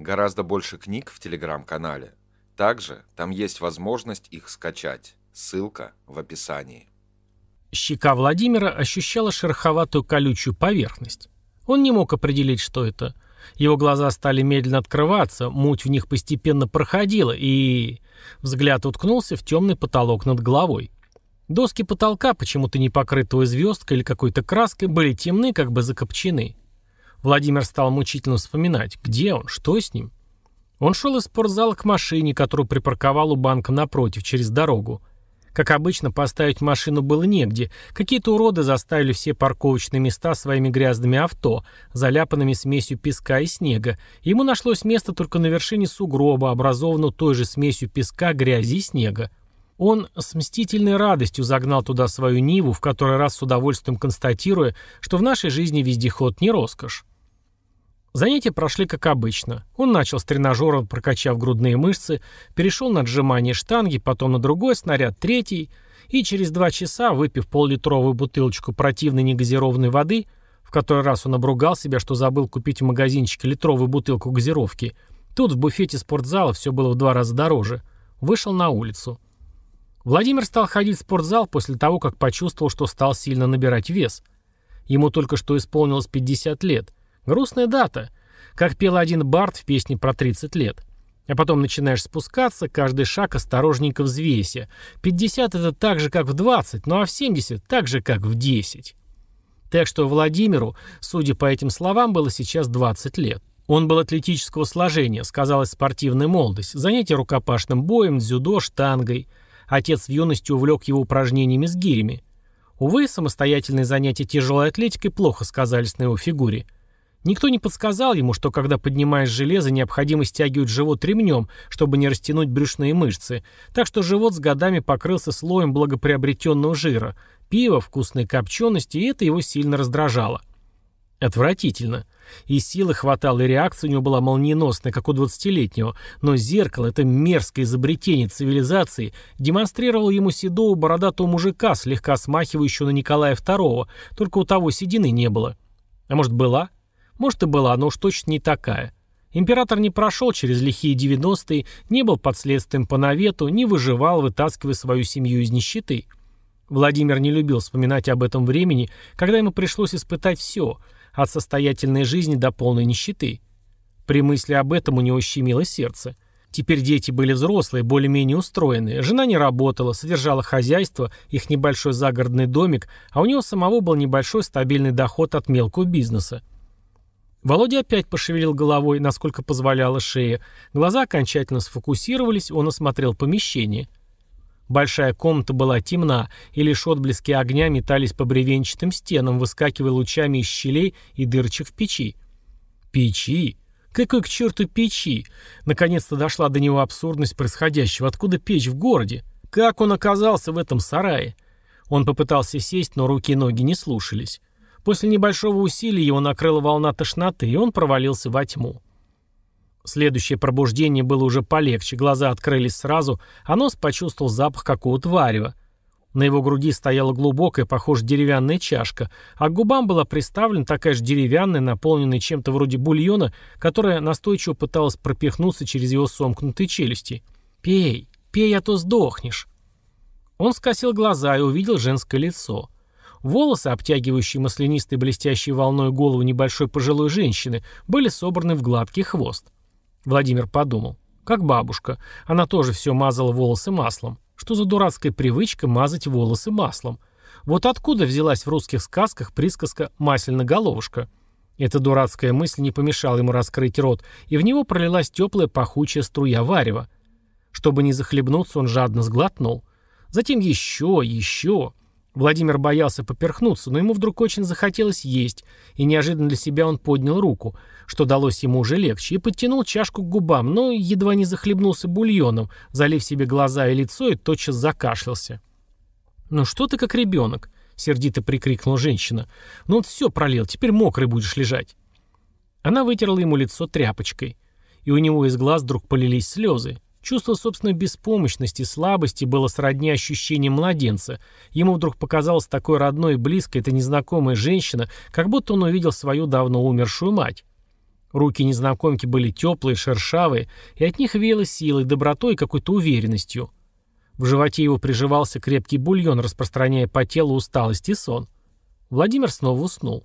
Гораздо больше книг в телеграм-канале. Также там есть возможность их скачать. Ссылка в описании. Щека Владимира ощущала шероховатую колючую поверхность. Он не мог определить, что это. Его глаза стали медленно открываться, муть в них постепенно проходила, и... Взгляд уткнулся в темный потолок над головой. Доски потолка, почему-то не покрытого звездкой или какой-то краской, были темны, как бы закопчены. Владимир стал мучительно вспоминать, где он, что с ним. Он шел из спортзала к машине, которую припарковал у банка напротив, через дорогу. Как обычно, поставить машину было негде. Какие-то уроды заставили все парковочные места своими грязными авто, заляпанными смесью песка и снега. Ему нашлось место только на вершине сугроба, образованного той же смесью песка, грязи и снега. Он с мстительной радостью загнал туда свою Ниву, в который раз с удовольствием констатируя, что в нашей жизни вездеход не роскошь. Занятия прошли как обычно. Он начал с тренажера, прокачав грудные мышцы, перешел на отжимание штанги, потом на другой снаряд, третий, и через два часа, выпив пол-литровую бутылочку противной негазированной воды, в который раз он обругал себя, что забыл купить в магазинчике литровую бутылку газировки, тут в буфете спортзала все было в два раза дороже, вышел на улицу. Владимир стал ходить в спортзал после того, как почувствовал, что стал сильно набирать вес. Ему только что исполнилось 50 лет – Грустная дата. Как пел один Барт в песне про 30 лет. А потом начинаешь спускаться, каждый шаг осторожненько взвеся. 50 это так же, как в 20, ну а в 70 так же, как в 10. Так что Владимиру, судя по этим словам, было сейчас 20 лет. Он был атлетического сложения, сказалась спортивная молодость, Занятия рукопашным боем, дзюдо, штангой. Отец в юности увлек его упражнениями с гирями. Увы, самостоятельные занятия тяжелой атлетикой плохо сказались на его фигуре – Никто не подсказал ему, что когда поднимаешь железо, необходимо стягивать живот ремнем, чтобы не растянуть брюшные мышцы, так что живот с годами покрылся слоем благоприобретенного жира, Пиво, вкусные копчености, и это его сильно раздражало. Отвратительно. И силы хватало, и реакция у него была молниеносная, как у 20-летнего, но зеркало, это мерзкое изобретение цивилизации, демонстрировало ему седого бородатого мужика, слегка смахивающего на Николая II, только у того седины не было. А может, была? — может и была, но уж точно не такая. Император не прошел через лихие 90-е, не был под следствием по навету, не выживал, вытаскивая свою семью из нищеты. Владимир не любил вспоминать об этом времени, когда ему пришлось испытать все, от состоятельной жизни до полной нищеты. При мысли об этом у него щемило сердце. Теперь дети были взрослые, более-менее устроенные. Жена не работала, содержала хозяйство, их небольшой загородный домик, а у него самого был небольшой стабильный доход от мелкого бизнеса. Володя опять пошевелил головой, насколько позволяла шея. Глаза окончательно сфокусировались, он осмотрел помещение. Большая комната была темна, и лишь отблески огня метались по бревенчатым стенам, выскакивая лучами из щелей и дырочек в печи. «Печи? Какой к черту печи?» Наконец-то дошла до него абсурдность происходящего. Откуда печь в городе? Как он оказался в этом сарае? Он попытался сесть, но руки и ноги не слушались. После небольшого усилия его накрыла волна тошноты, и он провалился во тьму. Следующее пробуждение было уже полегче, глаза открылись сразу, а нос почувствовал запах какого-то варева. На его груди стояла глубокая, похоже, деревянная чашка, а к губам была приставлена такая же деревянная, наполненная чем-то вроде бульона, которая настойчиво пыталась пропихнуться через его сомкнутые челюсти. «Пей, пей, а то сдохнешь!» Он скосил глаза и увидел женское лицо – Волосы, обтягивающие маслянистой блестящей волной голову небольшой пожилой женщины, были собраны в гладкий хвост. Владимир подумал. Как бабушка. Она тоже все мазала волосы маслом. Что за дурацкая привычка мазать волосы маслом? Вот откуда взялась в русских сказках присказка "масляная головушка". Эта дурацкая мысль не помешала ему раскрыть рот, и в него пролилась теплая пахучая струя варева. Чтобы не захлебнуться, он жадно сглотнул. Затем еще, еще. Владимир боялся поперхнуться, но ему вдруг очень захотелось есть, и неожиданно для себя он поднял руку, что далось ему уже легче, и подтянул чашку к губам, но едва не захлебнулся бульоном, залив себе глаза и лицо, и тотчас закашлялся. «Ну что ты как ребенок?» — сердито прикрикнула женщина. «Ну вот все пролил, теперь мокрый будешь лежать». Она вытерла ему лицо тряпочкой, и у него из глаз вдруг полились слезы. Чувство собственной беспомощности, слабости было сродни ощущениям младенца. Ему вдруг показалось такой родной и близкой эта незнакомая женщина, как будто он увидел свою давно умершую мать. Руки незнакомки были теплые, шершавые, и от них веяло силой, добротой и какой-то уверенностью. В животе его приживался крепкий бульон, распространяя по телу усталость и сон. Владимир снова уснул.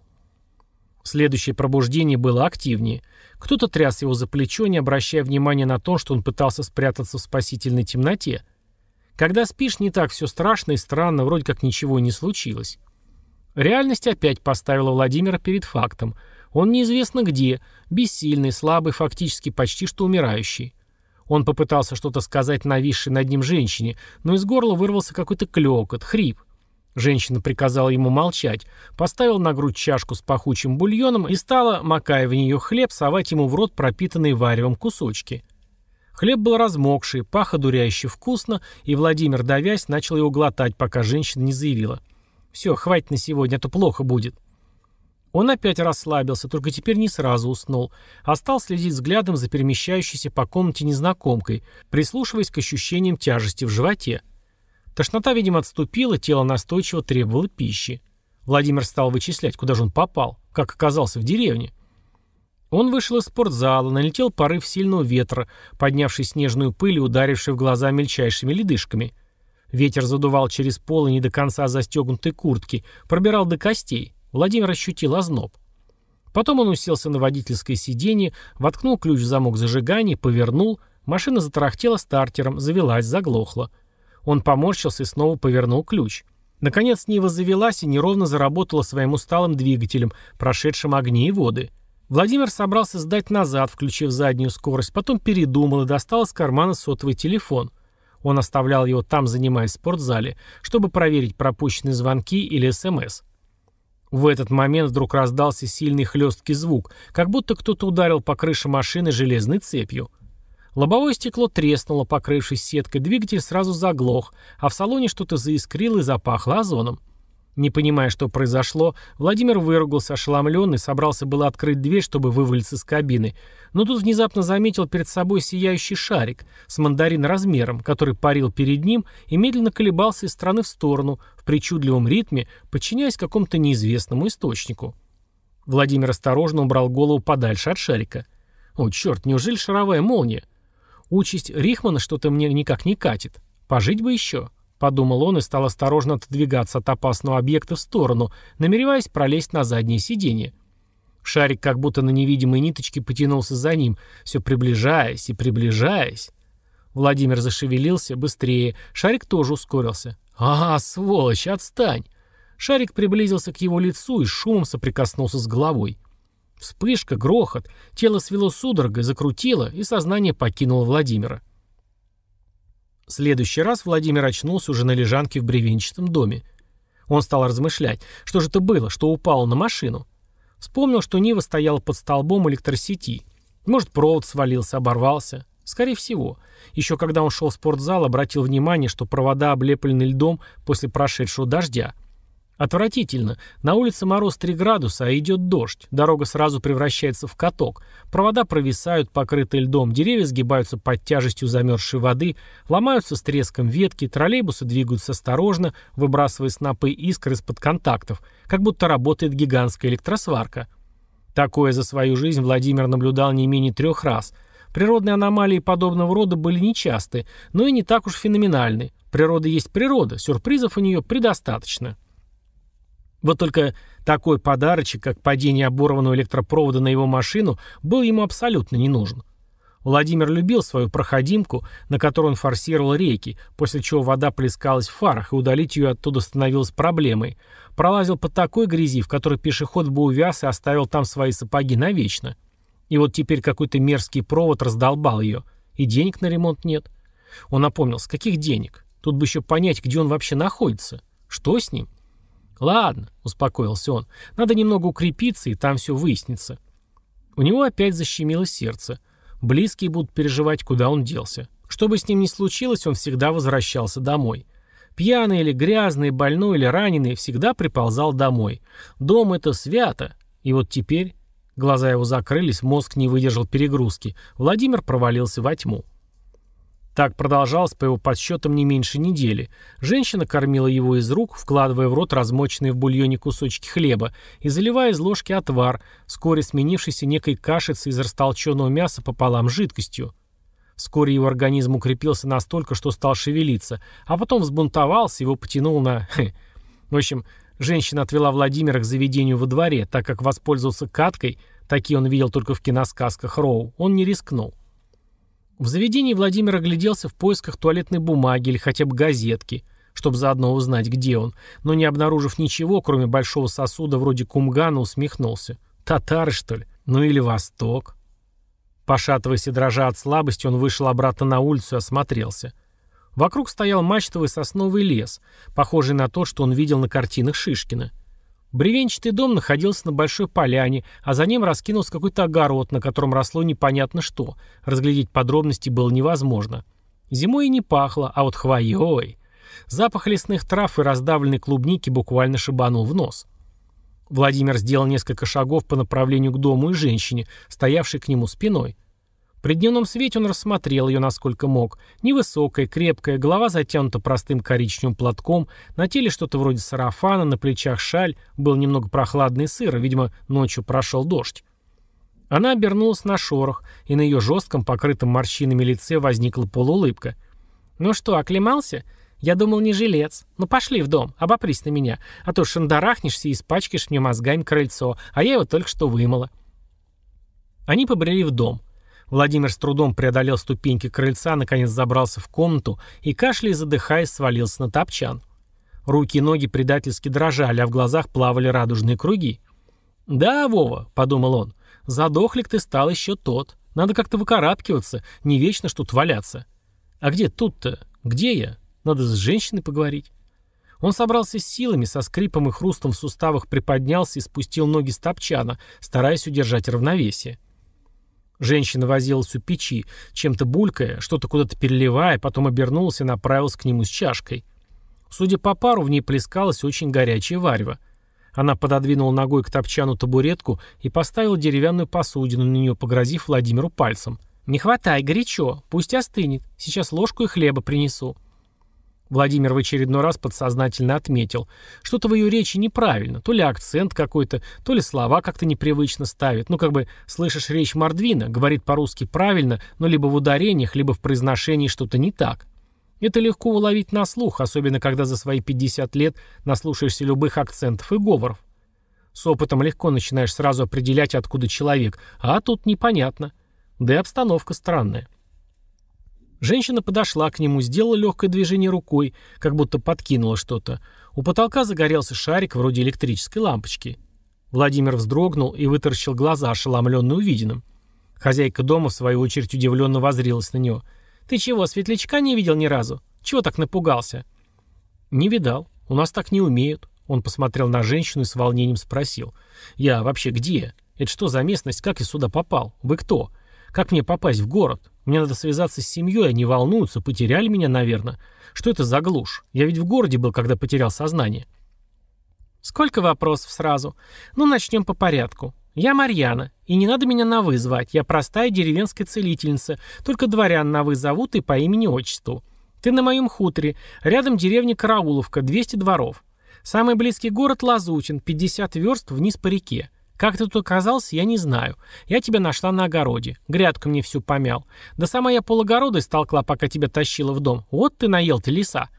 Следующее пробуждение было активнее. Кто-то тряс его за плечо, не обращая внимания на то, что он пытался спрятаться в спасительной темноте. Когда спишь, не так все страшно и странно, вроде как ничего и не случилось. Реальность опять поставила Владимира перед фактом. Он неизвестно где, бессильный, слабый, фактически почти что умирающий. Он попытался что-то сказать нависшей над ним женщине, но из горла вырвался какой-то клёкот, хрип – Женщина приказала ему молчать, поставила на грудь чашку с пахучим бульоном и стала, макая в нее хлеб, совать ему в рот пропитанные варевом кусочки. Хлеб был размокший, пах одуряюще вкусно, и Владимир, давясь, начал его глотать, пока женщина не заявила. «Все, хватит на сегодня, а то плохо будет». Он опять расслабился, только теперь не сразу уснул, а стал следить взглядом за перемещающейся по комнате незнакомкой, прислушиваясь к ощущениям тяжести в животе. Тошнота, видимо, отступила, тело настойчиво требовало пищи. Владимир стал вычислять, куда же он попал, как оказался в деревне. Он вышел из спортзала, налетел порыв сильного ветра, поднявший снежную пыль и ударивший в глаза мельчайшими ледышками. Ветер задувал через полы не до конца застегнутой куртки, пробирал до костей. Владимир ощутил озноб. Потом он уселся на водительское сиденье, воткнул ключ в замок зажигания, повернул. Машина затарахтела стартером, завелась, заглохла. — он поморщился и снова повернул ключ. Наконец Нива завелась и неровно заработала своим усталым двигателем, прошедшим огни и воды. Владимир собрался сдать назад, включив заднюю скорость, потом передумал и достал из кармана сотовый телефон. Он оставлял его там, занимаясь в спортзале, чтобы проверить пропущенные звонки или СМС. В этот момент вдруг раздался сильный хлесткий звук, как будто кто-то ударил по крыше машины железной цепью – Лобовое стекло треснуло, покрывшись сеткой, двигатель сразу заглох, а в салоне что-то заискрило и запахло озоном. Не понимая, что произошло, Владимир выругался ошеломленный, собрался было открыть дверь, чтобы вывалиться из кабины, но тут внезапно заметил перед собой сияющий шарик с мандарин размером, который парил перед ним и медленно колебался из стороны в сторону в причудливом ритме, подчиняясь какому-то неизвестному источнику. Владимир осторожно убрал голову подальше от шарика. «О, черт, неужели шаровая молния?» Участь Рихмана что-то мне никак не катит. Пожить бы еще. Подумал он и стал осторожно отодвигаться от опасного объекта в сторону, намереваясь пролезть на заднее сиденье. Шарик как будто на невидимой ниточке потянулся за ним, все приближаясь и приближаясь. Владимир зашевелился быстрее, шарик тоже ускорился. «А, сволочь, отстань!» Шарик приблизился к его лицу и шумом соприкоснулся с головой. Вспышка, грохот, тело свело судорогой, закрутило, и сознание покинуло Владимира. В следующий раз Владимир очнулся уже на лежанке в бревенчатом доме. Он стал размышлять, что же это было, что упало на машину. Вспомнил, что Нива стояла под столбом электросети. Может, провод свалился, оборвался. Скорее всего. Еще когда он шел в спортзал, обратил внимание, что провода облеплены льдом после прошедшего дождя – Отвратительно. На улице мороз 3 градуса, а идет дождь. Дорога сразу превращается в каток. Провода провисают, покрыты льдом. Деревья сгибаются под тяжестью замерзшей воды. Ломаются с треском ветки. Троллейбусы двигаются осторожно, выбрасывая снопы искр из-под контактов. Как будто работает гигантская электросварка. Такое за свою жизнь Владимир наблюдал не менее трех раз. Природные аномалии подобного рода были нечасты, но и не так уж феноменальны. Природа есть природа, сюрпризов у нее предостаточно. Вот только такой подарочек, как падение оборванного электропровода на его машину, был ему абсолютно не нужен. Владимир любил свою проходимку, на которой он форсировал реки, после чего вода плескалась в фарах, и удалить ее оттуда становилось проблемой. Пролазил по такой грязи, в которой пешеход бы увяз и оставил там свои сапоги навечно. И вот теперь какой-то мерзкий провод раздолбал ее. И денег на ремонт нет. Он напомнил, с каких денег? Тут бы еще понять, где он вообще находится. Что с ним? «Ладно», — успокоился он, — «надо немного укрепиться, и там все выяснится». У него опять защемило сердце. Близкие будут переживать, куда он делся. Что бы с ним ни случилось, он всегда возвращался домой. Пьяный или грязный, больной или раненый, всегда приползал домой. Дом — это свято. И вот теперь... Глаза его закрылись, мозг не выдержал перегрузки. Владимир провалился во тьму. Так продолжалось, по его подсчетам, не меньше недели. Женщина кормила его из рук, вкладывая в рот размоченные в бульоне кусочки хлеба и заливая из ложки отвар, вскоре сменившийся некой кашицей из растолченного мяса пополам жидкостью. Вскоре его организм укрепился настолько, что стал шевелиться, а потом взбунтовался, его потянул на... В общем, женщина отвела Владимира к заведению во дворе, так как воспользовался каткой, такие он видел только в киносказках Роу, он не рискнул. В заведении Владимир огляделся в поисках туалетной бумаги или хотя бы газетки, чтобы заодно узнать, где он, но не обнаружив ничего, кроме большого сосуда вроде кумгана, усмехнулся. Татары, что ли? Ну или Восток? Пошатываясь и дрожа от слабости, он вышел обратно на улицу и осмотрелся. Вокруг стоял мачтовый сосновый лес, похожий на тот, что он видел на картинах Шишкина. Бревенчатый дом находился на большой поляне, а за ним раскинулся какой-то огород, на котором росло непонятно что. Разглядеть подробности было невозможно. Зимой и не пахло, а вот хвоей. Запах лесных трав и раздавленной клубники буквально шибанул в нос. Владимир сделал несколько шагов по направлению к дому и женщине, стоявшей к нему спиной. При дневном свете он рассмотрел ее, насколько мог. Невысокая, крепкая, голова затянута простым коричневым платком, на теле что-то вроде сарафана, на плечах шаль, был немного прохладный сыр, сыро, видимо, ночью прошел дождь. Она обернулась на шорох, и на ее жестком, покрытом морщинами лице возникла полуулыбка. «Ну что, оклемался? Я думал, не жилец. Ну пошли в дом, обопрись на меня, а то шандарахнешься и испачкаешь мне мозгами крыльцо, а я его только что вымыла». Они побрели в дом. Владимир с трудом преодолел ступеньки крыльца, наконец забрался в комнату и, кашляя и задыхаясь, свалился на топчан. Руки и ноги предательски дрожали, а в глазах плавали радужные круги. «Да, Вова», — подумал он, — «задохлик ты стал еще тот. Надо как-то выкарабкиваться, не вечно что тут валяться». «А где тут-то? Где я? Надо с женщиной поговорить». Он собрался с силами, со скрипом и хрустом в суставах приподнялся и спустил ноги с топчана, стараясь удержать равновесие. Женщина возилась у печи, чем-то булькая, что-то куда-то переливая, потом обернулась и направилась к нему с чашкой. Судя по пару, в ней плескалась, очень горячее варево. Она пододвинула ногой к топчану табуретку и поставила деревянную посудину на нее, погрозив Владимиру пальцем. «Не хватай, горячо, пусть остынет. Сейчас ложку и хлеба принесу». Владимир в очередной раз подсознательно отметил. Что-то в ее речи неправильно. То ли акцент какой-то, то ли слова как-то непривычно ставит. Ну, как бы слышишь речь Мордвина, говорит по-русски правильно, но либо в ударениях, либо в произношении что-то не так. Это легко уловить на слух, особенно когда за свои 50 лет наслушаешься любых акцентов и говоров. С опытом легко начинаешь сразу определять, откуда человек, а тут непонятно. Да и обстановка странная. Женщина подошла к нему, сделала легкое движение рукой, как будто подкинула что-то. У потолка загорелся шарик вроде электрической лампочки. Владимир вздрогнул и вытаращил глаза, ошеломленный увиденным. Хозяйка дома, в свою очередь, удивленно возрилась на него. «Ты чего, светлячка не видел ни разу? Чего так напугался?» «Не видал. У нас так не умеют». Он посмотрел на женщину и с волнением спросил. «Я вообще где? Это что за местность? Как я сюда попал? Вы кто? Как мне попасть в город? Мне надо связаться с семьей, они волнуются, потеряли меня, наверное. Что это за глушь? Я ведь в городе был, когда потерял сознание. Сколько вопросов сразу? Ну, начнем по порядку. Я Марьяна, и не надо меня на «вы» звать. Я простая деревенская целительница, только дворян на «вы» зовут и по имени-отчеству. Ты на моем хуторе, рядом деревня Карауловка, 200 дворов. Самый близкий город Лазутин, 50 верст вниз по реке. Как ты тут оказался, я не знаю. Я тебя нашла на огороде. Грядку мне всю помял. Да сама я пологорода истолкла, пока тебя тащила в дом. Вот ты наел ты лиса.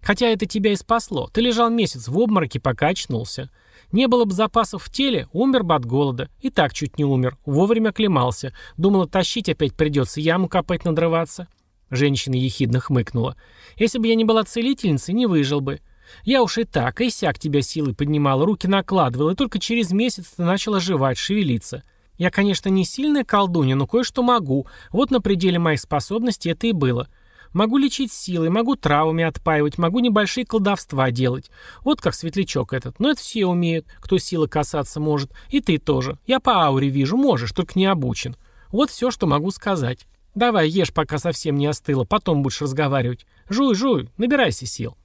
Хотя это тебя и спасло. Ты лежал месяц в обмороке, пока очнулся. Не было бы запасов в теле, умер бы от голода. И так чуть не умер. Вовремя оклемался. Думала, тащить опять придется, яму копать надрываться. Женщина ехидно хмыкнула. Если бы я не была целительницей, не выжил бы. Я уж и так, и сяк тебя силы поднимал, руки накладывал, и только через месяц ты начал оживать, шевелиться. Я, конечно, не сильная колдунья, но кое-что могу. Вот на пределе моих способностей это и было. Могу лечить силой, могу травами отпаивать, могу небольшие колдовства делать. Вот как светлячок этот. Но это все умеют, кто силы касаться может. И ты тоже. Я по ауре вижу, можешь, только не обучен. Вот все, что могу сказать. Давай, ешь, пока совсем не остыло, потом будешь разговаривать. Жуй, жуй, набирайся сил.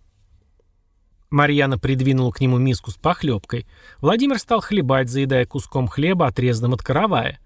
Марьяна придвинула к нему миску с похлебкой. Владимир стал хлебать, заедая куском хлеба, отрезанным от каравая.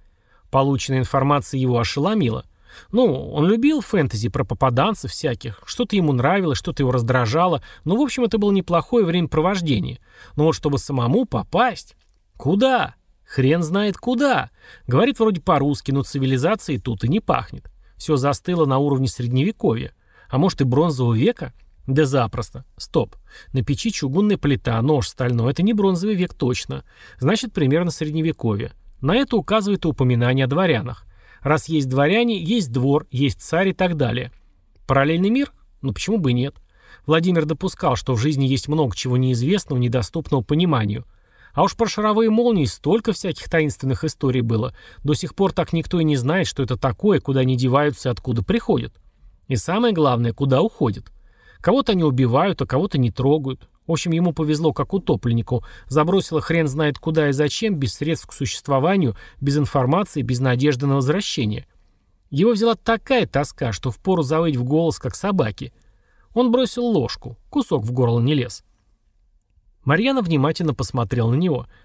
Полученная информация его ошеломила. Ну, он любил фэнтези про попаданцев всяких. Что-то ему нравилось, что-то его раздражало. Ну, в общем, это было неплохое времяпровождение. Но вот чтобы самому попасть... Куда? Хрен знает куда. Говорит вроде по-русски, но цивилизации тут и не пахнет. Все застыло на уровне средневековья. А может и бронзового века? Да запросто. Стоп. На печи чугунная плита, нож стальной. Это не бронзовый век точно. Значит, примерно средневековье. На это указывает и упоминание о дворянах. Раз есть дворяне, есть двор, есть царь и так далее. Параллельный мир? Ну почему бы и нет? Владимир допускал, что в жизни есть много чего неизвестного, недоступного пониманию. А уж про шаровые молнии столько всяких таинственных историй было. До сих пор так никто и не знает, что это такое, куда они деваются и откуда приходят. И самое главное, куда уходят. Кого-то они убивают, а кого-то не трогают. В общем, ему повезло как утопленнику. Забросило хрен знает куда и зачем, без средств к существованию, без информации, без надежды на возвращение. Его взяла такая тоска, что впору завыть в голос, как собаки. Он бросил ложку, кусок в горло не лез. Марьяна внимательно посмотрел на него –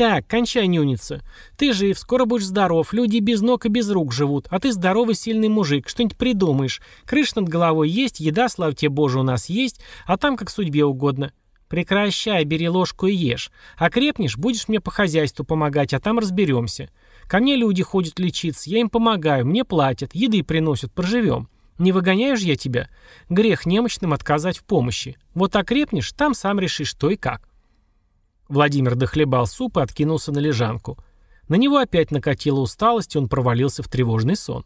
«Так, кончай нюниться. Ты жив, скоро будешь здоров, люди без ног и без рук живут, а ты здоровый сильный мужик, что-нибудь придумаешь. Крыша над головой есть, еда, слава тебе Боже, у нас есть, а там как судьбе угодно». «Прекращай, бери ложку и ешь. А крепнешь, будешь мне по хозяйству помогать, а там разберемся. Ко мне люди ходят лечиться, я им помогаю, мне платят, еды приносят, проживем. Не выгоняю же я тебя? Грех немощным отказать в помощи. Вот окрепнешь, там сам решишь, что и как». Владимир дохлебал суп и откинулся на лежанку. На него опять накатила усталость, и он провалился в тревожный сон.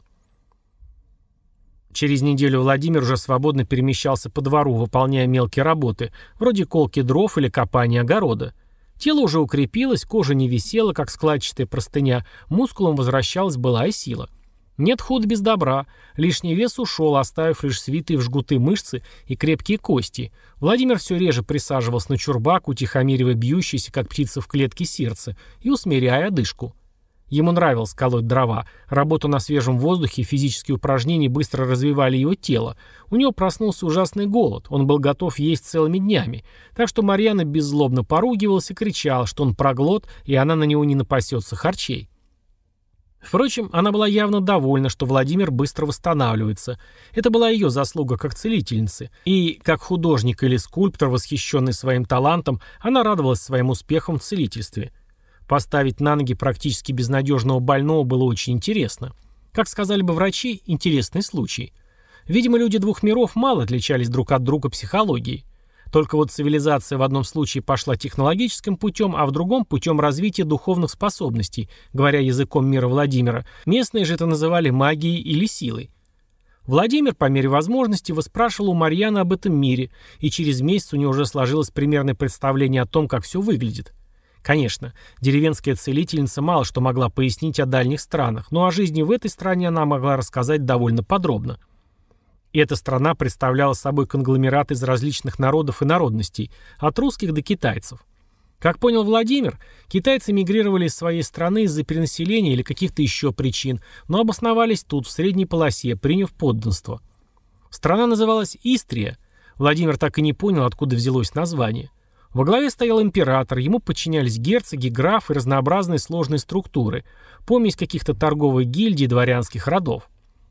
Через неделю Владимир уже свободно перемещался по двору, выполняя мелкие работы, вроде колки дров или копания огорода. Тело уже укрепилось, кожа не висела, как складчатая простыня, мускулам возвращалась былая сила – нет худ без добра. Лишний вес ушел, оставив лишь свитые в жгуты мышцы и крепкие кости. Владимир все реже присаживался на чурбак, утихомиривая бьющийся, как птица в клетке, сердце, и усмиряя дышку. Ему нравилось колоть дрова. Работа на свежем воздухе и физические упражнения быстро развивали его тело. У него проснулся ужасный голод. Он был готов есть целыми днями. Так что Марьяна беззлобно поругивалась и кричала, что он проглот, и она на него не напасется харчей. Впрочем, она была явно довольна, что Владимир быстро восстанавливается. Это была ее заслуга как целительницы. И, как художник или скульптор, восхищенный своим талантом, она радовалась своим успехам в целительстве. Поставить на ноги практически безнадежного больного было очень интересно. Как сказали бы врачи, интересный случай. Видимо, люди двух миров мало отличались друг от друга психологией. Только вот цивилизация в одном случае пошла технологическим путем, а в другом – путем развития духовных способностей, говоря языком мира Владимира. Местные же это называли магией или силой. Владимир, по мере возможности, выспрашивал у Марьяна об этом мире, и через месяц у него уже сложилось примерное представление о том, как все выглядит. Конечно, деревенская целительница мало что могла пояснить о дальних странах, но о жизни в этой стране она могла рассказать довольно подробно – и эта страна представляла собой конгломерат из различных народов и народностей, от русских до китайцев. Как понял Владимир, китайцы мигрировали из своей страны из-за перенаселения или каких-то еще причин, но обосновались тут, в средней полосе, приняв подданство. Страна называлась Истрия. Владимир так и не понял, откуда взялось название. Во главе стоял император, ему подчинялись герцоги, графы разнообразные сложные структуры, помесь каких-то торговых гильдий дворянских родов.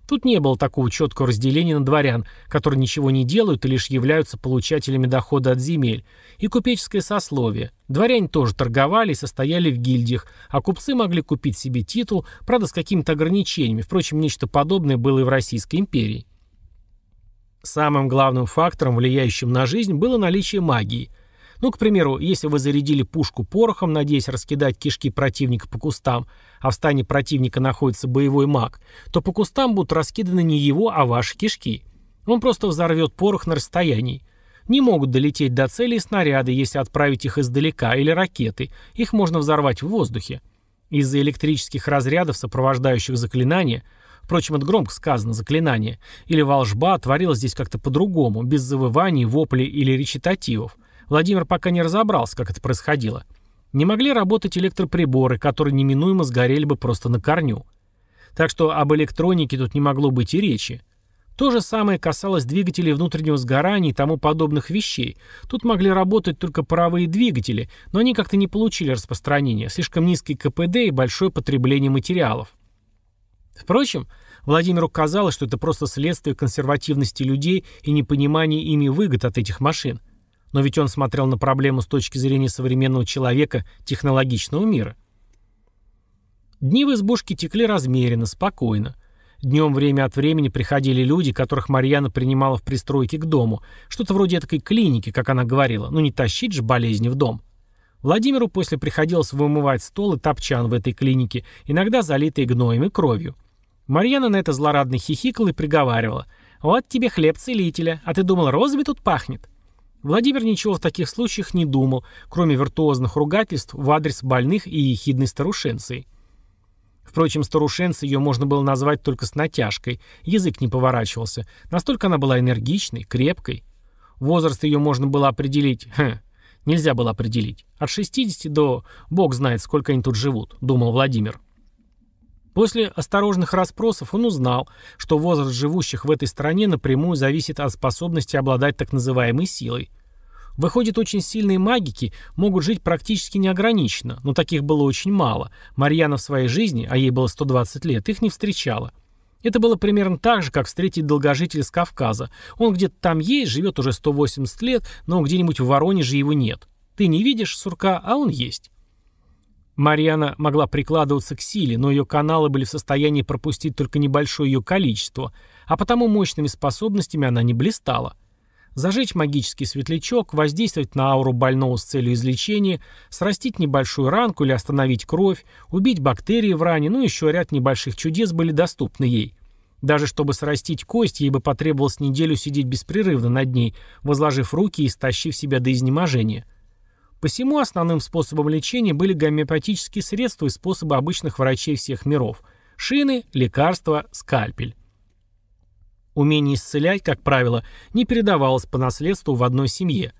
Тут не было такого четкого разделения на дворян, которые ничего не делают и лишь являются получателями дохода от земель, и купеческое сословие. Дворяне тоже торговали и состояли в гильдиях, а купцы могли купить себе титул, правда, с какими-то ограничениями. Впрочем, нечто подобное было и в Российской империи. Самым главным фактором, влияющим на жизнь, было наличие магии – ну, к примеру, если вы зарядили пушку порохом, надеясь раскидать кишки противника по кустам, а в стане противника находится боевой маг, то по кустам будут раскиданы не его, а ваши кишки. Он просто взорвет порох на расстоянии. Не могут долететь до цели снаряды, если отправить их издалека, или ракеты. Их можно взорвать в воздухе. Из-за электрических разрядов, сопровождающих заклинания, впрочем, это громко сказано, заклинание, или волжба творилась здесь как-то по-другому, без завываний, воплей или речитативов. Владимир пока не разобрался, как это происходило. Не могли работать электроприборы, которые неминуемо сгорели бы просто на корню. Так что об электронике тут не могло быть и речи. То же самое касалось двигателей внутреннего сгорания и тому подобных вещей. Тут могли работать только паровые двигатели, но они как-то не получили распространения, слишком низкий КПД и большое потребление материалов. Впрочем, Владимиру казалось, что это просто следствие консервативности людей и непонимания ими выгод от этих машин – но ведь он смотрел на проблему с точки зрения современного человека технологичного мира. Дни в избушке текли размеренно, спокойно. Днем время от времени приходили люди, которых Марьяна принимала в пристройке к дому. Что-то вроде этой клиники, как она говорила. Ну не тащить же болезни в дом. Владимиру после приходилось вымывать стол и топчан в этой клинике, иногда залитые гноем и кровью. Марьяна на это злорадно хихикала и приговаривала. «Вот тебе хлеб целителя, а ты думал, розами тут пахнет?» Владимир ничего в таких случаях не думал, кроме виртуозных ругательств в адрес больных и ехидной старушенции. Впрочем, старушенцей ее можно было назвать только с натяжкой, язык не поворачивался. Настолько она была энергичной, крепкой. Возраст ее можно было определить, хм, нельзя было определить. От 60 до бог знает, сколько они тут живут, думал Владимир. После осторожных расспросов он узнал, что возраст живущих в этой стране напрямую зависит от способности обладать так называемой силой. Выходит, очень сильные магики могут жить практически неограниченно, но таких было очень мало. Марьяна в своей жизни, а ей было 120 лет, их не встречала. Это было примерно так же, как встретить долгожителя с Кавказа. Он где-то там есть, живет уже 180 лет, но где-нибудь в Воронеже его нет. Ты не видишь сурка, а он есть. Марьяна могла прикладываться к силе, но ее каналы были в состоянии пропустить только небольшое ее количество, а потому мощными способностями она не блистала. Зажечь магический светлячок, воздействовать на ауру больного с целью излечения, срастить небольшую ранку или остановить кровь, убить бактерии в ране, ну еще ряд небольших чудес были доступны ей. Даже чтобы срастить кость, ей бы потребовалось неделю сидеть беспрерывно над ней, возложив руки и стащив себя до изнеможения. Посему основным способом лечения были гомеопатические средства и способы обычных врачей всех миров – шины, лекарства, скальпель. Умение исцелять, как правило, не передавалось по наследству в одной семье.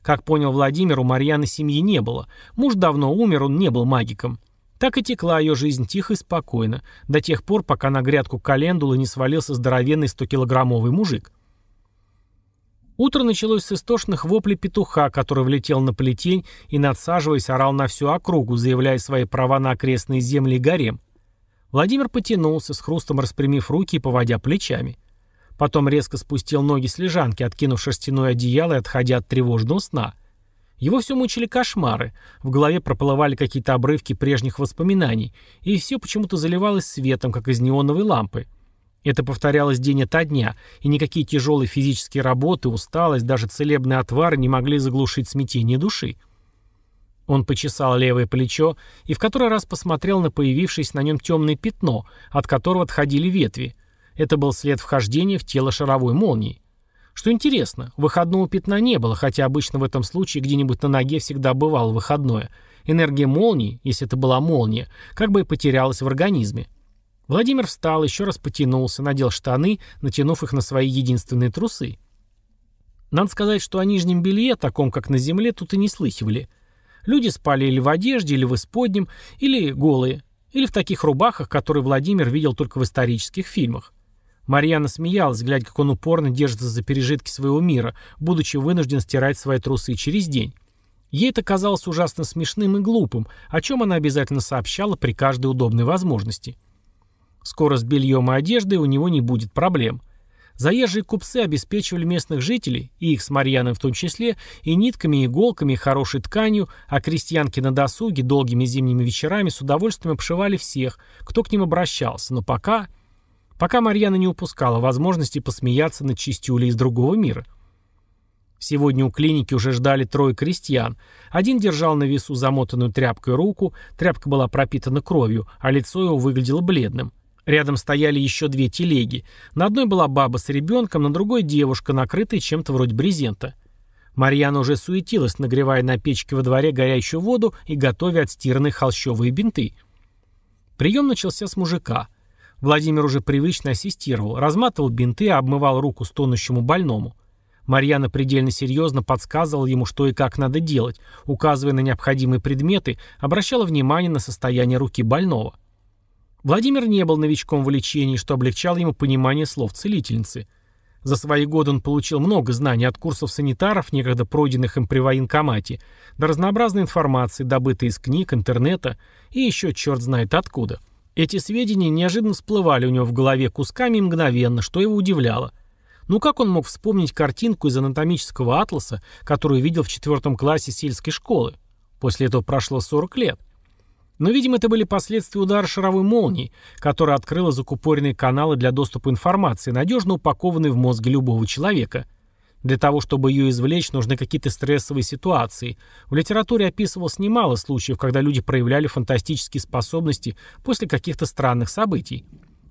Как понял Владимир, у Марьяны семьи не было. Муж давно умер, он не был магиком. Так и текла ее жизнь тихо и спокойно, до тех пор, пока на грядку календулы не свалился здоровенный 100-килограммовый мужик. Утро началось с истошных воплей петуха, который влетел на плетень и, надсаживаясь, орал на всю округу, заявляя свои права на окрестные земли и гарем. Владимир потянулся, с хрустом распрямив руки и поводя плечами. Потом резко спустил ноги с лежанки, откинув шерстяное одеяло и отходя от тревожного сна. Его все мучили кошмары, в голове проплывали какие-то обрывки прежних воспоминаний, и все почему-то заливалось светом, как из неоновой лампы. Это повторялось день ото дня, и никакие тяжелые физические работы, усталость, даже целебные отвары не могли заглушить смятение души. Он почесал левое плечо и в который раз посмотрел на появившееся на нем темное пятно, от которого отходили ветви. Это был след вхождения в тело шаровой молнии. Что интересно, выходного пятна не было, хотя обычно в этом случае где-нибудь на ноге всегда бывало выходное. Энергия молнии, если это была молния, как бы и потерялась в организме. Владимир встал, еще раз потянулся, надел штаны, натянув их на свои единственные трусы. Надо сказать, что о нижнем белье, таком как на земле, тут и не слыхивали. Люди спали или в одежде, или в исподнем, или голые, или в таких рубахах, которые Владимир видел только в исторических фильмах. Марьяна смеялась, глядя, как он упорно держится за пережитки своего мира, будучи вынужден стирать свои трусы через день. Ей это казалось ужасно смешным и глупым, о чем она обязательно сообщала при каждой удобной возможности. Скоро с бельем и одеждой у него не будет проблем. Заезжие купцы обеспечивали местных жителей, и их с Марьяной в том числе, и нитками, иголками, и хорошей тканью, а крестьянки на досуге долгими зимними вечерами с удовольствием обшивали всех, кто к ним обращался, но пока... Пока Марьяна не упускала возможности посмеяться над чистюлей из другого мира. Сегодня у клиники уже ждали трое крестьян. Один держал на весу замотанную тряпкой руку, тряпка была пропитана кровью, а лицо его выглядело бледным. Рядом стояли еще две телеги. На одной была баба с ребенком, на другой девушка, накрытая чем-то вроде брезента. Марьяна уже суетилась, нагревая на печке во дворе горячую воду и готовя отстиранные холщовые бинты. Прием начался с мужика. Владимир уже привычно ассистировал, разматывал бинты, обмывал руку стонущему больному. Марьяна предельно серьезно подсказывала ему, что и как надо делать, указывая на необходимые предметы, обращала внимание на состояние руки больного. Владимир не был новичком в лечении, что облегчало ему понимание слов целительницы. За свои годы он получил много знаний от курсов санитаров, некогда пройденных им при военкомате, до разнообразной информации, добытой из книг, интернета и еще черт знает откуда. Эти сведения неожиданно всплывали у него в голове кусками мгновенно, что его удивляло. Ну как он мог вспомнить картинку из анатомического атласа, которую видел в четвертом классе сельской школы? После этого прошло 40 лет. Но, видимо, это были последствия удара шаровой молнии, которая открыла закупоренные каналы для доступа информации, надежно упакованные в мозге любого человека. Для того, чтобы ее извлечь, нужны какие-то стрессовые ситуации. В литературе описывалось немало случаев, когда люди проявляли фантастические способности после каких-то странных событий.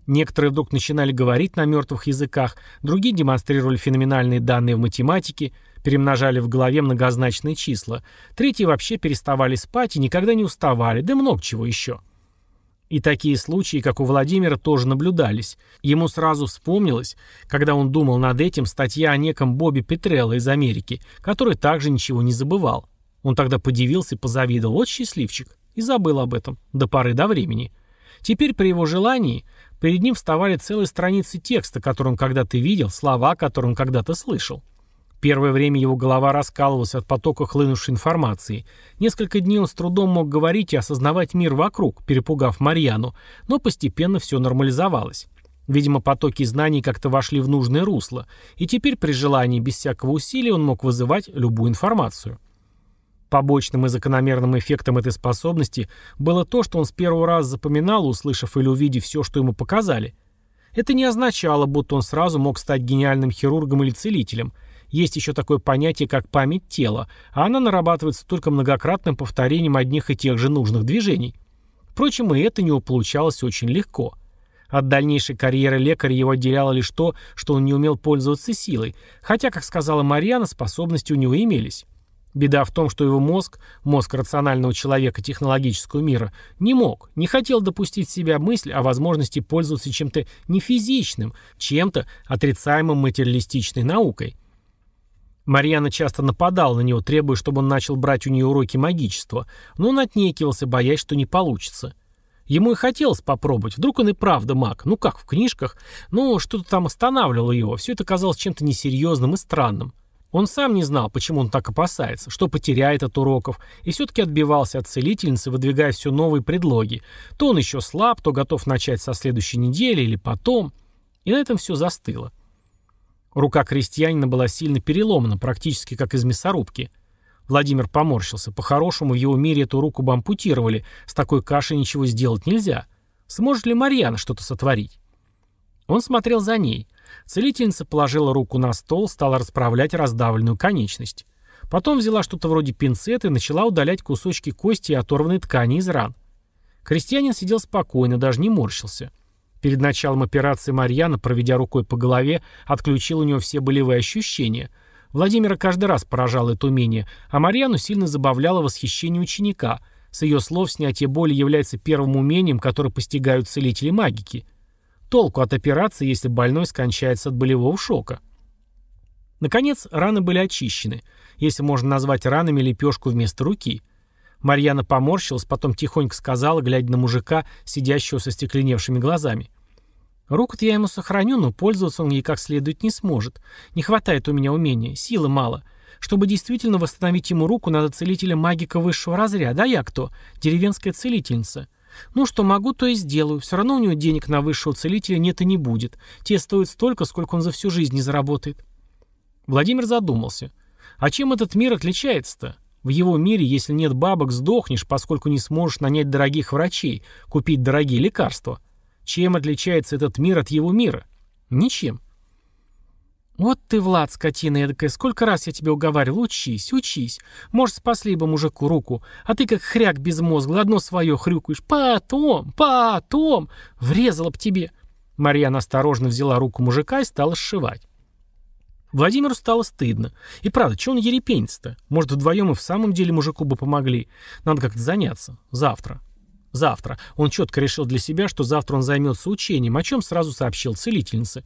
Некоторые вдруг начинали говорить на мертвых языках, другие демонстрировали феноменальные данные в математике – перемножали в голове многозначные числа. Третьи вообще переставали спать и никогда не уставали, да много чего еще. И такие случаи, как у Владимира, тоже наблюдались. Ему сразу вспомнилось, когда он думал над этим, статья о неком Бобби Петрелло из Америки, который также ничего не забывал. Он тогда подивился и позавидовал. Вот счастливчик. И забыл об этом. До поры до времени. Теперь при его желании перед ним вставали целые страницы текста, который он когда-то видел, слова, которые он когда-то слышал. Первое время его голова раскалывалась от потока хлынувшей информации. Несколько дней он с трудом мог говорить и осознавать мир вокруг, перепугав Марьяну, но постепенно все нормализовалось. Видимо, потоки знаний как-то вошли в нужное русло, и теперь при желании без всякого усилия он мог вызывать любую информацию. Побочным и закономерным эффектом этой способности было то, что он с первого раза запоминал, услышав или увидев все, что ему показали. Это не означало, будто он сразу мог стать гениальным хирургом или целителем – есть еще такое понятие, как память тела, а она нарабатывается только многократным повторением одних и тех же нужных движений. Впрочем, и это у него получалось очень легко. От дальнейшей карьеры лекаря его отделяло лишь то, что он не умел пользоваться силой, хотя, как сказала Марьяна, способности у него имелись. Беда в том, что его мозг, мозг рационального человека технологического мира, не мог, не хотел допустить в себя мысль о возможности пользоваться чем-то нефизичным, чем-то отрицаемым материалистичной наукой. Марьяна часто нападала на него, требуя, чтобы он начал брать у нее уроки магичества, но он отнекивался, боясь, что не получится. Ему и хотелось попробовать, вдруг он и правда маг, ну как в книжках, но ну, что-то там останавливало его, все это казалось чем-то несерьезным и странным. Он сам не знал, почему он так опасается, что потеряет от уроков, и все-таки отбивался от целительницы, выдвигая все новые предлоги. То он еще слаб, то готов начать со следующей недели или потом. И на этом все застыло. Рука крестьянина была сильно переломана, практически как из мясорубки. Владимир поморщился. По-хорошему, в его мире эту руку бы ампутировали. С такой кашей ничего сделать нельзя. Сможет ли Марьяна что-то сотворить? Он смотрел за ней. Целительница положила руку на стол, стала расправлять раздавленную конечность. Потом взяла что-то вроде пинцета и начала удалять кусочки кости и оторванной ткани из ран. Крестьянин сидел спокойно, даже не морщился. — Перед началом операции Марьяна, проведя рукой по голове, отключил у него все болевые ощущения. Владимира каждый раз поражало это умение, а Марьяну сильно забавляло восхищение ученика. С ее слов снятие боли является первым умением, которое постигают целители магики. Толку от операции, если больной скончается от болевого шока. Наконец, раны были очищены, если можно назвать ранами лепешку вместо руки – Марьяна поморщилась, потом тихонько сказала, глядя на мужика, сидящего со стекленевшими глазами. «Руку-то я ему сохраню, но пользоваться он ей как следует не сможет. Не хватает у меня умения, силы мало. Чтобы действительно восстановить ему руку, надо целителя магика высшего разряда. А я кто? Деревенская целительница. Ну, что могу, то и сделаю. Все равно у него денег на высшего целителя нет и не будет. Те стоят столько, сколько он за всю жизнь не заработает». Владимир задумался. «А чем этот мир отличается-то? В его мире, если нет бабок, сдохнешь, поскольку не сможешь нанять дорогих врачей, купить дорогие лекарства. Чем отличается этот мир от его мира? Ничем. «Вот ты, Влад, скотина эдакая, сколько раз я тебе уговаривал, учись, учись. Может, спасли бы мужику руку, а ты как хряк без мозга, одно свое хрюкаешь. Потом, потом, врезала б тебе». Марьяна осторожно взяла руку мужика и стала сшивать. Владимиру стало стыдно. И правда, чего он ерепенец то Может, вдвоем и в самом деле мужику бы помогли. Надо как-то заняться. Завтра. Завтра. Он четко решил для себя, что завтра он займется учением, о чем сразу сообщил целительнице.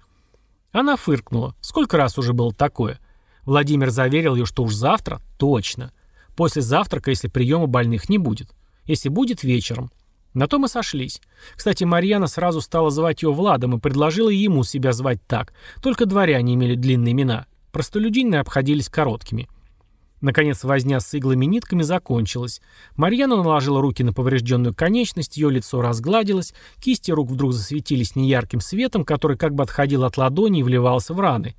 Она фыркнула. Сколько раз уже было такое? Владимир заверил ее, что уж завтра точно. После завтрака, если приема больных не будет. Если будет вечером. На то мы сошлись. Кстати, Марьяна сразу стала звать его Владом и предложила ему себя звать так. Только дворяне имели длинные имена. Простолюдины обходились короткими. Наконец возня с иглами и нитками закончилась. Марьяна наложила руки на поврежденную конечность, ее лицо разгладилось, кисти рук вдруг засветились неярким светом, который как бы отходил от ладони и вливался в раны.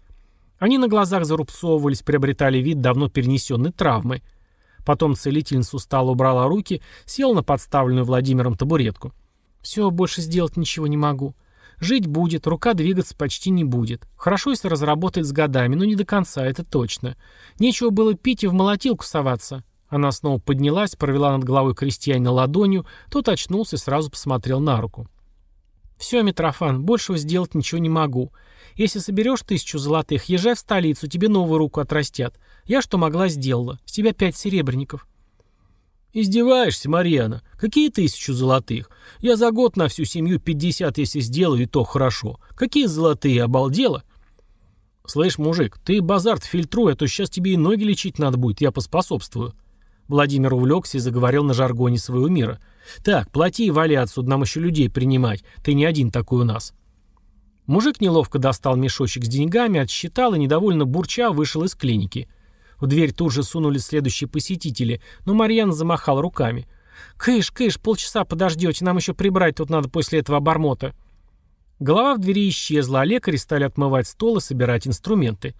Они на глазах зарубцовывались, приобретали вид давно перенесенной травмы – Потом целительница устало убрала руки, села на подставленную Владимиром табуретку. «Все, больше сделать ничего не могу. Жить будет, рука двигаться почти не будет. Хорошо, если разработает с годами, но не до конца, это точно. Нечего было пить и в молотилку соваться». Она снова поднялась, провела над головой крестьянина ладонью, тот очнулся и сразу посмотрел на руку. «Все, Митрофан, большего сделать ничего не могу. Если соберешь тысячу золотых, езжай в столицу, тебе новую руку отрастят. Я что могла сделала. С тебя пять серебряников. «Издеваешься, Марьяна? Какие тысячу золотых? Я за год на всю семью пятьдесят, если сделаю, и то хорошо. Какие золотые, обалдела?» «Слышь, мужик, ты базар фильтруй, а то сейчас тебе и ноги лечить надо будет, я поспособствую». Владимир увлекся и заговорил на жаргоне своего мира. «Так, плати и вали отсюда, нам еще людей принимать. Ты не один такой у нас». Мужик неловко достал мешочек с деньгами, отсчитал и, недовольно бурча, вышел из клиники – в дверь тут же сунулись следующие посетители, но Марьян замахал руками. «Кыш, кыш, полчаса подождете, нам еще прибрать тут надо после этого обормота». Голова в двери исчезла, а лекари стали отмывать стол и собирать инструменты.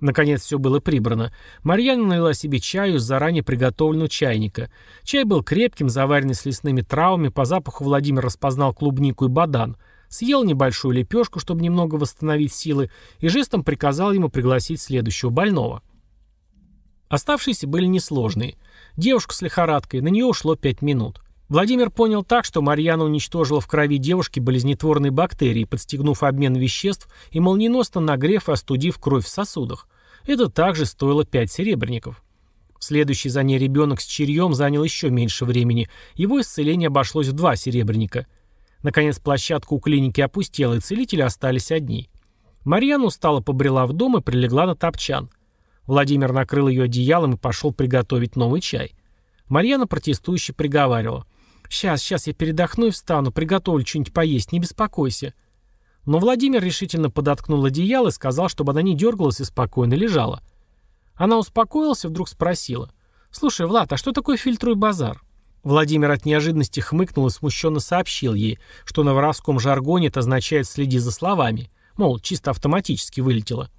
Наконец все было прибрано. Марьяна налила себе чаю из заранее приготовленного чайника. Чай был крепким, заваренный с лесными травами, по запаху Владимир распознал клубнику и бадан. Съел небольшую лепешку, чтобы немного восстановить силы, и жестом приказал ему пригласить следующего больного. Оставшиеся были несложные. Девушка с лихорадкой, на нее ушло 5 минут. Владимир понял так, что Марьяна уничтожила в крови девушки болезнетворные бактерии, подстегнув обмен веществ и молниеносно нагрев и остудив кровь в сосудах. Это также стоило 5 серебряников. Следующий за ней ребенок с черьем занял еще меньше времени. Его исцеление обошлось в 2 серебряника. Наконец площадка у клиники опустела, и целители остались одни. Марьяна устало побрела в дом и прилегла на топчан – Владимир накрыл ее одеялом и пошел приготовить новый чай. Марьяна протестующе приговаривала. «Сейчас, сейчас я передохну и встану, приготовлю что-нибудь поесть, не беспокойся». Но Владимир решительно подоткнул одеяло и сказал, чтобы она не дергалась и спокойно лежала. Она успокоилась и вдруг спросила. «Слушай, Влад, а что такое фильтруй базар?» Владимир от неожиданности хмыкнул и смущенно сообщил ей, что на воровском жаргоне это означает «следи за словами». Мол, чисто автоматически вылетело.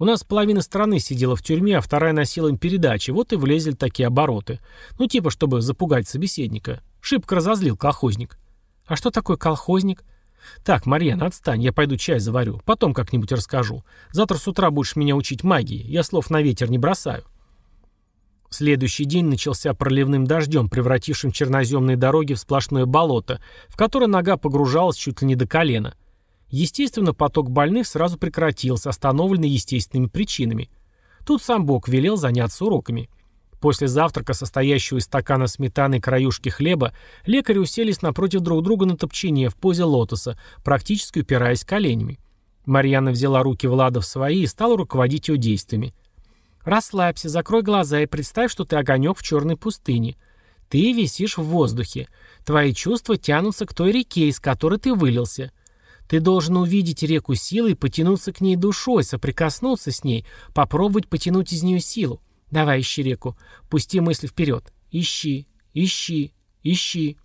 У нас половина страны сидела в тюрьме, а вторая носила им передачи. Вот и влезли такие обороты. Ну, типа, чтобы запугать собеседника. Шибко разозлил колхозник. А что такое колхозник? Так, Марьяна, отстань, я пойду чай заварю. Потом как-нибудь расскажу. Завтра с утра будешь меня учить магии. Я слов на ветер не бросаю. Следующий день начался проливным дождем, превратившим черноземные дороги в сплошное болото, в которое нога погружалась чуть ли не до колена. Естественно, поток больных сразу прекратился, остановленный естественными причинами. Тут сам Бог велел заняться уроками. После завтрака, состоящего из стакана сметаны и краюшки хлеба, лекари уселись напротив друг друга на топчине в позе лотоса, практически упираясь коленями. Марьяна взяла руки Влада в свои и стала руководить его действиями. «Расслабься, закрой глаза и представь, что ты огонек в черной пустыне. Ты висишь в воздухе. Твои чувства тянутся к той реке, из которой ты вылился. Ты должен увидеть реку силы и потянуться к ней душой, соприкоснуться с ней, попробовать потянуть из нее силу. Давай, ищи реку. Пусти мысль вперед. Ищи, ищи, ищи.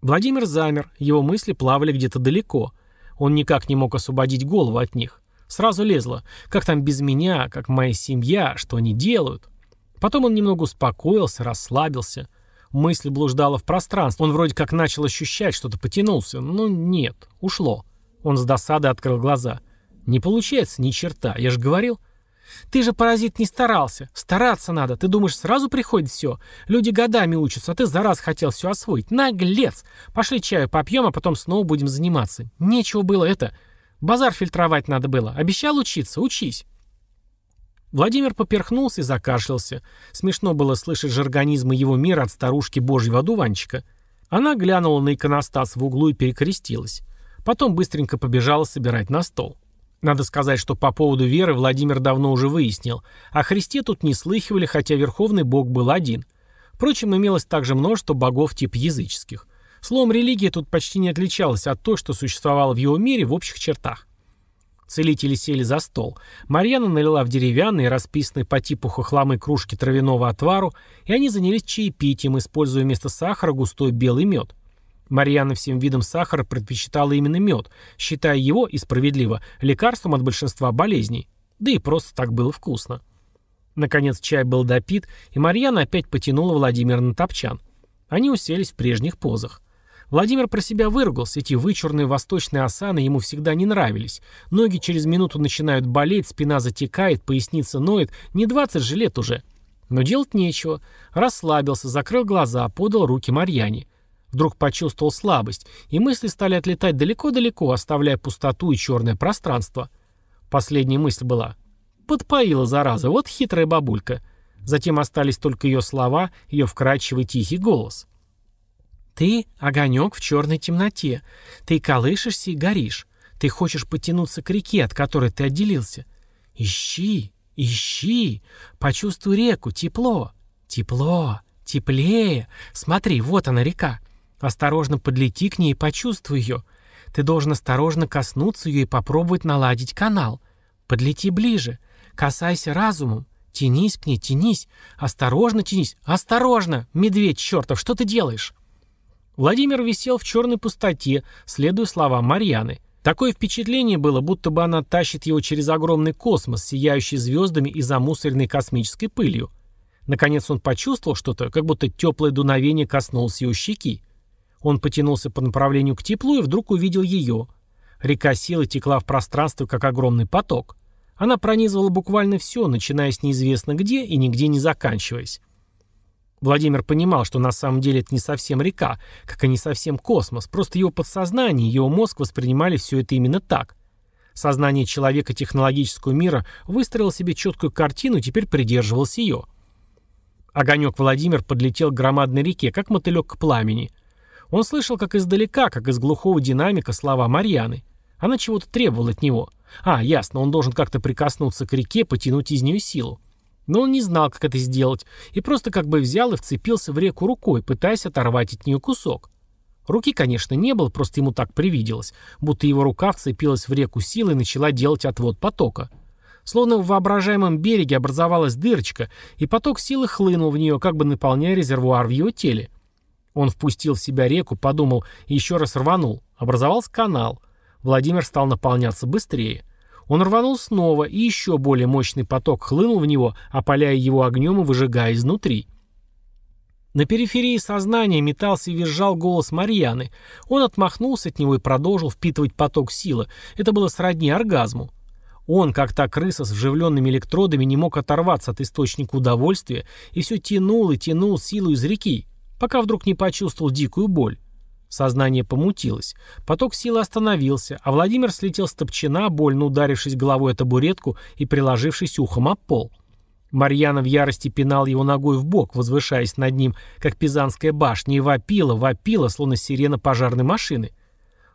Владимир замер, его мысли плавали где-то далеко. Он никак не мог освободить голову от них. Сразу лезло. Как там без меня, как моя семья, что они делают? Потом он немного успокоился, расслабился. Мысль блуждала в пространстве. Он вроде как начал ощущать, что-то потянулся. но ну, нет, ушло. Он с досады открыл глаза. Не получается ни черта, я же говорил. Ты же, паразит, не старался. Стараться надо. Ты думаешь, сразу приходит все? Люди годами учатся, а ты за раз хотел все освоить. Наглец! Пошли чаю попьем, а потом снова будем заниматься. Нечего было это. Базар фильтровать надо было. Обещал учиться, учись. Владимир поперхнулся и закашлялся. Смешно было слышать же организм его мира от старушки божьего одуванчика. Она глянула на иконостас в углу и перекрестилась. Потом быстренько побежала собирать на стол. Надо сказать, что по поводу веры Владимир давно уже выяснил. О Христе тут не слыхивали, хотя верховный бог был один. Впрочем, имелось также множество богов тип языческих. Словом, религия тут почти не отличалась от той, что существовало в его мире в общих чертах. Целители сели за стол. Марьяна налила в деревянные, расписанные по типу хохламы кружки травяного отвару, и они занялись чаепитием, используя вместо сахара густой белый мед. Марьяна всем видом сахара предпочитала именно мед, считая его, и справедливо, лекарством от большинства болезней. Да и просто так было вкусно. Наконец чай был допит, и Марьяна опять потянула Владимира на топчан. Они уселись в прежних позах. Владимир про себя выругался, эти вычурные восточные осаны ему всегда не нравились. Ноги через минуту начинают болеть, спина затекает, поясница ноет, не 20 же лет уже. Но делать нечего. Расслабился, закрыл глаза, подал руки Марьяне. Вдруг почувствовал слабость, и мысли стали отлетать далеко-далеко, оставляя пустоту и черное пространство. Последняя мысль была «Подпоила, зараза, вот хитрая бабулька». Затем остались только ее слова, ее вкрадчивый тихий голос – ты — огонек в черной темноте. Ты колышешься и горишь. Ты хочешь потянуться к реке, от которой ты отделился. Ищи, ищи. Почувствуй реку, тепло. Тепло, теплее. Смотри, вот она река. Осторожно подлети к ней и почувствуй ее. Ты должен осторожно коснуться ее и попробовать наладить канал. Подлети ближе. Касайся разумом. Тянись к ней, тянись. Осторожно тянись. Осторожно! Медведь чертов, что ты делаешь? Владимир висел в черной пустоте, следуя словам Марьяны. Такое впечатление было, будто бы она тащит его через огромный космос, сияющий звездами и замусоренной космической пылью. Наконец он почувствовал что-то, как будто теплое дуновение коснулось его щеки. Он потянулся по направлению к теплу и вдруг увидел ее. Река силы текла в пространство, как огромный поток. Она пронизывала буквально все, начиная с неизвестно где и нигде не заканчиваясь. Владимир понимал, что на самом деле это не совсем река, как и не совсем космос, просто его подсознание и его мозг воспринимали все это именно так. Сознание человека технологического мира выстроило себе четкую картину и теперь придерживалось ее. Огонек Владимир подлетел к громадной реке, как мотылек к пламени. Он слышал, как издалека, как из глухого динамика слова Марьяны. Она чего-то требовала от него. А, ясно, он должен как-то прикоснуться к реке, потянуть из нее силу. Но он не знал, как это сделать, и просто как бы взял и вцепился в реку рукой, пытаясь оторвать от нее кусок. Руки, конечно, не было, просто ему так привиделось, будто его рука вцепилась в реку силой и начала делать отвод потока. Словно в воображаемом береге образовалась дырочка, и поток силы хлынул в нее, как бы наполняя резервуар в его теле. Он впустил в себя реку, подумал и еще раз рванул. Образовался канал. Владимир стал наполняться быстрее. Он рванул снова, и еще более мощный поток хлынул в него, опаляя его огнем и выжигая изнутри. На периферии сознания метался и визжал голос Марьяны. Он отмахнулся от него и продолжил впитывать поток силы. Это было сродни оргазму. Он, как та крыса с вживленными электродами, не мог оторваться от источника удовольствия и все тянул и тянул силу из реки, пока вдруг не почувствовал дикую боль. Сознание помутилось. Поток силы остановился, а Владимир слетел с топчина, больно ударившись головой о табуретку и приложившись ухом о пол. Марьяна в ярости пинал его ногой в бок, возвышаясь над ним, как пизанская башня, и вопила, вопила, словно сирена пожарной машины.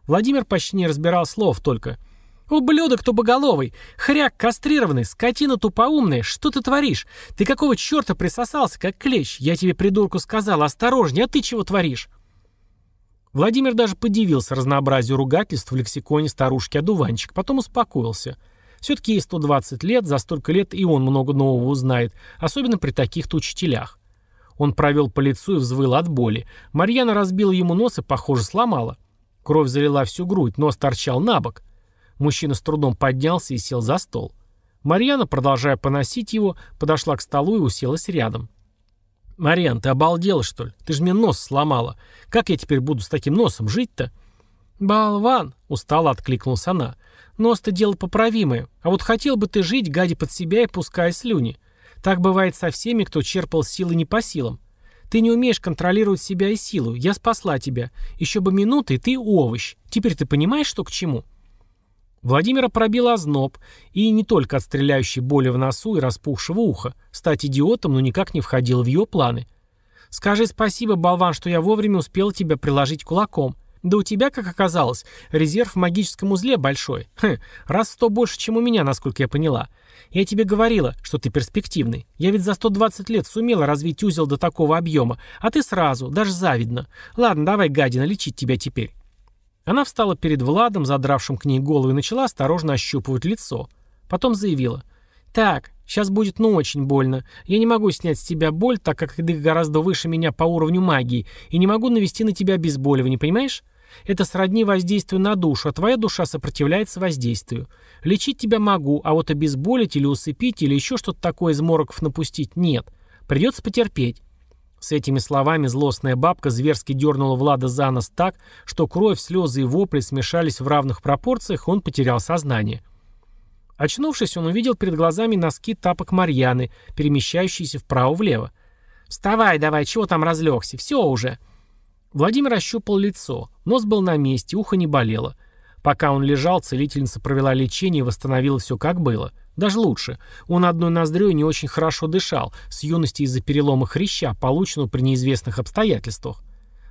Владимир почти не разбирал слов, только «Ублюдок тупоголовый! Хряк кастрированный! Скотина тупоумная! Что ты творишь? Ты какого черта присосался, как клещ? Я тебе, придурку, сказал, осторожнее, а ты чего творишь?» Владимир даже подивился разнообразию ругательств в лексиконе старушки-одуванчик, потом успокоился. Все-таки ей 120 лет, за столько лет и он много нового узнает, особенно при таких-то учителях. Он провел по лицу и взвыл от боли. Марьяна разбила ему нос и, похоже, сломала. Кровь залила всю грудь, нос торчал на бок. Мужчина с трудом поднялся и сел за стол. Марьяна, продолжая поносить его, подошла к столу и уселась рядом. «Мариан, ты обалдела, что ли? Ты же мне нос сломала. Как я теперь буду с таким носом жить-то?» «Болван!» — устало откликнулась она. «Нос-то дело поправимое. А вот хотел бы ты жить, гадя под себя и пуская слюни. Так бывает со всеми, кто черпал силы не по силам. Ты не умеешь контролировать себя и силу. Я спасла тебя. Еще бы минуты, и ты овощ. Теперь ты понимаешь, что к чему?» Владимира пробил озноб, и не только от стреляющей боли в носу и распухшего уха. Стать идиотом, но ну, никак не входил в ее планы. «Скажи спасибо, болван, что я вовремя успел тебя приложить кулаком. Да у тебя, как оказалось, резерв в магическом узле большой. Хм, раз сто больше, чем у меня, насколько я поняла. Я тебе говорила, что ты перспективный. Я ведь за 120 лет сумела развить узел до такого объема, а ты сразу, даже завидно. Ладно, давай, гадина, лечить тебя теперь». Она встала перед Владом, задравшим к ней голову, и начала осторожно ощупывать лицо. Потом заявила. «Так, сейчас будет ну очень больно. Я не могу снять с тебя боль, так как ты гораздо выше меня по уровню магии, и не могу навести на тебя обезболивание, понимаешь? Это сродни воздействию на душу, а твоя душа сопротивляется воздействию. Лечить тебя могу, а вот обезболить или усыпить, или еще что-то такое из мороков напустить – нет. Придется потерпеть. С этими словами злостная бабка зверски дернула Влада за нос так, что кровь, слезы и вопли смешались в равных пропорциях, он потерял сознание. Очнувшись, он увидел перед глазами носки тапок Марьяны, перемещающиеся вправо-влево. «Вставай давай, чего там разлегся? Все уже!» Владимир ощупал лицо. Нос был на месте, ухо не болело. Пока он лежал, целительница провела лечение и восстановила все как было – даже лучше. Он одной ноздрёй не очень хорошо дышал, с юности из-за перелома хряща, полученного при неизвестных обстоятельствах.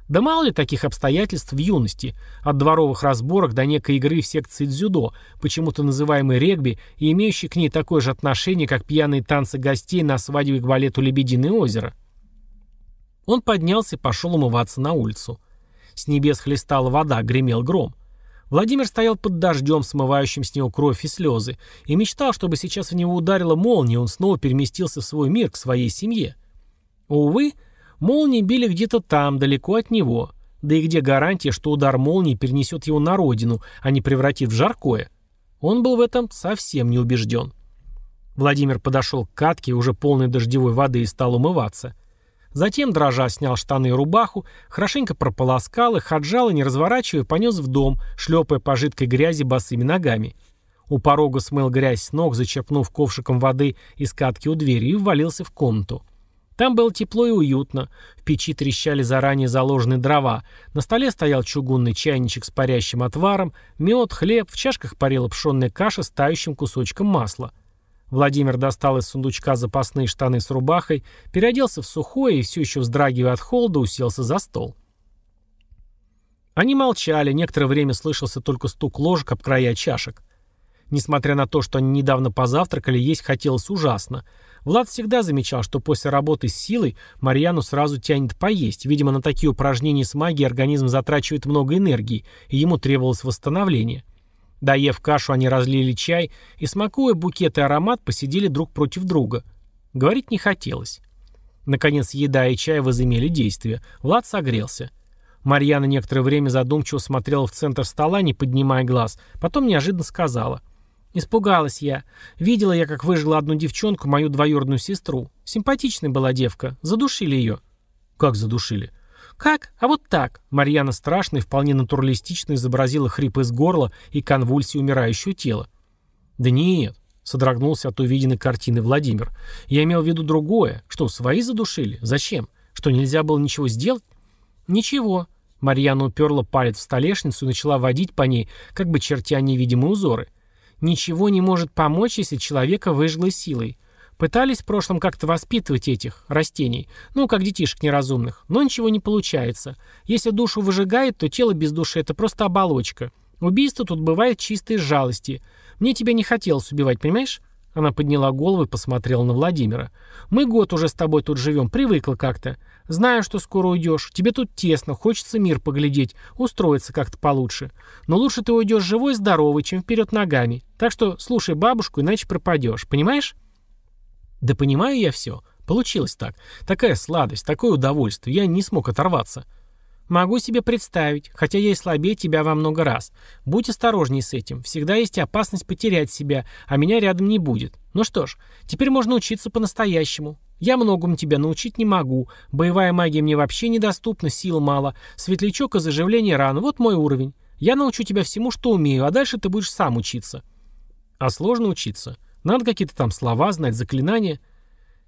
Да мало ли таких обстоятельств в юности, от дворовых разборок до некой игры в секции дзюдо, почему-то называемой регби, и имеющей к ней такое же отношение, как пьяные танцы гостей на свадьбе к балету «Лебединое озеро». Он поднялся и пошел умываться на улицу. С небес хлестала вода, гремел гром. Владимир стоял под дождем, смывающим с него кровь и слезы, и мечтал, чтобы сейчас в него ударила молния, он снова переместился в свой мир, к своей семье. Увы, молнии били где-то там, далеко от него. Да и где гарантия, что удар молнии перенесет его на родину, а не превратит в жаркое? Он был в этом совсем не убежден. Владимир подошел к катке, уже полной дождевой воды, и стал умываться. Затем, дрожа, снял штаны и рубаху, хорошенько прополоскал их, отжал и, не разворачивая, понес в дом, шлепая по жидкой грязи босыми ногами. У порога смыл грязь с ног, зачерпнув ковшиком воды из катки у двери и ввалился в комнату. Там было тепло и уютно. В печи трещали заранее заложенные дрова. На столе стоял чугунный чайничек с парящим отваром, мед, хлеб, в чашках парила пшенная каша с тающим кусочком масла. Владимир достал из сундучка запасные штаны с рубахой, переоделся в сухое и все еще вздрагивая от холода уселся за стол. Они молчали, некоторое время слышался только стук ложек об края чашек. Несмотря на то, что они недавно позавтракали, есть хотелось ужасно. Влад всегда замечал, что после работы с силой Марьяну сразу тянет поесть. Видимо, на такие упражнения с магией организм затрачивает много энергии, и ему требовалось восстановление. Доев кашу, они разлили чай и, смакуя букет и аромат, посидели друг против друга. Говорить не хотелось. Наконец, еда и чай возымели действие. Влад согрелся. Марьяна некоторое время задумчиво смотрела в центр стола, не поднимая глаз. Потом неожиданно сказала. «Испугалась я. Видела я, как выжила одну девчонку, мою двоюродную сестру. Симпатичная была девка. Задушили ее». «Как задушили?» «Как? А вот так!» Марьяна страшно вполне натуралистично изобразила хрип из горла и конвульсии умирающего тела. «Да нет!» — содрогнулся от увиденной картины Владимир. «Я имел в виду другое. Что, свои задушили? Зачем? Что, нельзя было ничего сделать?» «Ничего». Марьяна уперла палец в столешницу и начала водить по ней, как бы чертя невидимые узоры. «Ничего не может помочь, если человека выжгло силой. Пытались в прошлом как-то воспитывать этих растений, ну, как детишек неразумных, но ничего не получается. Если душу выжигает, то тело без души – это просто оболочка. Убийство тут бывает чистой жалости. Мне тебя не хотелось убивать, понимаешь? Она подняла голову и посмотрела на Владимира. «Мы год уже с тобой тут живем, привыкла как-то. Знаю, что скоро уйдешь. Тебе тут тесно, хочется мир поглядеть, устроиться как-то получше. Но лучше ты уйдешь живой и здоровый, чем вперед ногами. Так что слушай бабушку, иначе пропадешь. Понимаешь?» Да понимаю я все. Получилось так. Такая сладость, такое удовольствие. Я не смог оторваться. Могу себе представить, хотя я и слабее тебя во много раз. Будь осторожней с этим. Всегда есть опасность потерять себя, а меня рядом не будет. Ну что ж, теперь можно учиться по-настоящему. Я многому тебя научить не могу. Боевая магия мне вообще недоступна, сил мало. Светлячок и заживление ран – вот мой уровень. Я научу тебя всему, что умею, а дальше ты будешь сам учиться. А сложно учиться – надо какие-то там слова знать, заклинания.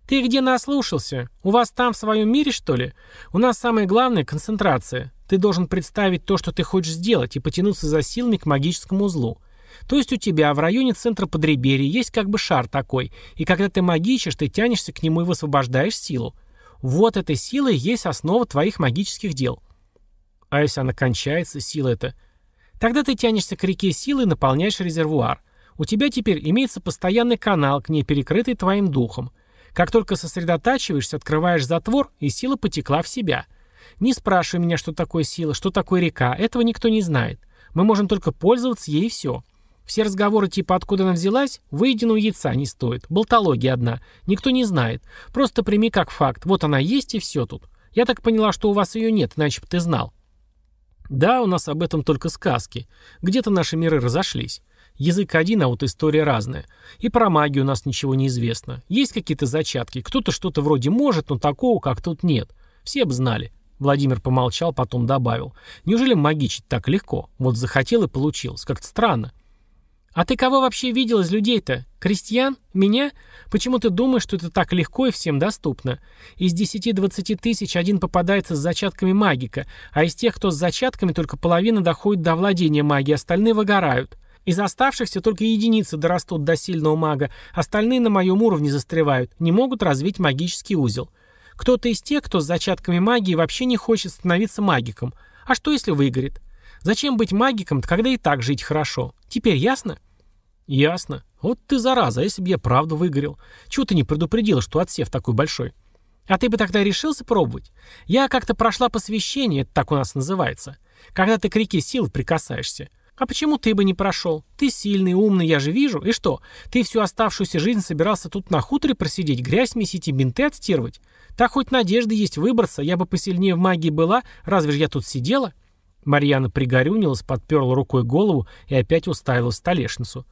Ты где наслушался? У вас там в своем мире, что ли? У нас самое главное — концентрация. Ты должен представить то, что ты хочешь сделать, и потянуться за силами к магическому узлу. То есть у тебя в районе центра подреберья есть как бы шар такой, и когда ты магичишь, ты тянешься к нему и высвобождаешь силу. Вот этой силой есть основа твоих магических дел. А если она кончается, сила эта? Тогда ты тянешься к реке силы и наполняешь резервуар — у тебя теперь имеется постоянный канал, к ней перекрытый твоим духом. Как только сосредотачиваешься, открываешь затвор, и сила потекла в себя. Не спрашивай меня, что такое сила, что такое река, этого никто не знает. Мы можем только пользоваться ей и все. Все разговоры типа «откуда она взялась?» выеденного яйца не стоит. Болтология одна. Никто не знает. Просто прими как факт. Вот она есть и все тут. Я так поняла, что у вас ее нет, иначе бы ты знал. Да, у нас об этом только сказки. Где-то наши миры разошлись. Язык один, а вот история разная. И про магию у нас ничего не известно. Есть какие-то зачатки. Кто-то что-то вроде может, но такого, как тут, нет. Все бы знали. Владимир помолчал, потом добавил. Неужели магичить так легко? Вот захотел и получилось. Как-то странно. А ты кого вообще видел из людей-то? Крестьян? Меня? Почему ты думаешь, что это так легко и всем доступно? Из 10-20 тысяч один попадается с зачатками магика, а из тех, кто с зачатками, только половина доходит до владения магией, остальные выгорают. Из оставшихся только единицы дорастут до сильного мага, остальные на моем уровне застревают, не могут развить магический узел. Кто-то из тех, кто с зачатками магии вообще не хочет становиться магиком. А что если выгорит? Зачем быть магиком, когда и так жить хорошо? Теперь ясно? Ясно. Вот ты зараза, если бы я правду выгорел. Чего ты не предупредил, что отсев такой большой? А ты бы тогда решился пробовать? Я как-то прошла посвящение, это так у нас называется. Когда ты к реке сил прикасаешься. А почему ты бы не прошел? Ты сильный, умный, я же вижу. И что, ты всю оставшуюся жизнь собирался тут на хуторе просидеть, грязь месить и бинты отстирывать? Так хоть надежды есть выбраться, я бы посильнее в магии была, разве же я тут сидела?» Марьяна пригорюнилась, подперла рукой голову и опять уставила в столешницу.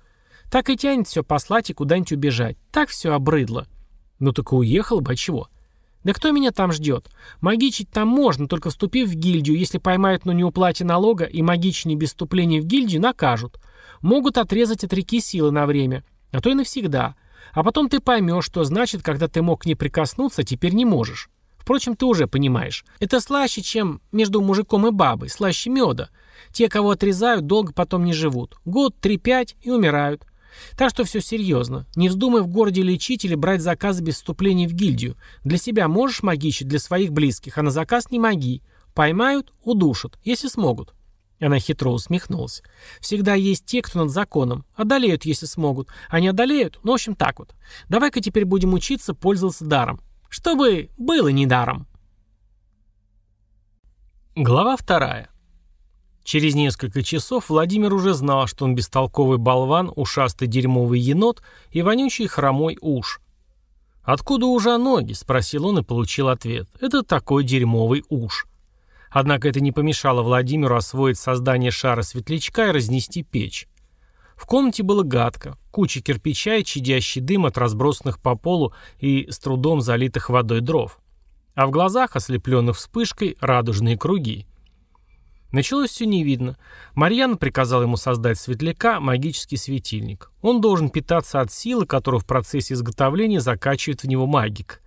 «Так и тянет все послать и куда-нибудь убежать. Так все обрыдло». «Ну так и уехал бы, а чего?» Да кто меня там ждет? Магичить там можно, только вступив в гильдию. Если поймают, на неуплате налога, и магичнее без вступления в гильдию накажут. Могут отрезать от реки силы на время, а то и навсегда. А потом ты поймешь, что значит, когда ты мог к ней прикоснуться, теперь не можешь. Впрочем, ты уже понимаешь. Это слаще, чем между мужиком и бабой, слаще меда. Те, кого отрезают, долго потом не живут. Год, три, пять и умирают. Так что все серьезно. Не вздумай в городе лечить или брать заказы без вступления в гильдию. Для себя можешь магичить, для своих близких, а на заказ не маги. Поймают – удушат, если смогут. Она хитро усмехнулась. «Всегда есть те, кто над законом. Одолеют, если смогут. А не одолеют? Ну, в общем, так вот. Давай-ка теперь будем учиться пользоваться даром. Чтобы было не даром». Глава вторая. Через несколько часов Владимир уже знал, что он бестолковый болван, ушастый дерьмовый енот и вонючий хромой уж. «Откуда уже ноги?» – спросил он и получил ответ. «Это такой дерьмовый уж». Однако это не помешало Владимиру освоить создание шара светлячка и разнести печь. В комнате было гадко, куча кирпича и чадящий дым от разбросанных по полу и с трудом залитых водой дров. А в глазах, ослепленных вспышкой, радужные круги – Началось все не видно. Марьяна приказал ему создать светляка, магический светильник. Он должен питаться от силы, которую в процессе изготовления закачивает в него магик.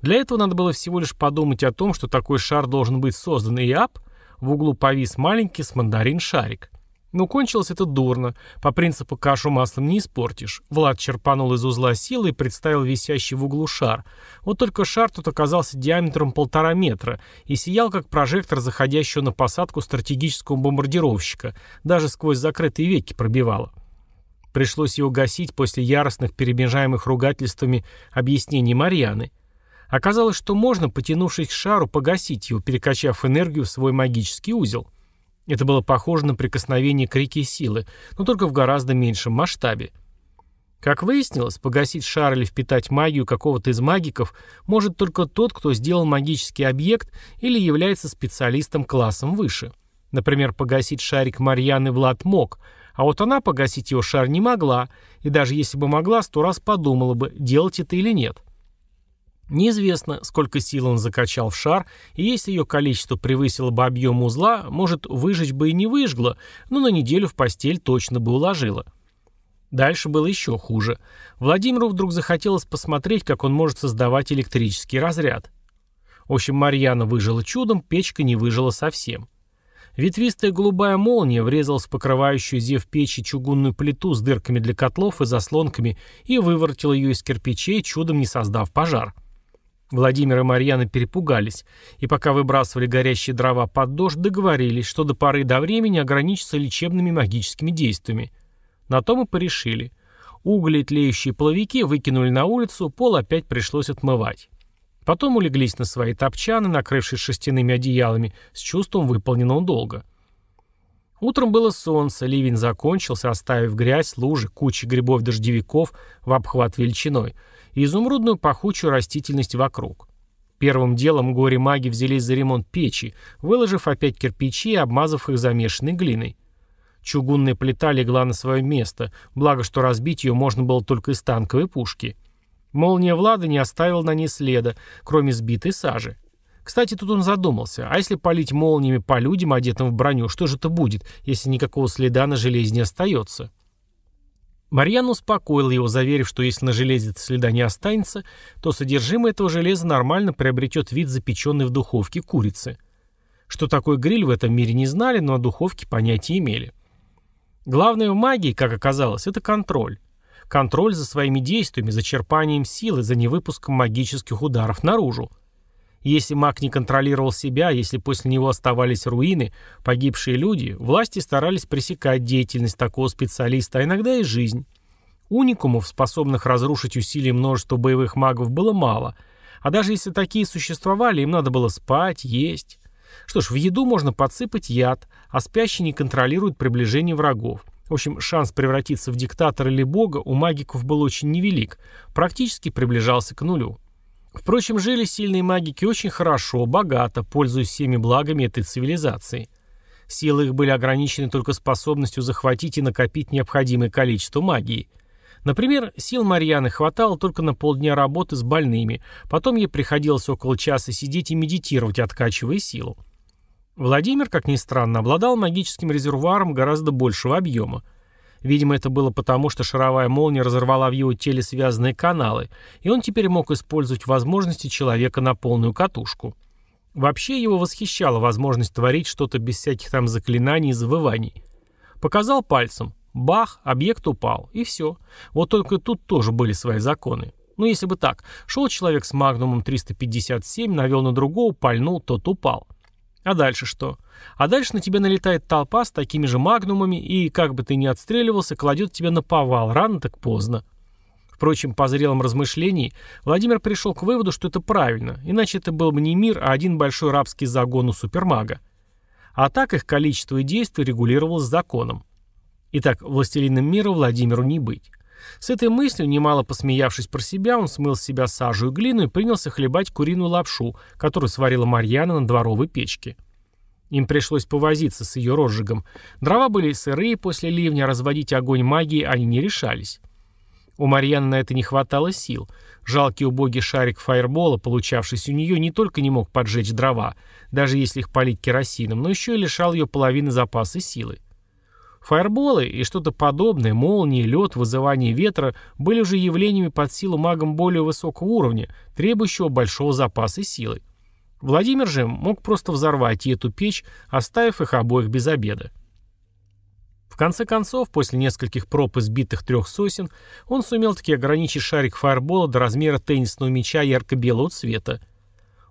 Для этого надо было всего лишь подумать о том, что такой шар должен быть создан, и ап, в углу повис маленький с мандарин шарик. Но кончилось это дурно. По принципу «кашу маслом не испортишь». Влад черпанул из узла силы и представил висящий в углу шар. Вот только шар тут оказался диаметром полтора метра и сиял как прожектор, заходящего на посадку стратегического бомбардировщика. Даже сквозь закрытые веки пробивало. Пришлось его гасить после яростных, перемежаемых ругательствами объяснений Марьяны. Оказалось, что можно, потянувшись к шару, погасить его, перекачав энергию в свой магический узел. Это было похоже на прикосновение к реке силы, но только в гораздо меньшем масштабе. Как выяснилось, погасить шар или впитать магию какого-то из магиков может только тот, кто сделал магический объект или является специалистом классом выше. Например, погасить шарик Марьяны Влад мог, а вот она погасить его шар не могла, и даже если бы могла, сто раз подумала бы, делать это или нет. Неизвестно, сколько сил он закачал в шар, и если ее количество превысило бы объем узла, может, выжечь бы и не выжгло, но на неделю в постель точно бы уложило. Дальше было еще хуже. Владимиру вдруг захотелось посмотреть, как он может создавать электрический разряд. В общем, Марьяна выжила чудом, печка не выжила совсем. Ветвистая голубая молния врезалась в покрывающую зев печи чугунную плиту с дырками для котлов и заслонками и выворотила ее из кирпичей, чудом не создав пожар. Владимир и Марьяна перепугались, и пока выбрасывали горящие дрова под дождь, договорились, что до поры до времени ограничатся лечебными магическими действиями. На то мы порешили. Угли и тлеющие половики выкинули на улицу, пол опять пришлось отмывать. Потом улеглись на свои топчаны, накрывшись шерстяными одеялами, с чувством выполненного долга. Утром было солнце, ливень закончился, оставив грязь, лужи, кучи грибов-дождевиков в обхват величиной – и изумрудную пахучую растительность вокруг. Первым делом горе-маги взялись за ремонт печи, выложив опять кирпичи и обмазав их замешанной глиной. Чугунная плита легла на свое место, благо что разбить ее можно было только из танковой пушки. Молния Влада не оставила на ней следа, кроме сбитой сажи. Кстати, тут он задумался, а если палить молниями по людям, одетым в броню, что же это будет, если никакого следа на железе не остается? Марьян успокоил его, заверив, что если на железе следа не останется, то содержимое этого железа нормально приобретет вид запеченной в духовке курицы. Что такое гриль в этом мире не знали, но о духовке понятия имели. Главное в магии, как оказалось, это контроль. Контроль за своими действиями, за черпанием силы, за невыпуском магических ударов наружу. Если маг не контролировал себя, если после него оставались руины, погибшие люди, власти старались пресекать деятельность такого специалиста, а иногда и жизнь. Уникумов, способных разрушить усилия множества боевых магов, было мало. А даже если такие существовали, им надо было спать, есть. Что ж, в еду можно подсыпать яд, а спящий не контролирует приближение врагов. В общем, шанс превратиться в диктатора или бога у магиков был очень невелик, практически приближался к нулю. Впрочем, жили сильные магики очень хорошо, богато, пользуясь всеми благами этой цивилизации. Силы их были ограничены только способностью захватить и накопить необходимое количество магии. Например, сил Марьяны хватало только на полдня работы с больными, потом ей приходилось около часа сидеть и медитировать, откачивая силу. Владимир, как ни странно, обладал магическим резервуаром гораздо большего объема – Видимо, это было потому, что шаровая молния разорвала в его теле связанные каналы, и он теперь мог использовать возможности человека на полную катушку. Вообще его восхищала возможность творить что-то без всяких там заклинаний и завываний. Показал пальцем. Бах, объект упал. И все. Вот только тут тоже были свои законы. Ну, если бы так. Шел человек с магнумом 357, навел на другого, пальнул, тот упал. А дальше что? А дальше на тебя налетает толпа с такими же магнумами и, как бы ты ни отстреливался, кладет тебя на повал, рано так поздно. Впрочем, по зрелым размышлениям Владимир пришел к выводу, что это правильно, иначе это был бы не мир, а один большой рабский загон у супермага. А так их количество и действие регулировалось законом. Итак, властелином мира Владимиру не быть. С этой мыслью, немало посмеявшись про себя, он смыл с себя сажу и глину и принялся хлебать куриную лапшу, которую сварила Марьяна на дворовой печке. Им пришлось повозиться с ее розжигом. Дрова были сырые после ливня, а разводить огонь магии они не решались. У Марьяны на это не хватало сил. Жалкий убогий шарик фаербола, получавшийся у нее, не только не мог поджечь дрова, даже если их полить керосином, но еще и лишал ее половины запаса силы. Фаерболы и что-то подобное, молнии, лед, вызывание ветра были уже явлениями под силу магам более высокого уровня, требующего большого запаса силы. Владимир же мог просто взорвать и эту печь, оставив их обоих без обеда. В конце концов, после нескольких проб избитых трех сосен, он сумел таки ограничить шарик фаербола до размера теннисного мяча ярко-белого цвета.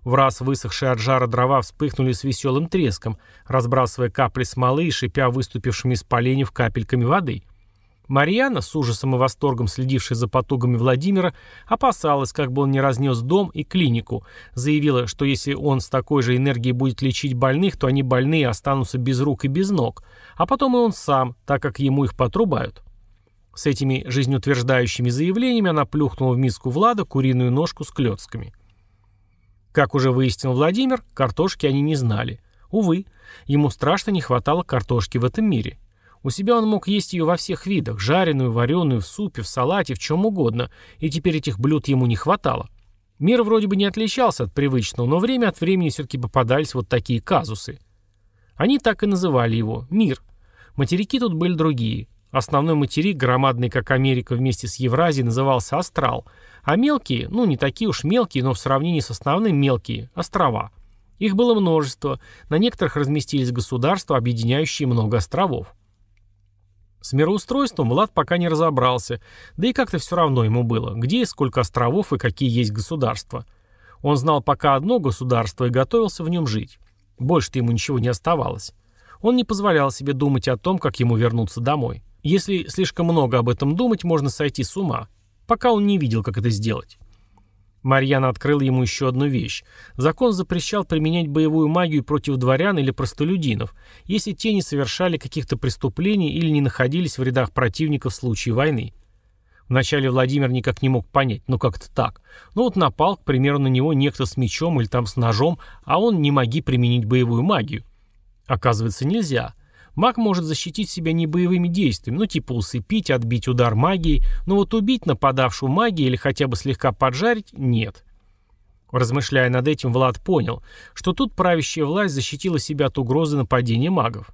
В раз высохшие от жара дрова вспыхнули с веселым треском, разбрасывая капли смолы и шипя выступившими из поленьев капельками воды. Марьяна, с ужасом и восторгом следившая за потугами Владимира, опасалась, как бы он не разнес дом и клинику, заявила, что если он с такой же энергией будет лечить больных, то они больные останутся без рук и без ног, а потом и он сам, так как ему их потрубают. С этими жизнеутверждающими заявлениями она плюхнула в миску Влада куриную ножку с клетками. Как уже выяснил Владимир, картошки они не знали. Увы, ему страшно не хватало картошки в этом мире. У себя он мог есть ее во всех видах, жареную, вареную, в супе, в салате, в чем угодно, и теперь этих блюд ему не хватало. Мир вроде бы не отличался от привычного, но время от времени все-таки попадались вот такие казусы. Они так и называли его – мир. Материки тут были другие. Основной материк, громадный как Америка вместе с Евразией, назывался Астрал, а мелкие, ну не такие уж мелкие, но в сравнении с основным мелкие – острова. Их было множество, на некоторых разместились государства, объединяющие много островов. С мироустройством Влад пока не разобрался, да и как-то все равно ему было, где и сколько островов и какие есть государства. Он знал пока одно государство и готовился в нем жить. Больше-то ему ничего не оставалось. Он не позволял себе думать о том, как ему вернуться домой. Если слишком много об этом думать, можно сойти с ума. Пока он не видел, как это сделать. Марьяна открыла ему еще одну вещь. Закон запрещал применять боевую магию против дворян или простолюдинов, если те не совершали каких-то преступлений или не находились в рядах противника в случае войны. Вначале Владимир никак не мог понять, ну как это так? Ну вот напал, к примеру, на него некто с мечом или там с ножом, а он не моги применить боевую магию. Оказывается, нельзя. Маг может защитить себя не боевыми действиями, ну типа усыпить, отбить удар магией, но вот убить нападавшую магией или хотя бы слегка поджарить – нет. Размышляя над этим, Влад понял, что тут правящая власть защитила себя от угрозы нападения магов.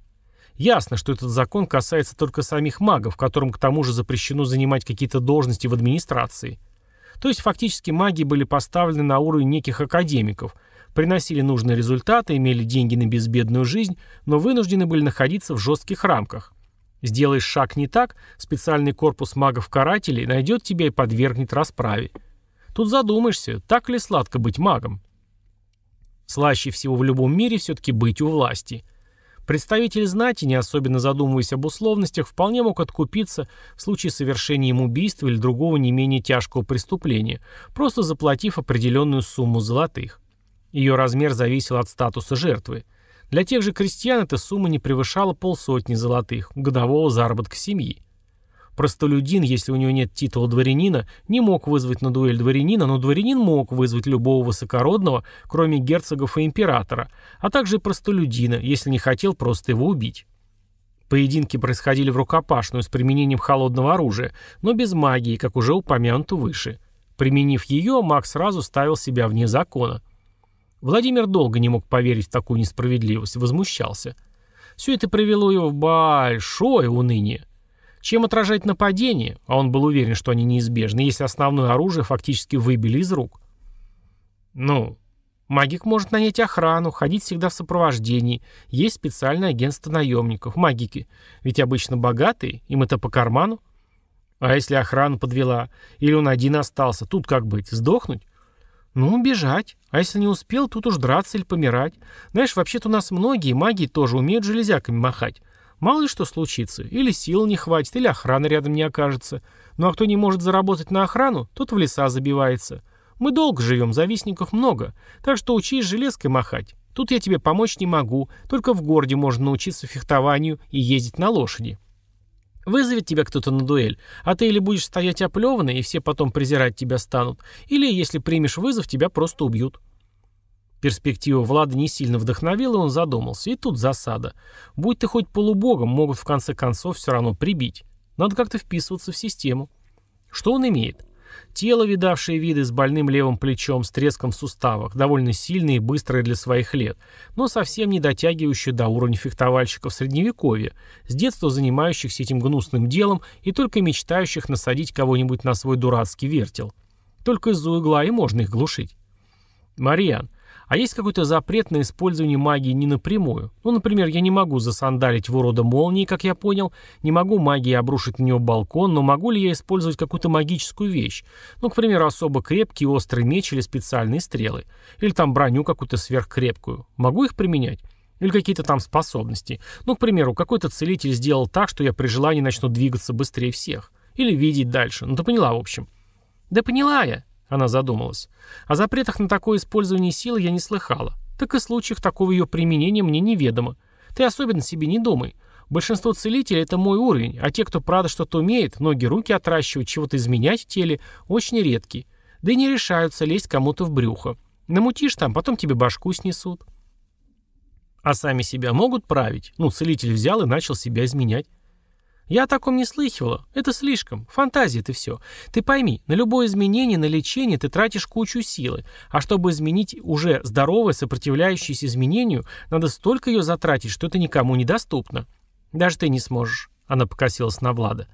Ясно, что этот закон касается только самих магов, которым к тому же запрещено занимать какие-то должности в администрации. То есть фактически маги были поставлены на уровень неких академиков – приносили нужные результаты, имели деньги на безбедную жизнь, но вынуждены были находиться в жестких рамках. Сделаешь шаг не так, специальный корпус магов-карателей найдет тебя и подвергнет расправе. Тут задумаешься, так ли сладко быть магом? Слаще всего в любом мире все-таки быть у власти. Представитель знати, не особенно задумываясь об условностях, вполне мог откупиться в случае совершения им убийства или другого не менее тяжкого преступления, просто заплатив определенную сумму золотых. Ее размер зависел от статуса жертвы. Для тех же крестьян эта сумма не превышала полсотни золотых, годового заработка семьи. Простолюдин, если у него нет титула дворянина, не мог вызвать на дуэль дворянина, но дворянин мог вызвать любого высокородного, кроме герцогов и императора, а также простолюдина, если не хотел просто его убить. Поединки происходили в рукопашную с применением холодного оружия, но без магии, как уже упомянуто выше. Применив ее, маг сразу ставил себя вне закона – Владимир долго не мог поверить в такую несправедливость, возмущался. Все это привело его в большое уныние. Чем отражать нападение, а он был уверен, что они неизбежны, если основное оружие фактически выбили из рук. Ну, магик может нанять охрану, ходить всегда в сопровождении, есть специальное агентство наемников, магики, ведь обычно богатые, им это по карману. А если охрана подвела, или он один остался, тут как быть, сдохнуть? «Ну, бежать. А если не успел, тут уж драться или помирать. Знаешь, вообще-то у нас многие маги тоже умеют железяками махать. Мало ли что случится. Или сил не хватит, или охрана рядом не окажется. Ну а кто не может заработать на охрану, тот в леса забивается. Мы долго живем, завистников много. Так что учись железкой махать. Тут я тебе помочь не могу. Только в городе можно научиться фехтованию и ездить на лошади». Вызовет тебя кто-то на дуэль, а ты или будешь стоять оплеванный, и все потом презирать тебя станут, или, если примешь вызов, тебя просто убьют. Перспектива Влада не сильно вдохновила, он задумался. И тут засада. Будь ты хоть полубогом, могут в конце концов все равно прибить. Надо как-то вписываться в систему. Что он имеет? тело, видавшее виды, с больным левым плечом, с треском в суставах, довольно сильное и быстрое для своих лет, но совсем не дотягивающее до уровня фехтовальщиков Средневековья, с детства занимающихся этим гнусным делом и только мечтающих насадить кого-нибудь на свой дурацкий вертел. Только из-за угла и можно их глушить. «Мариан, а есть какой-то запрет на использование магии не напрямую? Ну, например, я не могу засандалить в урода молнии, как я понял, не могу магией обрушить на него балкон, но могу ли я использовать какую-то магическую вещь? Ну, к примеру, особо крепкий острый меч или специальные стрелы. Или там броню какую-то сверхкрепкую. Могу их применять? Или какие-то там способности. Ну, к примеру, какой-то целитель сделал так, что я при желании начну двигаться быстрее всех. Или видеть дальше. Ну, ты поняла, в общем. Да поняла я, она задумалась. О запретах на такое использование силы я не слыхала. Так и случаях такого ее применения мне неведомо. Ты особенно себе не думай. Большинство целителей — это мой уровень, а те, кто правда что-то умеет, ноги, руки отращивать, чего-то изменять в теле, очень редки. Да и не решаются лезть кому-то в брюхо. Намутишь там, потом тебе башку снесут. А сами себя могут править? Ну, целитель взял и начал себя изменять. Я о таком не слыхивала. Это слишком. Фантазия ты все. Ты пойми, на любое изменение, на лечение ты тратишь кучу силы. А чтобы изменить уже здоровое, сопротивляющееся изменению, надо столько ее затратить, что это никому недоступно. Даже ты не сможешь. Она покосилась на Влада.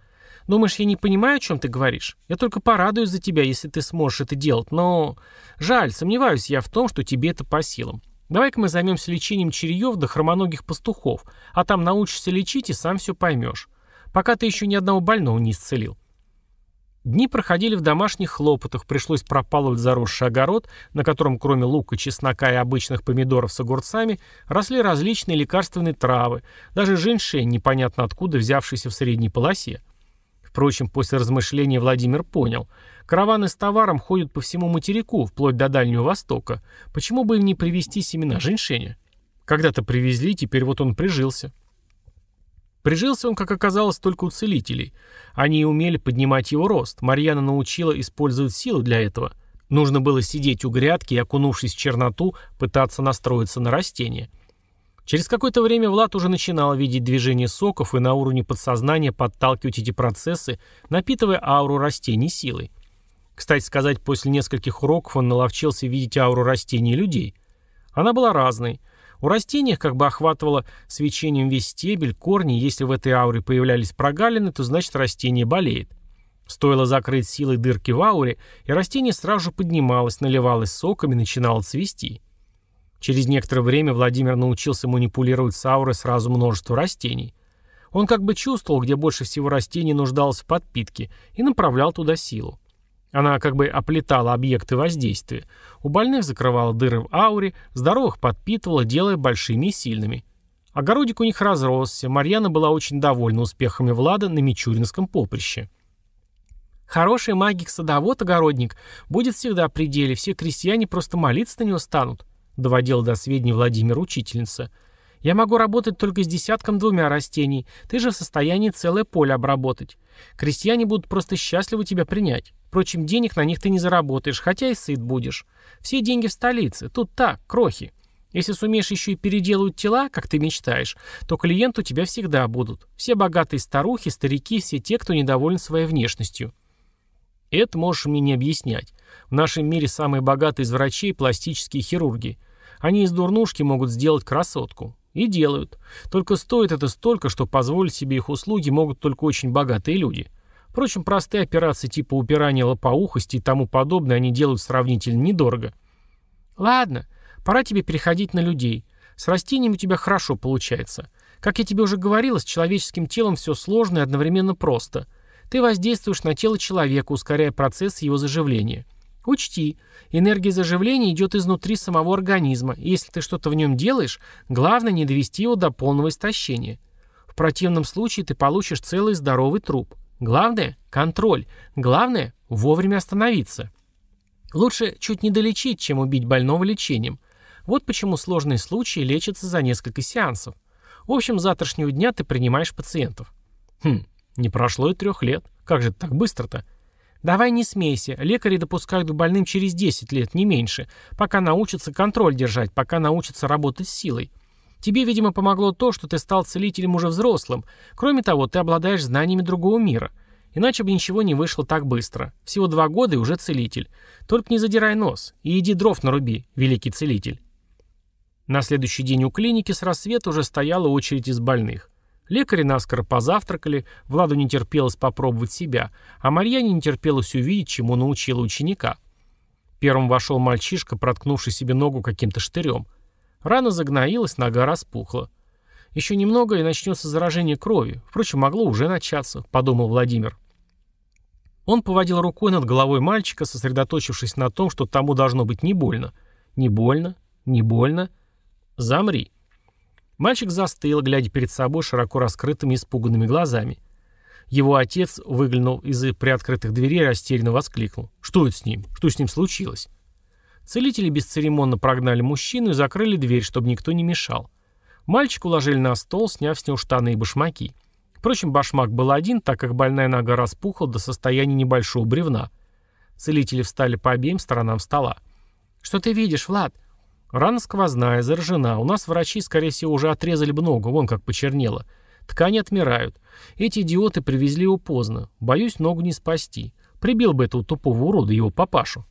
Думаешь, я не понимаю, о чем ты говоришь? Я только порадуюсь за тебя, если ты сможешь это делать, но... Жаль, сомневаюсь я в том, что тебе это по силам. Давай-ка мы займемся лечением череев до хромоногих пастухов, а там научишься лечить и сам все поймешь пока ты еще ни одного больного не исцелил. Дни проходили в домашних хлопотах, пришлось пропалывать заросший огород, на котором кроме лука, чеснока и обычных помидоров с огурцами росли различные лекарственные травы, даже женьшень, непонятно откуда взявшийся в средней полосе. Впрочем, после размышления Владимир понял. Караваны с товаром ходят по всему материку, вплоть до Дальнего Востока. Почему бы им не привезти семена женьшеня? Когда-то привезли, теперь вот он прижился. Прижился он, как оказалось, только у целителей. Они умели поднимать его рост. Марьяна научила использовать силу для этого. Нужно было сидеть у грядки и, окунувшись в черноту, пытаться настроиться на растение. Через какое-то время Влад уже начинал видеть движение соков и на уровне подсознания подталкивать эти процессы, напитывая ауру растений силой. Кстати сказать, после нескольких уроков он наловчился видеть ауру растений и людей. Она была разной – у растений, как бы охватывало свечением весь стебель, корни, если в этой ауре появлялись прогалины, то значит растение болеет. Стоило закрыть силой дырки в ауре, и растение сразу же поднималось, наливалось соками, начинало цвести. Через некоторое время Владимир научился манипулировать с аурой сразу множество растений. Он как бы чувствовал, где больше всего растений нуждалось в подпитке, и направлял туда силу. Она как бы оплетала объекты воздействия. У больных закрывала дыры в ауре, здоровых подпитывала, делая большими и сильными. Огородик у них разросся, Марьяна была очень довольна успехами Влада на Мичуринском поприще. Хороший магик-садовод-огородник будет всегда при деле, все крестьяне просто молиться на него станут, доводила до сведения Владимир учительница – я могу работать только с десятком-двумя растений. Ты же в состоянии целое поле обработать. Крестьяне будут просто счастливы тебя принять. Впрочем, денег на них ты не заработаешь, хотя и сыт будешь. Все деньги в столице. Тут так, крохи. Если сумеешь еще и переделывать тела, как ты мечтаешь, то клиенты у тебя всегда будут. Все богатые старухи, старики, все те, кто недоволен своей внешностью. Это можешь мне не объяснять. В нашем мире самые богатые из врачей – пластические хирурги. Они из дурнушки могут сделать красотку. И делают. Только стоит это столько, что позволить себе их услуги могут только очень богатые люди. Впрочем, простые операции типа упирания лопоухости и тому подобное они делают сравнительно недорого. Ладно, пора тебе переходить на людей. С растениями у тебя хорошо получается. Как я тебе уже говорила, с человеческим телом все сложно и одновременно просто. Ты воздействуешь на тело человека, ускоряя процесс его заживления. Учти, энергия заживления идет изнутри самого организма, и если ты что-то в нем делаешь, главное не довести его до полного истощения. В противном случае ты получишь целый здоровый труп. Главное – контроль. Главное – вовремя остановиться. Лучше чуть не долечить, чем убить больного лечением. Вот почему сложные случаи лечатся за несколько сеансов. В общем, с завтрашнего дня ты принимаешь пациентов. Хм, не прошло и трех лет. Как же это так быстро-то? Давай не смейся. Лекари допускают к больным через 10 лет, не меньше. Пока научатся контроль держать, пока научатся работать с силой. Тебе, видимо, помогло то, что ты стал целителем уже взрослым. Кроме того, ты обладаешь знаниями другого мира. Иначе бы ничего не вышло так быстро. Всего два года и уже целитель. Только не задирай нос и иди дров наруби, великий целитель. На следующий день у клиники с рассвета уже стояла очередь из больных. Лекари наскоро позавтракали, Владу не терпелось попробовать себя, а Марьяне не терпелось увидеть, чему научила ученика. Первым вошел мальчишка, проткнувший себе ногу каким-то штырем. Рана загноилась, нога распухла. «Еще немного, и начнется заражение крови. Впрочем, могло уже начаться», — подумал Владимир. Он поводил рукой над головой мальчика, сосредоточившись на том, что тому должно быть не больно. «Не больно? Не больно? Замри!» Мальчик застыл, глядя перед собой широко раскрытыми испуганными глазами. Его отец, выглянул из приоткрытых дверей, и растерянно воскликнул. «Что это с ним? Что с ним случилось?» Целители бесцеремонно прогнали мужчину и закрыли дверь, чтобы никто не мешал. Мальчика уложили на стол, сняв с него штаны и башмаки. Впрочем, башмак был один, так как больная нога распухла до состояния небольшого бревна. Целители встали по обеим сторонам стола. «Что ты видишь, Влад?» Рана сквозная, заражена. У нас врачи, скорее всего, уже отрезали бы ногу, вон как почернело. Ткани отмирают. Эти идиоты привезли его поздно. Боюсь, ногу не спасти. Прибил бы этого тупого урода, его папашу.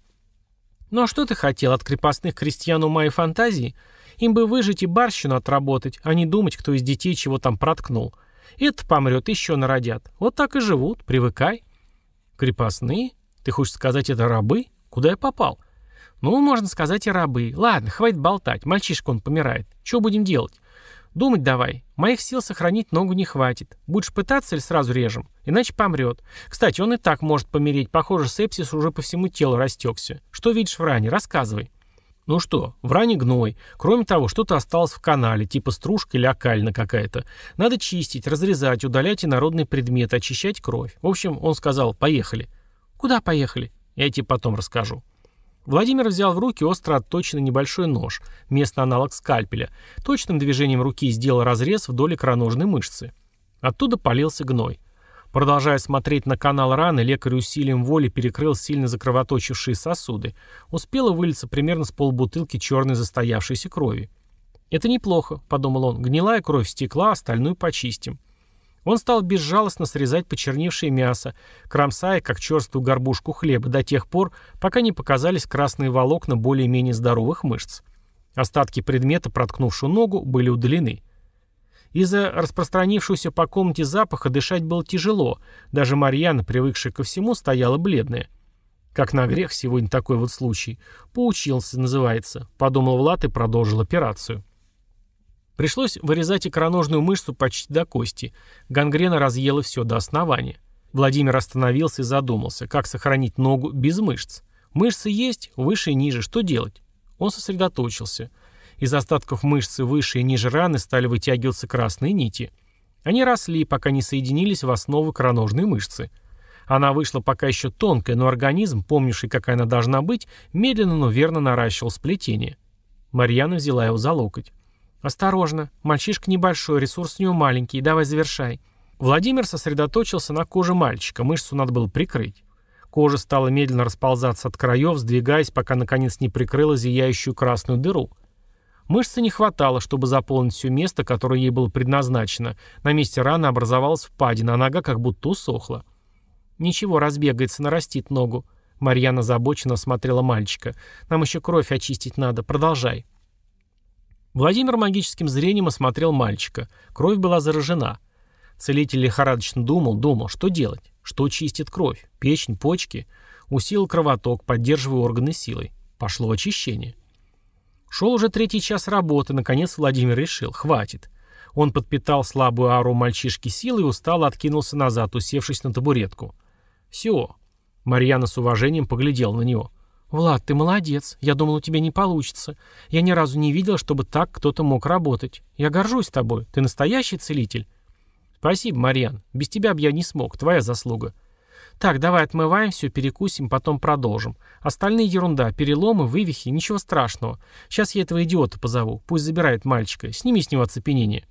Ну а что ты хотел от крепостных крестьян у моей фантазии? Им бы выжить и барщину отработать, а не думать, кто из детей чего там проткнул. Этот помрет, еще народят. Вот так и живут, привыкай. Крепостные? Ты хочешь сказать, это рабы? Куда я попал? — ну, можно сказать, и рабы. Ладно, хватит болтать, мальчишка он помирает. Что будем делать? Думать давай. Моих сил сохранить ногу не хватит. Будешь пытаться или сразу режем? Иначе помрет. Кстати, он и так может помереть. Похоже, сепсис уже по всему телу растекся. Что видишь в ране? Рассказывай. Ну что, в ране гной. Кроме того, что-то осталось в канале, типа стружка или окальна какая-то. Надо чистить, разрезать, удалять инородные предметы, очищать кровь. В общем, он сказал, поехали. Куда поехали? Я тебе потом расскажу. Владимир взял в руки остро отточенный небольшой нож, местный аналог скальпеля. Точным движением руки сделал разрез вдоль икроножной мышцы. Оттуда полился гной. Продолжая смотреть на канал раны, лекарь усилием воли перекрыл сильно закровоточившие сосуды. Успело вылиться примерно с полбутылки черной застоявшейся крови. «Это неплохо», — подумал он. «Гнилая кровь стекла, остальную почистим». Он стал безжалостно срезать почерневшее мясо, кромсая, как черствую горбушку хлеба, до тех пор, пока не показались красные волокна более-менее здоровых мышц. Остатки предмета, проткнувшую ногу, были удалены. Из-за распространившегося по комнате запаха дышать было тяжело, даже Марьяна, привыкшая ко всему, стояла бледная. «Как на грех сегодня такой вот случай. Поучился, называется», — подумал Влад и продолжил операцию. Пришлось вырезать икроножную мышцу почти до кости. Гангрена разъела все до основания. Владимир остановился и задумался, как сохранить ногу без мышц. Мышцы есть, выше и ниже, что делать? Он сосредоточился. Из остатков мышцы выше и ниже раны стали вытягиваться красные нити. Они росли, пока не соединились в основу кроножной мышцы. Она вышла пока еще тонкая, но организм, помнивший, какая она должна быть, медленно, но верно наращивал сплетение. Марьяна взяла его за локоть. «Осторожно. Мальчишка небольшой, ресурс у него маленький. Давай завершай». Владимир сосредоточился на коже мальчика. Мышцу надо было прикрыть. Кожа стала медленно расползаться от краев, сдвигаясь, пока наконец не прикрыла зияющую красную дыру. Мышцы не хватало, чтобы заполнить все место, которое ей было предназначено. На месте раны образовалась впадина, а нога как будто усохла. «Ничего, разбегается, нарастит ногу». Марьяна озабоченно смотрела мальчика. «Нам еще кровь очистить надо. Продолжай». Владимир магическим зрением осмотрел мальчика. Кровь была заражена. Целитель лихорадочно думал, думал, что делать, что чистит кровь, печень, почки. Усилил кровоток, поддерживая органы силой. Пошло очищение. Шел уже третий час работы, наконец Владимир решил, хватит. Он подпитал слабую ауру мальчишки силой и устало откинулся назад, усевшись на табуретку. «Все». Марьяна с уважением поглядела на него. «Влад, ты молодец. Я думал, у тебя не получится. Я ни разу не видел, чтобы так кто-то мог работать. Я горжусь тобой. Ты настоящий целитель». «Спасибо, Марьян. Без тебя бы я не смог. Твоя заслуга». «Так, давай отмываем все, перекусим, потом продолжим. Остальные ерунда, переломы, вывихи, ничего страшного. Сейчас я этого идиота позову. Пусть забирает мальчика. Сними с него оцепенение».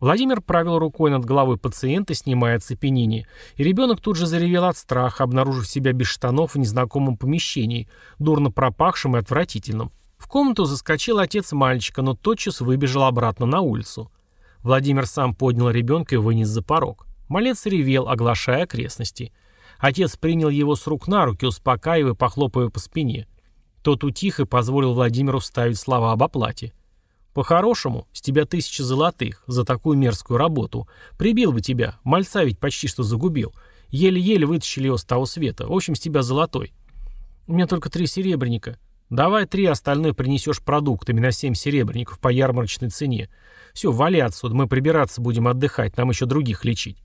Владимир правил рукой над головой пациента, снимая оцепенение, и ребенок тут же заревел от страха, обнаружив себя без штанов в незнакомом помещении, дурно пропахшем и отвратительном. В комнату заскочил отец мальчика, но тотчас выбежал обратно на улицу. Владимир сам поднял ребенка и вынес за порог. Малец ревел, оглашая окрестности. Отец принял его с рук на руки, успокаивая, похлопывая по спине. Тот утих и позволил Владимиру вставить слова об оплате. По-хорошему, с тебя тысяча золотых за такую мерзкую работу. Прибил бы тебя, мальца ведь почти что загубил. Еле-еле вытащили его с того света. В общем, с тебя золотой. У меня только три серебряника. Давай три, остальное принесешь продуктами на семь серебряников по ярмарочной цене. Все, вали отсюда, мы прибираться будем отдыхать, нам еще других лечить.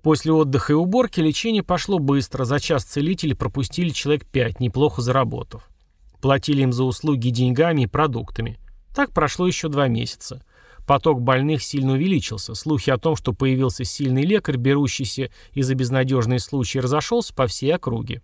После отдыха и уборки лечение пошло быстро, за час целители пропустили человек пять, неплохо заработав. Платили им за услуги деньгами и продуктами. Так прошло еще два месяца. Поток больных сильно увеличился. Слухи о том, что появился сильный лекарь, берущийся из за безнадежные случаи, разошелся по всей округе.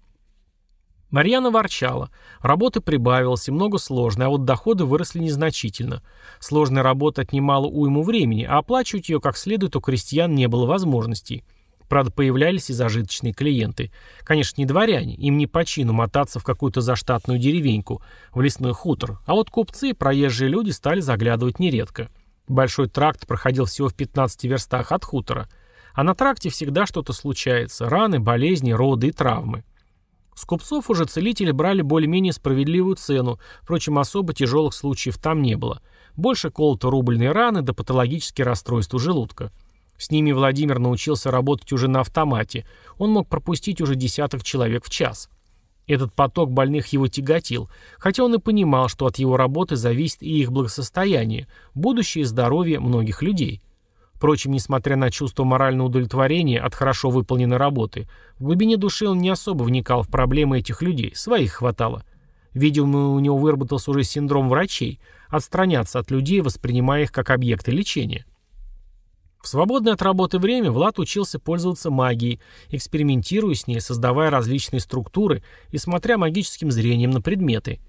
Марьяна ворчала. Работы прибавилось и много сложной, а вот доходы выросли незначительно. Сложная работа отнимала уйму времени, а оплачивать ее как следует у крестьян не было возможностей. Правда, появлялись и зажиточные клиенты. Конечно, не дворяне, им не по чину мотаться в какую-то заштатную деревеньку, в лесной хутор. А вот купцы и проезжие люди стали заглядывать нередко. Большой тракт проходил всего в 15 верстах от хутора. А на тракте всегда что-то случается – раны, болезни, роды и травмы. С купцов уже целители брали более-менее справедливую цену, впрочем, особо тяжелых случаев там не было. Больше колото рубльные раны до да патологические расстройства желудка. С ними Владимир научился работать уже на автомате. Он мог пропустить уже десяток человек в час. Этот поток больных его тяготил, хотя он и понимал, что от его работы зависит и их благосостояние, будущее и здоровье многих людей. Впрочем, несмотря на чувство морального удовлетворения от хорошо выполненной работы, в глубине души он не особо вникал в проблемы этих людей, своих хватало. Видимо, у него выработался уже синдром врачей – отстраняться от людей, воспринимая их как объекты лечения. В свободное от работы время Влад учился пользоваться магией, экспериментируя с ней, создавая различные структуры и смотря магическим зрением на предметы.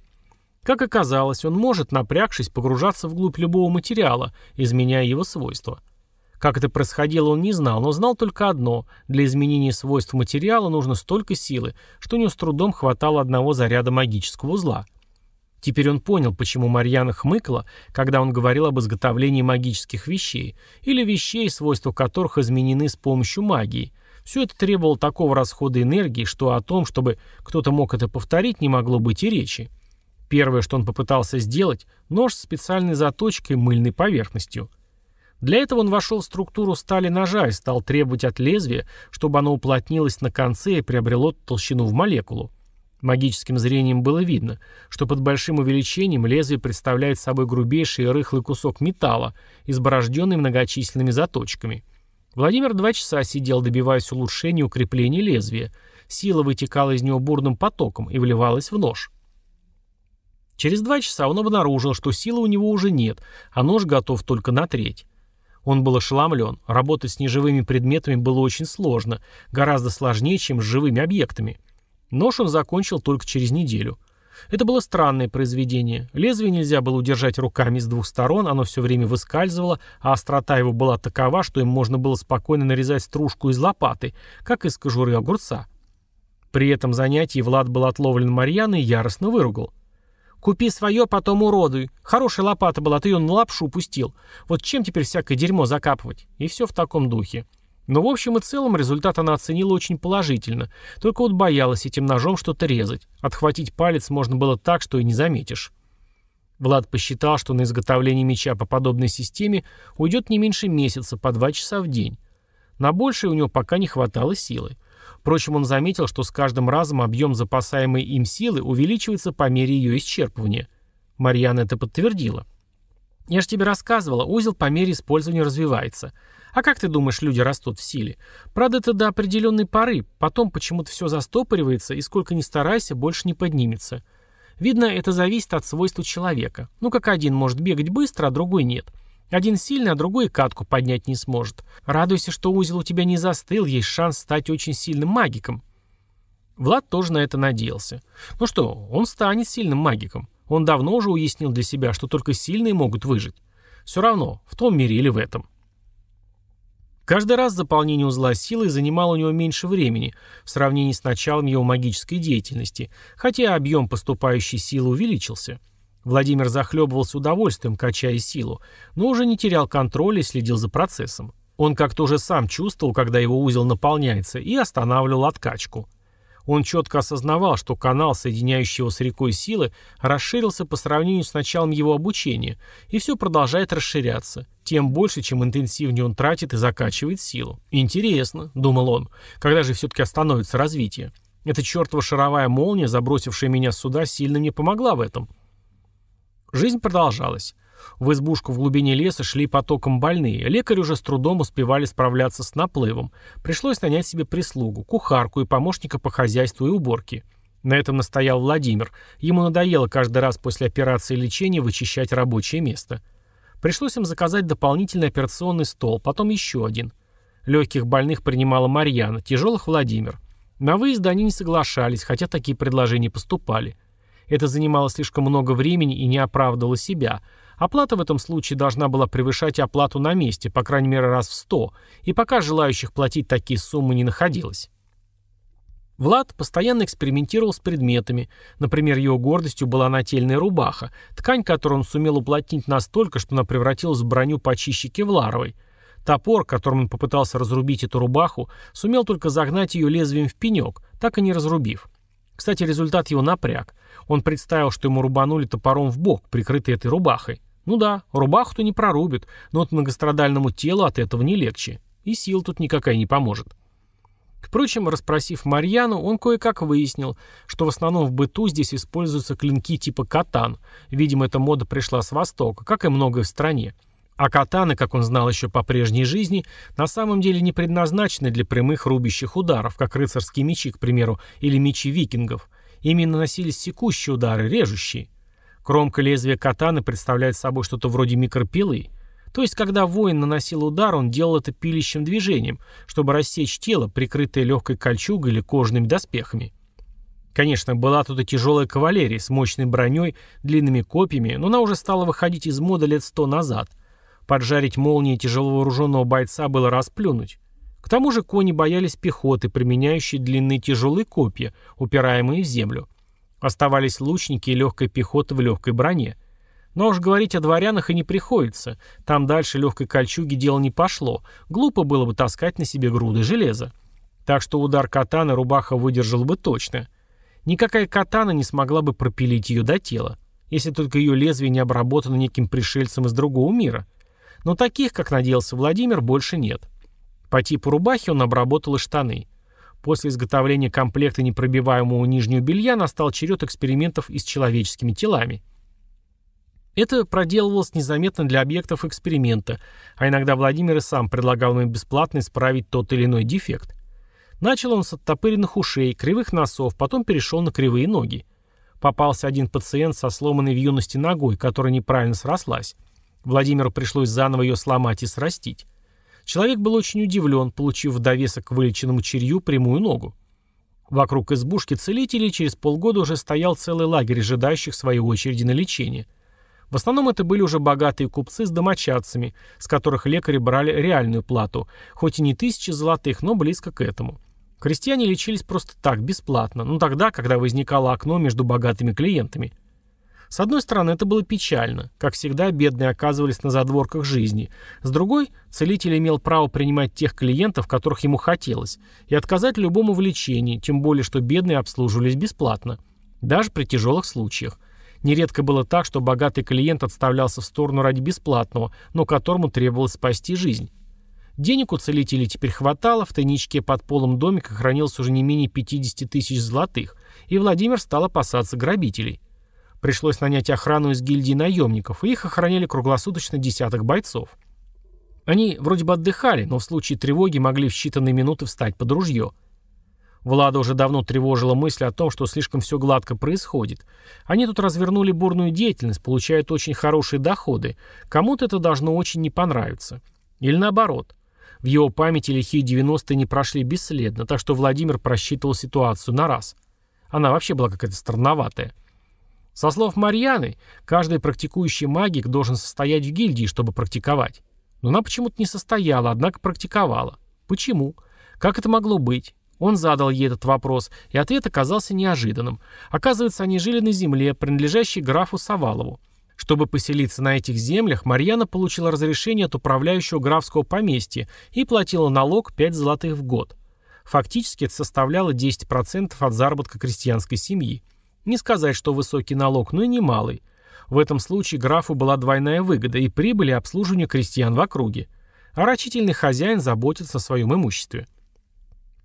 Как оказалось, он может, напрягшись, погружаться вглубь любого материала, изменяя его свойства. Как это происходило, он не знал, но знал только одно – для изменения свойств материала нужно столько силы, что у него с трудом хватало одного заряда магического узла – Теперь он понял, почему Марьяна хмыкала, когда он говорил об изготовлении магических вещей, или вещей, свойства которых изменены с помощью магии. Все это требовало такого расхода энергии, что о том, чтобы кто-то мог это повторить, не могло быть и речи. Первое, что он попытался сделать – нож с специальной заточкой мыльной поверхностью. Для этого он вошел в структуру стали ножа и стал требовать от лезвия, чтобы оно уплотнилось на конце и приобрело толщину в молекулу. Магическим зрением было видно, что под большим увеличением лезвие представляет собой грубейший и рыхлый кусок металла, изборожденный многочисленными заточками. Владимир два часа сидел, добиваясь улучшения и укрепления лезвия. Сила вытекала из него бурным потоком и вливалась в нож. Через два часа он обнаружил, что силы у него уже нет, а нож готов только на треть. Он был ошеломлен. Работать с неживыми предметами было очень сложно, гораздо сложнее, чем с живыми объектами – Нож он закончил только через неделю. Это было странное произведение. Лезвие нельзя было удержать руками с двух сторон, оно все время выскальзывало, а острота его была такова, что им можно было спокойно нарезать стружку из лопаты, как из кожуры огурца. При этом занятии Влад был отловлен Марьяной и яростно выругал. «Купи свое, потом уродуй. Хорошая лопата была, ты ее на лапшу пустил. Вот чем теперь всякое дерьмо закапывать?» И все в таком духе. Но в общем и целом результат она оценила очень положительно, только вот боялась этим ножом что-то резать. Отхватить палец можно было так, что и не заметишь. Влад посчитал, что на изготовление меча по подобной системе уйдет не меньше месяца по два часа в день. На большее у него пока не хватало силы. Впрочем, он заметил, что с каждым разом объем запасаемой им силы увеличивается по мере ее исчерпывания. Марьяна это подтвердила. «Я же тебе рассказывала, узел по мере использования развивается». А как ты думаешь, люди растут в силе? Правда, это до определенной поры, потом почему-то все застопоривается и сколько ни старайся, больше не поднимется. Видно, это зависит от свойств человека. Ну как один может бегать быстро, а другой нет. Один сильный, а другой катку поднять не сможет. Радуйся, что узел у тебя не застыл, есть шанс стать очень сильным магиком. Влад тоже на это надеялся. Ну что, он станет сильным магиком. Он давно уже уяснил для себя, что только сильные могут выжить. Все равно, в том мире или в этом. Каждый раз заполнение узла силой занимало у него меньше времени в сравнении с началом его магической деятельности, хотя объем поступающей силы увеличился. Владимир захлебывался удовольствием, качая силу, но уже не терял контроля и следил за процессом. Он как-то уже сам чувствовал, когда его узел наполняется, и останавливал откачку – он четко осознавал, что канал, соединяющий его с рекой силы, расширился по сравнению с началом его обучения, и все продолжает расширяться, тем больше, чем интенсивнее он тратит и закачивает силу. «Интересно», — думал он, — «когда же все-таки остановится развитие? Эта чертова шаровая молния, забросившая меня сюда, сильно мне помогла в этом». Жизнь продолжалась. В избушку в глубине леса шли потоком больные. Лекарь уже с трудом успевали справляться с наплывом. Пришлось нанять себе прислугу, кухарку и помощника по хозяйству и уборке. На этом настоял Владимир. Ему надоело каждый раз после операции и лечения вычищать рабочее место. Пришлось им заказать дополнительный операционный стол, потом еще один. Легких больных принимала Марьяна, тяжелых Владимир. На выезд они не соглашались, хотя такие предложения поступали. Это занимало слишком много времени и не оправдывало себя, Оплата в этом случае должна была превышать оплату на месте, по крайней мере раз в сто, и пока желающих платить такие суммы не находилось. Влад постоянно экспериментировал с предметами. Например, его гордостью была нательная рубаха, ткань, которой он сумел уплотнить настолько, что она превратилась в броню почище кевларовой. Топор, которым он попытался разрубить эту рубаху, сумел только загнать ее лезвием в пенек, так и не разрубив. Кстати, результат его напряг. Он представил, что ему рубанули топором в бок, прикрытый этой рубахой. Ну да, рубаху-то не прорубит, но от многострадальному телу от этого не легче. И сил тут никакая не поможет. Впрочем, расспросив Марьяну, он кое-как выяснил, что в основном в быту здесь используются клинки типа катан. Видимо, эта мода пришла с Востока, как и многое в стране. А катаны, как он знал еще по прежней жизни, на самом деле не предназначены для прямых рубящих ударов, как рыцарские мечи, к примеру, или мечи викингов. Ими наносились секущие удары, режущие. Кромка лезвия катаны представляет собой что-то вроде микропилы. То есть, когда воин наносил удар, он делал это пилищим движением, чтобы рассечь тело, прикрытое легкой кольчугой или кожными доспехами. Конечно, была тут и тяжелая кавалерия с мощной броней, длинными копьями, но она уже стала выходить из моды лет сто назад – Поджарить молнии тяжеловооруженного бойца было расплюнуть. К тому же кони боялись пехоты, применяющей длинные тяжелые копья, упираемые в землю. Оставались лучники и легкая пехота в легкой броне. Но уж говорить о дворянах и не приходится. Там дальше легкой кольчуги дело не пошло. Глупо было бы таскать на себе груды железа. Так что удар катаны рубаха выдержал бы точно. Никакая катана не смогла бы пропилить ее до тела. Если только ее лезвие не обработано неким пришельцем из другого мира – но таких, как надеялся Владимир, больше нет. По типу рубахи он обработал и штаны. После изготовления комплекта непробиваемого нижнего белья настал черед экспериментов и с человеческими телами. Это проделывалось незаметно для объектов эксперимента, а иногда Владимир и сам предлагал им бесплатно исправить тот или иной дефект. Начал он с оттопыренных ушей, кривых носов, потом перешел на кривые ноги. Попался один пациент со сломанной в юности ногой, которая неправильно срослась. Владимиру пришлось заново ее сломать и срастить. Человек был очень удивлен, получив в довесок к вылеченному черью прямую ногу. Вокруг избушки целителей через полгода уже стоял целый лагерь ожидающих своей очереди на лечение. В основном это были уже богатые купцы с домочадцами, с которых лекари брали реальную плату, хоть и не тысячи золотых, но близко к этому. Крестьяне лечились просто так, бесплатно, но ну тогда, когда возникало окно между богатыми клиентами – с одной стороны, это было печально. Как всегда, бедные оказывались на задворках жизни. С другой, целитель имел право принимать тех клиентов, которых ему хотелось, и отказать любому в лечении, тем более, что бедные обслуживались бесплатно. Даже при тяжелых случаях. Нередко было так, что богатый клиент отставлялся в сторону ради бесплатного, но которому требовалось спасти жизнь. Денег у целителей теперь хватало, в тайничке под полом домика хранилось уже не менее 50 тысяч золотых, и Владимир стал опасаться грабителей – Пришлось нанять охрану из гильдии наемников, и их охраняли круглосуточно десяток бойцов. Они вроде бы отдыхали, но в случае тревоги могли в считанные минуты встать под ружье. Влада уже давно тревожила мысль о том, что слишком все гладко происходит. Они тут развернули бурную деятельность, получают очень хорошие доходы. Кому-то это должно очень не понравиться. Или наоборот. В его памяти лихие 90-е не прошли бесследно, так что Владимир просчитывал ситуацию на раз. Она вообще была какая-то странноватая. Со слов Марьяны, каждый практикующий магик должен состоять в гильдии, чтобы практиковать. Но она почему-то не состояла, однако практиковала. Почему? Как это могло быть? Он задал ей этот вопрос, и ответ оказался неожиданным. Оказывается, они жили на земле, принадлежащей графу Савалову. Чтобы поселиться на этих землях, Марьяна получила разрешение от управляющего графского поместья и платила налог 5 золотых в год. Фактически это составляло 10% от заработка крестьянской семьи. Не сказать, что высокий налог, но и немалый. В этом случае графу была двойная выгода и прибыль и обслуживание крестьян в округе. Орочительный хозяин заботится о своем имуществе.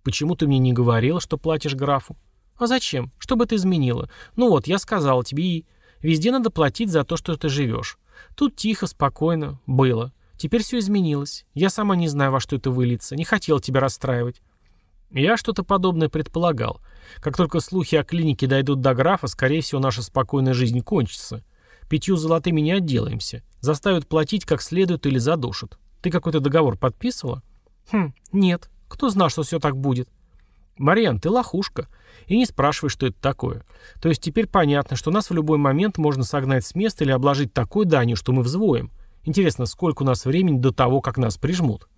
«Почему ты мне не говорила, что платишь графу?» «А зачем? Что бы это изменило? Ну вот, я сказал тебе и... Везде надо платить за то, что ты живешь. Тут тихо, спокойно. Было. Теперь все изменилось. Я сама не знаю, во что это выльется. Не хотел тебя расстраивать. Я что-то подобное предполагал. Как только слухи о клинике дойдут до графа, скорее всего, наша спокойная жизнь кончится. Пятью золотыми не отделаемся. Заставят платить как следует или задушат. Ты какой-то договор подписывала? Хм, нет. Кто знал, что все так будет? Мариан, ты лохушка. И не спрашивай, что это такое. То есть теперь понятно, что нас в любой момент можно согнать с места или обложить такой данью, что мы взвоем. Интересно, сколько у нас времени до того, как нас прижмут?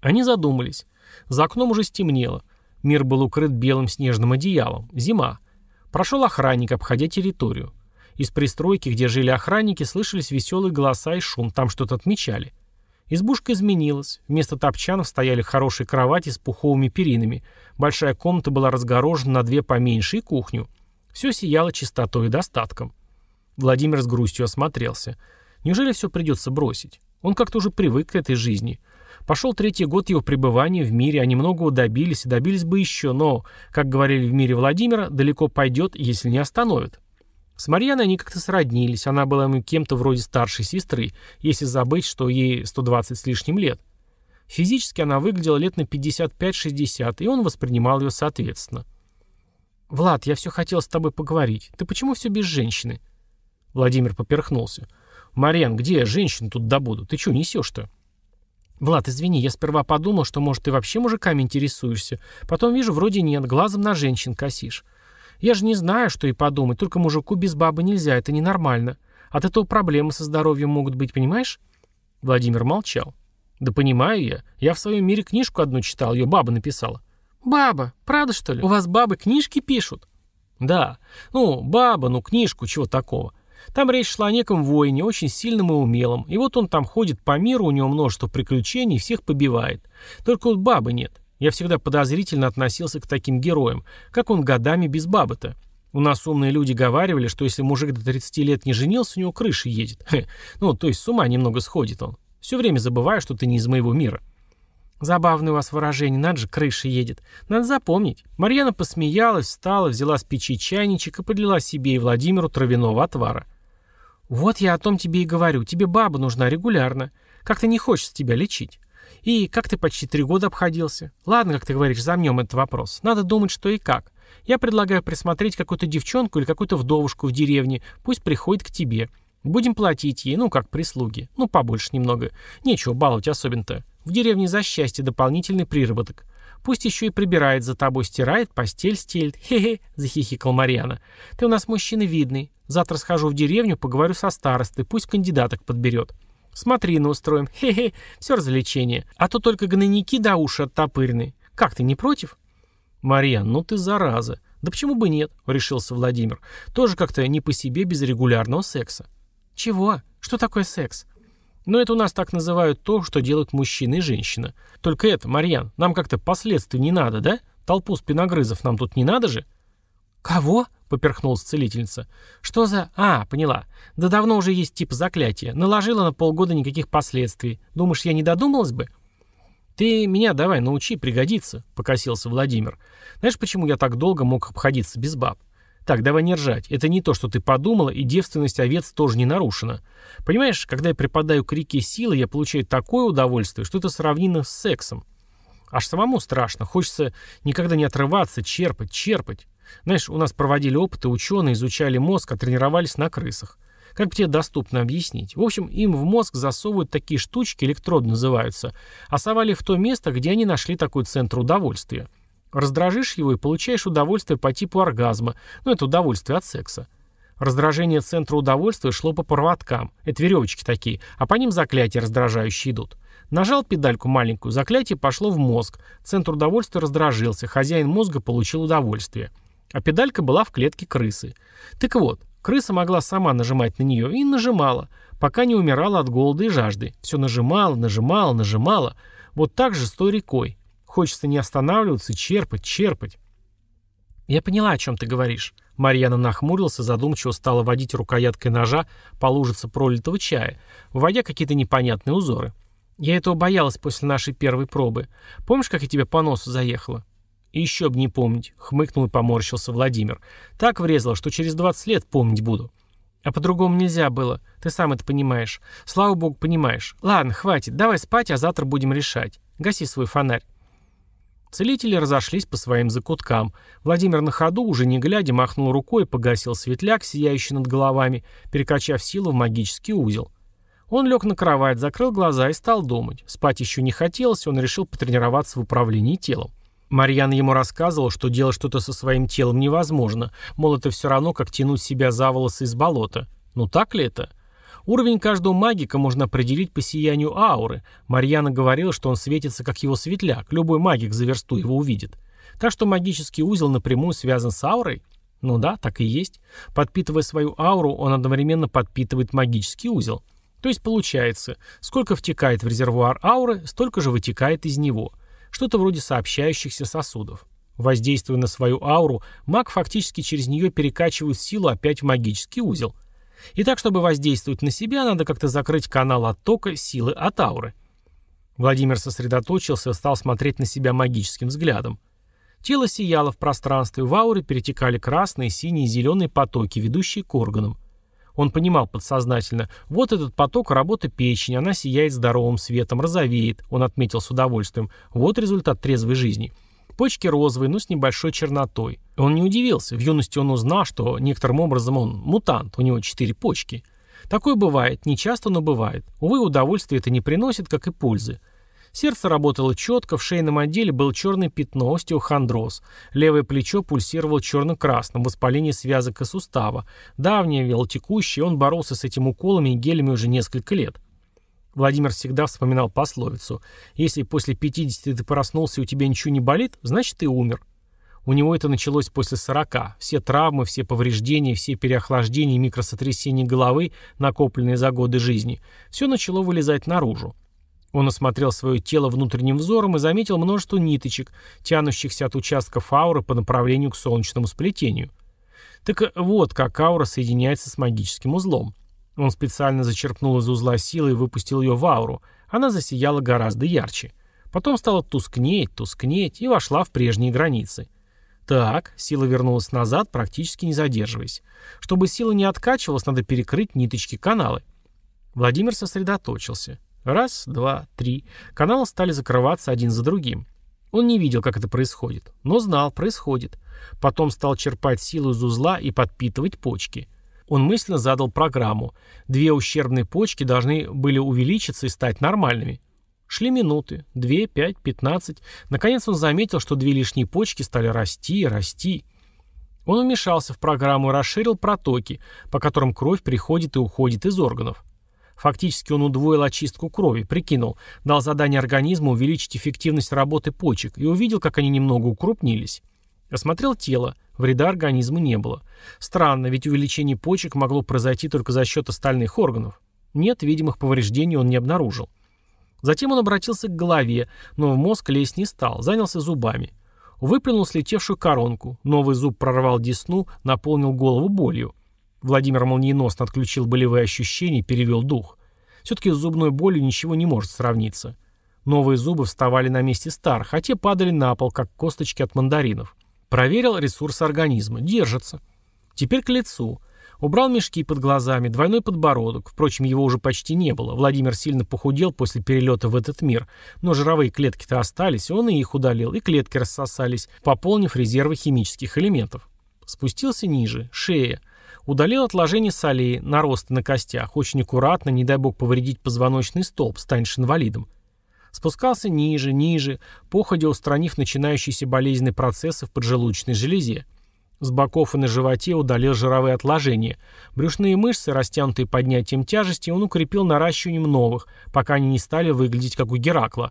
Они задумались. За окном уже стемнело. Мир был укрыт белым снежным одеялом. Зима. Прошел охранник, обходя территорию. Из пристройки, где жили охранники, слышались веселые голоса и шум, там что-то отмечали. Избушка изменилась. Вместо топчанов стояли хорошие кровати с пуховыми перинами. Большая комната была разгорожена на две поменьше и кухню. Все сияло чистотой и достатком. Владимир с грустью осмотрелся. Неужели все придется бросить? Он как-то уже привык к этой жизни. Пошел третий год его пребывания в мире, они многого добились и добились бы еще, но, как говорили в мире Владимира, далеко пойдет, если не остановят. С Марьяной они как-то сроднились, она была ему кем-то вроде старшей сестры, если забыть, что ей 120 с лишним лет. Физически она выглядела лет на 55-60, и он воспринимал ее соответственно. «Влад, я все хотел с тобой поговорить. Ты почему все без женщины?» Владимир поперхнулся. «Марьян, где женщины тут добуду? Ты что несешь-то?» «Влад, извини, я сперва подумал, что, может, ты вообще мужиками интересуешься. Потом вижу, вроде нет, глазом на женщин косишь. Я же не знаю, что и подумать, только мужику без бабы нельзя, это ненормально. От этого проблемы со здоровьем могут быть, понимаешь?» Владимир молчал. «Да понимаю я. Я в своем мире книжку одну читал, ее баба написала». «Баба, правда что ли? У вас бабы книжки пишут?» «Да. Ну, баба, ну книжку, чего такого. Там речь шла о неком воине, очень сильном и умелом. И вот он там ходит по миру, у него множество приключений, всех побивает. Только вот бабы нет. Я всегда подозрительно относился к таким героям. Как он годами без бабы-то? У нас умные люди говаривали, что если мужик до 30 лет не женился, у него крыша едет. Хе. Ну, то есть с ума немного сходит он. Все время забываю, что ты не из моего мира. Забавное у вас выражение, надо же, крыша едет. Надо запомнить. Марьяна посмеялась, встала, взяла с печи чайничек и подлила себе и Владимиру травяного отвара. «Вот я о том тебе и говорю. Тебе баба нужна регулярно. Как-то не хочется тебя лечить. И как ты почти три года обходился? Ладно, как ты говоришь, замнем этот вопрос. Надо думать, что и как. Я предлагаю присмотреть какую-то девчонку или какую-то вдовушку в деревне. Пусть приходит к тебе. Будем платить ей, ну, как прислуги. Ну, побольше немного. Нечего баловать особенно-то. В деревне за счастье дополнительный приработок. Пусть еще и прибирает за тобой, стирает, постель стелит. Хе-хе, захихикал Марьяна. Ты у нас мужчина видный. Завтра схожу в деревню, поговорю со старостой, пусть кандидаток подберет. Смотри, на ну, устроим. Хе-хе, все развлечение. А то только гнойники до уши оттопырены. Как ты, не против? Марьян, ну ты зараза. Да почему бы нет, решился Владимир. Тоже как-то не по себе без регулярного секса. Чего? Что такое секс? Но это у нас так называют то, что делают мужчины и женщина. Только это, Марьян, нам как-то последствий не надо, да? Толпу спиногрызов нам тут не надо же?» «Кого?» — поперхнулась целительница. «Что за...» «А, поняла. Да давно уже есть тип заклятия. Наложила на полгода никаких последствий. Думаешь, я не додумалась бы?» «Ты меня давай научи, пригодится», — покосился Владимир. «Знаешь, почему я так долго мог обходиться без баб? Так, давай не ржать. Это не то, что ты подумала, и девственность овец тоже не нарушена. Понимаешь, когда я припадаю к реке силы, я получаю такое удовольствие, что это сравнимо с сексом. Аж самому страшно. Хочется никогда не отрываться, черпать, черпать. Знаешь, у нас проводили опыты, ученые изучали мозг, а тренировались на крысах. Как бы тебе доступно объяснить? В общем, им в мозг засовывают такие штучки, электроды называются, а совали в то место, где они нашли такой центр удовольствия. Раздражишь его и получаешь удовольствие по типу оргазма, но ну, это удовольствие от секса. Раздражение центра удовольствия шло по проводкам, это веревочки такие, а по ним заклятия раздражающие идут. Нажал педальку маленькую, заклятие пошло в мозг, центр удовольствия раздражился, хозяин мозга получил удовольствие. А педалька была в клетке крысы. Так вот, крыса могла сама нажимать на нее и нажимала, пока не умирала от голода и жажды. Все нажимала, нажимала, нажимала. Вот так же с той рекой. Хочется не останавливаться, черпать, черпать. Я поняла, о чем ты говоришь. Марьяна нахмурился, задумчиво стала водить рукояткой ножа по лужице пролитого чая, вводя какие-то непонятные узоры. Я этого боялась после нашей первой пробы. Помнишь, как я тебе по носу заехала? И еще бы не помнить, хмыкнул и поморщился Владимир. Так врезало, что через 20 лет помнить буду. А по-другому нельзя было. Ты сам это понимаешь. Слава богу, понимаешь. Ладно, хватит. Давай спать, а завтра будем решать. Гаси свой фонарь. Целители разошлись по своим закуткам. Владимир на ходу, уже не глядя, махнул рукой и погасил светляк, сияющий над головами, перекачав силу в магический узел. Он лег на кровать, закрыл глаза и стал думать. Спать еще не хотелось, он решил потренироваться в управлении телом. Марьяна ему рассказывала, что делать что-то со своим телом невозможно, мол, это все равно, как тянуть себя за волосы из болота. Ну так ли это? Уровень каждого магика можно определить по сиянию ауры. Марьяна говорила, что он светится, как его светляк. Любой магик за версту его увидит. Так что магический узел напрямую связан с аурой? Ну да, так и есть. Подпитывая свою ауру, он одновременно подпитывает магический узел. То есть получается, сколько втекает в резервуар ауры, столько же вытекает из него. Что-то вроде сообщающихся сосудов. Воздействуя на свою ауру, маг фактически через нее перекачивает силу опять в магический узел – и так, чтобы воздействовать на себя, надо как-то закрыть канал оттока силы от ауры. Владимир сосредоточился и стал смотреть на себя магическим взглядом. Тело сияло в пространстве, в ауре перетекали красные, синие и зеленые потоки, ведущие к органам. Он понимал подсознательно, вот этот поток работы печени, она сияет здоровым светом, розовеет, он отметил с удовольствием, вот результат трезвой жизни – почки розовые, но с небольшой чернотой. Он не удивился. В юности он узнал, что некоторым образом он мутант, у него четыре почки. Такое бывает, не часто, но бывает. Увы, удовольствие это не приносит, как и пользы. Сердце работало четко, в шейном отделе был черное пятно, остеохондроз. Левое плечо пульсировало черно-красным, воспаление связок и сустава. Давнее, вело текущее. он боролся с этим уколами и гелями уже несколько лет. Владимир всегда вспоминал пословицу «Если после 50 ты проснулся и у тебя ничего не болит, значит ты умер». У него это началось после 40. Все травмы, все повреждения, все переохлаждения и микросотрясения головы, накопленные за годы жизни, все начало вылезать наружу. Он осмотрел свое тело внутренним взором и заметил множество ниточек, тянущихся от участков ауры по направлению к солнечному сплетению. Так вот, как аура соединяется с магическим узлом. Он специально зачерпнул из узла силы и выпустил ее в ауру. Она засияла гораздо ярче. Потом стала тускнеть, тускнеть и вошла в прежние границы. Так, сила вернулась назад, практически не задерживаясь. Чтобы сила не откачивалась, надо перекрыть ниточки каналы. Владимир сосредоточился. Раз, два, три. Каналы стали закрываться один за другим. Он не видел, как это происходит, но знал, происходит. Потом стал черпать силу из узла и подпитывать почки. Он мысленно задал программу. Две ущербные почки должны были увеличиться и стать нормальными. Шли минуты. Две, пять, пятнадцать. Наконец он заметил, что две лишние почки стали расти и расти. Он вмешался в программу и расширил протоки, по которым кровь приходит и уходит из органов. Фактически он удвоил очистку крови, прикинул, дал задание организму увеличить эффективность работы почек и увидел, как они немного укрупнились. Осмотрел тело. Вреда организму не было. Странно, ведь увеличение почек могло произойти только за счет остальных органов. Нет, видимых повреждений он не обнаружил. Затем он обратился к голове, но в мозг лезть не стал, занялся зубами. Выплюнул слетевшую коронку, новый зуб прорвал десну, наполнил голову болью. Владимир молниеносно отключил болевые ощущения и перевел дух. Все-таки с зубной болью ничего не может сравниться. Новые зубы вставали на месте старых, а те падали на пол, как косточки от мандаринов. Проверил ресурсы организма. Держится. Теперь к лицу. Убрал мешки под глазами, двойной подбородок. Впрочем, его уже почти не было. Владимир сильно похудел после перелета в этот мир. Но жировые клетки-то остались, он и их удалил, и клетки рассосались, пополнив резервы химических элементов. Спустился ниже. Шея. Удалил отложение солей, наросты на костях. Очень аккуратно, не дай бог повредить позвоночный столб, станешь инвалидом. Спускался ниже, ниже, походя устранив начинающиеся болезненные процессы в поджелудочной железе. С боков и на животе удалил жировые отложения. Брюшные мышцы, растянутые поднятием тяжести, он укрепил наращиванием новых, пока они не стали выглядеть как у Геракла.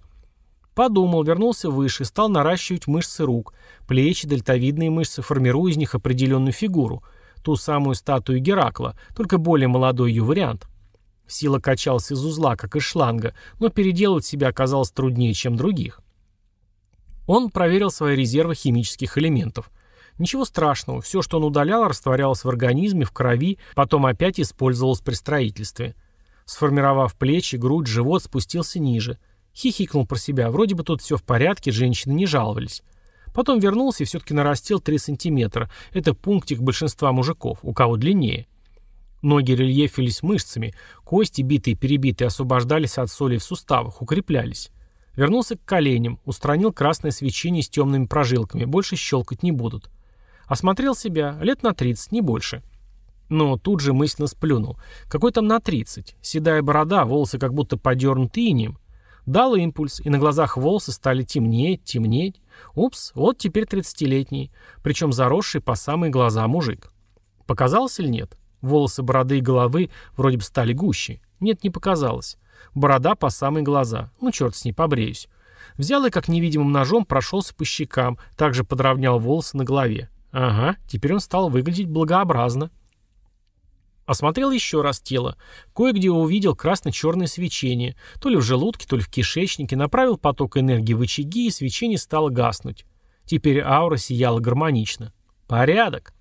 Подумал, вернулся выше, стал наращивать мышцы рук, плечи, дельтовидные мышцы, формируя из них определенную фигуру. Ту самую статую Геракла, только более молодой ее вариант – Сила качалась из узла, как из шланга, но переделывать себя оказалось труднее, чем других. Он проверил свои резервы химических элементов. Ничего страшного, все, что он удалял, растворялось в организме, в крови, потом опять использовалось при строительстве. Сформировав плечи, грудь, живот, спустился ниже. Хихикнул про себя, вроде бы тут все в порядке, женщины не жаловались. Потом вернулся и все-таки нарастил 3 сантиметра. Это пунктик большинства мужиков, у кого длиннее. Ноги рельефились мышцами, кости, битые и перебитые, освобождались от соли в суставах, укреплялись. Вернулся к коленям, устранил красное свечение с темными прожилками, больше щелкать не будут. Осмотрел себя, лет на 30, не больше. Но тут же мысленно сплюнул. Какой там на 30? Седая борода, волосы как будто подернуты инием. Дал импульс, и на глазах волосы стали темнеть, темнеть. Упс, вот теперь 30-летний, причем заросший по самые глаза мужик. Показался ли нет? Волосы бороды и головы вроде бы стали гуще. Нет, не показалось. Борода по самые глаза. Ну, черт с ней, побреюсь. Взял и как невидимым ножом прошелся по щекам, также подровнял волосы на голове. Ага, теперь он стал выглядеть благообразно. Осмотрел еще раз тело. Кое-где увидел красно-черное свечение. То ли в желудке, то ли в кишечнике. Направил поток энергии в очаги, и свечение стало гаснуть. Теперь аура сияла гармонично. Порядок.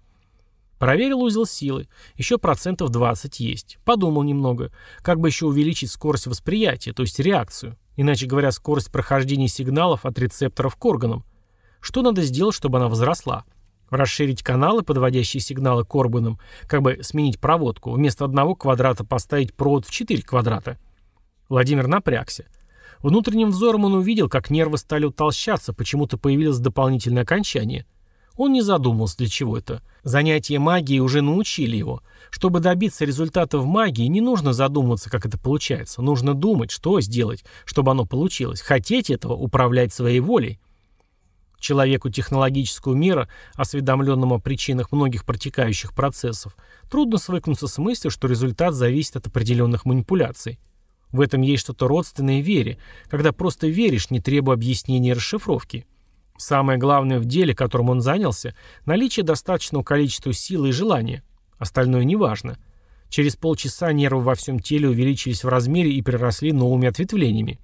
Проверил узел силы. Еще процентов 20 есть. Подумал немного. Как бы еще увеличить скорость восприятия, то есть реакцию. Иначе говоря, скорость прохождения сигналов от рецепторов к органам. Что надо сделать, чтобы она возросла? Расширить каналы, подводящие сигналы к органам. Как бы сменить проводку. Вместо одного квадрата поставить провод в 4 квадрата. Владимир напрягся. Внутренним взором он увидел, как нервы стали утолщаться, почему-то появилось дополнительное окончание – он не задумывался, для чего это. Занятия магией уже научили его. Чтобы добиться результата в магии, не нужно задумываться, как это получается. Нужно думать, что сделать, чтобы оно получилось. Хотеть этого, управлять своей волей. Человеку технологического мира, осведомленному о причинах многих протекающих процессов, трудно свыкнуться с мыслью, что результат зависит от определенных манипуляций. В этом есть что-то родственное вере, когда просто веришь, не требуя объяснения и расшифровки. Самое главное в деле, которым он занялся, наличие достаточного количества силы и желания. Остальное неважно. Через полчаса нервы во всем теле увеличились в размере и приросли новыми ответвлениями.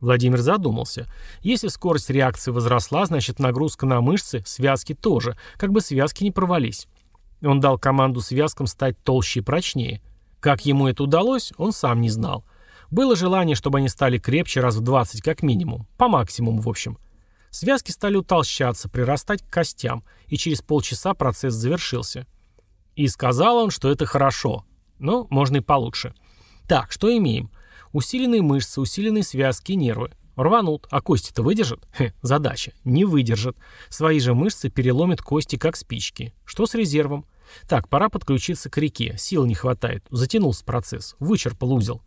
Владимир задумался. Если скорость реакции возросла, значит нагрузка на мышцы, связки тоже, как бы связки не провались. Он дал команду связкам стать толще и прочнее. Как ему это удалось, он сам не знал. Было желание, чтобы они стали крепче раз в 20 как минимум, по максимуму в общем. Связки стали утолщаться, прирастать к костям, и через полчаса процесс завершился. И сказал он, что это хорошо, но можно и получше. Так, что имеем? Усиленные мышцы, усиленные связки и нервы. Рванут, а кости-то выдержат? Хе, задача. Не выдержат. Свои же мышцы переломят кости, как спички. Что с резервом? Так, пора подключиться к реке. Сил не хватает. Затянулся процесс. Вычерпал узел.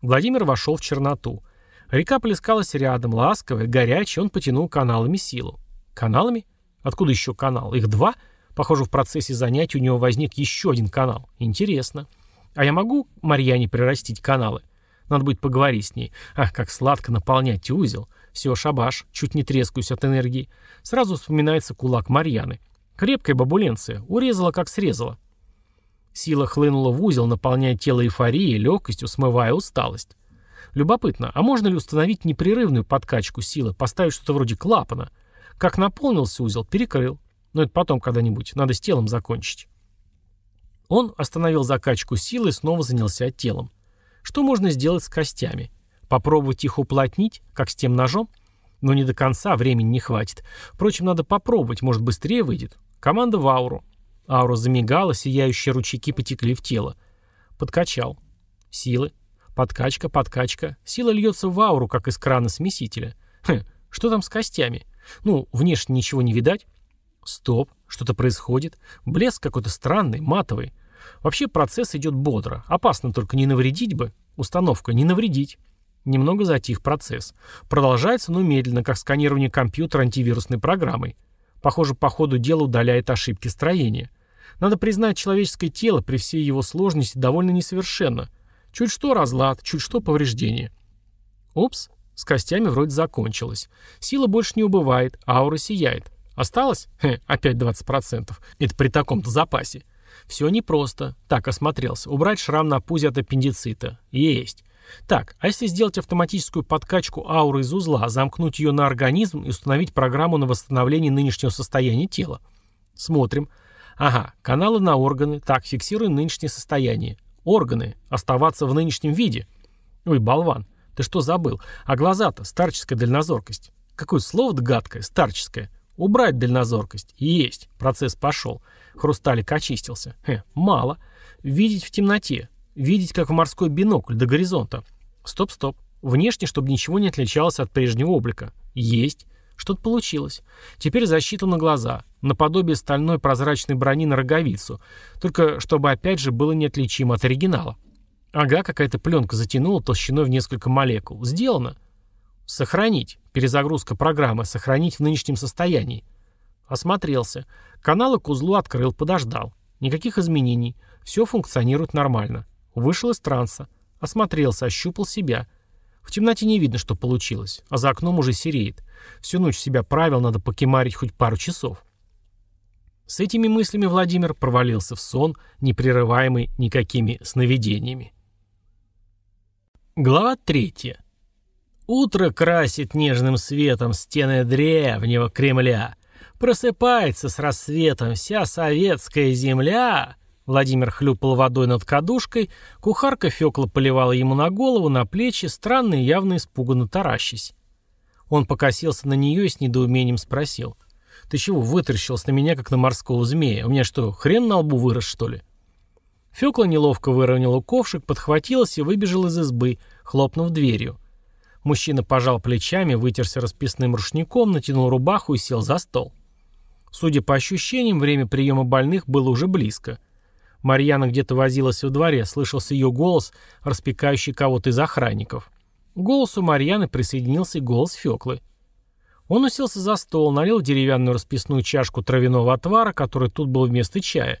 Владимир вошел в черноту. Река плескалась рядом, ласковая, горячая, он потянул каналами силу. Каналами? Откуда еще канал? Их два? Похоже, в процессе занятий у него возник еще один канал. Интересно. А я могу Марьяне прирастить каналы? Надо будет поговорить с ней. Ах, как сладко наполнять узел. Все, шабаш, чуть не трескаюсь от энергии. Сразу вспоминается кулак Марьяны. Крепкая бабуленция, урезала как срезала. Сила хлынула в узел, наполняя тело эйфорией, легкостью, смывая усталость. Любопытно, а можно ли установить непрерывную подкачку силы, поставить что-то вроде клапана? Как наполнился узел, перекрыл. Но это потом когда-нибудь, надо с телом закончить. Он остановил закачку силы и снова занялся телом. Что можно сделать с костями? Попробовать их уплотнить, как с тем ножом? Но не до конца, времени не хватит. Впрочем, надо попробовать, может быстрее выйдет. Команда в ауру. Аура замигала, сияющие ручейки потекли в тело. Подкачал. Силы. Подкачка, подкачка. Сила льется в ауру, как из крана смесителя. Хм, что там с костями? Ну, внешне ничего не видать. Стоп, что-то происходит. Блеск какой-то странный, матовый. Вообще процесс идет бодро. Опасно только не навредить бы. Установка «не навредить». Немного затих процесс. Продолжается, но медленно, как сканирование компьютера антивирусной программой. Похоже, по ходу дела удаляет ошибки строения. Надо признать, человеческое тело при всей его сложности довольно несовершенно – Чуть что разлад, чуть что повреждение. Опс, с костями вроде закончилось. Сила больше не убывает, аура сияет. Осталось? Хе, опять 20%. Это при таком-то запасе. Все непросто. Так, осмотрелся. Убрать шрам на пузе от аппендицита. Есть. Так, а если сделать автоматическую подкачку ауры из узла, замкнуть ее на организм и установить программу на восстановление нынешнего состояния тела? Смотрим. Ага, каналы на органы. Так, фиксируем нынешнее состояние. Органы. Оставаться в нынешнем виде. Ой, болван, ты что забыл? А глаза-то, старческая дальнозоркость. Какое слово-то гадкое, старческое. Убрать дальнозоркость. Есть. Процесс пошел. Хрусталик очистился. Хе, мало. Видеть в темноте. Видеть, как в морской бинокль, до горизонта. Стоп-стоп. Внешне, чтобы ничего не отличалось от прежнего облика. Есть. Что-то получилось. Теперь защиту на глаза, наподобие стальной прозрачной брони на роговицу, только чтобы опять же было неотличимо от оригинала. Ага, какая-то пленка затянула толщиной в несколько молекул. Сделано. Сохранить. Перезагрузка программы. Сохранить в нынешнем состоянии. Осмотрелся. Каналы к узлу открыл, подождал. Никаких изменений. Все функционирует нормально. Вышел из транса. Осмотрелся, ощупал себя. В темноте не видно, что получилось, а за окном уже сереет. Всю ночь себя правил, надо покемарить хоть пару часов. С этими мыслями Владимир провалился в сон, не прерываемый никакими сновидениями. Глава третья. Утро красит нежным светом стены древнего Кремля. Просыпается с рассветом вся советская земля. Владимир хлюпал водой над кадушкой, кухарка Фёкла поливала ему на голову, на плечи, странно и явно испуганно таращись. Он покосился на неё и с недоумением спросил. «Ты чего вытаращилась на меня, как на морского змея? У меня что, хрен на лбу вырос, что ли?» Фёкла неловко выровняла ковшик, подхватилась и выбежала из избы, хлопнув дверью. Мужчина пожал плечами, вытерся расписным рушником, натянул рубаху и сел за стол. Судя по ощущениям, время приема больных было уже близко – Марьяна где-то возилась во дворе, слышался ее голос, распекающий кого-то из охранников. К голосу Марьяны присоединился и голос Феклы. Он уселся за стол, налил деревянную расписную чашку травяного отвара, который тут был вместо чая.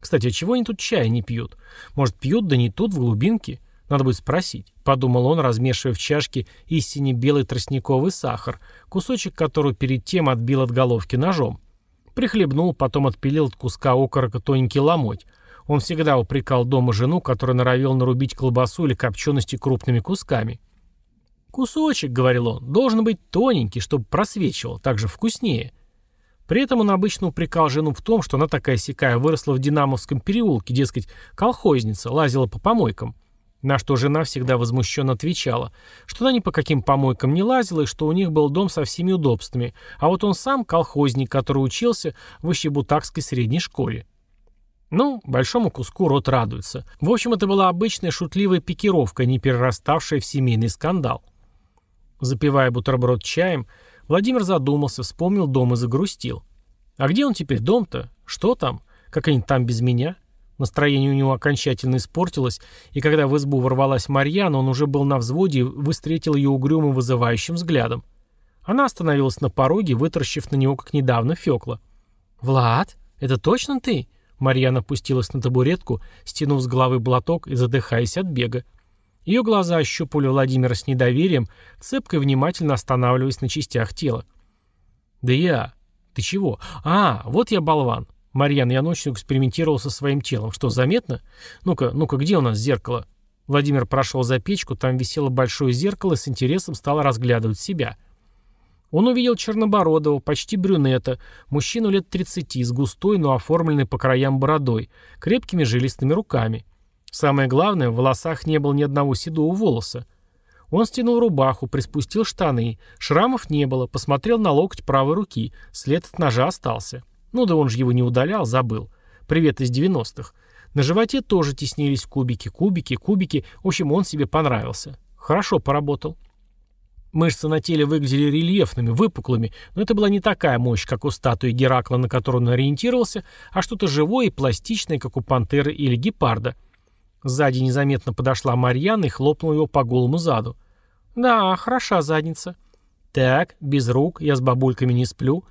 Кстати, а чего они тут чая не пьют? Может, пьют, да не тут, в глубинке? Надо будет спросить, — подумал он, размешивая в чашке истинно белый тростниковый сахар, кусочек которого перед тем отбил от головки ножом. Прихлебнул, потом отпилил от куска окорока тоненький ломоть, он всегда упрекал дома жену, которая норовила нарубить колбасу или копчености крупными кусками. «Кусочек», — говорил он, — «должен быть тоненький, чтобы просвечивал, также вкуснее». При этом он обычно упрекал жену в том, что она такая сякая выросла в Динамовском переулке, дескать, колхозница, лазила по помойкам. На что жена всегда возмущенно отвечала, что она ни по каким помойкам не лазила и что у них был дом со всеми удобствами, а вот он сам колхозник, который учился в Ищебутакской средней школе. Ну, большому куску рот радуется. В общем, это была обычная шутливая пикировка, не перераставшая в семейный скандал. Запивая бутерброд чаем, Владимир задумался, вспомнил дом и загрустил. А где он теперь дом-то? Что там? Как они там без меня? Настроение у него окончательно испортилось, и когда в избу ворвалась Марьяна, он уже был на взводе и встретил ее угрюмым вызывающим взглядом. Она остановилась на пороге, вытаращив на него, как недавно, Фёкла. «Влад, это точно ты?» Марьяна опустилась на табуретку, стянув с головы блаток и задыхаясь от бега. Ее глаза ощупали Владимира с недоверием, цепко и внимательно останавливаясь на частях тела. «Да я... Ты чего? А, вот я болван!» Марьян, я ночью экспериментировал со своим телом. Что, заметно? Ну-ка, ну-ка, где у нас зеркало? Владимир прошел за печку, там висело большое зеркало и с интересом стал разглядывать себя. — он увидел чернобородого, почти брюнета, мужчину лет 30, с густой, но оформленной по краям бородой, крепкими жилистыми руками. Самое главное, в волосах не было ни одного седого волоса. Он стянул рубаху, приспустил штаны, шрамов не было, посмотрел на локоть правой руки, след от ножа остался. Ну да он же его не удалял, забыл. Привет из 90-х. На животе тоже теснились кубики, кубики, кубики. В общем, он себе понравился. Хорошо поработал. Мышцы на теле выглядели рельефными, выпуклыми, но это была не такая мощь, как у статуи Геракла, на которую он ориентировался, а что-то живое и пластичное, как у пантеры или гепарда. Сзади незаметно подошла Марьяна и хлопнула его по голому заду. «Да, хороша задница». «Так, без рук, я с бабульками не сплю».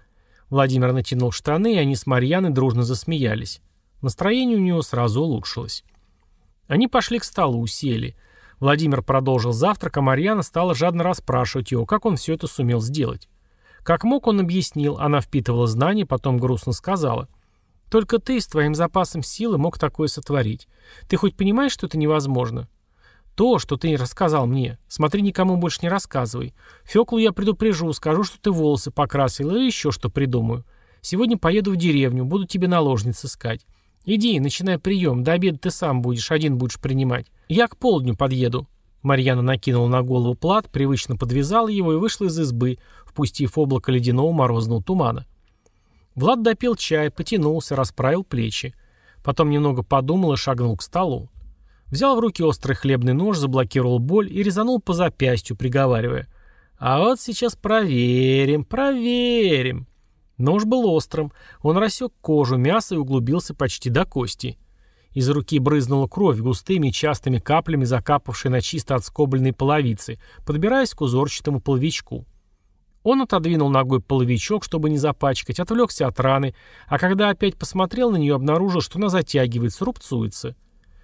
Владимир натянул штаны, и они с Марьяной дружно засмеялись. Настроение у него сразу улучшилось. Они пошли к столу, сели. Владимир продолжил завтрак, а Марьяна стала жадно расспрашивать его, как он все это сумел сделать. Как мог, он объяснил, она впитывала знания, потом грустно сказала. «Только ты с твоим запасом силы мог такое сотворить. Ты хоть понимаешь, что это невозможно?» «То, что ты рассказал мне. Смотри, никому больше не рассказывай. Феклу я предупрежу, скажу, что ты волосы покрасил или еще что придумаю. Сегодня поеду в деревню, буду тебе наложниц искать. Иди, начинай прием, до обеда ты сам будешь, один будешь принимать. «Я к полдню подъеду». Марьяна накинула на голову плат, привычно подвязала его и вышла из избы, впустив облако ледяного морозного тумана. Влад допил чай, потянулся, расправил плечи. Потом немного подумал и шагнул к столу. Взял в руки острый хлебный нож, заблокировал боль и резанул по запястью, приговаривая. «А вот сейчас проверим, проверим». Нож был острым, он рассек кожу, мясо и углубился почти до кости. Из руки брызнула кровь густыми частыми каплями, закапавшей на чисто отскобленные половицы, подбираясь к узорчатому половичку. Он отодвинул ногой половичок, чтобы не запачкать, отвлекся от раны, а когда опять посмотрел на нее, обнаружил, что она затягивается, рубцуется.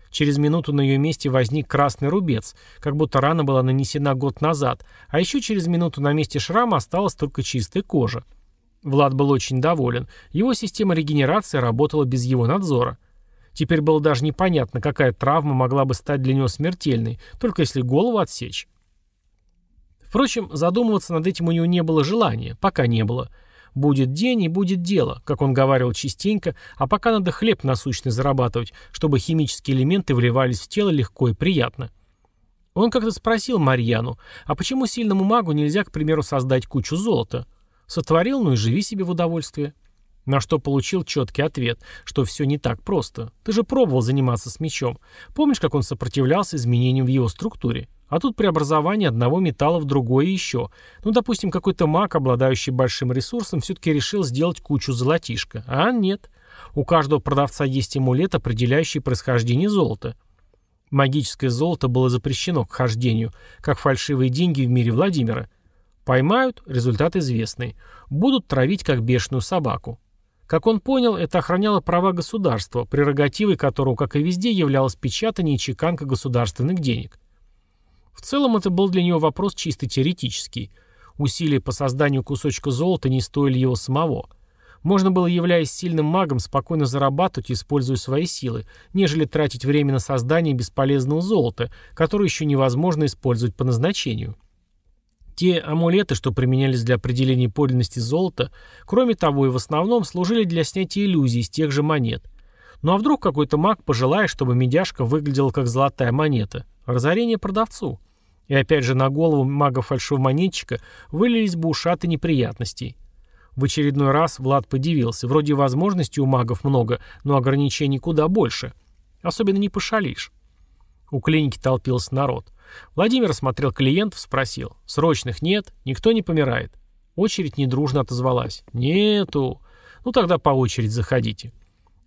Через минуту на ее месте возник красный рубец, как будто рана была нанесена год назад, а еще через минуту на месте шрама осталась только чистая кожа. Влад был очень доволен. Его система регенерации работала без его надзора. Теперь было даже непонятно, какая травма могла бы стать для него смертельной, только если голову отсечь. Впрочем, задумываться над этим у него не было желания, пока не было. Будет день и будет дело, как он говорил частенько, а пока надо хлеб насущный зарабатывать, чтобы химические элементы вливались в тело легко и приятно. Он как-то спросил Марьяну, а почему сильному магу нельзя, к примеру, создать кучу золота? Сотворил, ну и живи себе в удовольствие. На что получил четкий ответ, что все не так просто. Ты же пробовал заниматься с мечом. Помнишь, как он сопротивлялся изменениям в его структуре? А тут преобразование одного металла в другое еще. Ну, допустим, какой-то маг, обладающий большим ресурсом, все-таки решил сделать кучу золотишка. А нет. У каждого продавца есть амулет, определяющий происхождение золота. Магическое золото было запрещено к хождению, как фальшивые деньги в мире Владимира. Поймают, результат известный. Будут травить как бешеную собаку. Как он понял, это охраняло права государства, прерогативой которого, как и везде, являлось печатание и чеканка государственных денег. В целом это был для него вопрос чисто теоретический. Усилия по созданию кусочка золота не стоили его самого. Можно было, являясь сильным магом, спокойно зарабатывать, используя свои силы, нежели тратить время на создание бесполезного золота, которое еще невозможно использовать по назначению. Те амулеты, что применялись для определения подлинности золота, кроме того и в основном, служили для снятия иллюзий из тех же монет. Ну а вдруг какой-то маг пожелает, чтобы медяшка выглядела как золотая монета? Разорение продавцу. И опять же на голову мага-фальшивомонетчика вылились бы ушаты неприятностей. В очередной раз Влад подивился. Вроде возможностей у магов много, но ограничений куда больше. Особенно не пошалишь. У клиники толпился народ. Владимир осмотрел клиентов, спросил. «Срочных нет? Никто не помирает?» Очередь недружно отозвалась. «Нету». «Ну тогда по очереди заходите».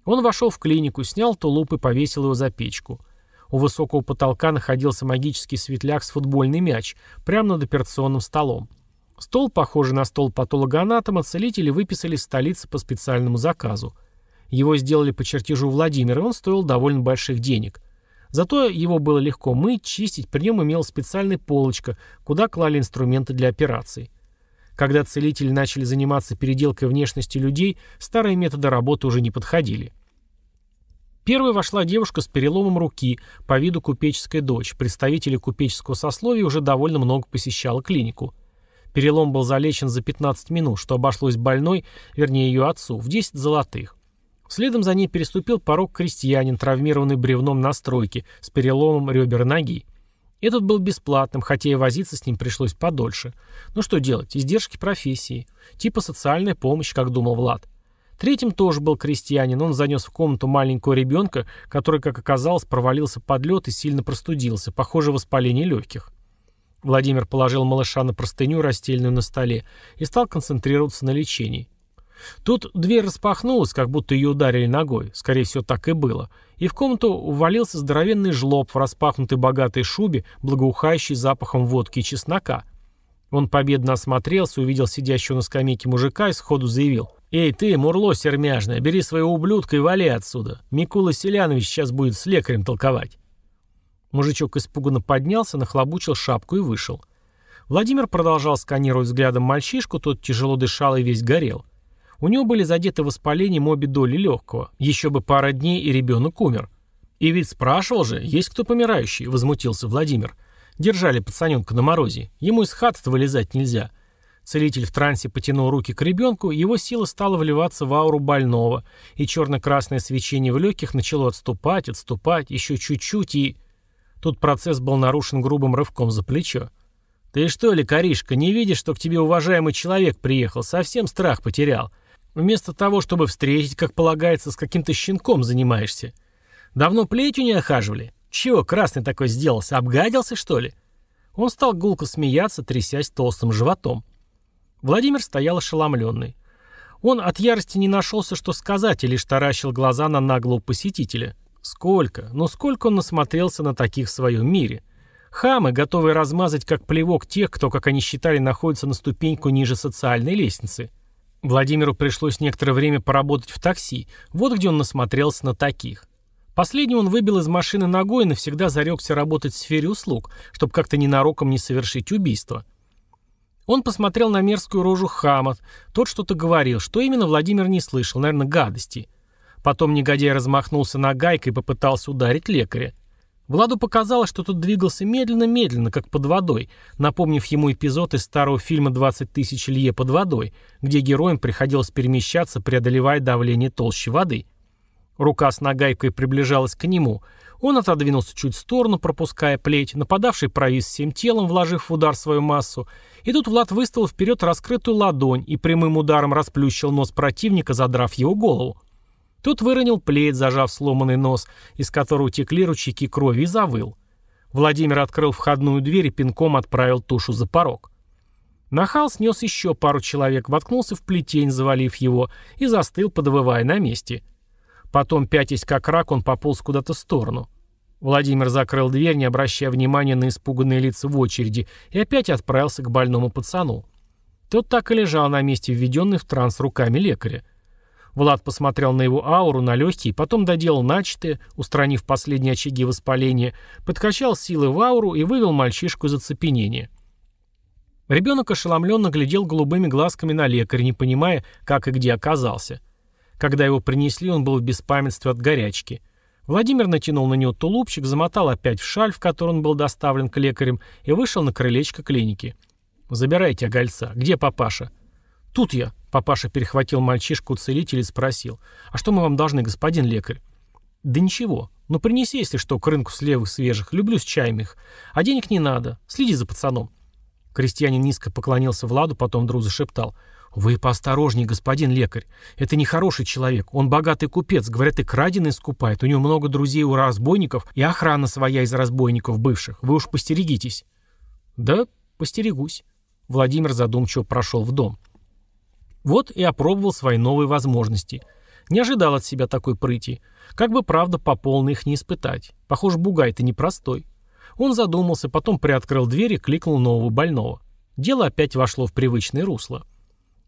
Он вошел в клинику, снял тулуп и повесил его за печку. У высокого потолка находился магический светляк с футбольный мяч, прямо над операционным столом. Стол, похожий на стол патологоанатома, целители выписали из столицы по специальному заказу. Его сделали по чертежу Владимира, и он стоил довольно больших денег – Зато его было легко мыть, чистить, при нем имелась специальная полочка, куда клали инструменты для операций. Когда целители начали заниматься переделкой внешности людей, старые методы работы уже не подходили. Первой вошла девушка с переломом руки, по виду купеческая дочь. Представители купеческого сословия уже довольно много посещала клинику. Перелом был залечен за 15 минут, что обошлось больной, вернее ее отцу, в 10 золотых. Следом за ней переступил порог крестьянин, травмированный бревном на стройке, с переломом ребер ноги. Этот был бесплатным, хотя и возиться с ним пришлось подольше. Ну что делать, издержки профессии. Типа социальная помощь, как думал Влад. Третьим тоже был крестьянин, он занес в комнату маленького ребенка, который, как оказалось, провалился под лед и сильно простудился, похоже, воспаление легких. Владимир положил малыша на простыню, расстеленную на столе, и стал концентрироваться на лечении. Тут дверь распахнулась, как будто ее ударили ногой, скорее всего, так и было, и в комнату увалился здоровенный жлоб в распахнутой богатой шубе, благоухающий запахом водки и чеснока. Он победно осмотрелся, увидел сидящего на скамейке мужика и сходу заявил. «Эй, ты, мурло сермяжное, бери своего ублюдка и вали отсюда. Микула Селянович сейчас будет с лекарем толковать». Мужичок испуганно поднялся, нахлобучил шапку и вышел. Владимир продолжал сканировать взглядом мальчишку, тот тяжело дышал и весь горел. У него были задеты воспалением обе доли легкого. Еще бы пара дней, и ребенок умер. «И ведь спрашивал же, есть кто помирающий?» – возмутился Владимир. Держали пацаненка на морозе. Ему из хат вылезать нельзя. Целитель в трансе потянул руки к ребенку, его сила стала вливаться в ауру больного, и черно-красное свечение в легких начало отступать, отступать, еще чуть-чуть, и... Тут процесс был нарушен грубым рывком за плечо. «Ты что ли, коришка, не видишь, что к тебе уважаемый человек приехал? Совсем страх потерял. Вместо того, чтобы встретить, как полагается, с каким-то щенком занимаешься. Давно плетью не охаживали? Чего красный такой сделался? Обгадился, что ли?» Он стал гулко смеяться, трясясь толстым животом. Владимир стоял ошеломленный. Он от ярости не нашелся, что сказать, и лишь таращил глаза на наглого посетителя. Сколько, но ну, сколько он насмотрелся на таких в своем мире. Хамы, готовые размазать как плевок тех, кто, как они считали, находится на ступеньку ниже социальной лестницы. Владимиру пришлось некоторое время поработать в такси, вот где он насмотрелся на таких. Последний он выбил из машины ногой и навсегда зарекся работать в сфере услуг, чтобы как-то ненароком не совершить убийство. Он посмотрел на мерзкую рожу Хамат. Тот что-то говорил, что именно Владимир не слышал, наверное, гадости. Потом негодяй размахнулся нагайкой и попытался ударить лекаря. Владу показалось, что тот двигался медленно-медленно, как под водой, напомнив ему эпизод из старого фильма «20 тысяч лье под водой», где героям приходилось перемещаться, преодолевая давление толщи воды. Рука с нагайкой приближалась к нему. Он отодвинулся чуть в сторону, пропуская плеть, нападавший провис всем телом, вложив в удар свою массу. И тут Влад выставил вперед раскрытую ладонь и прямым ударом расплющил нос противника, задрав его голову. Тот выронил плеть, зажав сломанный нос, из которого текли ручейки крови, и завыл. Владимир открыл входную дверь и пинком отправил тушу за порог. Нахал снес еще пару человек, воткнулся в плетень, завалив его, и застыл, подвывая на месте. Потом, пятясь как рак, он пополз куда-то в сторону. Владимир закрыл дверь, не обращая внимания на испуганные лица в очереди, и опять отправился к больному пацану. Тот так и лежал на месте, введенный в транс руками лекаря. Влад посмотрел на его ауру, на легкие, потом доделал начатое, устранив последние очаги воспаления, подкачал силы в ауру и вывел мальчишку из оцепенения. Ребенок ошеломленно глядел голубыми глазками на лекаря, не понимая, как и где оказался. Когда его принесли, он был в беспамятстве от горячки. Владимир натянул на него тулупчик, замотал опять в шаль, в который он был доставлен к лекарям, и вышел на крылечко клиники. «Забирайте огольца. Где папаша?» «Тут я», Папаша перехватил мальчишку целителя и спросил, «А что мы вам должны, господин лекарь?» «Да ничего. Ну принеси, если что, к рынку с левых свежих. Люблю с чаем их. А денег не надо. Следи за пацаном». Крестьянин низко поклонился Владу, потом вдруг зашептал. «Вы поосторожней, господин лекарь. Это не хороший человек. Он богатый купец. Говорят, и краденый скупает. У него много друзей у разбойников и охрана своя из разбойников бывших. Вы уж постерегитесь». «Да, постерегусь». Владимир задумчиво прошел в дом. Вот и опробовал свои новые возможности. Не ожидал от себя такой прыти. Как бы, правда, по полной их не испытать. Похоже, бугай-то непростой. Он задумался, потом приоткрыл дверь и кликнул нового больного. Дело опять вошло в привычное русло.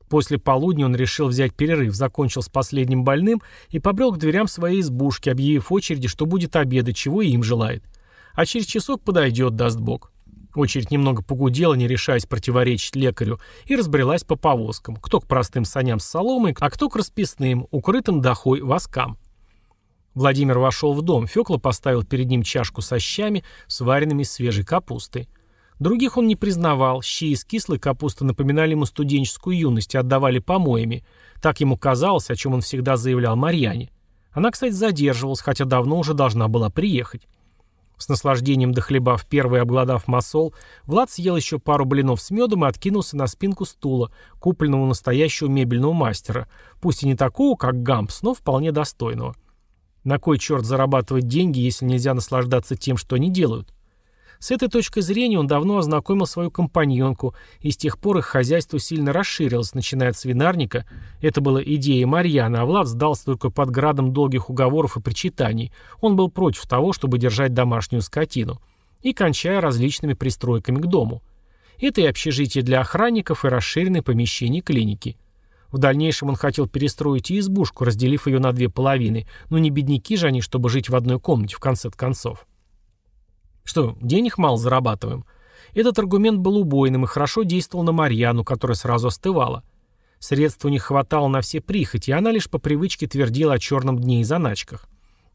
После полудня он решил взять перерыв, закончил с последним больным и побрел к дверям своей избушки, объявив очереди, что будет обеда чего и им желает. А через часок подойдет, даст бог. Очередь немного погудела, не решаясь противоречить лекарю, и разбрелась по повозкам, кто к простым саням с соломой, а кто к расписным, укрытым дохой воскам. Владимир вошел в дом, Фекла поставил перед ним чашку со щами, сваренными из свежей капусты. Других он не признавал, щи из кислой капусты напоминали ему студенческую юность и отдавали помоями. Так ему казалось, о чем он всегда заявлял Марьяне. Она, кстати, задерживалась, хотя давно уже должна была приехать. С наслаждением дохлебав первый обладав масол, Влад съел еще пару блинов с медом и откинулся на спинку стула, купленного у настоящего мебельного мастера, пусть и не такого, как Гампс, но вполне достойного. На кой черт зарабатывать деньги, если нельзя наслаждаться тем, что они делают? С этой точки зрения он давно ознакомил свою компаньонку, и с тех пор их хозяйство сильно расширилось, начиная от свинарника. Это была идея Марьяна, а Влад сдался только под градом долгих уговоров и причитаний. Он был против того, чтобы держать домашнюю скотину. И кончая различными пристройками к дому. Это и общежитие для охранников, и расширенные помещения клиники. В дальнейшем он хотел перестроить и избушку, разделив ее на две половины, но не бедняки же они, чтобы жить в одной комнате в конце концов. Что, денег мало зарабатываем? Этот аргумент был убойным и хорошо действовал на Марьяну, которая сразу остывала. Средств у них хватало на все прихоти, и она лишь по привычке твердила о черном дне и заначках.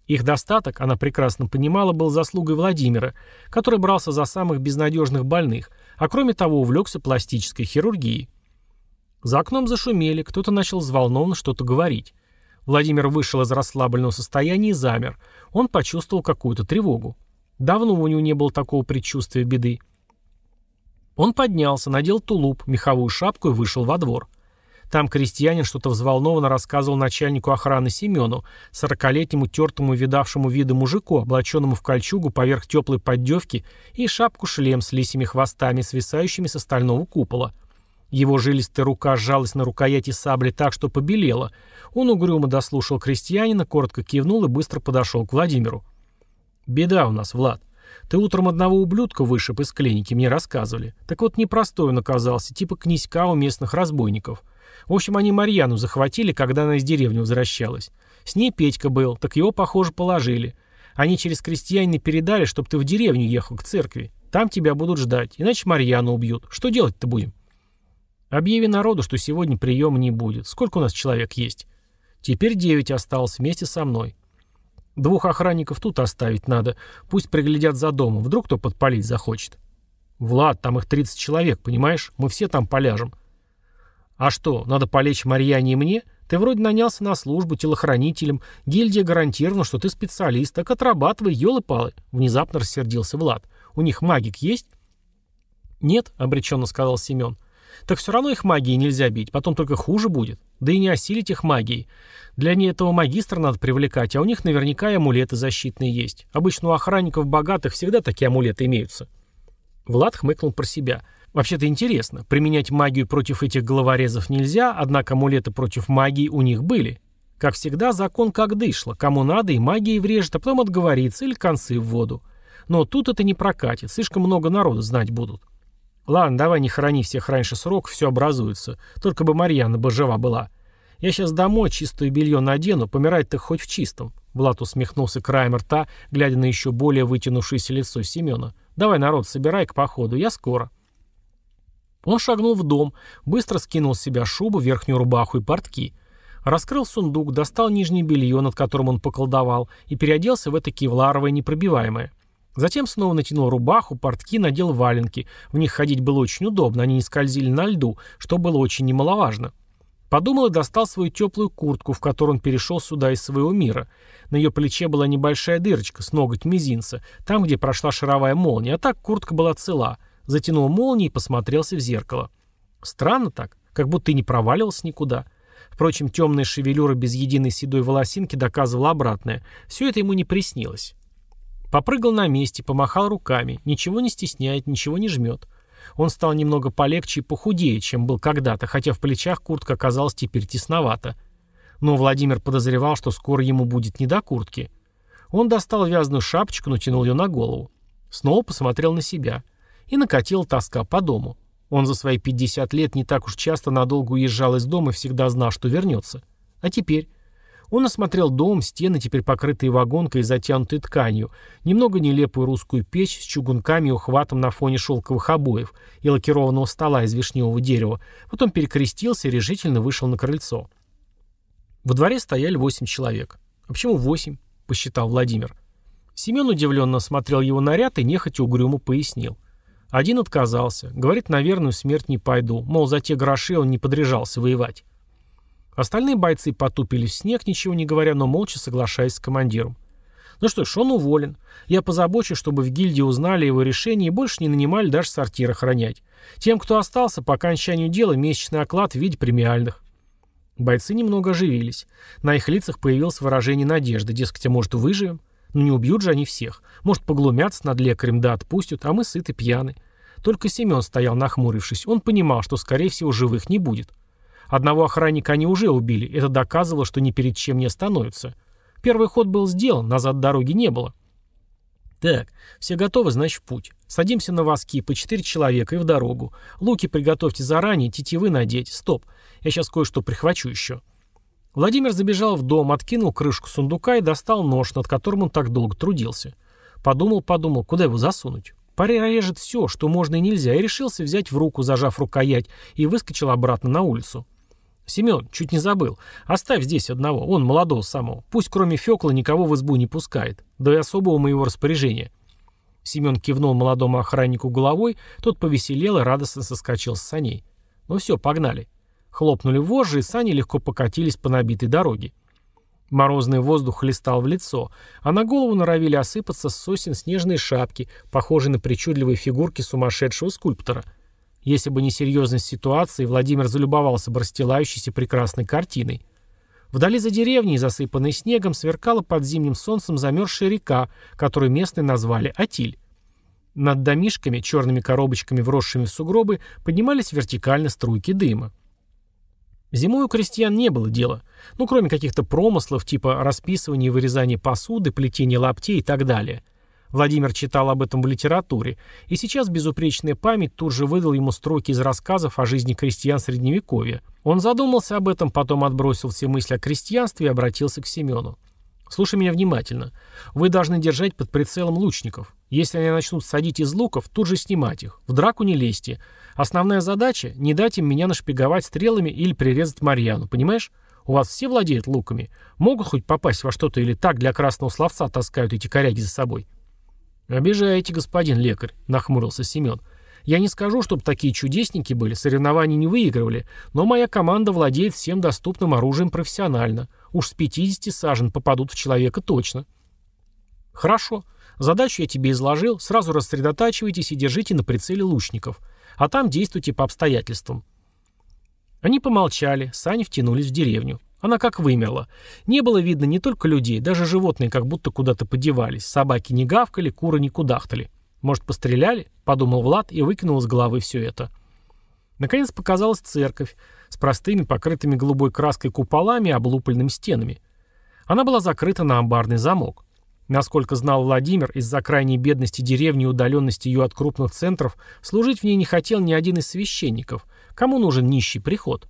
Их достаток, она прекрасно понимала, был заслугой Владимира, который брался за самых безнадежных больных, а кроме того увлекся пластической хирургией. За окном зашумели, кто-то начал взволнованно что-то говорить. Владимир вышел из расслабленного состояния и замер. Он почувствовал какую-то тревогу. Давно у него не было такого предчувствия беды. Он поднялся, надел тулуп, меховую шапку и вышел во двор. Там крестьянин что-то взволнованно рассказывал начальнику охраны Семену, сорокалетнему тертому и видавшему виды мужику, облаченному в кольчугу поверх теплой поддевки и шапку-шлем с лисими хвостами, свисающими со стального купола. Его жилистая рука сжалась на рукояти сабли так, что побелела. Он угрюмо дослушал крестьянина, коротко кивнул и быстро подошел к Владимиру. Беда у нас, Влад. Ты утром одного ублюдка вышиб из клиники, мне рассказывали. Так вот, непростой он оказался, типа князька у местных разбойников. В общем, они Марьяну захватили, когда она из деревни возвращалась. С ней Петька был, так его, похоже, положили. Они через крестьянина передали, чтобы ты в деревню ехал к церкви. Там тебя будут ждать, иначе Марьяну убьют. Что делать-то будем? Объяви народу, что сегодня приема не будет. Сколько у нас человек есть? Теперь девять осталось вместе со мной. Двух охранников тут оставить надо. Пусть приглядят за домом. Вдруг кто подпалить захочет. Влад, там их 30 человек, понимаешь? Мы все там поляжем. А что, надо полечь Марьяне и мне? Ты вроде нанялся на службу телохранителем. Гильдия гарантирована, что ты специалист. Так отрабатывай, елы-палы. Внезапно рассердился Влад. У них магик есть? Нет, обреченно сказал Семен. Так все равно их магией нельзя бить, потом только хуже будет. Да и не осилить их магией. Для ней этого магистра надо привлекать, а у них наверняка и амулеты защитные есть. Обычно у охранников богатых всегда такие амулеты имеются. Влад хмыкнул про себя. Вообще-то интересно, применять магию против этих головорезов нельзя, однако амулеты против магии у них были. Как всегда, закон как дышло, кому надо и магией врежет, а потом отговорится или концы в воду. Но тут это не прокатит, слишком много народу знать будут. Ладно, давай не хорони всех раньше сроков, все образуется. Только бы Марьяна бы жива была. Я сейчас домой чистое белье надену, помирать ты хоть в чистом. Влад усмехнулся краем рта, глядя на еще более вытянувшееся лицо Семена. Давай, народ, собирай к походу, я скоро. Он шагнул в дом, быстро скинул с себя шубу, верхнюю рубаху и портки. Раскрыл сундук, достал нижнее белье, над которым он поколдовал, и переоделся в это кевларовое непробиваемое. Затем снова натянул рубаху, портки, надел валенки. В них ходить было очень удобно, они не скользили на льду, что было очень немаловажно. Подумал и достал свою теплую куртку, в которую он перешел сюда из своего мира. На ее плече была небольшая дырочка с ноготь мизинца, там, где прошла шаровая молния, а так куртка была цела. Затянул молнии и посмотрелся в зеркало. Странно так, как будто и не проваливался никуда. Впрочем, темная шевелюра без единой седой волосинки доказывала обратное. Все это ему не приснилось. Попрыгал на месте, помахал руками, ничего не стесняет, ничего не жмет. Он стал немного полегче и похудее, чем был когда-то, хотя в плечах куртка оказалась теперь тесновата. Но Владимир подозревал, что скоро ему будет не до куртки. Он достал вязаную шапочку, натянул ее на голову. Снова посмотрел на себя. И накатил тоска по дому. Он за свои 50 лет не так уж часто надолго уезжал из дома и всегда знал, что вернется. А теперь? Он осмотрел дом, стены, теперь покрытые вагонкой и затянутой тканью, немного нелепую русскую печь с чугунками и ухватом на фоне шелковых обоев и лакированного стола из вишневого дерева, потом перекрестился и решительно вышел на крыльцо. Во дворе стояли восемь человек. «А почему восемь?» – посчитал Владимир. Семен удивленно смотрел его наряд и нехотя угрюмо пояснил. Один отказался. Говорит, наверное, смерть не пойду. Мол, за те гроши он не подряжался воевать. Остальные бойцы потупили в снег, ничего не говоря, но молча соглашаясь с командиром. Ну что ж, он уволен. Я позабочусь, чтобы в гильдии узнали его решение и больше не нанимали даже сортир охранять. Тем, кто остался, по окончанию дела месячный оклад в виде премиальных. Бойцы немного оживились. На их лицах появилось выражение надежды. Дескать, а может, выживем? Но ну, не убьют же они всех. Может, поглумятся над лекарем, да отпустят, а мы сыты пьяны. Только Семен стоял нахмурившись. Он понимал, что, скорее всего, живых не будет. Одного охранника они уже убили, это доказывало, что ни перед чем не остановятся. Первый ход был сделан, назад дороги не было. Так, все готовы, значит, в путь. Садимся на воски, по четыре человека и в дорогу. Луки приготовьте заранее, тетивы надеть. Стоп, я сейчас кое-что прихвачу еще. Владимир забежал в дом, откинул крышку сундука и достал нож, над которым он так долго трудился. Подумал-подумал, куда его засунуть. Парень режет все, что можно и нельзя, и решился взять в руку, зажав рукоять, и выскочил обратно на улицу. «Семен, чуть не забыл. Оставь здесь одного, он молодого самого. Пусть кроме Фекла никого в избу не пускает. Да и особого моего распоряжения». Семен кивнул молодому охраннику головой, тот повеселел и радостно соскочил с саней. «Ну все, погнали». Хлопнули вожжи, и сани легко покатились по набитой дороге. Морозный воздух хлестал в лицо, а на голову норовили осыпаться с сосен снежные шапки, похожие на причудливые фигурки сумасшедшего скульптора – если бы не серьезность ситуации, Владимир залюбовался бы расстилающейся прекрасной картиной. Вдали за деревней, засыпанной снегом, сверкала под зимним солнцем замерзшая река, которую местные назвали Атиль. Над домишками, черными коробочками, вросшими в сугробы, поднимались вертикально струйки дыма. Зимой у крестьян не было дела, ну кроме каких-то промыслов типа расписывания и вырезания посуды, плетения лаптей и так далее – Владимир читал об этом в литературе, и сейчас безупречная память тут же выдал ему строки из рассказов о жизни крестьян Средневековья. Он задумался об этом, потом отбросил все мысли о крестьянстве и обратился к Семену. «Слушай меня внимательно. Вы должны держать под прицелом лучников. Если они начнут садить из луков, тут же снимать их. В драку не лезьте. Основная задача – не дать им меня нашпиговать стрелами или прирезать Марьяну, понимаешь? У вас все владеют луками. Могут хоть попасть во что-то или так для красного словца таскают эти коряги за собой?» «Обижаете, господин лекарь», — нахмурился Семен. «Я не скажу, чтобы такие чудесники были, соревнования не выигрывали, но моя команда владеет всем доступным оружием профессионально. Уж с 50 сажен попадут в человека точно». «Хорошо. Задачу я тебе изложил. Сразу рассредотачивайтесь и держите на прицеле лучников. А там действуйте по обстоятельствам». Они помолчали, сани втянулись в деревню. Она как вымерла. Не было видно не только людей, даже животные как будто куда-то подевались. Собаки не гавкали, куры не кудахтали. Может, постреляли? Подумал Влад и выкинул из головы все это. Наконец показалась церковь с простыми, покрытыми голубой краской куполами и облупленными стенами. Она была закрыта на амбарный замок. Насколько знал Владимир, из-за крайней бедности деревни и удаленности ее от крупных центров, служить в ней не хотел ни один из священников. Кому нужен нищий приход?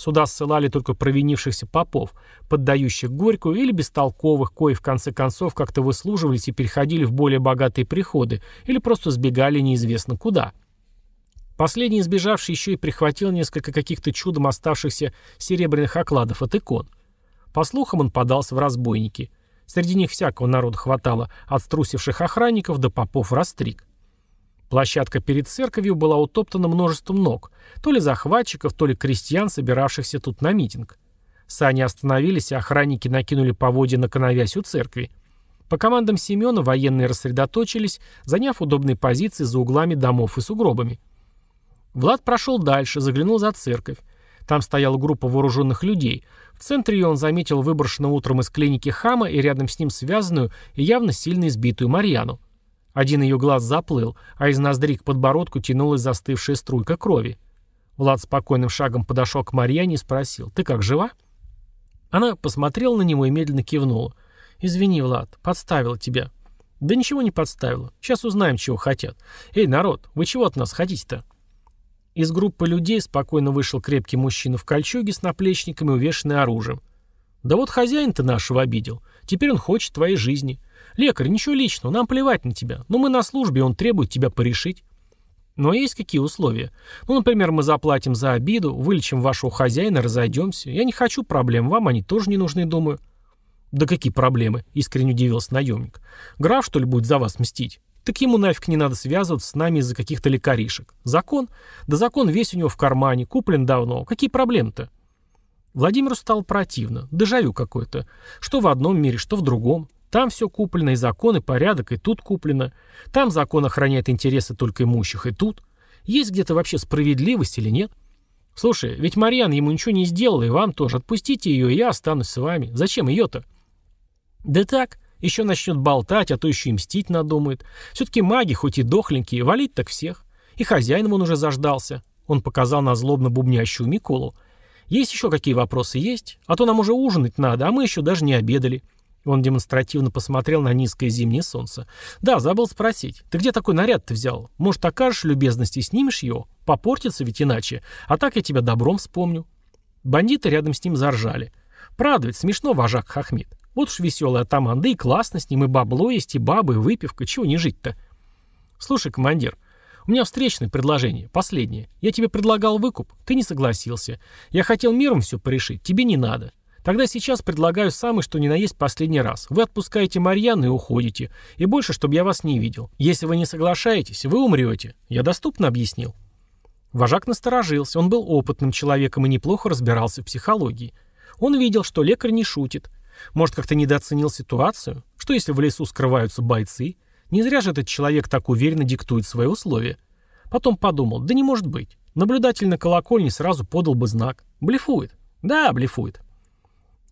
Суда ссылали только провинившихся попов, поддающих горькую или бестолковых, кои в конце концов как-то выслуживались и переходили в более богатые приходы или просто сбегали неизвестно куда. Последний избежавший еще и прихватил несколько каких-то чудом оставшихся серебряных окладов от икон. По слухам, он подался в разбойники. Среди них всякого народа хватало, от струсивших охранников до попов растриг. Площадка перед церковью была утоптана множеством ног, то ли захватчиков, то ли крестьян, собиравшихся тут на митинг. Сани остановились, а охранники накинули поводья на коновязь у церкви. По командам Семёна военные рассредоточились, заняв удобные позиции за углами домов и сугробами. Влад прошел дальше, заглянул за церковь. Там стояла группа вооруженных людей. В центре ее он заметил выброшенную утром из клиники хама и рядом с ним связанную и явно сильно избитую Марьяну. Один ее глаз заплыл, а из ноздри к подбородку тянулась застывшая струйка крови. Влад спокойным шагом подошел к Марьяне и спросил, «Ты как, жива?» Она посмотрела на него и медленно кивнула. «Извини, Влад, подставила тебя». «Да ничего не подставила. Сейчас узнаем, чего хотят. Эй, народ, вы чего от нас хотите-то?» Из группы людей спокойно вышел крепкий мужчина в кольчуге с наплечниками, увешанный оружием. «Да вот хозяин ты нашего обидел. Теперь он хочет твоей жизни. «Лекарь, ничего личного, нам плевать на тебя, но ну, мы на службе, он требует тебя порешить». Но есть какие условия? Ну, например, мы заплатим за обиду, вылечим вашего хозяина, разойдемся. Я не хочу проблем, вам они тоже не нужны, думаю. Да какие проблемы? Искренне удивился наемник. Граф, что ли, будет за вас мстить? Так ему нафиг не надо связываться с нами из-за каких-то лекаришек. Закон? Да закон весь у него в кармане, куплен давно. Какие проблемы-то? Владимиру стало противно. Дежавю какое-то. Что в одном мире, что в другом. Там все куплено, и закон, и порядок, и тут куплено. Там закон охраняет интересы только имущих, и тут. Есть где-то вообще справедливость или нет? Слушай, ведь Марьяна ему ничего не сделал и вам тоже. Отпустите ее, и я останусь с вами. Зачем ее-то? Да так, еще начнет болтать, а то еще и мстить надумает. Все-таки маги, хоть и дохленькие, валить так всех. И хозяином он уже заждался. Он показал на злобно бубнящую Миколу. Есть еще какие вопросы есть? А то нам уже ужинать надо, а мы еще даже не обедали. Он демонстративно посмотрел на низкое зимнее солнце. «Да, забыл спросить. Ты где такой наряд-то взял? Может, окажешь любезность и снимешь его? Попортится ведь иначе. А так я тебя добром вспомню». Бандиты рядом с ним заржали. «Правда ведь, смешно вожак хохмит. Вот уж веселый атаман, да и классно с ним, и бабло есть, и бабы, и выпивка. Чего не жить-то?» «Слушай, командир, у меня встречное предложение, последнее. Я тебе предлагал выкуп, ты не согласился. Я хотел миром все порешить, тебе не надо. Тогда сейчас предлагаю самый что ни на есть последний раз. Вы отпускаете Марьяну и уходите. И больше, чтобы я вас не видел. Если вы не соглашаетесь, вы умрете. Я доступно объяснил». Вожак насторожился. Он был опытным человеком и неплохо разбирался в психологии. Он видел, что лекарь не шутит. Может, как-то недооценил ситуацию? Что если в лесу скрываются бойцы? Не зря же этот человек так уверенно диктует свои условия. Потом подумал, да не может быть. Наблюдатель на колокольне сразу подал бы знак. Блефует. Да, блефует.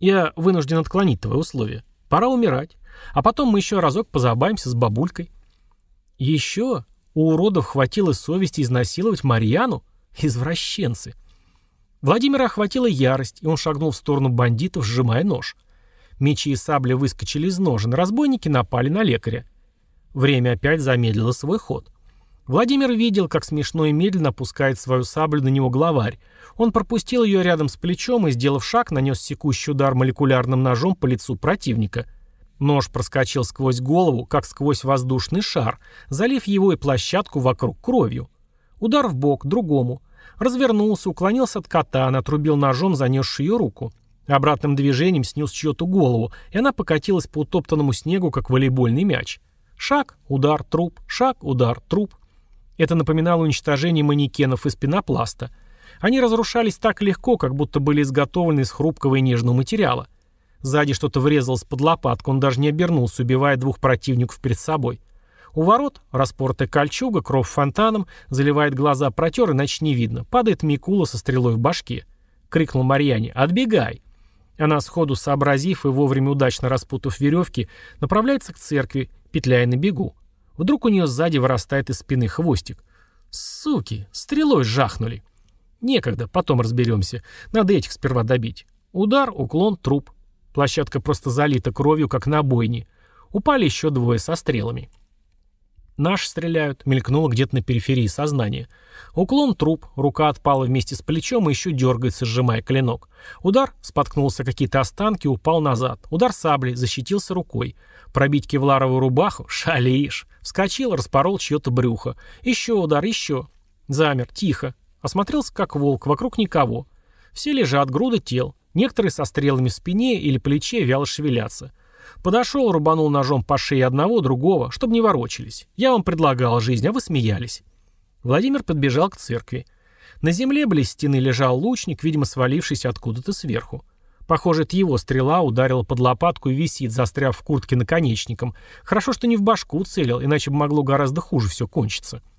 Я вынужден отклонить твои условия. Пора умирать. А потом мы еще разок позабаемся с бабулькой. Еще? У уродов хватило совести изнасиловать Марьяну? Извращенцы. Владимира охватила ярость, и он шагнул в сторону бандитов, сжимая нож. Мечи и сабли выскочили из ножен, разбойники напали на лекаря. Время опять замедлило свой ход. Владимир видел, как смешно и медленно опускает свою саблю на него главарь, он пропустил ее рядом с плечом и, сделав шаг, нанес секущий удар молекулярным ножом по лицу противника. Нож проскочил сквозь голову, как сквозь воздушный шар, залив его и площадку вокруг кровью. Удар в бок другому. Развернулся, уклонился от кота, отрубил ножом занесшую руку. Обратным движением снес чью-то голову, и она покатилась по утоптанному снегу, как волейбольный мяч. Шаг, удар, труп, шаг, удар, труп. Это напоминало уничтожение манекенов из пенопласта – они разрушались так легко, как будто были изготовлены из хрупкого и нежного материала. Сзади что-то врезалось под лопатку, он даже не обернулся, убивая двух противников перед собой. У ворот распорта кольчуга, кровь фонтаном, заливает глаза протер, и иначе не видно. Падает Микула со стрелой в башке. Крикнул Марьяне «Отбегай!». Она, сходу сообразив и вовремя удачно распутав веревки, направляется к церкви, петляя на бегу. Вдруг у нее сзади вырастает из спины хвостик. «Суки! Стрелой жахнули!» Некогда, потом разберемся. Надо этих сперва добить. Удар, уклон, труп. Площадка просто залита кровью, как на бойне. Упали еще двое со стрелами. Наш стреляют, мелькнуло где-то на периферии сознания. Уклон труп, рука отпала вместе с плечом и еще дергается, сжимая клинок. Удар, споткнулся какие-то останки, упал назад. Удар сабли, защитился рукой. Пробить кевларовую рубаху, шалишь. Вскочил, распорол чье-то брюхо. Еще удар, еще. Замер, тихо. Осмотрелся как волк, вокруг никого. Все лежат, груды тел. Некоторые со стрелами в спине или плече вяло шевелятся. Подошел, рубанул ножом по шее одного, другого, чтобы не ворочались. Я вам предлагал жизнь, а вы смеялись. Владимир подбежал к церкви. На земле близ стены лежал лучник, видимо, свалившийся откуда-то сверху. Похоже, это его стрела ударила под лопатку и висит, застряв в куртке наконечником. Хорошо, что не в башку целил, иначе бы могло гораздо хуже все кончиться. —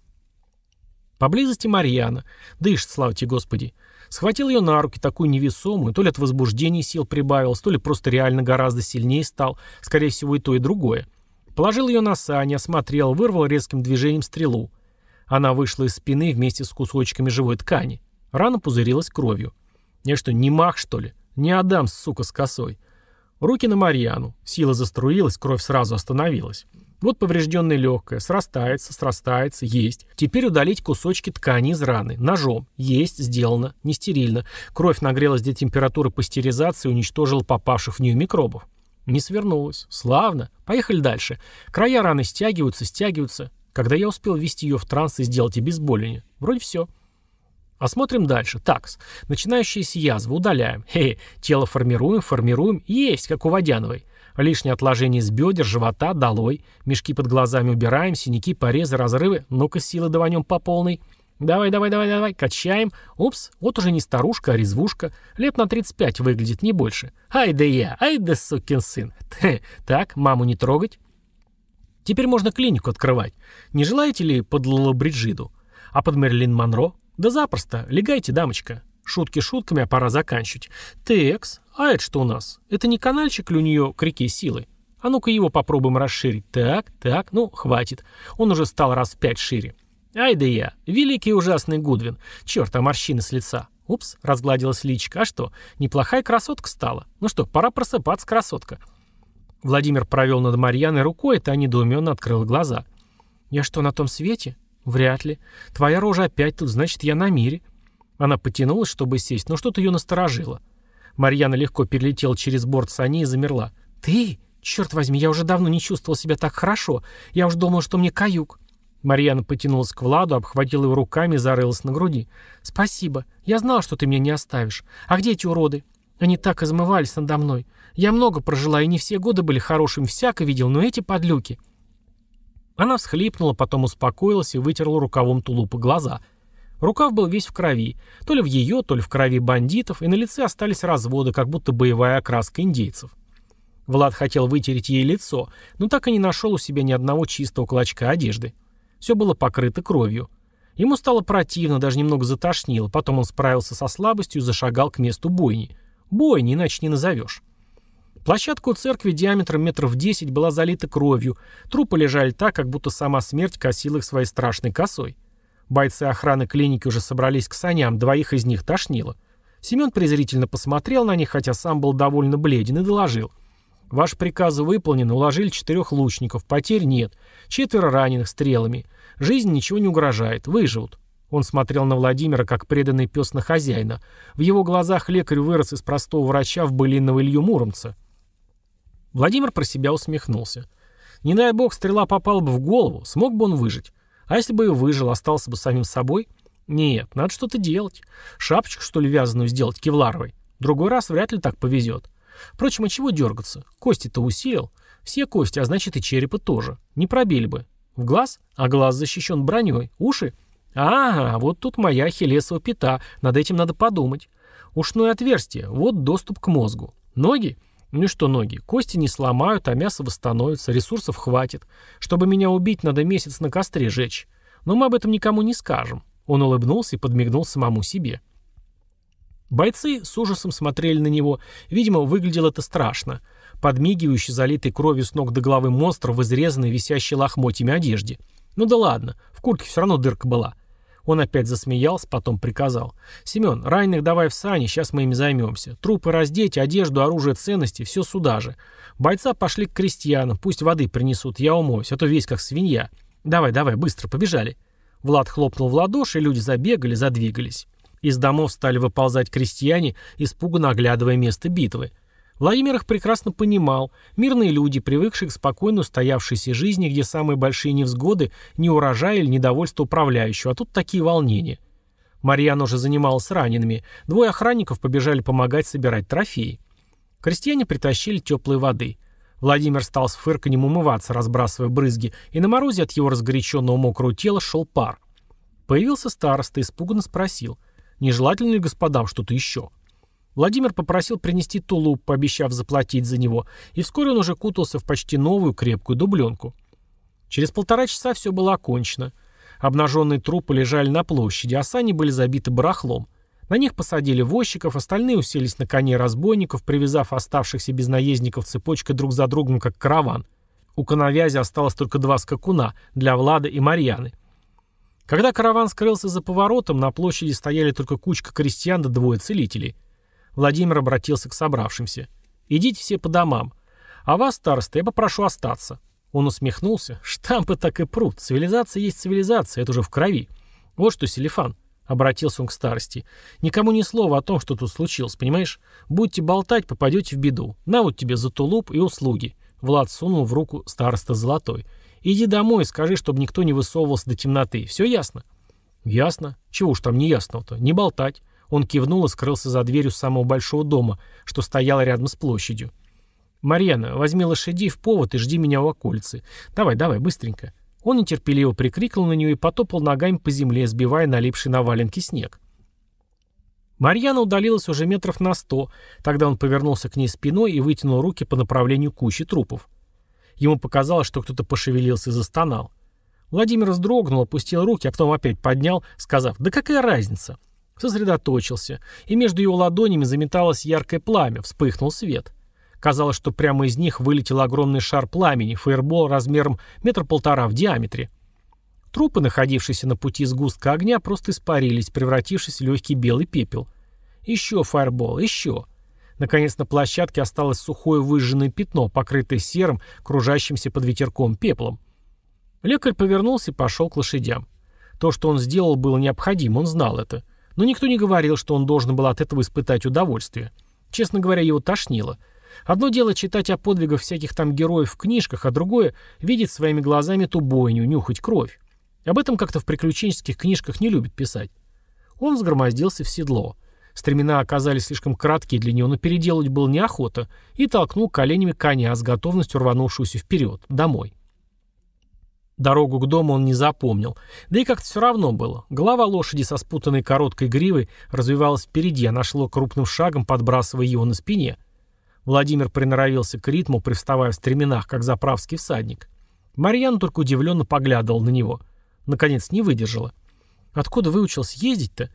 Поблизости Марьяна. Дышит, слава тебе, Господи. Схватил ее на руки, такую невесомую, то ли от возбуждения сил прибавилось, то ли просто реально гораздо сильнее стал, скорее всего и то, и другое. Положил ее на сани, осмотрел, вырвал резким движением стрелу. Она вышла из спины вместе с кусочками живой ткани. Рана пузырилась кровью. Я что, не мах, что ли? Не Адам, сука, с косой. Руки на Марьяну. Сила заструилась, кровь сразу остановилась. Вот поврежденное легкое. Срастается, срастается. Есть. Теперь удалить кусочки ткани из раны. Ножом. Есть. Сделано. Не стерильно. Кровь нагрелась до температуры пастеризации и уничтожила попавших в нее микробов. Не свернулось, Славно. Поехали дальше. Края раны стягиваются, стягиваются. Когда я успел ввести ее в транс и сделать обезболивание? Вроде все. Осмотрим дальше. Такс. Начинающиеся язвы удаляем. Хе, -хе. тело формируем, формируем. Есть, как у Водяновой. Лишнее отложение с бедер, живота долой. Мешки под глазами убираем, синяки, порезы, разрывы. Ну-ка, силы даванем по полной. Давай, давай, давай, давай, качаем. Упс, вот уже не старушка, а резвушка. Лет на 35 выглядит, не больше. Ай да я, ай да сукин сын. Так, маму не трогать. Теперь можно клинику открывать. Не желаете ли под Лолобриджиду, А под Мерлин Монро? Да запросто, легайте, дамочка. Шутки шутками, а пора заканчивать. Текс, а это что у нас? Это не канальчик ли у нее к реке силы? А ну-ка его попробуем расширить. Так, так, ну, хватит. Он уже стал раз в пять шире. Ай да я, великий ужасный Гудвин. Черт, а морщины с лица. Упс, разгладилась личка А что, неплохая красотка стала. Ну что, пора просыпаться, красотка. Владимир провел над Марьяной рукой, и та недоуменно открыла глаза. «Я что, на том свете?» «Вряд ли. Твоя рожа опять тут, значит, я на мире. Она потянулась, чтобы сесть, но что-то ее насторожило. Марьяна легко перелетела через борт сани и замерла. «Ты? Черт возьми, я уже давно не чувствовал себя так хорошо. Я уж думал, что мне каюк». Марьяна потянулась к Владу, обхватила его руками и зарылась на груди. «Спасибо. Я знал, что ты меня не оставишь. А где эти уроды? Они так измывались надо мной. Я много прожила, и не все годы были хорошим, всяко видел, но эти подлюки...» Она всхлипнула, потом успокоилась и вытерла рукавом тулупа глаза – Рукав был весь в крови, то ли в ее, то ли в крови бандитов, и на лице остались разводы, как будто боевая окраска индейцев. Влад хотел вытереть ей лицо, но так и не нашел у себя ни одного чистого клочка одежды. Все было покрыто кровью. Ему стало противно, даже немного затошнило, потом он справился со слабостью и зашагал к месту бойни. Бойни, иначе не назовешь. Площадка у церкви диаметром метров 10 была залита кровью, трупы лежали так, как будто сама смерть косила их своей страшной косой. Бойцы охраны клиники уже собрались к саням, двоих из них тошнило. Семен презрительно посмотрел на них, хотя сам был довольно бледен, и доложил. «Ваши приказы выполнены, уложили четырех лучников, потерь нет, четверо раненых стрелами. Жизнь ничего не угрожает, выживут». Он смотрел на Владимира, как преданный пес на хозяина. В его глазах лекарь вырос из простого врача в былинного Илью Муромца. Владимир про себя усмехнулся. Не дай бог, стрела попала бы в голову, смог бы он выжить. А если бы и выжил, остался бы самим собой? Нет, надо что-то делать. Шапочку, что ли, вязаную сделать, кевларовой. Другой раз вряд ли так повезет. Впрочем, а чего дергаться? Кости-то усилил. Все кости, а значит и черепы тоже. Не пробили бы. В глаз? А глаз защищен броней. Уши? Ага, вот тут моя ахиллесова пята. Над этим надо подумать. Ушное отверстие. Вот доступ к мозгу. Ноги? Ну и что ноги? Кости не сломают, а мясо восстановится, ресурсов хватит. Чтобы меня убить, надо месяц на костре жечь. Но мы об этом никому не скажем. Он улыбнулся и подмигнул самому себе. Бойцы с ужасом смотрели на него. Видимо, выглядело это страшно. Подмигивающий, залитый кровью с ног до головы монстр в изрезанной, висящей лохмотьями одежде. Ну да ладно, в куртке все равно дырка была. Он опять засмеялся, потом приказал. «Семен, раненых давай в сани, сейчас мы ими займемся. Трупы раздеть, одежду, оружие, ценности, все сюда же. Бойца пошли к крестьянам, пусть воды принесут, я умоюсь, а то весь как свинья. Давай, давай, быстро, побежали». Влад хлопнул в ладоши, люди забегали, задвигались. Из домов стали выползать крестьяне, испуганно оглядывая место битвы. Владимир их прекрасно понимал. Мирные люди, привыкшие к спокойно устоявшейся жизни, где самые большие невзгоды – не урожай или недовольство управляющего, а тут такие волнения. Марьяна уже занималась ранеными. Двое охранников побежали помогать собирать трофеи. Крестьяне притащили теплой воды. Владимир стал с фырканем умываться, разбрасывая брызги, и на морозе от его разгоряченного мокрого тела шел пар. Появился староста, испуганно спросил, не ли господам что-то еще – Владимир попросил принести тулуп, пообещав заплатить за него, и вскоре он уже кутался в почти новую крепкую дубленку. Через полтора часа все было окончено. Обнаженные трупы лежали на площади, а сани были забиты барахлом. На них посадили возчиков, остальные уселись на коней разбойников, привязав оставшихся без наездников цепочкой друг за другом, как караван. У коновязи осталось только два скакуна для Влада и Марьяны. Когда караван скрылся за поворотом, на площади стояли только кучка крестьян да двое целителей – Владимир обратился к собравшимся. «Идите все по домам. А вас, староста, я попрошу остаться». Он усмехнулся. «Штампы так и прут. Цивилизация есть цивилизация, это уже в крови. Вот что, Селифан». — обратился он к старости. «Никому ни слова о том, что тут случилось, понимаешь? Будете болтать, попадете в беду. На вот тебе за тулуп и услуги». Влад сунул в руку староста золотой. «Иди домой и скажи, чтобы никто не высовывался до темноты. Все ясно?» «Ясно. Чего уж там не неясного-то? Не болтать. Он кивнул и скрылся за дверью самого большого дома, что стояло рядом с площадью. «Марьяна, возьми лошадей в повод и жди меня у окольцы. Давай, давай, быстренько». Он нетерпеливо прикрикнул на нее и потопал ногами по земле, сбивая налипший на валенки снег. Марьяна удалилась уже метров на сто. Тогда он повернулся к ней спиной и вытянул руки по направлению кучи трупов. Ему показалось, что кто-то пошевелился и застонал. Владимир вздрогнул, опустил руки, а потом опять поднял, сказав «Да какая разница?». Сосредоточился, и между его ладонями заметалось яркое пламя, вспыхнул свет. Казалось, что прямо из них вылетел огромный шар пламени, фаербол размером метр полтора в диаметре. Трупы, находившиеся на пути сгустка огня, просто испарились, превратившись в легкий белый пепел. Еще фаербол, еще. Наконец на площадке осталось сухое выжженное пятно, покрытое серым, кружащимся под ветерком пеплом. Лекарь повернулся и пошел к лошадям. То, что он сделал, было необходимо, он знал это. Но никто не говорил, что он должен был от этого испытать удовольствие. Честно говоря, его тошнило. Одно дело читать о подвигах всяких там героев в книжках, а другое — видеть своими глазами ту бойню, нюхать кровь. Об этом как-то в приключенческих книжках не любят писать. Он взгромоздился в седло. Стремена оказались слишком краткие для него, но переделать было неохота, и толкнул коленями коня с готовностью рванувшуюся вперед, домой. Дорогу к дому он не запомнил. Да и как-то все равно было. Голова лошади со спутанной короткой гривой развивалась впереди, она шла крупным шагом, подбрасывая его на спине. Владимир приноровился к ритму, привставая в стременах, как заправский всадник. Марьян только удивленно поглядывал на него. Наконец не выдержала. «Откуда выучился ездить-то?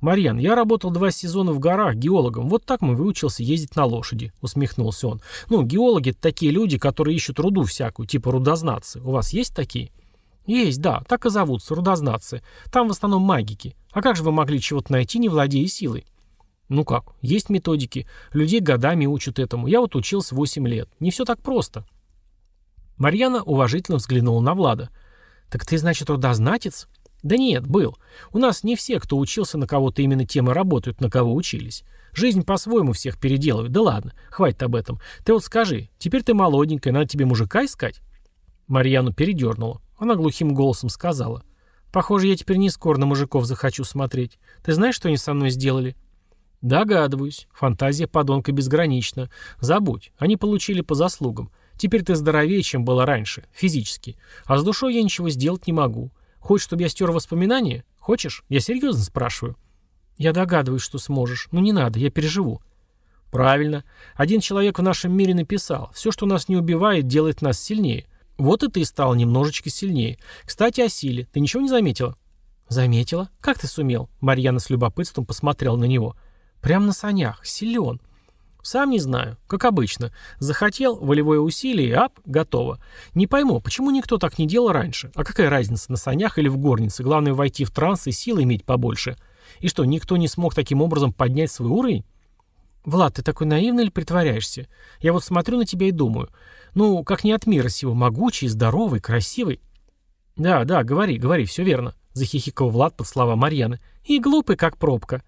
«Марьян, я работал два сезона в горах геологом, вот так мы выучился ездить на лошади», — усмехнулся он. «Ну, геологи — это такие люди, которые ищут руду всякую, типа рудознацы. У вас есть такие?» «Есть, да, так и зовутся, рудознацы. Там в основном магики. А как же вы могли чего-то найти, не владея силой?» «Ну как, есть методики. Людей годами учат этому. Я вот учился 8 лет. Не все так просто». Марьяна уважительно взглянула на Влада. «Так ты, значит, рудознатец?» Да нет, был. У нас не все, кто учился на кого-то именно тем и работают, на кого учились. Жизнь по-своему всех переделывает. Да ладно, хватит об этом. Ты вот скажи, теперь ты молоденькая, надо тебе мужика искать? Марьяну передернула. Она глухим голосом сказала. Похоже, я теперь не скоро на мужиков захочу смотреть. Ты знаешь, что они со мной сделали? Догадываюсь. Фантазия подонка безгранична. Забудь. Они получили по заслугам. Теперь ты здоровее, чем была раньше, физически. А с душой я ничего сделать не могу. Хочешь, чтобы я стер воспоминания? Хочешь? Я серьезно спрашиваю. Я догадываюсь, что сможешь. Ну не надо, я переживу. Правильно. Один человек в нашем мире написал. Все, что нас не убивает, делает нас сильнее. Вот и ты стал немножечко сильнее. Кстати, о силе. Ты ничего не заметила? Заметила? Как ты сумел? Марьяна с любопытством посмотрела на него. Прям на санях. Силен. Сам не знаю. Как обычно. Захотел, волевое усилие, и ап, готово. Не пойму, почему никто так не делал раньше? А какая разница, на санях или в горнице? Главное войти в транс и силы иметь побольше. И что, никто не смог таким образом поднять свой уровень? «Влад, ты такой наивный или притворяешься? Я вот смотрю на тебя и думаю. Ну, как не от мира сего, могучий, здоровый, красивый». «Да, да, говори, говори, все верно», — захихикал Влад под слова Марьяны. «И глупый, как пробка».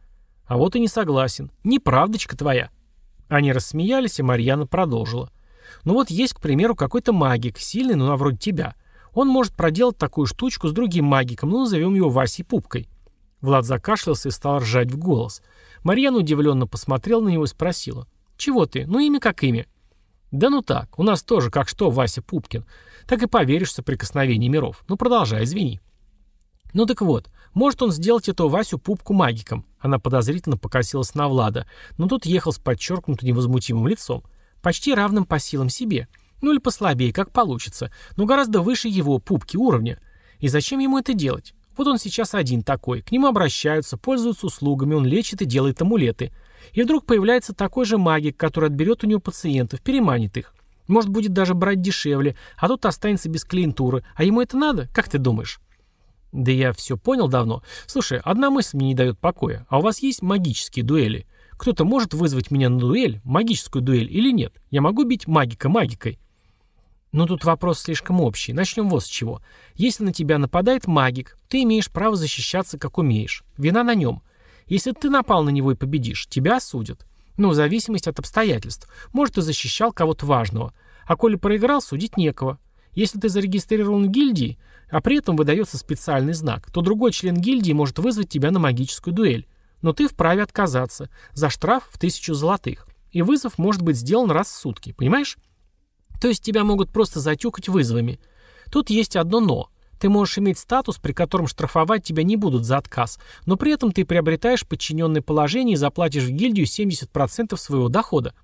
«А вот и не согласен. Неправдочка твоя». Они рассмеялись, и Марьяна продолжила. «Ну вот есть, к примеру, какой-то магик, сильный, ну, а вроде тебя. Он может проделать такую штучку с другим магиком, ну, назовем его Васей Пупкой». Влад закашлялся и стал ржать в голос. Марьяна удивленно посмотрела на него и спросила. «Чего ты? Ну, имя как имя». «Да ну так, у нас тоже как что Вася Пупкин. Так и поверишь в соприкосновение миров. Ну, продолжай, извини». «Ну так вот, может он сделать эту Васю пупку магиком. Она подозрительно покосилась на Влада, но тот ехал с подчеркнуто невозмутимым лицом. Почти равным по силам себе. Ну или послабее, как получится, но гораздо выше его пупки уровня. И зачем ему это делать? Вот он сейчас один такой, к нему обращаются, пользуются услугами, он лечит и делает амулеты. И вдруг появляется такой же магик, который отберет у него пациентов, переманит их. Может, будет даже брать дешевле, а тут останется без клиентуры. А ему это надо? Как ты думаешь? «Да я все понял давно. Слушай, одна мысль мне не дает покоя. А у вас есть магические дуэли? Кто-то может вызвать меня на дуэль, магическую дуэль или нет? Я могу бить магика магикой?» Но ну, тут вопрос слишком общий. Начнем вот с чего. Если на тебя нападает магик, ты имеешь право защищаться, как умеешь. Вина на нем. Если ты напал на него и победишь, тебя осудят. Ну, в зависимости от обстоятельств. Может, ты защищал кого-то важного. А коли проиграл, судить некого. Если ты зарегистрирован в гильдии, а при этом выдается специальный знак, то другой член гильдии может вызвать тебя на магическую дуэль. Но ты вправе отказаться за штраф в тысячу золотых. И вызов может быть сделан раз в сутки, понимаешь? То есть тебя могут просто затюкать вызовами. Тут есть одно «но». Ты можешь иметь статус, при котором штрафовать тебя не будут за отказ, но при этом ты приобретаешь подчиненное положение и заплатишь в гильдию 70% своего дохода.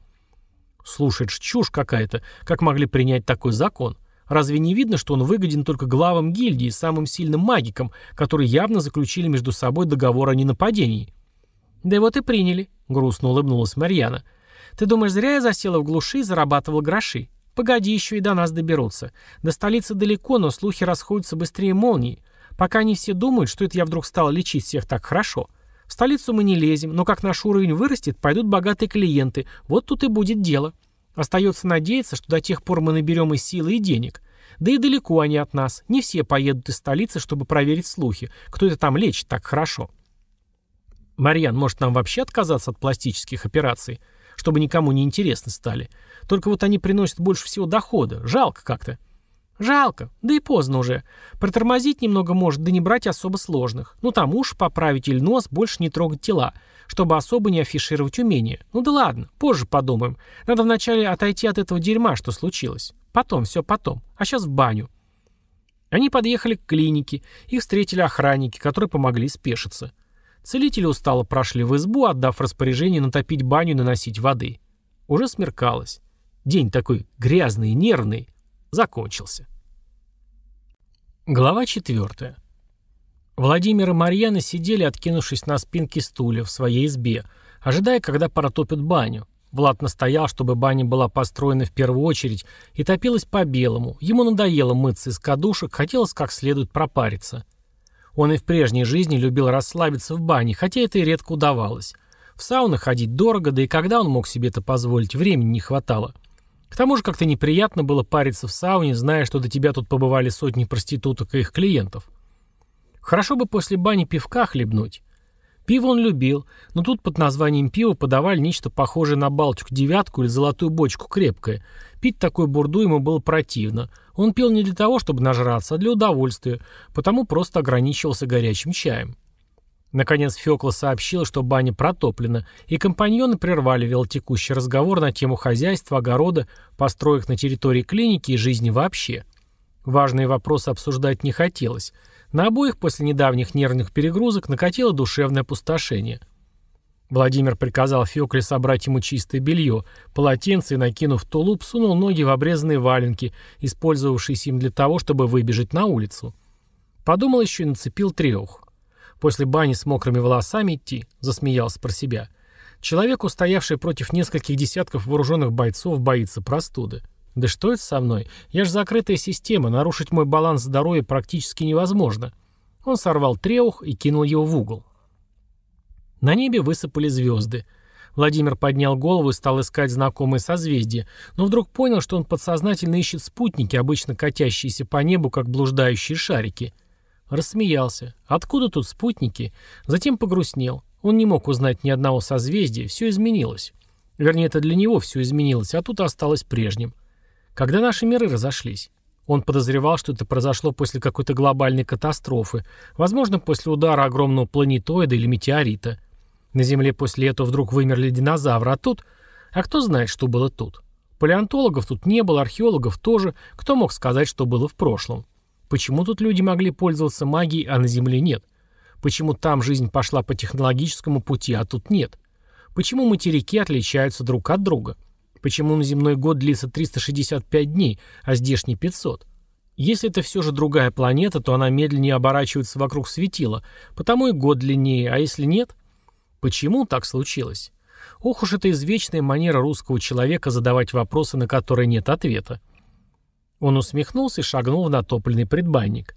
Слушай, чушь какая-то. Как могли принять такой закон? Разве не видно, что он выгоден только главам гильдии и самым сильным магикам, которые явно заключили между собой договор о ненападении? Да вот и приняли, грустно улыбнулась Марьяна. Ты думаешь, зря я засела в глуши и зарабатывала гроши? Погоди, еще и до нас доберутся. До столицы далеко, но слухи расходятся быстрее молнии. Пока они все думают, что это я вдруг стала лечить всех так хорошо. В столицу мы не лезем, но как наш уровень вырастет, пойдут богатые клиенты. Вот тут и будет дело. — Остается надеяться, что до тех пор мы наберем и силы, и денег. Да и далеко они от нас. Не все поедут из столицы, чтобы проверить слухи. Кто это там лечит так хорошо? Марьян, может нам вообще отказаться от пластических операций, чтобы никому не интересны стали? Только вот они приносят больше всего дохода. Жалко как-то. Жалко, да и поздно уже. Протормозить немного может, да не брать особо сложных. Ну там уж поправить или нос, больше не трогать тела, чтобы особо не афишировать умения. Ну да ладно, позже подумаем. Надо вначале отойти от этого дерьма, что случилось. Потом, все потом. А сейчас в баню. Они подъехали к клинике, их встретили охранники, которые помогли спешиться. Целители устало прошли в избу, отдав распоряжение натопить баню и наносить воды. Уже смеркалось. День такой грязный и нервный закончился. Глава 4. Владимир и Марьяна сидели, откинувшись на спинки стулья в своей избе, ожидая, когда протопят баню. Влад настоял, чтобы баня была построена в первую очередь, и топилась по-белому. Ему надоело мыться из кадушек, хотелось как следует пропариться. Он и в прежней жизни любил расслабиться в бане, хотя это и редко удавалось. В сауны ходить дорого, да и когда он мог себе это позволить, времени не хватало. К тому же как-то неприятно было париться в сауне, зная, что до тебя тут побывали сотни проституток и их клиентов. Хорошо бы после бани пивка хлебнуть. Пиво он любил, но тут под названием пива подавали нечто похожее на Балтику-девятку или золотую бочку крепкое. Пить такой бурду ему было противно. Он пил не для того, чтобы нажраться, а для удовольствия, потому просто ограничивался горячим чаем. Наконец Фёкла сообщила, что баня протоплена, и компаньоны прервали велотекущий разговор на тему хозяйства, огорода, построек на территории клиники и жизни вообще. Важные вопросы обсуждать не хотелось. На обоих после недавних нервных перегрузок накатило душевное опустошение. Владимир приказал Фёкле собрать ему чистое белье, полотенце и, накинув тулуп, сунул ноги в обрезанные валенки, использовавшиеся им для того, чтобы выбежать на улицу. Подумал еще и нацепил трех после бани с мокрыми волосами идти», — засмеялся про себя. «Человек, устоявший против нескольких десятков вооруженных бойцов, боится простуды. Да что это со мной? Я же закрытая система, нарушить мой баланс здоровья практически невозможно». Он сорвал треух и кинул его в угол. На небе высыпали звезды. Владимир поднял голову и стал искать знакомые созвездия, но вдруг понял, что он подсознательно ищет спутники, обычно катящиеся по небу, как блуждающие шарики — Рассмеялся. Откуда тут спутники? Затем погрустнел. Он не мог узнать ни одного созвездия, все изменилось. Вернее, это для него все изменилось, а тут осталось прежним. Когда наши миры разошлись? Он подозревал, что это произошло после какой-то глобальной катастрофы, возможно, после удара огромного планетоида или метеорита. На Земле после этого вдруг вымерли динозавры, а тут... А кто знает, что было тут? Палеонтологов тут не было, археологов тоже. Кто мог сказать, что было в прошлом? Почему тут люди могли пользоваться магией, а на Земле нет? Почему там жизнь пошла по технологическому пути, а тут нет? Почему материки отличаются друг от друга? Почему на земной год длится 365 дней, а здешний 500? Если это все же другая планета, то она медленнее оборачивается вокруг светила, потому и год длиннее, а если нет? Почему так случилось? Ох уж эта извечная манера русского человека задавать вопросы, на которые нет ответа. Он усмехнулся и шагнул в натопленный предбанник.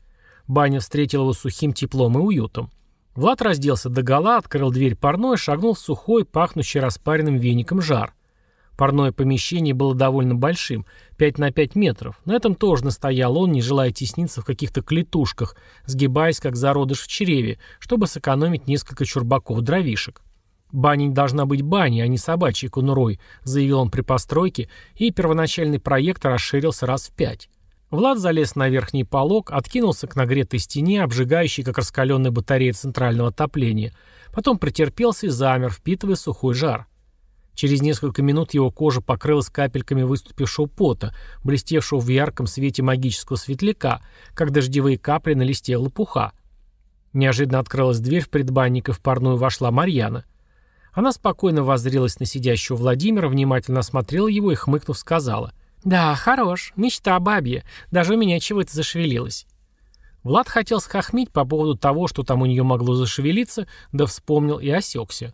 Баня встретила его сухим теплом и уютом. Влад разделся догола, открыл дверь парной и шагнул в сухой, пахнущий распаренным веником жар. Парное помещение было довольно большим, 5 на 5 метров. На этом тоже настоял он, не желая тесниться в каких-то клетушках, сгибаясь как зародыш в чреве, чтобы сэкономить несколько чурбаков дровишек. «Баней должна быть баней, а не собачьей конурой», заявил он при постройке, и первоначальный проект расширился раз в пять. Влад залез на верхний полок, откинулся к нагретой стене, обжигающей, как раскаленная батарея центрального отопления, потом претерпелся и замер, впитывая сухой жар. Через несколько минут его кожа покрылась капельками выступившего пота, блестевшего в ярком свете магического светляка, как дождевые капли на листе лопуха. Неожиданно открылась дверь в предбанник, и в парную вошла Марьяна. Она спокойно воззрелась на сидящего Владимира, внимательно осмотрела его и, хмыкнув, сказала. «Да, хорош. Мечта бабья. Даже у меня чего-то зашевелилось». Влад хотел схохмить по поводу того, что там у нее могло зашевелиться, да вспомнил и осекся.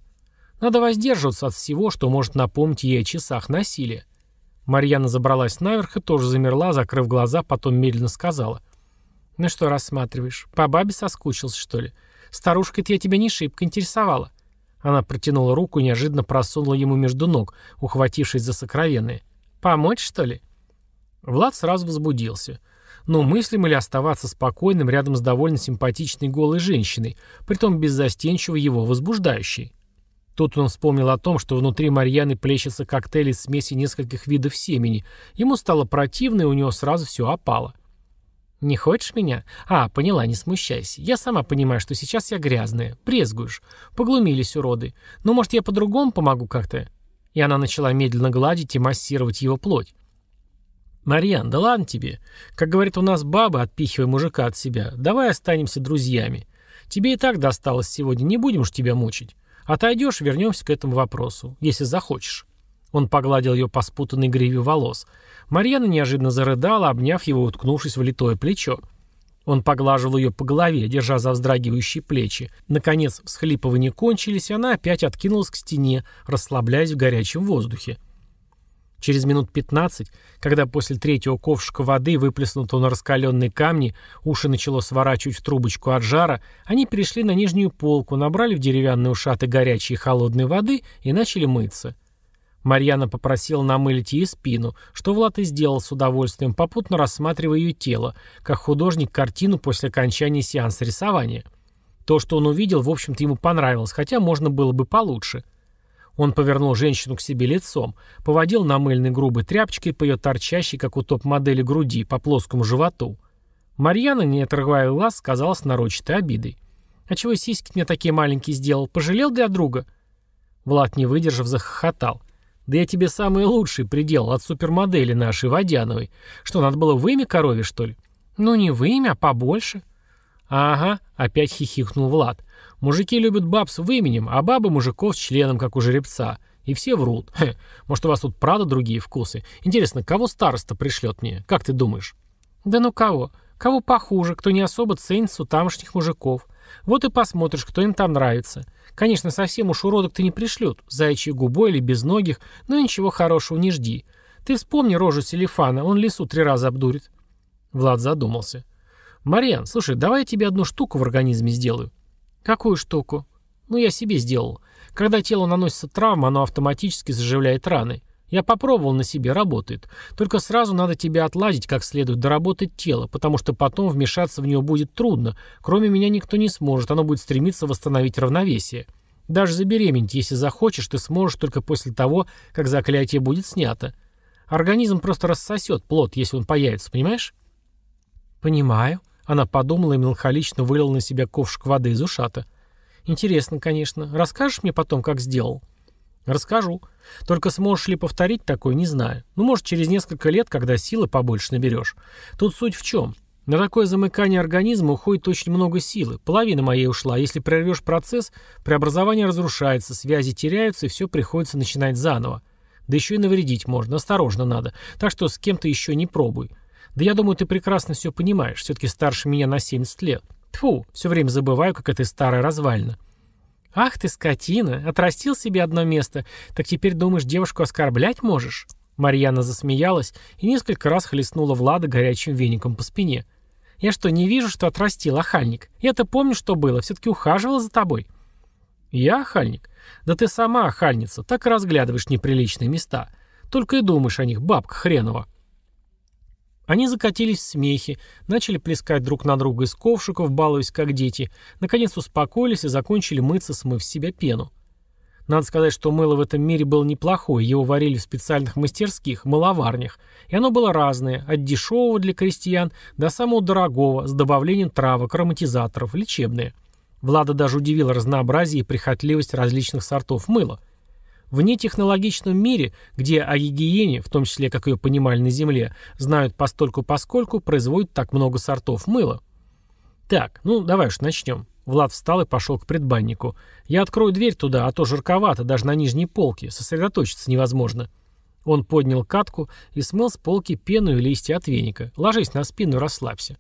Надо воздерживаться от всего, что может напомнить ей о часах насилия. Марьяна забралась наверх и тоже замерла, закрыв глаза, потом медленно сказала. «Ну что рассматриваешь? По бабе соскучился, что ли? Старушка-то я тебя не шибко интересовала». Она протянула руку и неожиданно просунула ему между ног, ухватившись за сокровенные. «Помочь, что ли?» Влад сразу возбудился. Но мыслим или оставаться спокойным рядом с довольно симпатичной голой женщиной, притом беззастенчиво его возбуждающей? Тут он вспомнил о том, что внутри Марьяны плещется коктейль из смеси нескольких видов семени. Ему стало противно, и у него сразу все опало. — «Не хочешь меня?» «А, поняла, не смущайся. Я сама понимаю, что сейчас я грязная. Брезгуешь. Поглумились, уроды. Ну, может, я по-другому помогу как-то?» И она начала медленно гладить и массировать его плоть. Мариан, да ладно тебе. Как говорит у нас баба, отпихивая мужика от себя, давай останемся друзьями. Тебе и так досталось сегодня, не будем уж тебя мучить. Отойдешь, вернемся к этому вопросу, если захочешь». Он погладил ее по спутанной гриве волос. Марьяна неожиданно зарыдала, обняв его, уткнувшись в литое плечо. Он поглаживал ее по голове, держа за вздрагивающие плечи. Наконец, всхлипывания кончились, и она опять откинулась к стене, расслабляясь в горячем воздухе. Через минут пятнадцать, когда после третьего ковшика воды, выплеснутого на раскаленные камни, уши начало сворачивать в трубочку от жара, они перешли на нижнюю полку, набрали в деревянные ушаты горячей и холодной воды и начали мыться. Марьяна попросила намылить ей спину, что Влад и сделал с удовольствием, попутно рассматривая ее тело, как художник картину после окончания сеанса рисования. То, что он увидел, в общем-то ему понравилось, хотя можно было бы получше. Он повернул женщину к себе лицом, поводил на грубой тряпочкой по ее торчащей, как у топ-модели, груди, по плоскому животу. Марьяна, не отрывая глаз, сказала с нарочатой обидой. «А чего сиськи мне такие маленькие сделал? Пожалел для друга?» Влад, не выдержав, захохотал. Да я тебе самый лучший предел от супермодели нашей Водяновой. Что, надо было вымя корове, что ли? Ну не вымя, а побольше. Ага, опять хихикнул Влад. Мужики любят баб с выменем, а бабы мужиков с членом, как у жеребца. И все врут. Хе, может, у вас тут правда другие вкусы? Интересно, кого староста пришлет мне? Как ты думаешь? Да ну кого? Кого похуже, кто не особо ценит у тамошних мужиков. Вот и посмотришь, кто им там нравится. Конечно, совсем уж уродок-то не пришлют, заячьей губой или без ногих, но ничего хорошего не жди. Ты вспомни рожу Селифана, он лесу три раза обдурит. Влад задумался. Мариан, слушай, давай я тебе одну штуку в организме сделаю». «Какую штуку?» «Ну, я себе сделал. Когда телу наносится травма, оно автоматически заживляет раны. Я попробовал на себе, работает. Только сразу надо тебя отладить как следует, доработать тело, потому что потом вмешаться в него будет трудно. Кроме меня никто не сможет, оно будет стремиться восстановить равновесие. Даже забеременеть, если захочешь, ты сможешь только после того, как заклятие будет снято. Организм просто рассосет плод, если он появится, понимаешь? Понимаю. Она подумала и меланхолично вылила на себя ковшик воды из ушата. Интересно, конечно. Расскажешь мне потом, как сделал? — «Расскажу. Только сможешь ли повторить такое, не знаю. Ну, может, через несколько лет, когда силы побольше наберешь. Тут суть в чем? На такое замыкание организма уходит очень много силы. Половина моей ушла. Если прервешь процесс, преобразование разрушается, связи теряются, и все приходится начинать заново. Да еще и навредить можно, осторожно надо. Так что с кем-то еще не пробуй. Да я думаю, ты прекрасно все понимаешь. Все-таки старше меня на 70 лет. Тьфу, все время забываю, как это старое развалина. «Ах ты, скотина! Отрастил себе одно место. Так теперь думаешь, девушку оскорблять можешь?» Марьяна засмеялась и несколько раз хлестнула Влада горячим веником по спине. «Я что, не вижу, что отрастил, охальник? Я-то помню, что было. Все-таки ухаживала за тобой». «Я охальник? Да ты сама охальница. Так и разглядываешь неприличные места. Только и думаешь о них, бабка хренова». Они закатились в смехе, начали плескать друг на друга из ковшиков, балуясь как дети, наконец успокоились и закончили мыться, смыв с себя пену. Надо сказать, что мыло в этом мире было неплохое, его варили в специальных мастерских, мыловарнях, и оно было разное, от дешевого для крестьян до самого дорогого, с добавлением травок, ароматизаторов, лечебное. Влада даже удивила разнообразие и прихотливость различных сортов мыла – в нетехнологичном мире, где о гигиене, в том числе, как ее понимали на Земле, знают постольку поскольку, производят так много сортов мыла. Так, ну давай уж начнем. Влад встал и пошел к предбаннику. Я открою дверь туда, а то жарковато, даже на нижней полке, сосредоточиться невозможно. Он поднял катку и смыл с полки пену и листья от веника. Ложись на спину расслабься.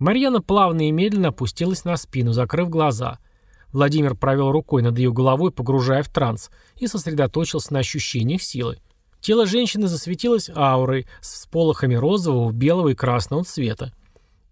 Марьяна плавно и медленно опустилась на спину, закрыв глаза – Владимир провел рукой над ее головой, погружая в транс, и сосредоточился на ощущениях силы. Тело женщины засветилось аурой с всполохами розового, белого и красного цвета.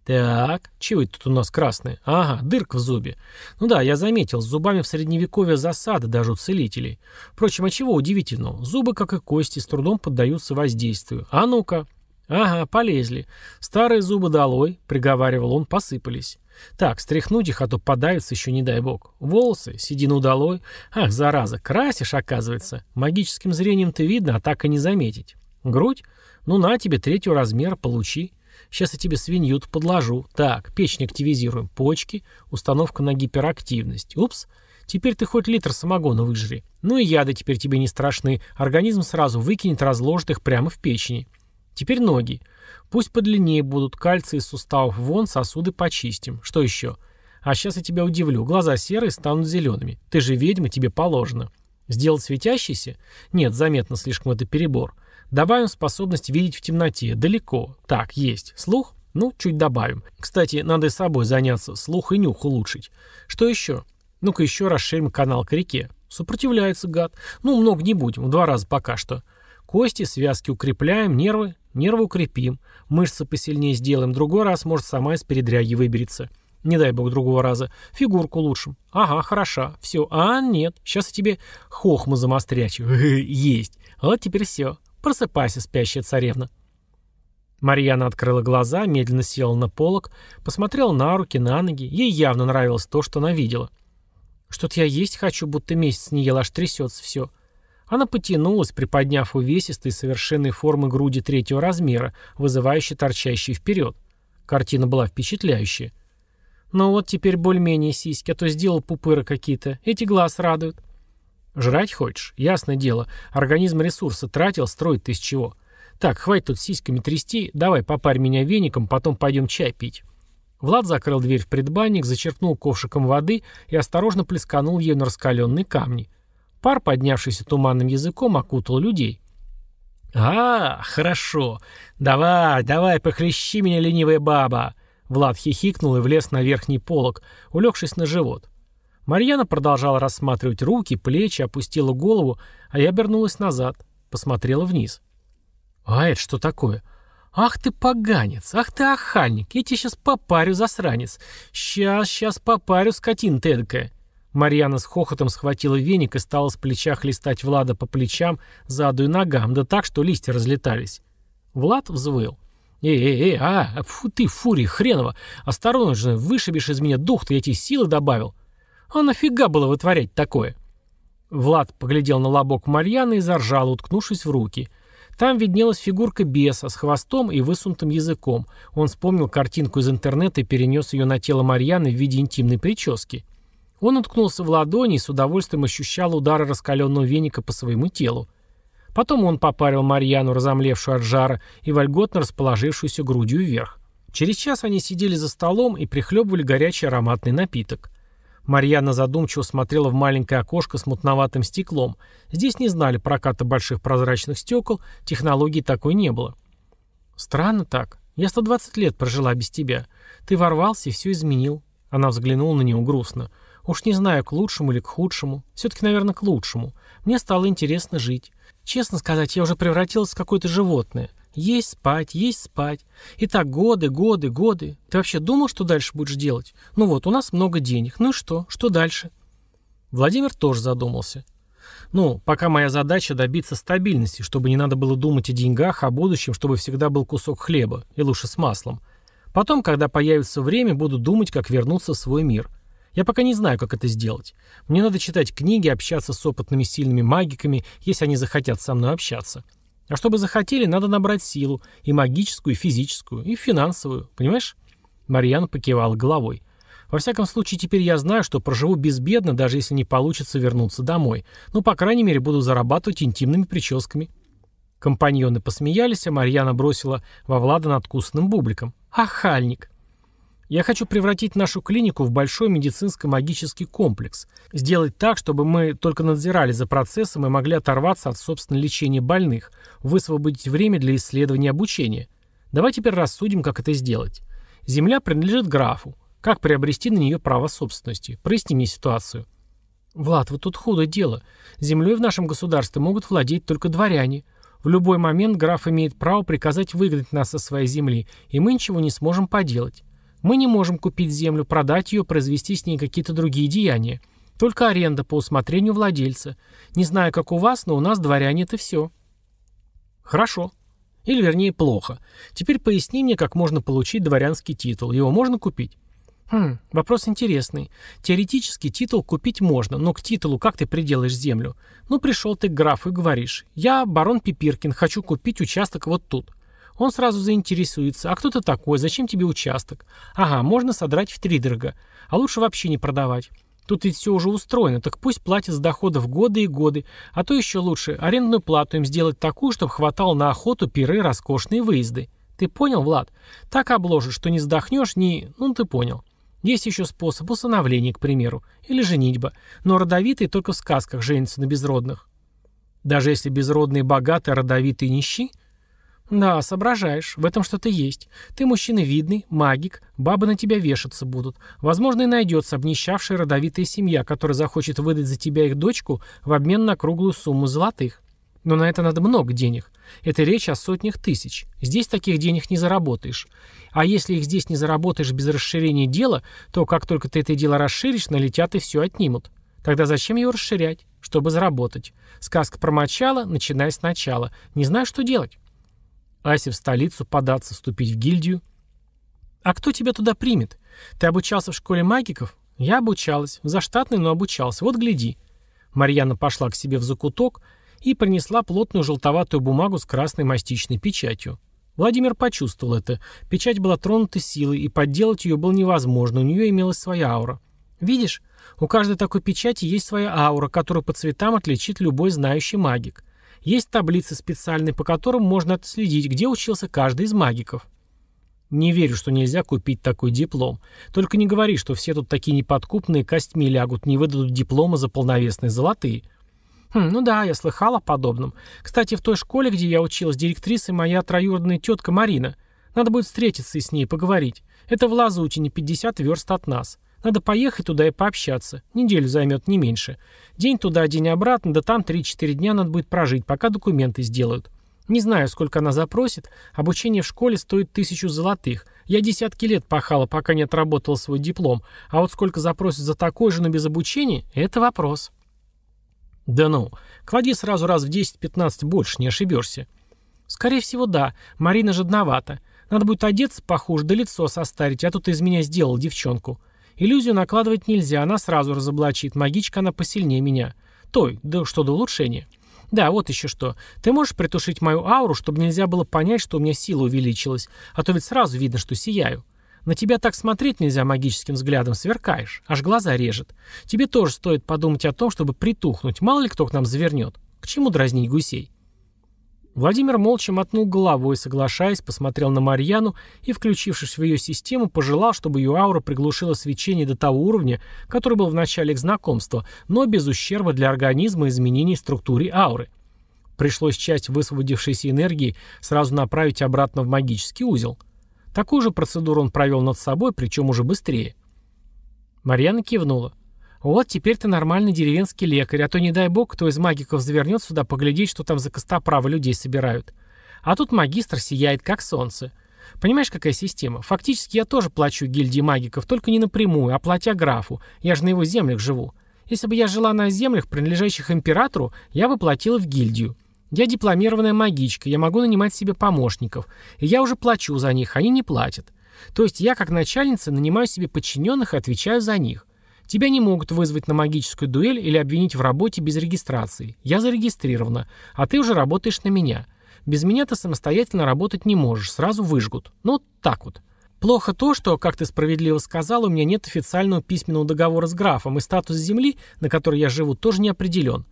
«Так, чего это тут у нас красное? Ага, дырка в зубе. Ну да, я заметил, с зубами в средневековье засады даже у целителей. Впрочем, а чего удивительного? Зубы, как и кости, с трудом поддаются воздействию. А ну-ка!» «Ага, полезли. Старые зубы долой», — приговаривал он, — «посыпались». Так, стряхнуть их, а то подавится еще, не дай бог. Волосы, седину удалой. Ах, зараза, красишь, оказывается. Магическим зрением ты видно, а так и не заметить. Грудь? Ну на тебе третьего размер получи. Сейчас я тебе свинью подложу. Так, печень активизируем. Почки. Установка на гиперактивность. Упс. Теперь ты хоть литр самогона выжри. Ну и яды теперь тебе не страшны. Организм сразу выкинет, разложит их прямо в печени. Теперь ноги. Ноги. Пусть подлиннее будут, кальций из суставов вон, сосуды почистим. Что еще? А сейчас я тебя удивлю. Глаза серые станут зелеными. Ты же ведьма, тебе положено. Сделать светящийся? Нет, заметно слишком это перебор. Добавим способность видеть в темноте. Далеко. Так, есть. Слух? Ну, чуть добавим. Кстати, надо и собой заняться. Слух и нюх улучшить. Что еще? Ну-ка еще расширим канал к реке. Сопротивляется гад. Ну, много не будем. В два раза пока что. Кости, связки укрепляем, нервы. Нервы укрепим. Мышцы посильнее сделаем. Другой раз, может, сама из передряги выберется. Не дай бог другого раза. Фигурку лучше. Ага, хороша. Все. А, нет. Сейчас я тебе хохму замострячу. Есть. Вот теперь все. Просыпайся, спящая царевна. Марьяна открыла глаза, медленно села на полок, посмотрела на руки, на ноги. Ей явно нравилось то, что она видела. «Что-то я есть хочу, будто месяц не ела, аж трясется все. Она потянулась, приподняв увесистые совершенной формы груди третьего размера, вызывающе торчащие вперед. Картина была впечатляющая. «Ну вот теперь более-менее сиськи, а то сделал пупыры какие-то. Эти глаз радуют». «Жрать хочешь? Ясное дело. Организм ресурсы тратил, строит ты из чего. Так, хватит тут сиськами трясти, давай попарь меня веником, потом пойдем чай пить». Влад закрыл дверь в предбанник, зачерпнул ковшиком воды и осторожно плесканул ею на раскаленные камни. Пар, поднявшийся туманным языком, окутал людей. «А, хорошо. Давай, давай, похлещи меня, ленивая баба!» Влад хихикнул и влез на верхний полок, улегшись на живот. Марьяна продолжала рассматривать руки, плечи, опустила голову, а я обернулась назад, посмотрела вниз. «А это что такое?» «Ах ты поганец! Ах ты охальник! Я тебе сейчас попарю, засранец! Сейчас, сейчас попарю, скотин ты Марьяна с хохотом схватила веник и стала с плеча хлестать Влада по плечам, заду и ногам, да так, что листья разлетались. Влад взвыл. «Эй-эй-эй, а, фу ты, фурия хренова! Осторожно же, вышибешь из меня дух-то, я тебе силы добавил!» «А нафига было вытворять такое?» Влад поглядел на лобок Марьяны и заржал, уткнувшись в руки. Там виднелась фигурка беса с хвостом и высунутым языком. Он вспомнил картинку из интернета и перенес ее на тело Марьяны в виде интимной прически. Он уткнулся в ладони и с удовольствием ощущал удары раскаленного веника по своему телу. Потом он попарил Марьяну, разомлевшую от жара, и вольготно расположившуюся грудью вверх. Через час они сидели за столом и прихлебывали горячий ароматный напиток. Марьяна задумчиво смотрела в маленькое окошко с мутноватым стеклом. Здесь не знали проката больших прозрачных стекол, технологии такой не было. «Странно так. Я 120 лет прожила без тебя. Ты ворвался и все изменил». Она взглянула на него грустно. Уж не знаю, к лучшему или к худшему. Все-таки, наверное, к лучшему. Мне стало интересно жить. Честно сказать, я уже превратилась в какое-то животное. Есть спать, есть спать. И так годы, годы, годы. Ты вообще думал, что дальше будешь делать? Ну вот, у нас много денег. Ну и что? Что дальше? Владимир тоже задумался. Ну, пока моя задача добиться стабильности, чтобы не надо было думать о деньгах, о будущем, чтобы всегда был кусок хлеба, и лучше с маслом. Потом, когда появится время, буду думать, как вернуться в свой мир. Я пока не знаю, как это сделать. Мне надо читать книги, общаться с опытными сильными магиками, если они захотят со мной общаться. А чтобы захотели, надо набрать силу, и магическую, и физическую, и финансовую, понимаешь? Марьяна покивал головой. Во всяком случае, теперь я знаю, что проживу безбедно, даже если не получится вернуться домой. Ну, по крайней мере, буду зарабатывать интимными прическами. Компаньоны посмеялись, а Марьяна бросила во Влада надкусным бубликом. «Ахальник!» Я хочу превратить нашу клинику в большой медицинско-магический комплекс. Сделать так, чтобы мы только надзирали за процессом и могли оторваться от собственного лечения больных, высвободить время для исследования и обучения. Давай теперь рассудим, как это сделать. Земля принадлежит графу. Как приобрести на нее право собственности? Проясни мне ситуацию. Влад, вот тут худо дело. Землей в нашем государстве могут владеть только дворяне. В любой момент граф имеет право приказать выгнать нас со своей земли, и мы ничего не сможем поделать. Мы не можем купить землю, продать ее, произвести с ней какие-то другие деяния. Только аренда по усмотрению владельца. Не знаю, как у вас, но у нас дворяне это все. Хорошо. Или вернее, плохо. Теперь поясни мне, как можно получить дворянский титул. Его можно купить? Хм, вопрос интересный. Теоретически титул купить можно, но к титулу как ты приделаешь землю? Ну, пришел ты к графу и говоришь, я барон Пипиркин, хочу купить участок вот тут. Он сразу заинтересуется. А кто ты такой? Зачем тебе участок? Ага, можно содрать в втридорого. А лучше вообще не продавать. Тут ведь все уже устроено, так пусть платят с доходов годы и годы, а то еще лучше арендную плату им сделать такую, чтобы хватало на охоту пиры роскошные выезды. Ты понял, Влад? Так обложишь, что не сдохнешь, ни... ну ты понял. Есть еще способ усыновления, к примеру, или женитьба, но родовитые только в сказках женятся на безродных. Даже если безродные богаты, а родовитые нищи – «Да, соображаешь. В этом что-то есть. Ты мужчина видный, магик, бабы на тебя вешаться будут. Возможно, и найдется обнищавшая родовитая семья, которая захочет выдать за тебя их дочку в обмен на круглую сумму золотых. Но на это надо много денег. Это речь о сотнях тысяч. Здесь таких денег не заработаешь. А если их здесь не заработаешь без расширения дела, то как только ты это дело расширишь, налетят и все отнимут. Тогда зачем его расширять? Чтобы заработать. Сказка промочала, начинай сначала. Не знаю, что делать». Асе в столицу податься, вступить в гильдию. А кто тебя туда примет? Ты обучался в школе магиков? Я обучалась. В заштатной, но обучался. Вот гляди. Марьяна пошла к себе в закуток и принесла плотную желтоватую бумагу с красной мастичной печатью. Владимир почувствовал это. Печать была тронута силой, и подделать ее было невозможно, у нее имелась своя аура. Видишь, у каждой такой печати есть своя аура, которую по цветам отличит любой знающий магик. Есть таблицы специальные, по которым можно отследить, где учился каждый из магиков. Не верю, что нельзя купить такой диплом. Только не говори, что все тут такие неподкупные, костьми лягут, не выдадут диплома за полновесные золотые. Хм, ну да, я слыхал о подобном. Кстати, в той школе, где я училась, директрисой моя троюродная тетка Марина. Надо будет встретиться и с ней поговорить. Это в лазутине не 50 верст от нас. Надо поехать туда и пообщаться. Неделю займет не меньше. День туда, день обратно, да там 3-4 дня надо будет прожить, пока документы сделают. Не знаю, сколько она запросит. Обучение в школе стоит тысячу золотых. Я десятки лет пахала, пока не отработал свой диплом. А вот сколько запросит за такое же, но без обучения, это вопрос. Да ну, клади сразу раз в 10-15 больше, не ошибешься. Скорее всего, да. Марина жадновата. Надо будет одеться похуже, да лицо состарить, а тут из меня сделал девчонку. Иллюзию накладывать нельзя, она сразу разоблачит. Магичка она посильнее меня. Той, да что до улучшения. Да, вот еще что. Ты можешь притушить мою ауру, чтобы нельзя было понять, что у меня сила увеличилась, а то ведь сразу видно, что сияю. На тебя так смотреть нельзя магическим взглядом, сверкаешь, аж глаза режет. Тебе тоже стоит подумать о том, чтобы притухнуть, мало ли кто к нам завернет. К чему дразнить гусей? Владимир молча мотнул головой, соглашаясь, посмотрел на Марьяну и, включившись в ее систему, пожелал, чтобы ее аура приглушила свечение до того уровня, который был в начале их знакомства, но без ущерба для организма и изменений в структуре ауры. Пришлось часть высвободившейся энергии сразу направить обратно в магический узел. Такую же процедуру он провел над собой, причем уже быстрее. Марьяна кивнула. Вот теперь ты нормальный деревенский лекарь, а то не дай бог, кто из магиков завернет сюда поглядеть, что там за костоправы людей собирают. А тут магистр сияет, как солнце. Понимаешь, какая система? Фактически я тоже плачу гильдии магиков, только не напрямую, а платя графу. Я же на его землях живу. Если бы я жила на землях, принадлежащих императору, я бы платила в гильдию. Я дипломированная магичка, я могу нанимать себе помощников. И я уже плачу за них, они не платят. То есть я, как начальница, нанимаю себе подчиненных и отвечаю за них. Тебя не могут вызвать на магическую дуэль или обвинить в работе без регистрации. Я зарегистрирована, а ты уже работаешь на меня. Без меня ты самостоятельно работать не можешь, сразу выжгут. Ну, так вот. Плохо то, что, как ты справедливо сказал, у меня нет официального письменного договора с графом, и статус земли, на которой я живу, тоже не определен.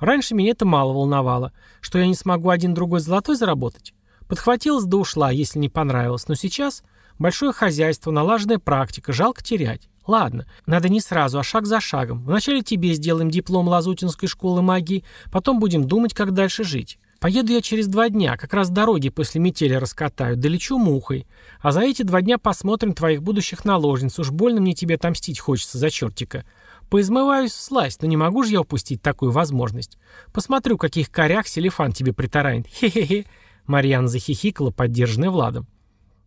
Раньше меня это мало волновало, что я не смогу один другой золотой заработать. Подхватилась да ушла, если не понравилось, но сейчас большое хозяйство, налаженная практика, жалко терять. Ладно, надо не сразу, а шаг за шагом. Вначале тебе сделаем диплом Лазутинской школы магии, потом будем думать, как дальше жить. Поеду я через два дня, как раз дороги после метели раскатаю, долечу мухой. А за эти два дня посмотрим твоих будущих наложниц, уж больно мне тебе отомстить хочется за чертика. Поизмываюсь в но не могу же я упустить такую возможность. Посмотрю, каких корях селефан тебе притаранит. Хе-хе-хе. Марьяна захихикала, поддержанная Владом.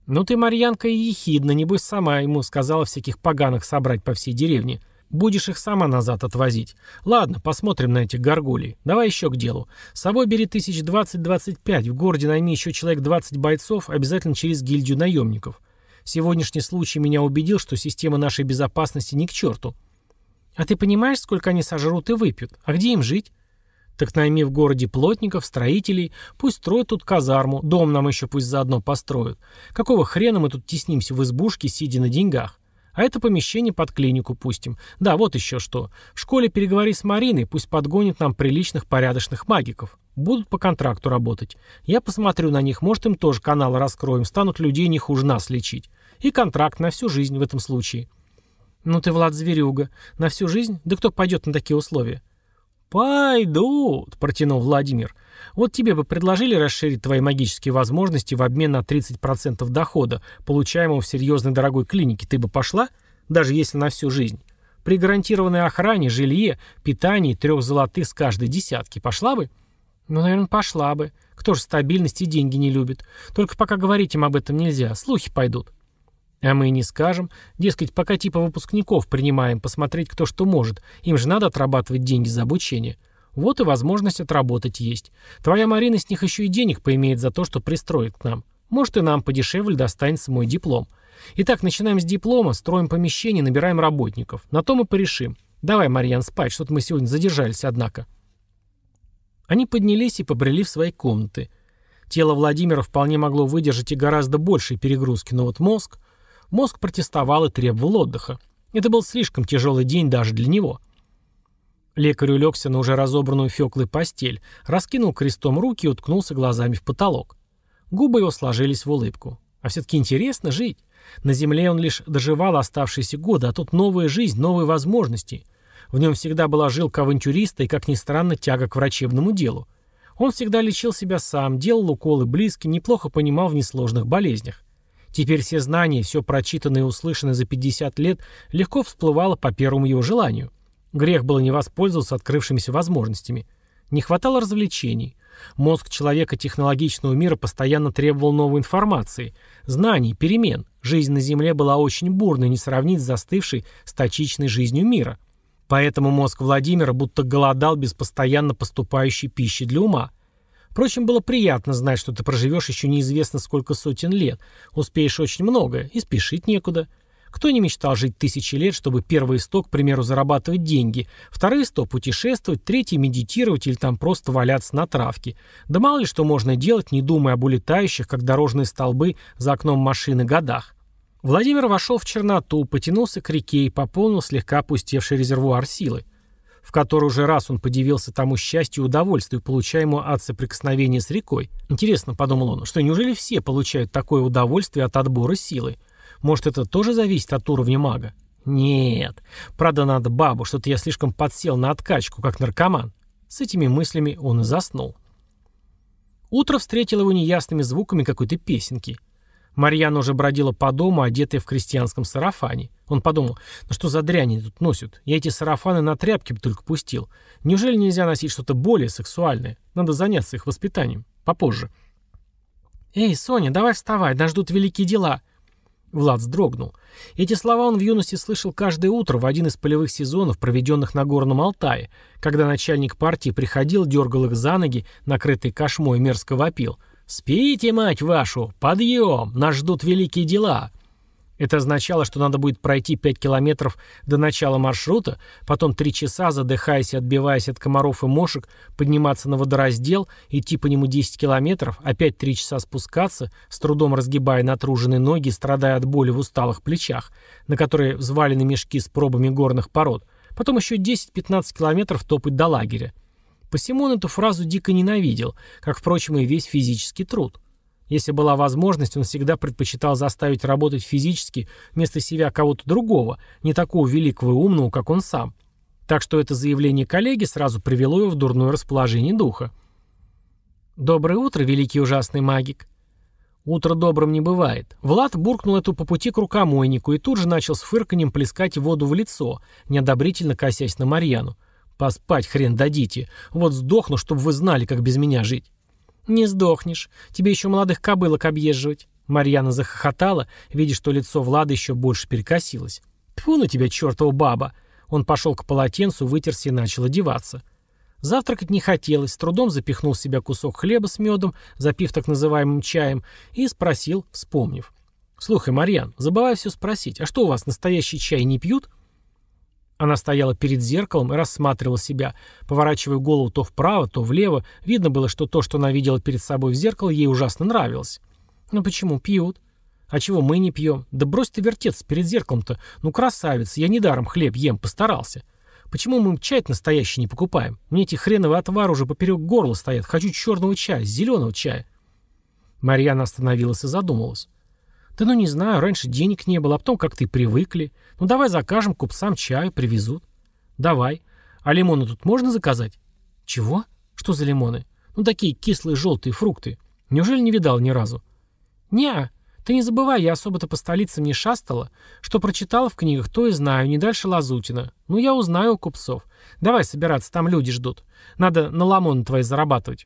«Ну ты, Марьянка, и ехидна, небось сама ему сказала всяких поганых собрать по всей деревне. Будешь их сама назад отвозить. Ладно, посмотрим на этих горгулей. Давай еще к делу. С собой бери тысяч двадцать-двадцать пять, в городе найми еще человек двадцать бойцов, обязательно через гильдию наемников. Сегодняшний случай меня убедил, что система нашей безопасности ни к черту. А ты понимаешь, сколько они сожрут и выпьют? А где им жить? Так найми в городе плотников, строителей, пусть строят тут казарму, дом нам еще пусть заодно построят. Какого хрена мы тут теснимся в избушке, сидя на деньгах? А это помещение под клинику пустим. Да, вот еще что. В школе переговори с Мариной, пусть подгонит нам приличных порядочных магиков. Будут по контракту работать. Я посмотрю на них, может им тоже каналы раскроем, станут людей не хуже нас лечить. И контракт на всю жизнь в этом случае. Ну ты, Влад, зверюга. На всю жизнь? Да кто пойдет на такие условия? «Пойдут», — протянул Владимир. «Вот тебе бы предложили расширить твои магические возможности в обмен на 30% дохода, получаемого в серьезной дорогой клинике. Ты бы пошла, даже если на всю жизнь? При гарантированной охране, жилье, питании трех золотых с каждой десятки. Пошла бы?» «Ну, наверное, пошла бы. Кто же стабильность и деньги не любит? Только пока говорить им об этом нельзя. Слухи пойдут». А мы и не скажем. Дескать, пока типа выпускников принимаем, посмотреть кто что может. Им же надо отрабатывать деньги за обучение. Вот и возможность отработать есть. Твоя Марина с них еще и денег поимеет за то, что пристроит к нам. Может и нам подешевле достанется мой диплом. Итак, начинаем с диплома, строим помещение, набираем работников. На то мы порешим. Давай, Марьян, спать, что-то мы сегодня задержались, однако. Они поднялись и побрели в свои комнаты. Тело Владимира вполне могло выдержать и гораздо большей перегрузки, но вот мозг... Мозг протестовал и требовал отдыха. Это был слишком тяжелый день даже для него. Лекарь улегся на уже разобранную феклой постель, раскинул крестом руки и уткнулся глазами в потолок. Губы его сложились в улыбку. А все-таки интересно жить. На земле он лишь доживал оставшиеся годы, а тут новая жизнь, новые возможности. В нем всегда была жилка авантюриста и, как ни странно, тяга к врачебному делу. Он всегда лечил себя сам, делал уколы близким, неплохо понимал в несложных болезнях. Теперь все знания, все прочитанное и услышанное за 50 лет легко всплывало по первому его желанию. Грех было не воспользоваться открывшимися возможностями. Не хватало развлечений. Мозг человека технологичного мира постоянно требовал новой информации, знаний, перемен. Жизнь на Земле была очень бурной, не сравнить с застывшей, статичной жизнью мира. Поэтому мозг Владимира будто голодал без постоянно поступающей пищи для ума. Впрочем, было приятно знать, что ты проживешь еще неизвестно сколько сотен лет, успеешь очень многое и спешить некуда. Кто не мечтал жить тысячи лет, чтобы первый сток, к примеру, зарабатывать деньги, второй сток путешествовать, третий – медитировать или там просто валяться на травке. Да мало ли что можно делать, не думая об улетающих, как дорожные столбы за окном машины годах. Владимир вошел в черноту, потянулся к реке и пополнил слегка опустевший резервуар силы в который уже раз он подивился тому счастью и удовольствию, получаемому от соприкосновения с рекой. Интересно, подумал он, что неужели все получают такое удовольствие от отбора силы? Может, это тоже зависит от уровня мага? Нет. Правда, надо бабу, что-то я слишком подсел на откачку, как наркоман. С этими мыслями он и заснул. Утро встретило его неясными звуками какой-то песенки. Марьяна уже бродила по дому, одетая в крестьянском сарафане. Он подумал, ну что за дрянь они тут носят? Я эти сарафаны на тряпки бы только пустил. Неужели нельзя носить что-то более сексуальное? Надо заняться их воспитанием. Попозже. «Эй, Соня, давай вставай, нас ждут великие дела!» Влад вздрогнул. Эти слова он в юности слышал каждое утро в один из полевых сезонов, проведенных на Горном Алтае, когда начальник партии приходил, дергал их за ноги, накрытый кошмой, мерзко вопил – «Спите, мать вашу! Подъем! Нас ждут великие дела!» Это означало, что надо будет пройти 5 километров до начала маршрута, потом 3 часа, задыхаясь и отбиваясь от комаров и мошек, подниматься на водораздел, идти по нему 10 километров, опять 3 часа спускаться, с трудом разгибая натруженные ноги, страдая от боли в усталых плечах, на которые взвалены мешки с пробами горных пород, потом еще 10-15 километров топать до лагеря. Посимон эту фразу дико ненавидел, как, впрочем, и весь физический труд. Если была возможность, он всегда предпочитал заставить работать физически вместо себя кого-то другого, не такого великого и умного, как он сам. Так что это заявление коллеги сразу привело его в дурное расположение духа. «Доброе утро, великий ужасный магик!» Утро добрым не бывает. Влад буркнул эту по пути к рукомойнику и тут же начал с фырканьем плескать воду в лицо, неодобрительно косясь на Марьяну. «Поспать хрен дадите. Вот сдохну, чтобы вы знали, как без меня жить». «Не сдохнешь. Тебе еще молодых кобылок объезживать». Марьяна захохотала, видя, что лицо Влада еще больше перекосилось. «Тьфу на тебя, чертова баба!» Он пошел к полотенцу, вытерся и начал одеваться. Завтракать не хотелось, с трудом запихнул в себя кусок хлеба с медом, запив так называемым чаем, и спросил, вспомнив. «Слушай, Марьян, забывай все спросить, а что у вас, настоящий чай не пьют?» Она стояла перед зеркалом и рассматривала себя, поворачивая голову то вправо, то влево. Видно было, что то, что она видела перед собой в зеркало, ей ужасно нравилось. «Ну почему пьют?» «А чего мы не пьем?» «Да брось ты вертеться перед зеркалом-то! Ну, красавица, я недаром хлеб ем, постарался!» «Почему мы чай настоящий не покупаем? Мне эти хреновые отвары уже поперек горла стоят. Хочу черного чая, зеленого чая!» Марьяна остановилась и задумалась. «Да ну не знаю, раньше денег не было, а потом как ты привыкли. Ну давай закажем купцам чаю, привезут». «Давай. А лимоны тут можно заказать?» «Чего? Что за лимоны? Ну такие кислые желтые фрукты. Неужели не видал ни разу?» Ты не забывай, я особо-то по столицам не шастала. Что прочитала в книгах, то и знаю, не дальше Лазутина. Ну я узнаю у купцов. Давай собираться, там люди ждут. Надо на лимоны твои зарабатывать».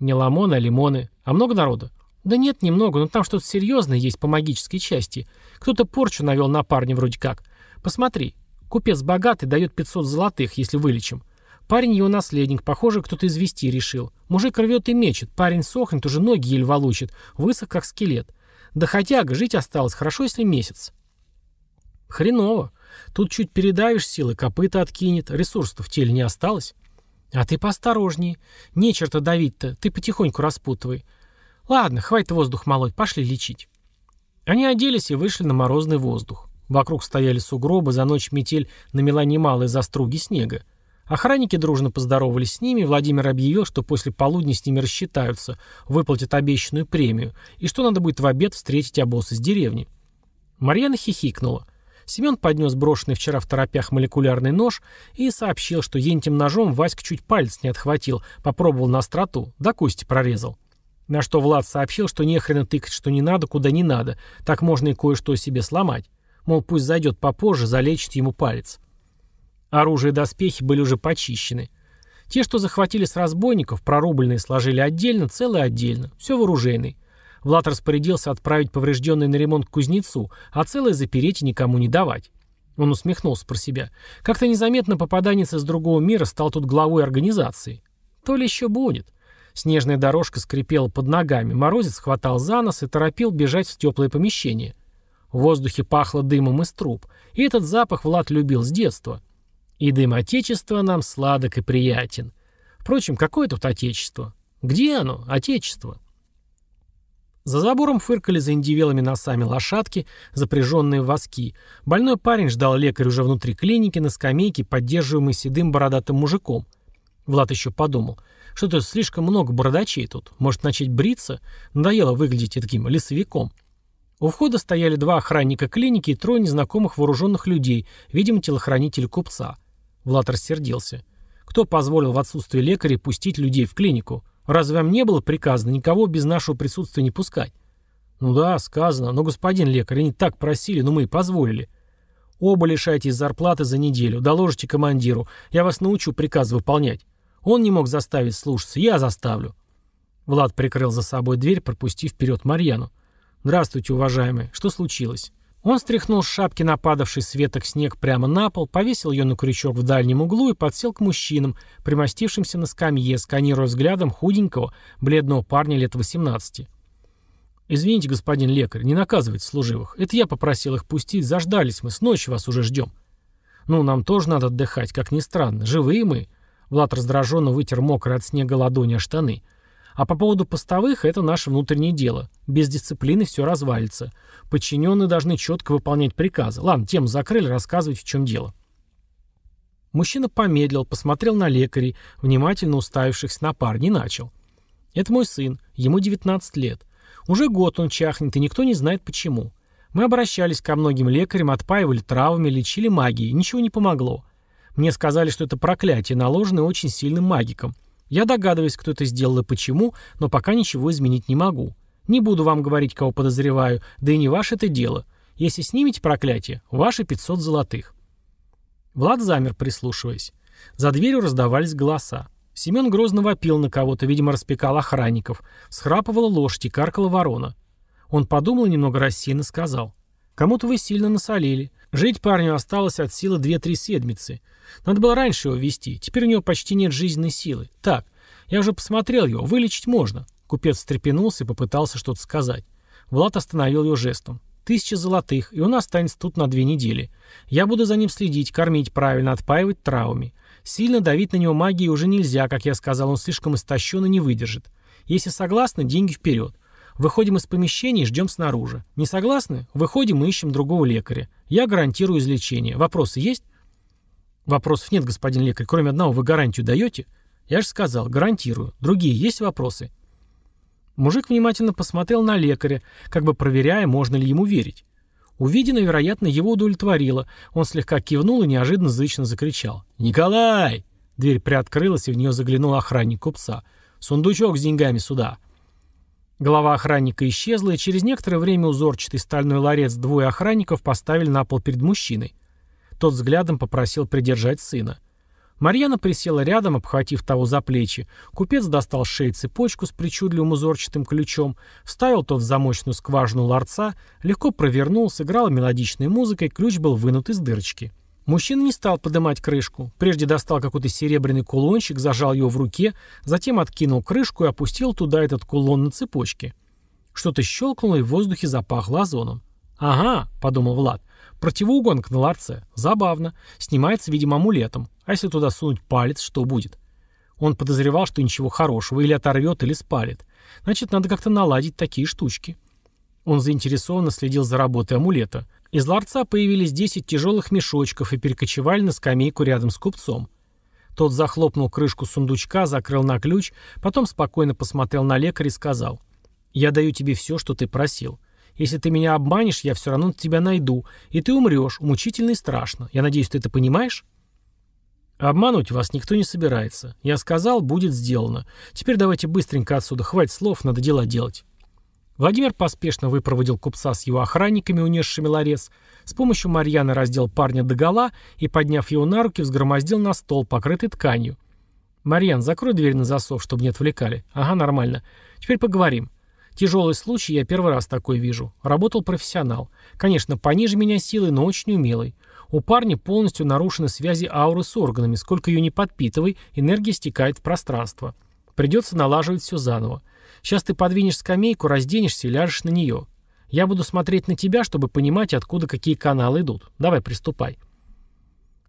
«Не лимоны, а лимоны. А много народа?» «Да нет, немного, но там что-то серьезное есть по магической части. Кто-то порчу навел на парня вроде как. Посмотри, купец богатый дает 500 золотых, если вылечим. Парень его наследник, похоже, кто-то извести решил. Мужик рвет и мечет, парень сохнет, уже ноги еле волочит, высох как скелет. Да хотяга, жить осталось, хорошо, если месяц». «Хреново. Тут чуть передавишь силы, копыта откинет, ресурсов в теле не осталось». «А ты поосторожнее. Не черта давить-то, ты потихоньку распутывай. «Ладно, хватит воздух молоть, пошли лечить». Они оделись и вышли на морозный воздух. Вокруг стояли сугробы, за ночь метель намела немалые заструги снега. Охранники дружно поздоровались с ними, Владимир объявил, что после полудня с ними рассчитаются, выплатят обещанную премию, и что надо будет в обед встретить обоз из деревни. Марьяна хихикнула. Семен поднес брошенный вчера в торопях молекулярный нож и сообщил, что ентим ножом Васька чуть палец не отхватил, попробовал на остроту, до кости прорезал. На что Влад сообщил, что нехрена тыкать, что не надо, куда не надо. Так можно и кое-что себе сломать. Мол, пусть зайдет попозже, залечит ему палец. Оружие и доспехи были уже почищены. Те, что захватили с разбойников, прорубленные сложили отдельно, целые отдельно. Все вооружейный. Влад распорядился отправить поврежденные на ремонт к кузнецу, а целое запереть и никому не давать. Он усмехнулся про себя. Как-то незаметно попаданец из другого мира стал тут главой организации. То ли еще будет. Снежная дорожка скрипела под ногами, морозец хватал за нос и торопил бежать в теплое помещение. В воздухе пахло дымом из труб, и этот запах Влад любил с детства. И дым Отечества нам сладок и приятен. Впрочем, какое тут Отечество? Где оно, Отечество? За забором фыркали за индивелами носами лошадки, запряженные в воски. Больной парень ждал лекаря уже внутри клиники на скамейке, поддерживаемый седым бородатым мужиком. Влад еще подумал – что-то слишком много бородачей тут. Может начать бриться? Надоело выглядеть таким лесовиком. У входа стояли два охранника клиники и трое незнакомых вооруженных людей, видимо, телохранитель купца. Влад рассердился. Кто позволил в отсутствие лекаря пустить людей в клинику? Разве вам не было приказано никого без нашего присутствия не пускать? Ну да, сказано, но господин лекарь, они так просили, но мы и позволили. Оба лишайтесь зарплаты за неделю, доложите командиру, я вас научу приказ выполнять. Он не мог заставить слушаться, я заставлю. Влад прикрыл за собой дверь, пропустив вперед Марьяну. «Здравствуйте, уважаемые, Что случилось?» Он стряхнул с шапки нападавший с веток снег прямо на пол, повесил ее на крючок в дальнем углу и подсел к мужчинам, примостившимся на скамье, сканируя взглядом худенького, бледного парня лет 18. «Извините, господин лекарь, не наказывайте служивых. Это я попросил их пустить, заждались мы, с ночи вас уже ждем». «Ну, нам тоже надо отдыхать, как ни странно. Живые мы. Влад раздраженно вытер мокрые от снега ладони о штаны. А по поводу постовых, это наше внутреннее дело. Без дисциплины все развалится. Подчиненные должны четко выполнять приказы. Ладно, тем закрыли, рассказывать в чем дело. Мужчина помедлил, посмотрел на лекарей, внимательно уставившихся на парня, начал. «Это мой сын, ему 19 лет. Уже год он чахнет, и никто не знает почему. Мы обращались ко многим лекарям, отпаивали травами, лечили магией, ничего не помогло. Мне сказали, что это проклятие, наложенное очень сильным магиком. Я догадываюсь, кто это сделал и почему, но пока ничего изменить не могу. Не буду вам говорить, кого подозреваю, да и не ваше это дело. Если снимете проклятие, ваши 500 золотых». Влад замер, прислушиваясь. За дверью раздавались голоса. Семен грозно вопил на кого-то, видимо, распекал охранников. Схрапывала лошадь и каркала ворона. Он подумал и немного рассеянно сказал. Кому-то вы сильно насолили. Жить парню осталось от силы 2-3 седмицы. Надо было раньше его вести. Теперь у него почти нет жизненной силы. Так, я уже посмотрел его, вылечить можно. Купец встрепенулся и попытался что-то сказать. Влад остановил его жестом. Тысяча золотых, и он останется тут на две недели. Я буду за ним следить, кормить правильно, отпаивать травами. Сильно давить на него магией уже нельзя, как я сказал, он слишком истощен и не выдержит. Если согласны, деньги вперед. Выходим из помещения и ждем снаружи. Не согласны? Выходим и ищем другого лекаря. Я гарантирую излечение. Вопросы есть? Вопросов нет, господин лекарь. Кроме одного, вы гарантию даете? Я же сказал, гарантирую. Другие есть вопросы? Мужик внимательно посмотрел на лекаря, как бы проверяя, можно ли ему верить. Увиденное, вероятно, его удовлетворило. Он слегка кивнул и неожиданно зычно закричал. «Николай!» Дверь приоткрылась, и в нее заглянул охранник купца. «Сундучок с деньгами сюда!» Голова охранника исчезла, и через некоторое время узорчатый стальной ларец двое охранников поставили на пол перед мужчиной. Тот взглядом попросил придержать сына. Марьяна присела рядом, обхватив того за плечи. Купец достал с шеи цепочку с причудливым узорчатым ключом, вставил тот в замочную скважину ларца, легко провернул, сыграла мелодичной музыкой, ключ был вынут из дырочки. — Мужчина не стал поднимать крышку. Прежде достал какой-то серебряный кулончик, зажал его в руке, затем откинул крышку и опустил туда этот кулон на цепочке. Что-то щелкнуло, и в воздухе запахло озоном. «Ага», — подумал Влад, — «противоугонка на ларце. Забавно. Снимается, видимо, амулетом. А если туда сунуть палец, что будет?» Он подозревал, что ничего хорошего, или оторвет, или спалит. Значит, надо как-то наладить такие штучки. Он заинтересованно следил за работой амулета — из ларца появились 10 тяжелых мешочков и перекочевали на скамейку рядом с купцом. Тот захлопнул крышку сундучка, закрыл на ключ, потом спокойно посмотрел на лекаря и сказал. «Я даю тебе все, что ты просил. Если ты меня обманешь, я все равно тебя найду, и ты умрешь, мучительно и страшно. Я надеюсь, ты это понимаешь?» «Обмануть вас никто не собирается. Я сказал, будет сделано. Теперь давайте быстренько отсюда, хватит слов, надо дело делать». Владимир поспешно выпроводил купца с его охранниками, унесшими ларец. С помощью Марьяны раздел парня догола и, подняв его на руки, взгромоздил на стол, покрытый тканью. «Марьян, закрой дверь на засов, чтобы не отвлекали. Ага, нормально. Теперь поговорим. Тяжелый случай, я первый раз такой вижу. Работал профессионал. Конечно, пониже меня силы, но очень умелый. У парня полностью нарушены связи ауры с органами. Сколько ее не подпитывай, энергия стекает в пространство. Придется налаживать все заново. Сейчас ты подвинешь скамейку, разденешься и ляжешь на нее. Я буду смотреть на тебя, чтобы понимать, откуда какие каналы идут. Давай, приступай».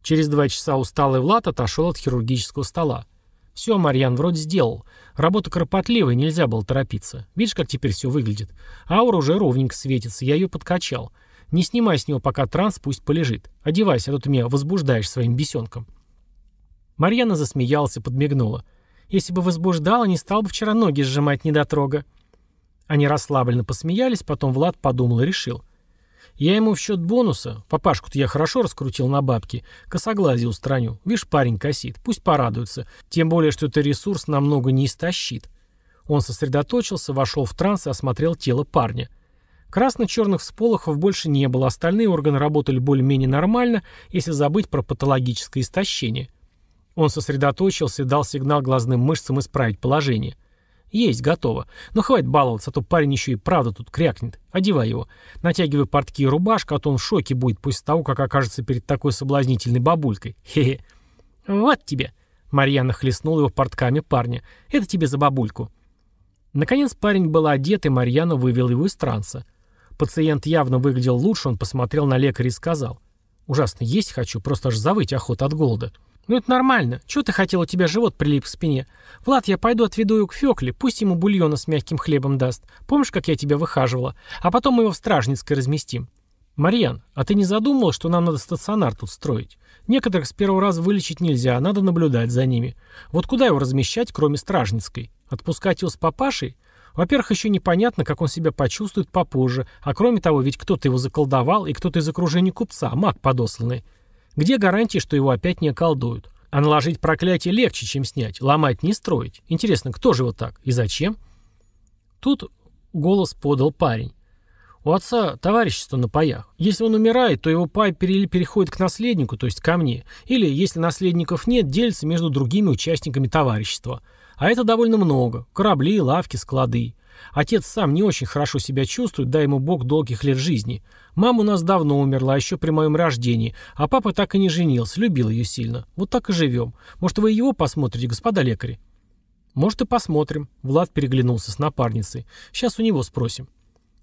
Через два часа усталый Влад отошел от хирургического стола. «Все, Марьян, вроде сделал. Работа кропотливая, нельзя было торопиться. Видишь, как теперь все выглядит? Аура уже ровненько светится, я ее подкачал. Не снимай с него пока транс, пусть полежит. Одевайся, а то ты меня возбуждаешь своим бесенком». Марьяна засмеялась и подмигнула. — если бы возбуждало, не стал бы вчера ноги сжимать недотрога». Они расслабленно посмеялись, потом Влад подумал и решил. «Я ему в счет бонуса, папашку-то я хорошо раскрутил на бабки, косоглазие устраню. Видишь, парень косит, пусть порадуется. Тем более, что это ресурс намного не истощит». Он сосредоточился, вошел в транс и осмотрел тело парня. Красно-черных сполохов больше не было, остальные органы работали более-менее нормально, если забыть про патологическое истощение. Он сосредоточился и дал сигнал глазным мышцам исправить положение. «Есть, готово. Но хватит баловаться, а то парень еще и правда тут крякнет. Одевай его. Натягивай портки и рубашку, а то он в шоке будет после того, как окажется перед такой соблазнительной бабулькой. Хе-хе». «Вот тебе!» — Марьяна хлестнула его портками парня. «Это тебе за бабульку». Наконец парень был одет, и Марьяна вывела его из транса. Пациент явно выглядел лучше, он посмотрел на лекаря и сказал. «Ужасно есть хочу, просто аж завыть охота от голода». «Ну это нормально. Чего ты хотел, у тебя живот прилип к спине? Влад, я пойду отведу ее к Фёкле, пусть ему бульона с мягким хлебом даст. Помнишь, как я тебя выхаживала? А потом мы его в Стражницкой разместим». «Марьян, а ты не задумывал, что нам надо стационар тут строить? Некоторых с первого раза вылечить нельзя, а надо наблюдать за ними. Вот куда его размещать, кроме Стражницкой? Отпускать его с папашей? Во-первых, еще непонятно, как он себя почувствует попозже, а кроме того, ведь кто-то его заколдовал и кто-то из окружения купца, маг подосланный». Где гарантии, что его опять не околдуют? А наложить проклятие легче, чем снять. Ломать не строить. Интересно, кто же вот так и зачем? Тут голос подал парень. У отца товарищество на паях. Если он умирает, то его пай переходит к наследнику, то есть ко мне. Или, если наследников нет, делится между другими участниками товарищества. А это довольно много. Корабли, лавки, склады. Отец сам не очень хорошо себя чувствует, дай ему бог долгих лет жизни. Мама у нас давно умерла, а еще при моем рождении, а папа так и не женился, любил ее сильно. Вот так и живем. Может, вы его посмотрите, господа лекари?» «Может, и посмотрим». Влад переглянулся с напарницей. «Сейчас у него спросим».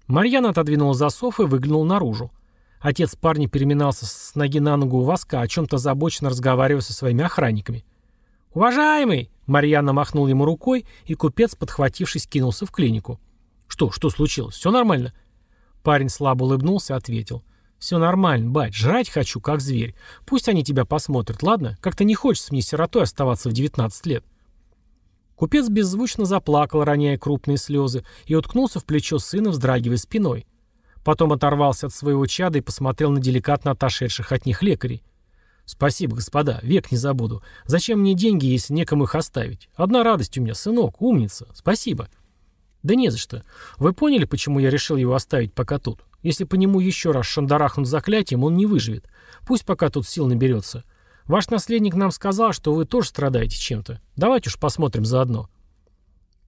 Марьяна отодвинула засов и выглянул наружу. Отец парня переминался с ноги на ногу у воска, о чем-то озабоченно разговаривая со своими охранниками. «Уважаемый!» — Марьяна махнул ему рукой, и купец, подхватившись, кинулся в клинику. «Что? Что случилось? Все нормально?» Парень слабо улыбнулся, и ответил. «Все нормально, бать, жрать хочу, как зверь. Пусть они тебя посмотрят, ладно? Как-то не хочется мне сиротой оставаться в 19 лет». Купец беззвучно заплакал, роняя крупные слезы, и уткнулся в плечо сына, вздрагивая спиной. Потом оторвался от своего чада и посмотрел на деликатно отошедших от них лекарей. «Спасибо, господа, век не забуду. Зачем мне деньги, если некому их оставить? Одна радость у меня, сынок, умница. Спасибо». «Да не за что. Вы поняли, почему я решил его оставить пока тут? Если по нему еще раз шандарахнут заклятием, он не выживет. Пусть пока тут сил наберется. Ваш наследник нам сказал, что вы тоже страдаете чем-то. Давайте уж посмотрим заодно».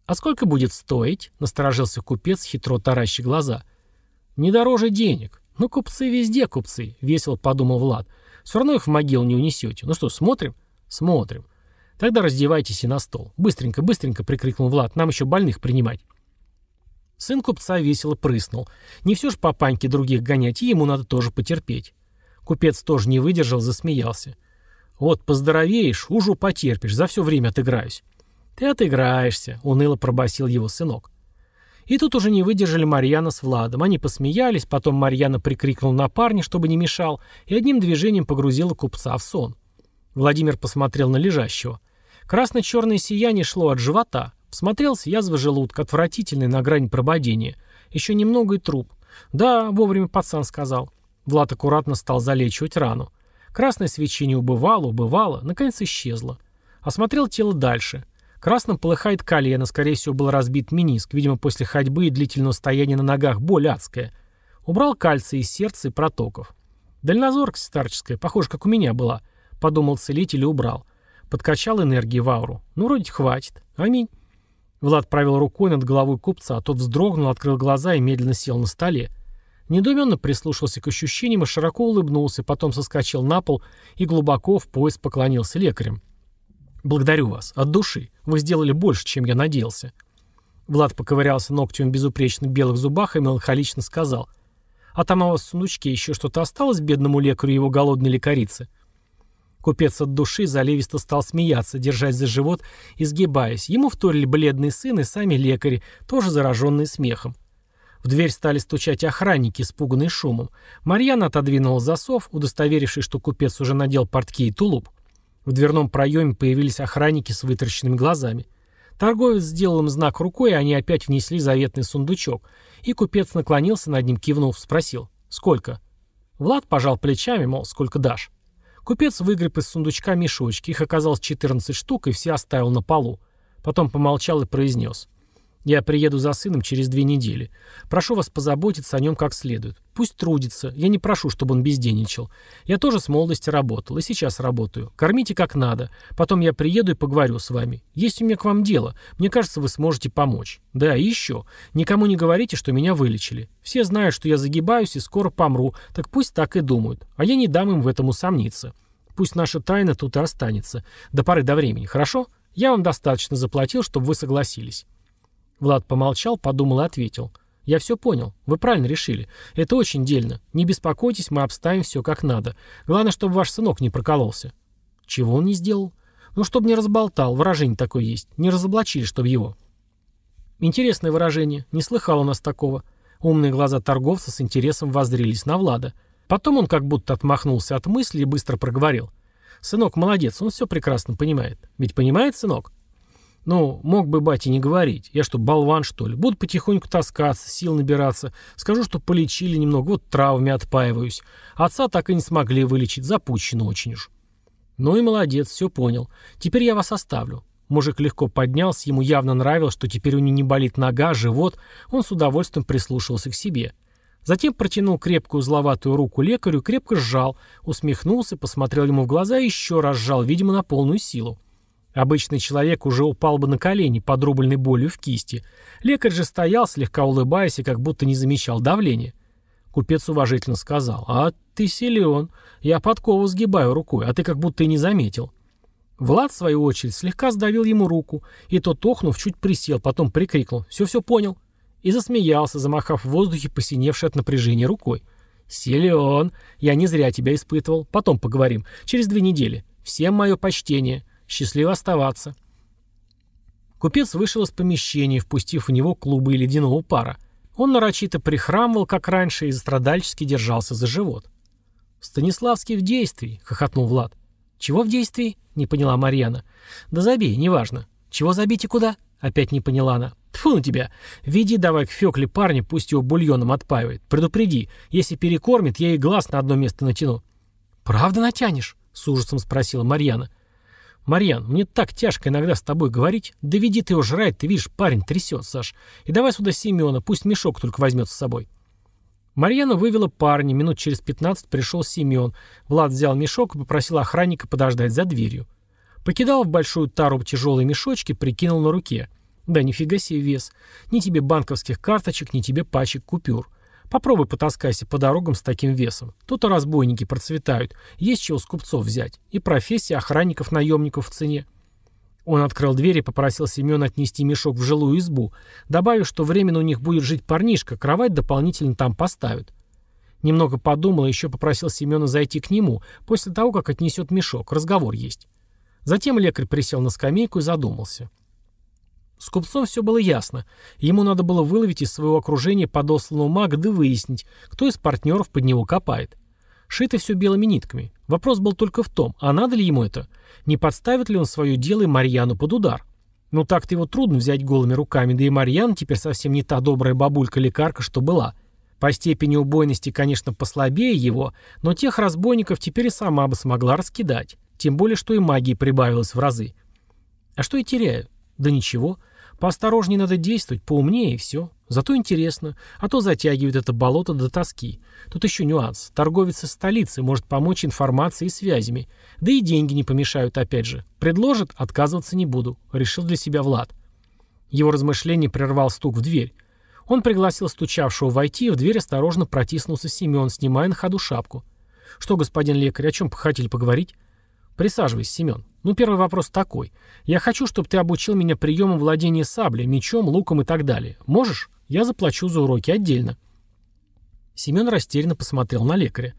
«А сколько будет стоить?» — насторожился купец, хитро таращи глаза. «Не дороже денег. Ну, купцы везде купцы», — весело подумал Влад. — все равно их в могилу не унесете. Ну что, смотрим? Смотрим. Тогда раздевайтесь и на стол. Быстренько, быстренько, прикрикнул Влад, нам еще больных принимать. Сын купца весело прыснул. Не все ж по паньке других гонять, и ему надо тоже потерпеть. Купец тоже не выдержал, засмеялся. «Вот поздоровеешь, ужу потерпишь, за все время отыграюсь». «Ты отыграешься», — уныло пробасил его сынок. И тут уже не выдержали Марьяна с Владом. Они посмеялись, потом Марьяна прикрикнула на парня, чтобы не мешал, и одним движением погрузила купца в сон. Владимир посмотрел на лежащего. Красно-черное сияние шло от живота. Всмотрелся язва желудка, отвратительный на грани прободения. Еще немного и труп. Да, вовремя пацан сказал. Влад аккуратно стал залечивать рану. Красное свечение убывало, убывало, наконец исчезло. Осмотрел тело дальше – Красным полыхает колено, скорее всего, был разбит миниск, видимо, после ходьбы и длительного стояния на ногах, боль адская. Убрал кальций из сердца и протоков. Дальнозоркость старческая, похоже, как у меня была. Подумал целитель и убрал. Подкачал энергии в ауру. Ну, вроде хватит. Аминь. Влад провел рукой над головой купца, а тот вздрогнул, открыл глаза и медленно сел на столе. Недоуменно прислушался к ощущениям и широко улыбнулся, потом соскочил на пол и глубоко в пояс поклонился лекарям. «Благодарю вас. От души. Вы сделали больше, чем я надеялся». Влад поковырялся ногтем в безупречно белых зубах и меланхолично сказал. «А там у вас в сундучке еще что-то осталось бедному лекарю и его голодной лекарице?» Купец от души заливисто стал смеяться, держась за живот, изгибаясь. Ему вторили бледный сын и сами лекари, тоже зараженные смехом. В дверь стали стучать охранники, испуганные шумом. Марьяна отодвинула засов, удостоверившись, что купец уже надел портки и тулуп. В дверном проеме появились охранники с вытаращенными глазами. Торговец сделал им знак рукой, и они опять внесли заветный сундучок. И купец наклонился над ним, кивнув, спросил «Сколько?». Влад пожал плечами, мол, сколько дашь. Купец выгреб из сундучка мешочки, их оказалось 14 штук, и все оставил на полу. Потом помолчал и произнес – я приеду за сыном через две недели. Прошу вас позаботиться о нем как следует. Пусть трудится. Я не прошу, чтобы он бездельничал. Я тоже с молодости работал и сейчас работаю. Кормите как надо. Потом я приеду и поговорю с вами. Есть у меня к вам дело. Мне кажется, вы сможете помочь. Да, и еще. Никому не говорите, что меня вылечили. Все знают, что я загибаюсь и скоро помру. Так пусть так и думают. А я не дам им в этом усомниться. Пусть наша тайна тут и останется. До поры до времени, хорошо? Я вам достаточно заплатил, чтобы вы согласились. Влад помолчал, подумал и ответил. «Я все понял. Вы правильно решили. Это очень дельно. Не беспокойтесь, мы обставим все как надо. Главное, чтобы ваш сынок не прокололся». «Чего он не сделал?» «Ну, чтобы не разболтал. Выражение такое есть. Не разоблачили, чтобы его». «Интересное выражение. Не слыхал у нас такого». Умные глаза торговца с интересом воззрелись на Влада. Потом он как будто отмахнулся от мысли и быстро проговорил. «Сынок молодец, он все прекрасно понимает. Ведь понимает, сынок?» Ну, мог бы батя не говорить. Я что, болван, что ли? Буду потихоньку таскаться, сил набираться. Скажу, что полечили немного, вот травами отпаиваюсь. Отца так и не смогли вылечить, запущено очень уж. Ну и молодец, все понял. Теперь я вас оставлю. Мужик легко поднялся, ему явно нравилось, что теперь у него не болит нога, а живот. Он с удовольствием прислушивался к себе. Затем протянул крепкую зловатую руку лекарю, крепко сжал, усмехнулся, посмотрел ему в глаза и еще раз сжал, видимо, на полную силу. Обычный человек уже упал бы на колени, под подрубленный болью в кисти. Лекарь же стоял, слегка улыбаясь и как будто не замечал давления. Купец уважительно сказал, «А ты силен, я подкову сгибаю рукой, а ты как будто и не заметил». Влад, в свою очередь, слегка сдавил ему руку, и тот, охнув, чуть присел, потом прикрикнул «Все-все понял» и засмеялся, замахав в воздухе, посиневший от напряжения рукой. «Силен, я не зря тебя испытывал, потом поговорим, через две недели. Всем мое почтение». Счастливо оставаться. Купец вышел из помещения, впустив в него клубы ледяного пара. Он нарочито прихрамывал, как раньше, и страдальчески держался за живот. «Станиславский в действии!» — хохотнул Влад. «Чего в действии?» — не поняла Марьяна. «Да забей, неважно. Чего забить и куда?» — опять не поняла она. Тфу на тебя! Веди давай к Фёкле парня, пусть его бульоном отпаивает. Предупреди, если перекормит, я и глаз на одно место натяну». «Правда натянешь?» — с ужасом спросила Марьяна. «Марьян, мне так тяжко иногда с тобой говорить. Доведи ты его жрать, ты видишь, парень трясет, Саш. И давай сюда Семена, пусть мешок только возьмет с собой». Марьяна вывела парня, минут через 15 пришел Семен. Влад взял мешок и попросил охранника подождать за дверью. Покидал в большую тару тяжелые мешочки, прикинул на руке. Да нифига себе вес. Ни тебе банковских карточек, ни тебе пачек купюр. Попробуй потаскайся по дорогам с таким весом. Тут и разбойники процветают. Есть чего с купцов взять. И профессия охранников-наемников в цене. Он открыл дверь и попросил Семена отнести мешок в жилую избу, добавив, что временно у них будет жить парнишка, кровать дополнительно там поставят. Немного подумал и еще попросил Семена зайти к нему, после того, как отнесет мешок, разговор есть. Затем лекарь присел на скамейку и задумался. С купцом все было ясно. Ему надо было выловить из своего окружения подосланного мага да выяснить, кто из партнеров под него копает. Шито все белыми нитками. Вопрос был только в том, а надо ли ему это? Не подставит ли он свое дело и Марьяну под удар? Ну так-то его трудно взять голыми руками, да и Марьяна теперь совсем не та добрая бабулька-лекарка, что была. По степени убойности, конечно, послабее его, но тех разбойников теперь и сама бы смогла раскидать. Тем более, что и магии прибавилось в разы. А что я теряю? Да ничего. Поосторожнее надо действовать, поумнее и все. Зато интересно, а то затягивает это болото до тоски. Тут еще нюанс. Торговец из столицы может помочь информацией и связями. Да и деньги не помешают опять же. Предложит, отказываться не буду, решил для себя Влад. Его размышление прервал стук в дверь. Он пригласил стучавшего войти, и в дверь осторожно протиснулся Семен, снимая на ходу шапку. «Что, господин лекарь, о чем хотели поговорить?» Присаживайся, Семен. Ну, первый вопрос такой. Я хочу, чтобы ты обучил меня приемам владения саблей, мечом, луком и так далее. Можешь? Я заплачу за уроки отдельно. Семен растерянно посмотрел на лекаря.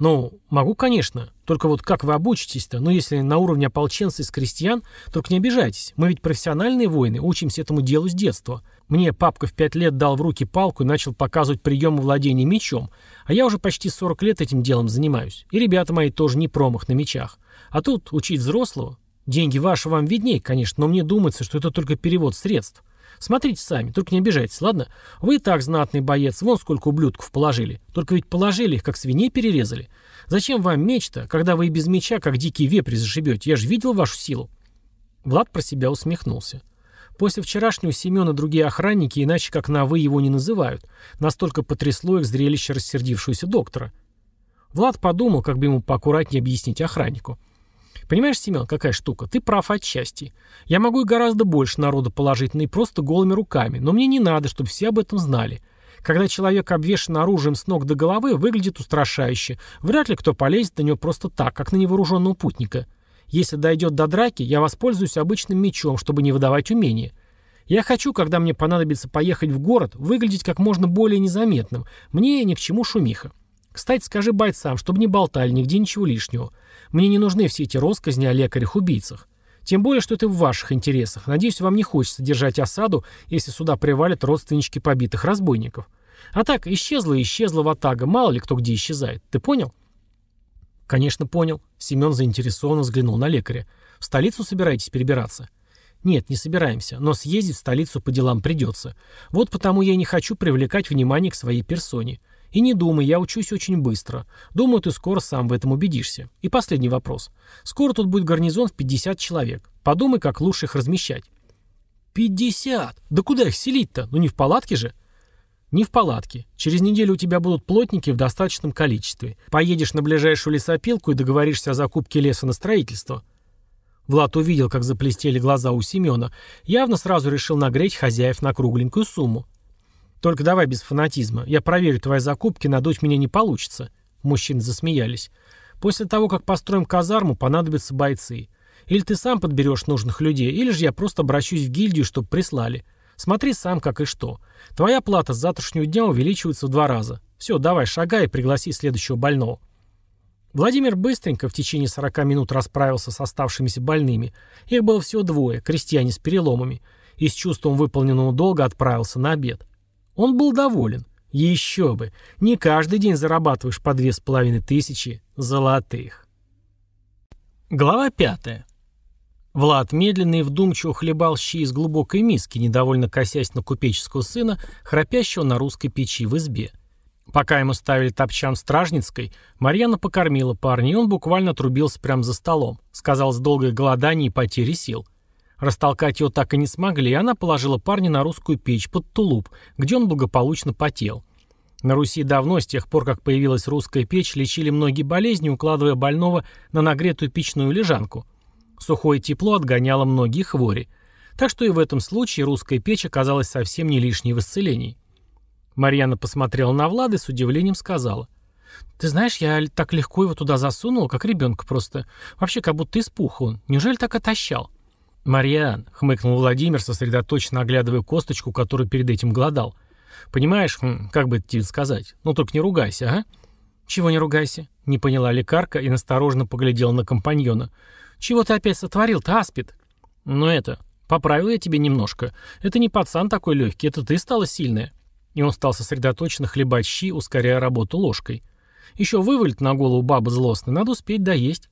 «Ну, могу, конечно. Только вот как вы обучитесь-то? Ну, если на уровне ополченца из крестьян, только не обижайтесь. Мы ведь профессиональные воины, учимся этому делу с детства. Мне папка в пять лет дал в руки палку и начал показывать приемы владения мечом. А я уже почти 40 лет этим делом занимаюсь. И ребята мои тоже не промах на мечах. А тут учить взрослого. Деньги ваши вам виднее, конечно, но мне думается, что это только перевод средств. Смотрите сами, только не обижайтесь, ладно? Вы и так знатный боец, вон сколько ублюдков положили. Только ведь положили их, как свиней перерезали. Зачем вам меч-то, когда вы и без меча, как дикие вепри, зашибете? Я же видел вашу силу. Влад про себя усмехнулся. После вчерашнего Семена другие охранники иначе как на «вы» его не называют. Настолько потрясло их зрелище рассердившегося доктора. Влад подумал, как бы ему поаккуратнее объяснить охраннику. Понимаешь, Семен, какая штука? Ты прав отчасти. Я могу и гораздо больше народу положительно и просто голыми руками, но мне не надо, чтобы все об этом знали. Когда человек обвешан оружием с ног до головы, выглядит устрашающе. Вряд ли кто полезет на него просто так, как на невооруженного путника. Если дойдет до драки, я воспользуюсь обычным мечом, чтобы не выдавать умения. Я хочу, когда мне понадобится поехать в город, выглядеть как можно более незаметным. Мне ни к чему шумиха. Кстати, скажи бойцам, чтобы не болтали нигде ничего лишнего. Мне не нужны все эти россказни о лекарях-убийцах. Тем более, что это в ваших интересах. Надеюсь, вам не хочется держать осаду, если сюда привалят родственнички побитых разбойников. А так, исчезла и исчезла ватага. Мало ли кто где исчезает. Ты понял? Конечно, понял. Семен заинтересованно взглянул на лекаря. В столицу собираетесь перебираться? Нет, не собираемся, но съездить в столицу по делам придется. Вот потому я не хочу привлекать внимание к своей персоне. И не думай, я учусь очень быстро. Думаю, ты скоро сам в этом убедишься. И последний вопрос. Скоро тут будет гарнизон в 50 человек. Подумай, как лучше их размещать. 50? Да куда их селить-то? Ну не в палатке же. Не в палатке. Через неделю у тебя будут плотники в достаточном количестве. Поедешь на ближайшую лесопилку и договоришься о закупке леса на строительство. Влад увидел, как заплестели глаза у Семена. Явно сразу решил нагреть хозяев на кругленькую сумму. «Только давай без фанатизма. Я проверю твои закупки, надуть меня не получится». Мужчины засмеялись. «После того, как построим казарму, понадобятся бойцы. Или ты сам подберешь нужных людей, или же я просто обращусь в гильдию, чтобы прислали. Смотри сам, как и что. Твоя плата с завтрашнего дня увеличивается в два раза. Все, давай, шагай и пригласи следующего больного». Владимир быстренько в течение 40 минут расправился с оставшимися больными. Их было всего двое, крестьяне с переломами. И с чувством выполненного долга отправился на обед. Он был доволен. Еще бы. Не каждый день зарабатываешь по две с половиной тысячи золотых. Глава пятая. Влад медленно и вдумчиво хлебал щи из глубокой миски, недовольно косясь на купеческого сына, храпящего на русской печи в избе. Пока ему ставили топчан стражницкой, Марьяна покормила парня, и он буквально трубился прямо за столом. Сказал с долгой голоданием и потери сил – Растолкать ее так и не смогли, и она положила парня на русскую печь под тулуп, где он благополучно потел. На Руси давно, с тех пор, как появилась русская печь, лечили многие болезни, укладывая больного на нагретую печную лежанку. Сухое тепло отгоняло многие хвори. Так что и в этом случае русская печь оказалась совсем не лишней в исцелении. Марьяна посмотрела на Влада и с удивлением сказала. «Ты знаешь, я так легко его туда засунула, как ребенка просто. Вообще, как будто испух он. Неужели так отощал?» «Марьян», — хмыкнул Владимир, сосредоточенно оглядывая косточку, которую перед этим глодал. «Понимаешь, хм, как бы это тебе сказать? Ну только не ругайся, а? «Чего не ругайся?» — не поняла лекарка и насторожно поглядела на компаньона. «Чего ты опять сотворил-то, Аспид?» «Ну это, поправил я тебе немножко. Это не пацан такой легкий, это ты стала сильная». И он стал сосредоточенно хлебать щи, ускоряя работу ложкой. «Еще вывалит на голову баба злостная, надо успеть доесть».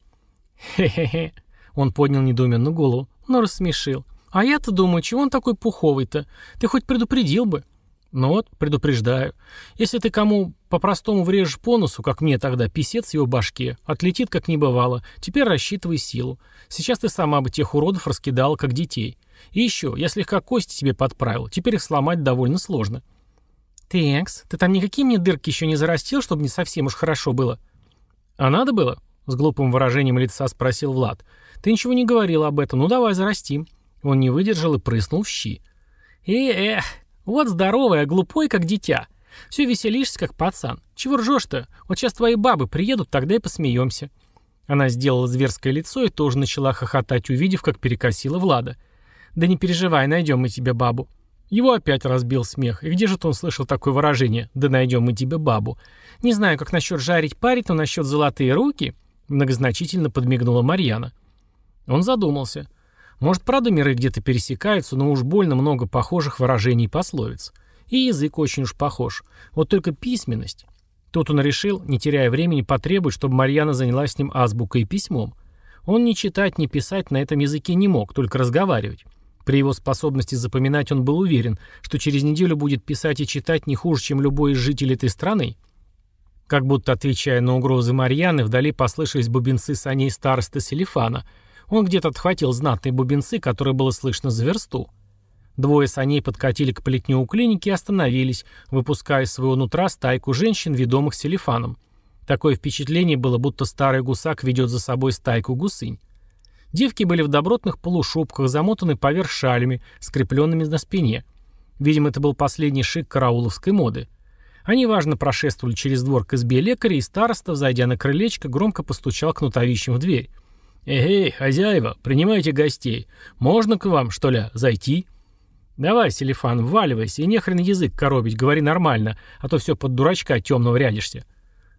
«Хе-хе-хе», — он поднял недоуменно голову но рассмешил. А я-то думаю, чего он такой пуховый-то? Ты хоть предупредил бы. Ну вот, предупреждаю. Если ты кому по-простому врежешь по носу, как мне тогда, писец в его башке, отлетит как не бывало. Теперь рассчитывай силу. Сейчас ты сама бы тех уродов раскидал как детей. И еще, я слегка кости тебе подправил. Теперь их сломать довольно сложно. Текс, ты там никакие мне дырки еще не зарастил, чтобы не совсем уж хорошо было? А надо было? С глупым выражением лица спросил Влад. «Ты ничего не говорил об этом, ну давай зарастим». Он не выдержал и прыснул в щи. «Э-эх, вот здоровая, глупой, как дитя. Все веселишься, как пацан. Чего ржешь-то? Вот сейчас твои бабы приедут, тогда и посмеемся». Она сделала зверское лицо и тоже начала хохотать, увидев, как перекосила Влада. «Да не переживай, найдем мы тебе бабу». Его опять разбил смех. И где же он слышал такое выражение «Да найдем мы тебе бабу». Не знаю, как насчет жарить парить, но насчет золотые руки... Многозначительно подмигнула Марьяна. Он задумался. Может, правда миры где-то пересекаются, но уж больно много похожих выражений и пословиц. И язык очень уж похож. Вот только письменность. Тут он решил, не теряя времени, потребовать, чтобы Марьяна занялась с ним азбукой и письмом. Он ни читать, ни писать на этом языке не мог, только разговаривать. При его способности запоминать он был уверен, что через неделю будет писать и читать не хуже, чем любой из жителей этой страны. Как будто отвечая на угрозы Марьяны, вдали послышались бубенцы саней староста Селифана. Он где-то отхватил знатные бубенцы, которые было слышно за версту. Двое саней подкатили к плетню у клиники и остановились, выпуская из своего нутра стайку женщин, ведомых Селифаном. Такое впечатление было, будто старый гусак ведет за собой стайку гусынь. Девки были в добротных полушубках, замотаны поверх шалями, скрепленными на спине. Видимо, это был последний шик карауловской моды. Они важно прошествовали через двор к избе лекаря, и староста, взойдя на крылечко, громко постучал кнутовищем в дверь. «Эй, хозяева, принимайте гостей. Можно к вам, что ли, зайти?» «Давай, Селифан, вваливайся и нехрен язык коробить, говори нормально, а то все под дурачка темного рядишься».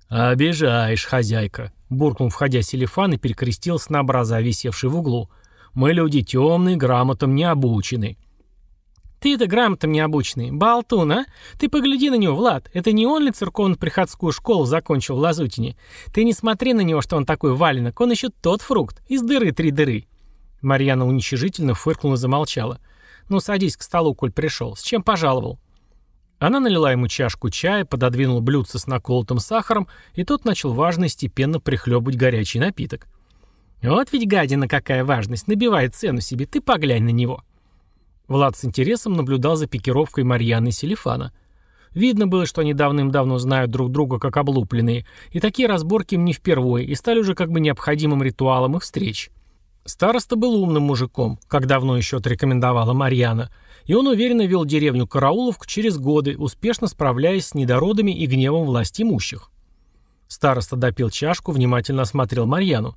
«Обижаешь, хозяйка», — буркнул, входя Селифан и перекрестился на образа, висевший в углу. «Мы люди темные, грамотом не обучены». Ты-то грамотом не обученный. Болтун, а? Ты погляди на него, Влад. Это не он ли церковно-приходскую школу закончил в Лазутине? Ты не смотри на него, что он такой валенок. Он еще тот фрукт. Из дыры три дыры. Марьяна уничижительно фыркнула и замолчала. «Ну, садись к столу, коль пришел. С чем пожаловал?» Она налила ему чашку чая, пододвинула блюдце с наколотым сахаром, и тот начал важно и степенно прихлебывать горячий напиток. «Вот ведь гадина какая важность, набивает цену себе, ты поглянь на него!» Влад с интересом наблюдал за пикировкой Марьяны и Селифана. Видно было, что они давным-давно знают друг друга как облупленные, и такие разборки им не впервые, и стали уже как бы необходимым ритуалом их встреч. Староста был умным мужиком, как давно еще отрекомендовала Марьяна, и он уверенно вел деревню Карауловку через годы, успешно справляясь с недородами и гневом власть имущих. Староста допил чашку, внимательно осмотрел Марьяну.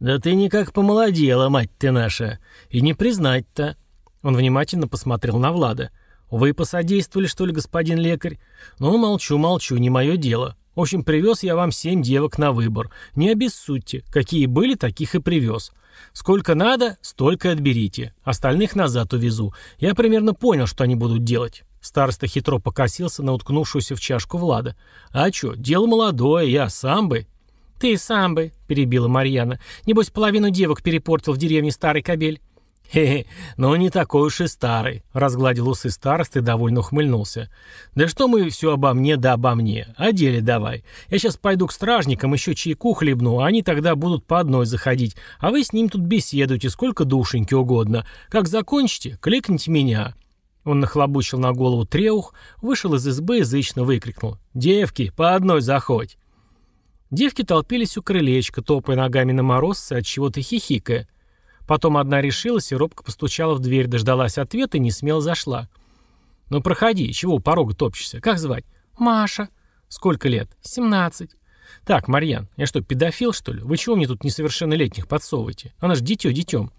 «Да ты никак помолодела, мать ты наша, и не признать-то. Он внимательно посмотрел на Влада. «Вы посодействовали, что ли, господин лекарь?» «Ну, молчу, молчу, не мое дело. В общем, привез я вам семь девок на выбор. Не обессудьте. Какие были, таких и привез. Сколько надо, столько отберите. Остальных назад увезу. Я примерно понял, что они будут делать». Староста хитро покосился на уткнувшуюся в чашку Влада. «А чё, дело молодое, я сам бы». «Ты сам бы», — перебила Марьяна. «Небось, половину девок перепортил в деревне Старый Кобель». «Хе-хе, но не такой уж и старый», — разгладил усы старост и довольно ухмыльнулся. «Да что мы все обо мне да обо мне? О деле давай. Я сейчас пойду к стражникам, еще чайку хлебну, а они тогда будут по одной заходить, а вы с ним тут беседуйте сколько душеньки угодно. Как закончите, кликните меня». Он нахлобучил на голову треух, вышел из избы и зычно выкрикнул. «Девки, по одной заходь!» Девки толпились у крылечка, топая ногами на мороз, от чего-то хихикая. Потом одна решилась и робко постучала в дверь, дождалась ответа и не смело зашла. «Ну проходи, чего у порога топчешься? Как звать?» «Маша». «Сколько лет?» «Семнадцать». «Так, Марьян, я что, педофил, что ли? Вы чего мне тут несовершеннолетних подсовываете? Она ж дитё детём».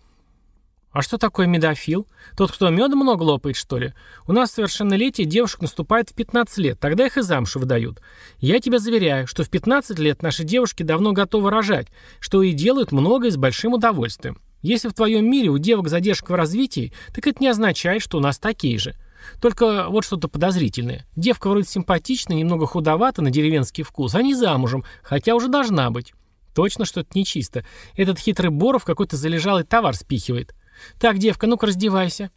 «А что такое медофил? Тот, кто меда много лопает, что ли? У нас совершеннолетие девушек наступает в 15 лет, тогда их и замуж выдают. Я тебя заверяю, что в 15 лет наши девушки давно готовы рожать, что и делают многое с большим удовольствием. Если в твоем мире у девок задержка в развитии, так это не означает, что у нас такие же. Только вот что-то подозрительное. Девка вроде симпатичная, немного худовата на деревенский вкус, а не замужем, хотя уже должна быть. Точно что-то нечисто. Этот хитрый Боров какой-то залежалый товар спихивает. Так, девка, ну-ка раздевайся.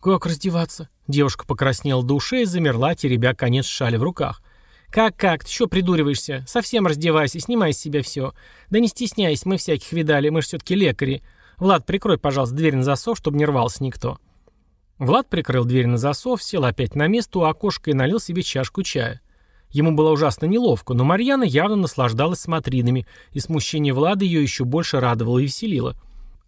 Как раздеваться? Девушка покраснела до ушей и замерла, теребя конец шали в руках. «Как-как? Ты что придуриваешься? Совсем раздевайся, снимай с себя все. Да не стесняйся, мы всяких видали, мы же все-таки лекари. Влад, прикрой, пожалуйста, дверь на засов, чтобы не рвался никто». Влад прикрыл дверь на засов, сел опять на место у окошка и налил себе чашку чая. Ему было ужасно неловко, но Марьяна явно наслаждалась смотринами, и смущение Влада ее еще больше радовало и веселило.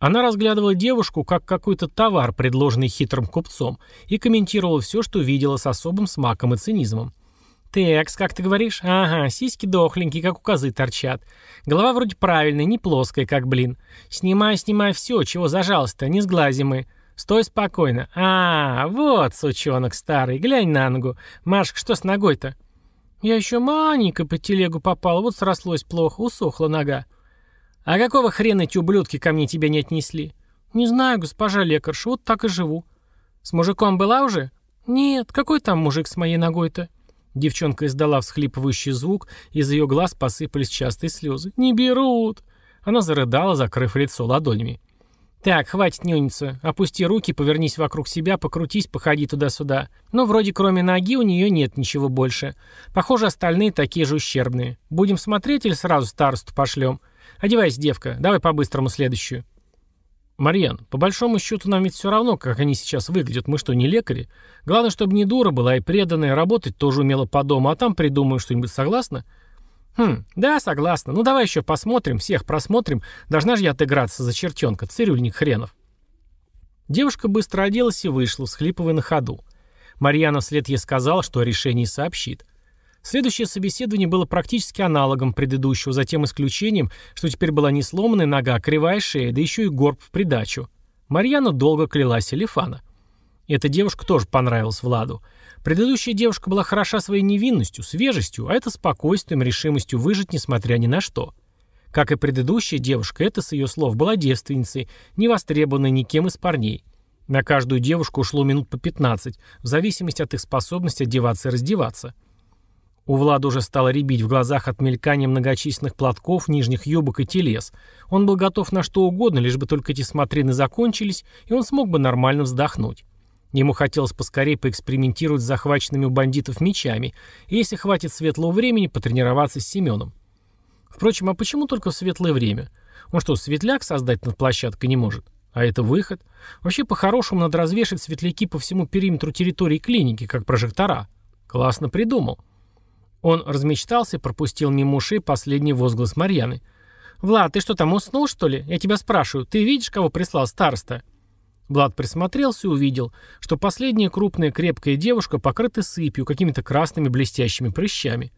Она разглядывала девушку как какой-то товар, предложенный хитрым купцом, и комментировала все, что видела с особым смаком и цинизмом. «Текс, как ты говоришь? Ага, сиськи дохленькие, как у козы торчат. Голова вроде правильная, не плоская, как блин. Снимай, снимай все, чего зажался-то, не сглазим мы. Стой спокойно. А, вот, сучонок старый, глянь на ногу. Машка, что с ногой-то?» «Я еще маленько по телегу попал, вот срослось плохо, усохла нога». «А какого хрена эти ублюдки ко мне тебя не отнесли?» «Не знаю, госпожа лекарша, вот так и живу». «С мужиком была уже?» «Нет, какой там мужик с моей ногой-то?» Девчонка издала всхлипывающий звук, из ее глаз посыпались частые слезы. «Не берут!» Она зарыдала, закрыв лицо ладонями. «Так, хватит нюниться. Опусти руки, повернись вокруг себя, покрутись, походи туда-сюда. Но вроде кроме ноги у нее нет ничего больше. Похоже, остальные такие же ущербные. Будем смотреть или сразу старосту пошлем? Одевайся, девка, давай по-быстрому следующую». «Марьян, по большому счету нам ведь все равно, как они сейчас выглядят. Мы что, не лекари? Главное, чтобы не дура была и преданная, работать тоже умела по дому, а там придумаю что-нибудь, согласна?» «Хм, да, согласна. Ну давай еще посмотрим, всех просмотрим. Должна же я отыграться за чертенка, цирюльник хренов». Девушка быстро оделась и вышла, всхлипывая на ходу. Марьяна вслед ей сказала, что о решении сообщит. Следующее собеседование было практически аналогом предыдущего, за тем исключением, что теперь была не сломанная нога, а кривая шея, да еще и горб в придачу. Марьяна долго клялась Элифана. Эта девушка тоже понравилась Владу. Предыдущая девушка была хороша своей невинностью, свежестью, а это спокойствием, решимостью выжить, несмотря ни на что. Как и предыдущая девушка, эта, с ее слов, была девственницей, не востребованной никем из парней. На каждую девушку ушло минут по 15, в зависимости от их способности одеваться и раздеваться – у Влада уже стало рябить в глазах от мелькания многочисленных платков, нижних юбок и телес. Он был готов на что угодно, лишь бы только эти смотрины закончились, и он смог бы нормально вздохнуть. Ему хотелось поскорее поэкспериментировать с захваченными у бандитов мечами, и если хватит светлого времени, потренироваться с Семеном. Впрочем, а почему только в светлое время? Он что, светляк создать над площадкой не может? А это выход. Вообще, по-хорошему, надо развешать светляки по всему периметру территории клиники, как прожектора. Классно придумал. Он размечтался и пропустил мимо ушей последний возглас Марьяны. «Влад, ты что там, уснул, что ли? Я тебя спрашиваю, ты видишь, кого прислал староста?» Влад присмотрелся и увидел, что последняя крупная крепкая девушка покрыта сыпью, какими-то красными блестящими прыщами.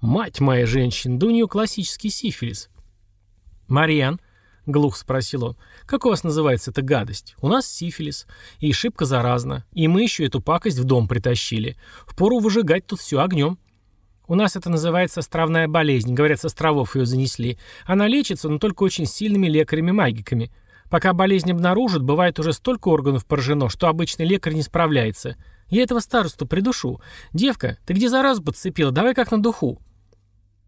«Мать моя женщина, да у нее классический сифилис». «Марьян», — глух спросил он, — «как у вас называется эта гадость? У нас сифилис, и шибко заразно, и мы еще эту пакость в дом притащили. Впору выжигать тут все огнем». У нас это называется островная болезнь. Говорят, с островов ее занесли. Она лечится, но только очень сильными лекарями-магиками. Пока болезнь обнаружат, бывает уже столько органов поражено, что обычный лекарь не справляется. Я этого старосту придушу. Девка, ты где заразу подцепила? Давай как на духу.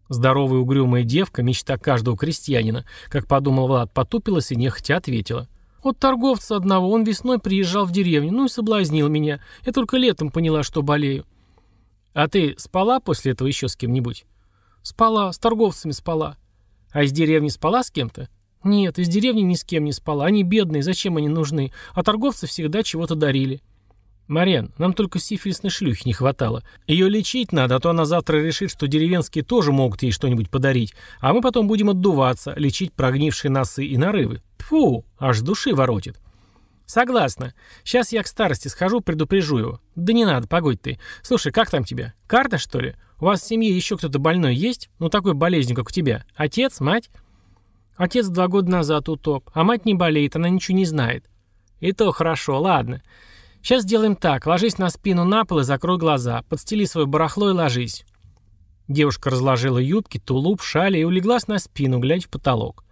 Здоровая угрюмая девка, мечта каждого крестьянина, как подумал Влад, потупилась и нехотя ответила. От торговца одного он весной приезжал в деревню, ну и соблазнил меня. Я только летом поняла, что болею. «А ты спала после этого еще с кем-нибудь?» «Спала, с торговцами спала». «А из деревни спала с кем-то?» «Нет, из деревни ни с кем не спала. Они бедные, зачем они нужны? А торговцы всегда чего-то дарили». Марен, нам только сифилисной шлюхи не хватало. Ее лечить надо, а то она завтра решит, что деревенские тоже могут ей что-нибудь подарить, а мы потом будем отдуваться, лечить прогнившие носы и нарывы. Фу, аж души воротит». «Согласна. Сейчас я к старости схожу, предупрежу его». «Да не надо, погодь ты. Слушай, как там тебя? Карта, что ли? У вас в семье еще кто-то больной есть? Ну, такой болезнью, как у тебя. Отец, мать?» «Отец два года назад утоп, а мать не болеет, она ничего не знает». «И то хорошо, ладно. Сейчас сделаем так. Ложись на спину на пол и закрой глаза. Подстели свое барахло и ложись». Девушка разложила юбки, тулуп, шали и улеглась на спину, глядя в потолок.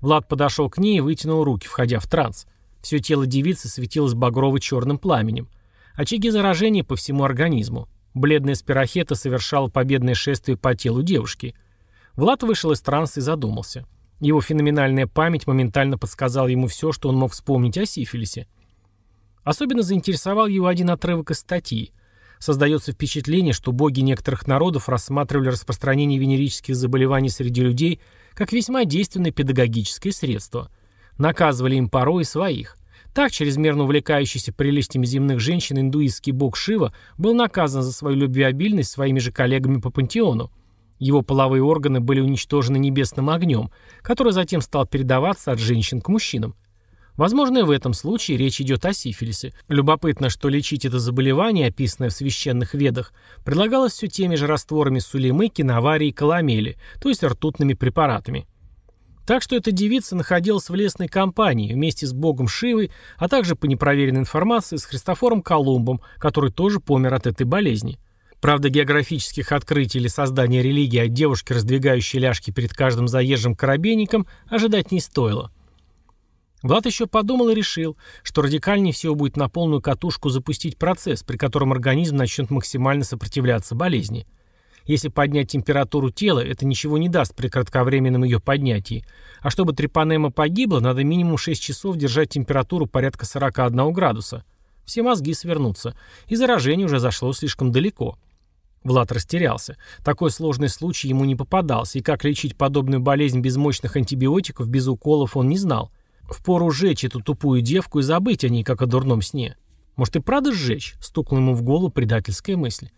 Влад подошел к ней и вытянул руки, входя в транс. Все тело девицы светилось багрово-черным пламенем. Очаги заражения по всему организму. Бледная спирохета совершала победное шествие по телу девушки. Влад вышел из транса и задумался. Его феноменальная память моментально подсказала ему все, что он мог вспомнить о сифилисе. Особенно заинтересовал его один отрывок из статьи. Создается впечатление, что боги некоторых народов рассматривали распространение венерических заболеваний среди людей как весьма действенное педагогическое средство – Наказывали им порой и своих. Так, чрезмерно увлекающийся прелестями земных женщин индуистский бог Шива был наказан за свою любвеобильность своими же коллегами по пантеону. Его половые органы были уничтожены небесным огнем, который затем стал передаваться от женщин к мужчинам. Возможно, и в этом случае речь идет о сифилисе. Любопытно, что лечить это заболевание, описанное в священных ведах, предлагалось все теми же растворами сулимы, киноварии и коломели, то есть ртутными препаратами. Так что эта девица находилась в лесной компании вместе с богом Шивой, а также по непроверенной информации с Христофором Колумбом, который тоже помер от этой болезни. Правда, географических открытий или создания религии от девушки, раздвигающей ляжки перед каждым заезжим корабейником, ожидать не стоило. Влад еще подумал и решил, что радикальнее всего будет на полную катушку запустить процесс, при котором организм начнет максимально сопротивляться болезни – если поднять температуру тела, это ничего не даст при кратковременном ее поднятии. А чтобы трепанема погибла, надо минимум 6 часов держать температуру порядка 41 градуса. Все мозги свернутся. И заражение уже зашло слишком далеко. Влад растерялся. Такой сложный случай ему не попадался, и как лечить подобную болезнь без мощных антибиотиков, без уколов он не знал. Впору сжечь эту тупую девку и забыть о ней, как о дурном сне. Может и правда сжечь? Стукнула ему в голову предательская мысль.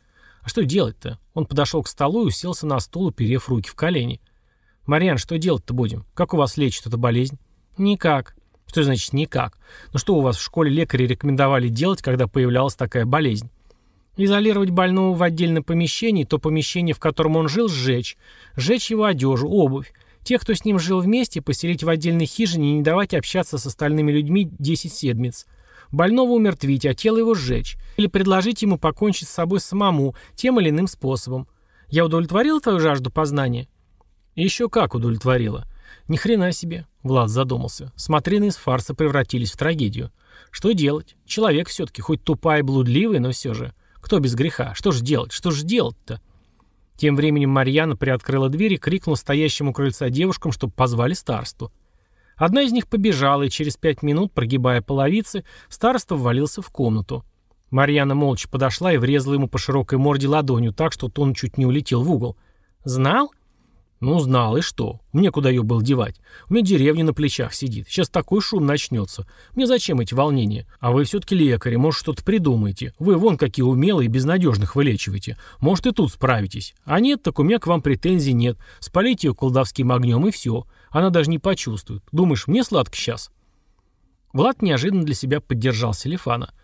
А что делать-то? Он подошел к столу и уселся на стул, уперев руки в колени. «Мариан, что делать-то будем? Как у вас лечит эта болезнь?» «Никак». «Что значит «никак»? Ну что у вас в школе лекари рекомендовали делать, когда появлялась такая болезнь?» Изолировать больного в отдельном помещении, то помещение, в котором он жил, сжечь. Сжечь его одежу, обувь. Тех, кто с ним жил вместе, поселить в отдельной хижине и не давать общаться с остальными людьми 10 седмиц. Больного умертвить, а тело его сжечь. Или предложить ему покончить с собой самому, тем или иным способом. Я удовлетворил твою жажду познания? Еще как удовлетворила. Ни хрена себе, Влад задумался. Смотрины из фарса превратились в трагедию. Что делать? Человек все-таки, хоть тупая и блудливый, но все же. Кто без греха? Что ж делать? Что ж делать-то? Тем временем Марьяна приоткрыла дверь и крикнула стоящим у крыльца девушкам, чтобы позвали старству. Одна из них побежала, и через пять минут, прогибая половицы, староста ввалился в комнату. Марьяна молча подошла и врезала ему по широкой морде ладонью так, что тон чуть не улетел в угол. «Знал?» «Ну, знал, и что? Мне куда ее было девать? У меня деревня на плечах сидит. Сейчас такой шум начнется. Мне зачем эти волнения? А вы все-таки лекари, может, что-то придумаете. Вы вон какие умелые и безнадежных вылечиваете. Может, и тут справитесь. А нет, так у меня к вам претензий нет. Спалите ее колдовским огнем, и все. Она даже не почувствует. Думаешь, мне сладко сейчас? Влад неожиданно для себя поддержал Селифана.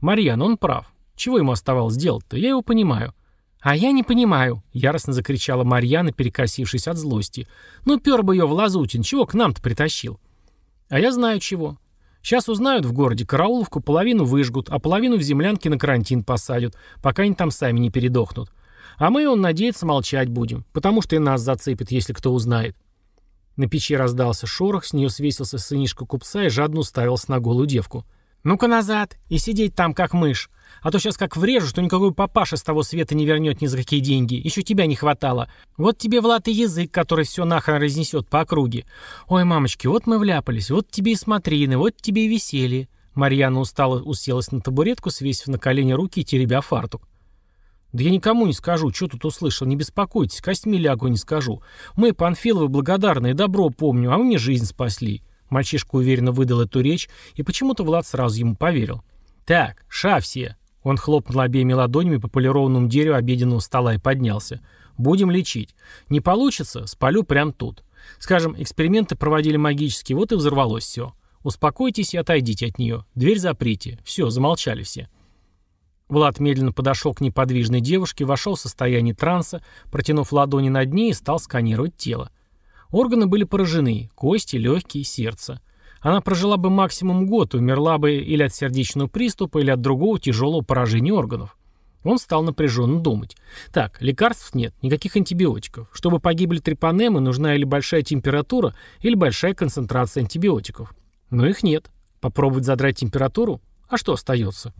«Марьяна, он прав. Чего ему оставалось делать-то? Я его понимаю». «А я не понимаю», — яростно закричала Марьяна, перекосившись от злости. «Ну, пер бы ее в лазутин, чего к нам-то притащил?» «А я знаю чего. Сейчас узнают в городе карауловку, половину выжгут, а половину в землянке на карантин посадят, пока они там сами не передохнут. А мы, он надеется, молчать будем, потому что и нас зацепит, если кто узнает». На печи раздался шорох, с нее свесился сынишка купца и жадно уставился на голую девку. «Ну-ка назад! И сидеть там, как мышь! А то сейчас как врежу, что никакой папаша с того света не вернет ни за какие деньги. Еще тебя не хватало. Вот тебе в латый язык, который все нахрен разнесет по округе. Ой, мамочки, вот мы вляпались, вот тебе и смотрины, вот тебе и веселье». Марьяна устала, уселась на табуретку, свесив на колени руки и теребя фартук. «Да я никому не скажу, что тут услышал, не беспокойтесь, костьми лягу не скажу. Мы, Панфиловы, благодарны добро помню, а вы мне жизнь спасли». Мальчишка уверенно выдал эту речь, и почему-то Влад сразу ему поверил. «Так, ша все!» Он хлопнул обеими ладонями по полированному дереву обеденного стола и поднялся. «Будем лечить. Не получится, спалю прямо тут. Скажем, эксперименты проводили магически, вот и взорвалось все. Успокойтесь и отойдите от нее. Дверь заприте. Все, замолчали все». Влад медленно подошел к неподвижной девушке, вошел в состояние транса, протянув ладони над ней и стал сканировать тело. Органы были поражены – кости, легкие, сердце. Она прожила бы максимум год и умерла бы или от сердечного приступа, или от другого тяжелого поражения органов. Он стал напряженно думать. Так, лекарств нет, никаких антибиотиков. Чтобы погибли трепанемы, нужна или большая температура, или большая концентрация антибиотиков. Но их нет. Попробовать задрать температуру? А что остается?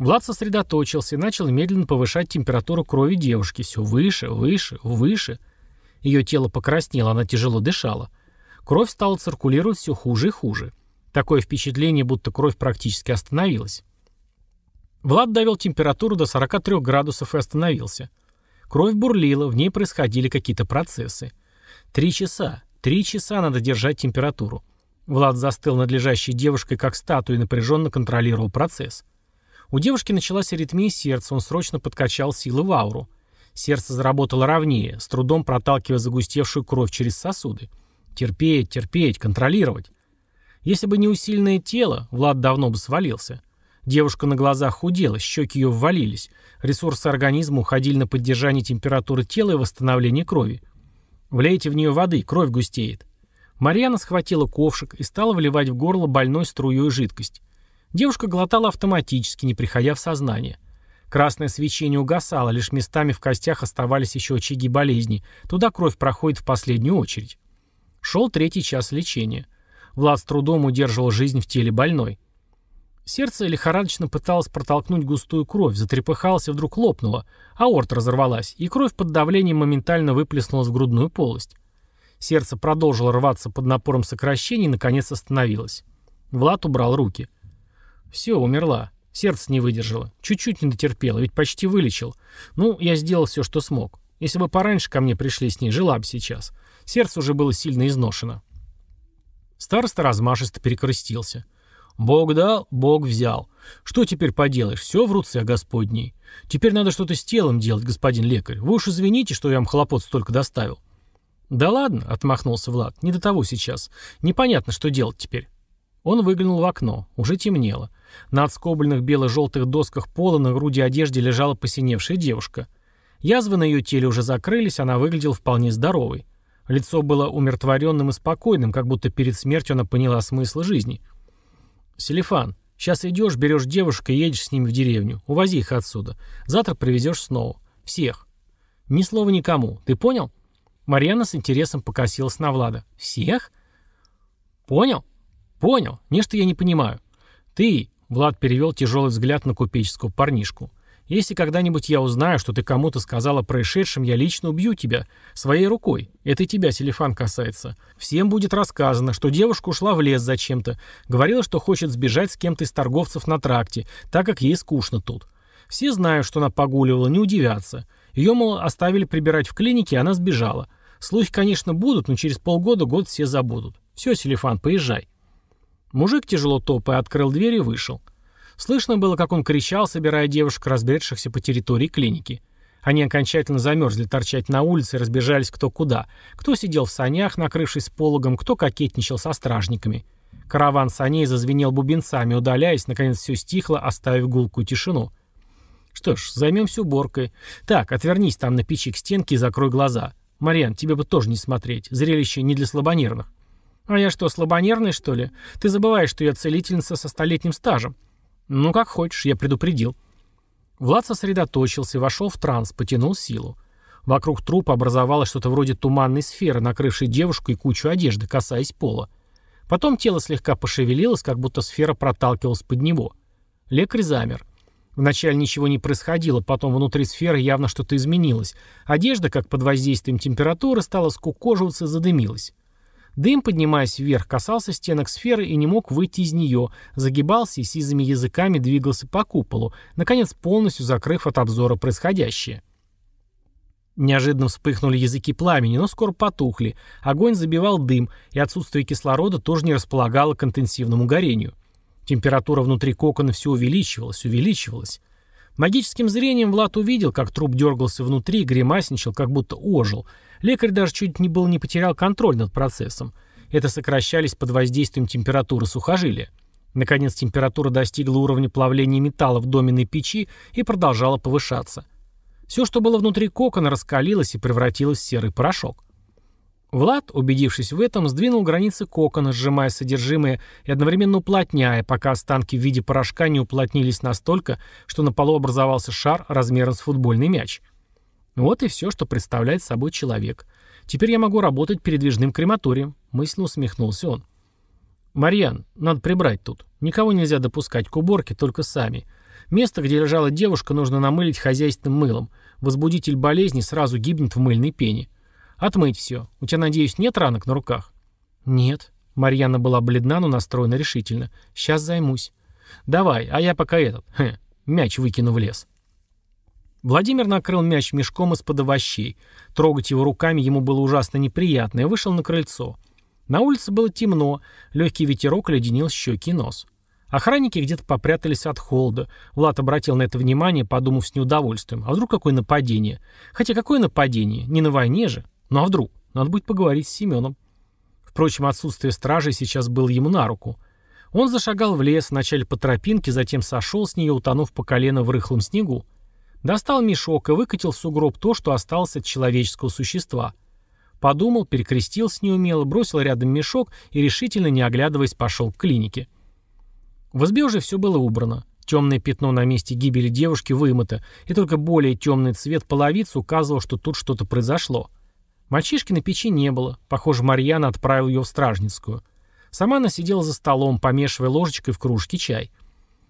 Влад сосредоточился и начал медленно повышать температуру крови девушки. Все выше, выше, выше. Ее тело покраснело, она тяжело дышала. Кровь стала циркулировать все хуже и хуже. Такое впечатление, будто кровь практически остановилась. Влад довел температуру до 43 градусов и остановился. Кровь бурлила, в ней происходили какие-то процессы. Три часа. Три часа надо держать температуру. Влад застыл над лежащей девушкой, как статуя, и напряженно контролировал процесс. У девушки началась аритмия сердца, он срочно подкачал силы в ауру. Сердце заработало ровнее, с трудом проталкивая загустевшую кровь через сосуды. Терпеть, терпеть, контролировать. Если бы не усиленное тело, Влад давно бы свалился. Девушка на глазах худела, щеки ее ввалились. Ресурсы организма уходили на поддержание температуры тела и восстановление крови. Влейте в нее воды, кровь густеет. Марьяна схватила ковшик и стала вливать в горло больной струей жидкость. Девушка глотала автоматически, не приходя в сознание. Красное свечение угасало, лишь местами в костях оставались еще очаги болезни. Туда кровь проходит в последнюю очередь. Шел третий час лечения. Влад с трудом удерживал жизнь в теле больной. Сердце лихорадочно пыталось протолкнуть густую кровь, затрепыхался, вдруг лопнуло, аорт разорвалась, и кровь под давлением моментально выплеснулась в грудную полость. Сердце продолжило рваться под напором сокращений и, наконец, остановилось. Влад убрал руки. — все, умерла. Сердце не выдержало. Чуть-чуть не дотерпела, ведь почти вылечил. Ну, я сделал все, что смог. Если бы пораньше ко мне пришли с ней, жила бы сейчас. Сердце уже было сильно изношено. Староста размашисто перекрестился. «Бог дал, Бог взял. Что теперь поделаешь? Все в руце Господней. Теперь надо что-то с телом делать, господин лекарь. Вы уж извините, что я вам хлопот столько доставил». «Да ладно», — отмахнулся Влад, — «не до того сейчас. Непонятно, что делать теперь». Он выглянул в окно. Уже темнело. На отскобленных бело-желтых досках пола на груди одежде лежала посиневшая девушка. Язвы на ее теле уже закрылись, она выглядела вполне здоровой. Лицо было умиротворенным и спокойным, как будто перед смертью она поняла смысл жизни. «Селифан, сейчас идешь, берешь девушку и едешь с ними в деревню. Увози их отсюда. Завтра привезешь снова. Всех. Ни слова никому. Ты понял?» Марьяна с интересом покосилась на Влада. «Всех?» «Понял? Понял. Нечто я не понимаю. Ты, Влад перевел тяжелый взгляд на купеческого парнишку. «Если когда-нибудь я узнаю, что ты кому-то сказала о происшедшем, я лично убью тебя. Своей рукой. Это и тебя, Селефан, касается. Всем будет рассказано, что девушка ушла в лес зачем-то. Говорила, что хочет сбежать с кем-то из торговцев на тракте, так как ей скучно тут. Все знают, что она погуливала, не удивятся. Ее, мол, оставили прибирать в клинике, она сбежала. Слухи, конечно, будут, но через полгода-год все забудут. Все, Селефан, поезжай». Мужик, тяжело топая, открыл дверь и вышел. Слышно было, как он кричал, собирая девушек, разбредшихся по территории клиники. Они окончательно замерзли торчать на улице и разбежались кто куда. Кто сидел в санях, накрывшись пологом, кто кокетничал со стражниками. Караван саней зазвенел бубенцами, удаляясь, наконец все стихло, оставив гулкую тишину. «Что ж, займемся уборкой. Так, отвернись там на печи к стенке и закрой глаза. Мариан, тебе бы тоже не смотреть. Зрелище не для слабонервных». «А я что, слабонервный, что ли? Ты забываешь, что я целительница со столетним стажем». «Ну, как хочешь, я предупредил». Влад сосредоточился, вошел в транс, потянул силу. Вокруг трупа образовалось что-то вроде туманной сферы, накрывшей девушку и кучу одежды, касаясь пола. Потом тело слегка пошевелилось, как будто сфера проталкивалась под него. Лекарь замер. Вначале ничего не происходило, потом внутри сферы явно что-то изменилось. Одежда, как под воздействием температуры, стала скукоживаться и задымилась. Дым, поднимаясь вверх, касался стенок сферы и не мог выйти из нее, загибался и сизыми языками двигался по куполу, наконец полностью закрыв от обзора происходящее. Неожиданно вспыхнули языки пламени, но скоро потухли. Огонь забивал дым, и отсутствие кислорода тоже не располагало к интенсивному горению. Температура внутри кокона все увеличивалась, увеличивалась. Магическим зрением Влад увидел, как труп дергался внутри гримасничал, как будто ожил – Лекарь даже чуть не был не потерял контроль над процессом. Это сокращались под воздействием температуры сухожилия. Наконец температура достигла уровня плавления металла в доменной печи и продолжала повышаться. Все, что было внутри кокона, раскалилось и превратилось в серый порошок. Влад, убедившись в этом, сдвинул границы кокона, сжимая содержимое и одновременно уплотняя, пока останки в виде порошка не уплотнились настолько, что на полу образовался шар размером с футбольный мяч. Вот и все, что представляет собой человек. Теперь я могу работать передвижным крематорием, мысленно усмехнулся он. «Марьян, надо прибрать тут. Никого нельзя допускать к уборке, только сами. Место, где лежала девушка, нужно намылить хозяйственным мылом. Возбудитель болезни сразу гибнет в мыльной пене. Отмыть все. У тебя, надеюсь, нет ранок на руках?» «Нет». Марьяна была бледна, но настроена решительно. «Сейчас займусь». «Давай, а я пока этот, хе, мяч выкину в лес». Владимир накрыл мяч мешком из-под овощей. Трогать его руками ему было ужасно неприятно и вышел на крыльцо. На улице было темно, легкий ветерок леденил щеки и нос. Охранники где-то попрятались от холода. Влад обратил на это внимание, подумав с неудовольствием. А вдруг какое нападение? Хотя какое нападение? Не на войне же. Ну а вдруг? Надо будет поговорить с Семеном. Впрочем, отсутствие стражи сейчас было ему на руку. Он зашагал в лес, вначале по тропинке, затем сошел с нее, утонув по колено в рыхлом снегу. Достал мешок и выкатил в сугроб то, что осталось от человеческого существа. Подумал, перекрестился неумело, бросил рядом мешок и, решительно не оглядываясь, пошел к клинике. В избе уже все было убрано. Темное пятно на месте гибели девушки вымыто, и только более темный цвет половиц указывал, что тут что-то произошло. Мальчишки на печи не было. Похоже, Марьяна отправил ее в Стражницкую. Сама она сидела за столом, помешивая ложечкой в кружке чай.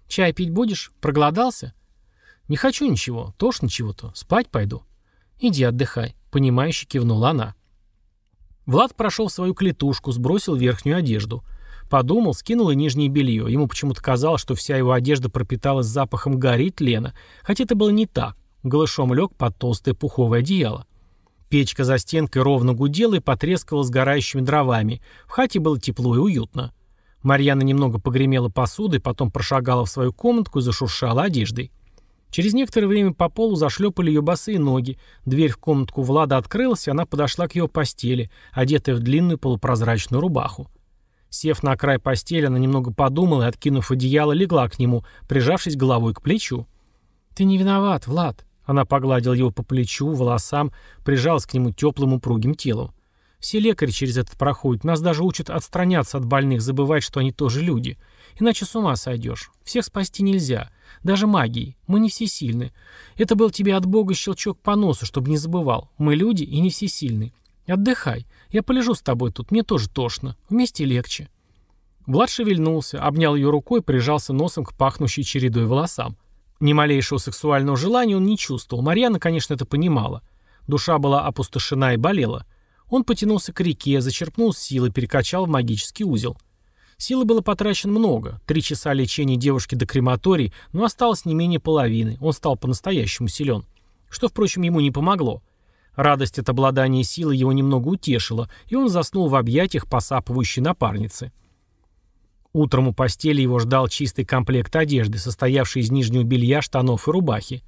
«Чай пить будешь? Проголодался?» «Не хочу ничего. Тошно чего-то. Спать пойду». «Иди отдыхай», — понимающе кивнула она. Влад прошел свою клетушку, сбросил верхнюю одежду. Подумал, скинул и нижнее белье. Ему почему-то казалось, что вся его одежда пропиталась запахом горит Лена, Хотя это было не так. Голышом лег под толстое пуховое одеяло. Печка за стенкой ровно гудела и потрескивала сгорающими дровами. В хате было тепло и уютно. Марьяна немного погремела посудой, потом прошагала в свою комнатку и зашуршала одеждой. Через некоторое время по полу зашлепали ее босые ноги. Дверь в комнатку Влада открылась, и она подошла к ее постели, одетая в длинную полупрозрачную рубаху. Сев на край постели, она немного подумала и, откинув одеяло, легла к нему, прижавшись головой к плечу. «Ты не виноват, Влад», — она погладила его по плечу, волосам, прижалась к нему теплым упругим телом. «Все лекари через это проходят, нас даже учат отстраняться от больных, забывать, что они тоже люди. Иначе с ума сойдешь. Всех спасти нельзя». Даже магией. Мы не всесильны. Это был тебе от Бога щелчок по носу, чтобы не забывал. Мы люди и не всесильны. Отдыхай. Я полежу с тобой тут, мне тоже тошно. Вместе легче». Влад шевельнулся, обнял ее рукой, прижался носом к пахнущей чередой волосам. Ни малейшего сексуального желания он не чувствовал. Марьяна, конечно, это понимала. Душа была опустошена и болела. Он потянулся к реке, зачерпнул силы, перекачал в магический узел. — Силы было потрачено много. Три часа лечения девушки до крематорий, но осталось не менее половины. Он стал по-настоящему силен. Что, впрочем, ему не помогло. Радость от обладания силы его немного утешила, и он заснул в объятиях посапывающей напарницы. Утром у постели его ждал чистый комплект одежды, состоявший из нижнего белья, штанов и рубахи.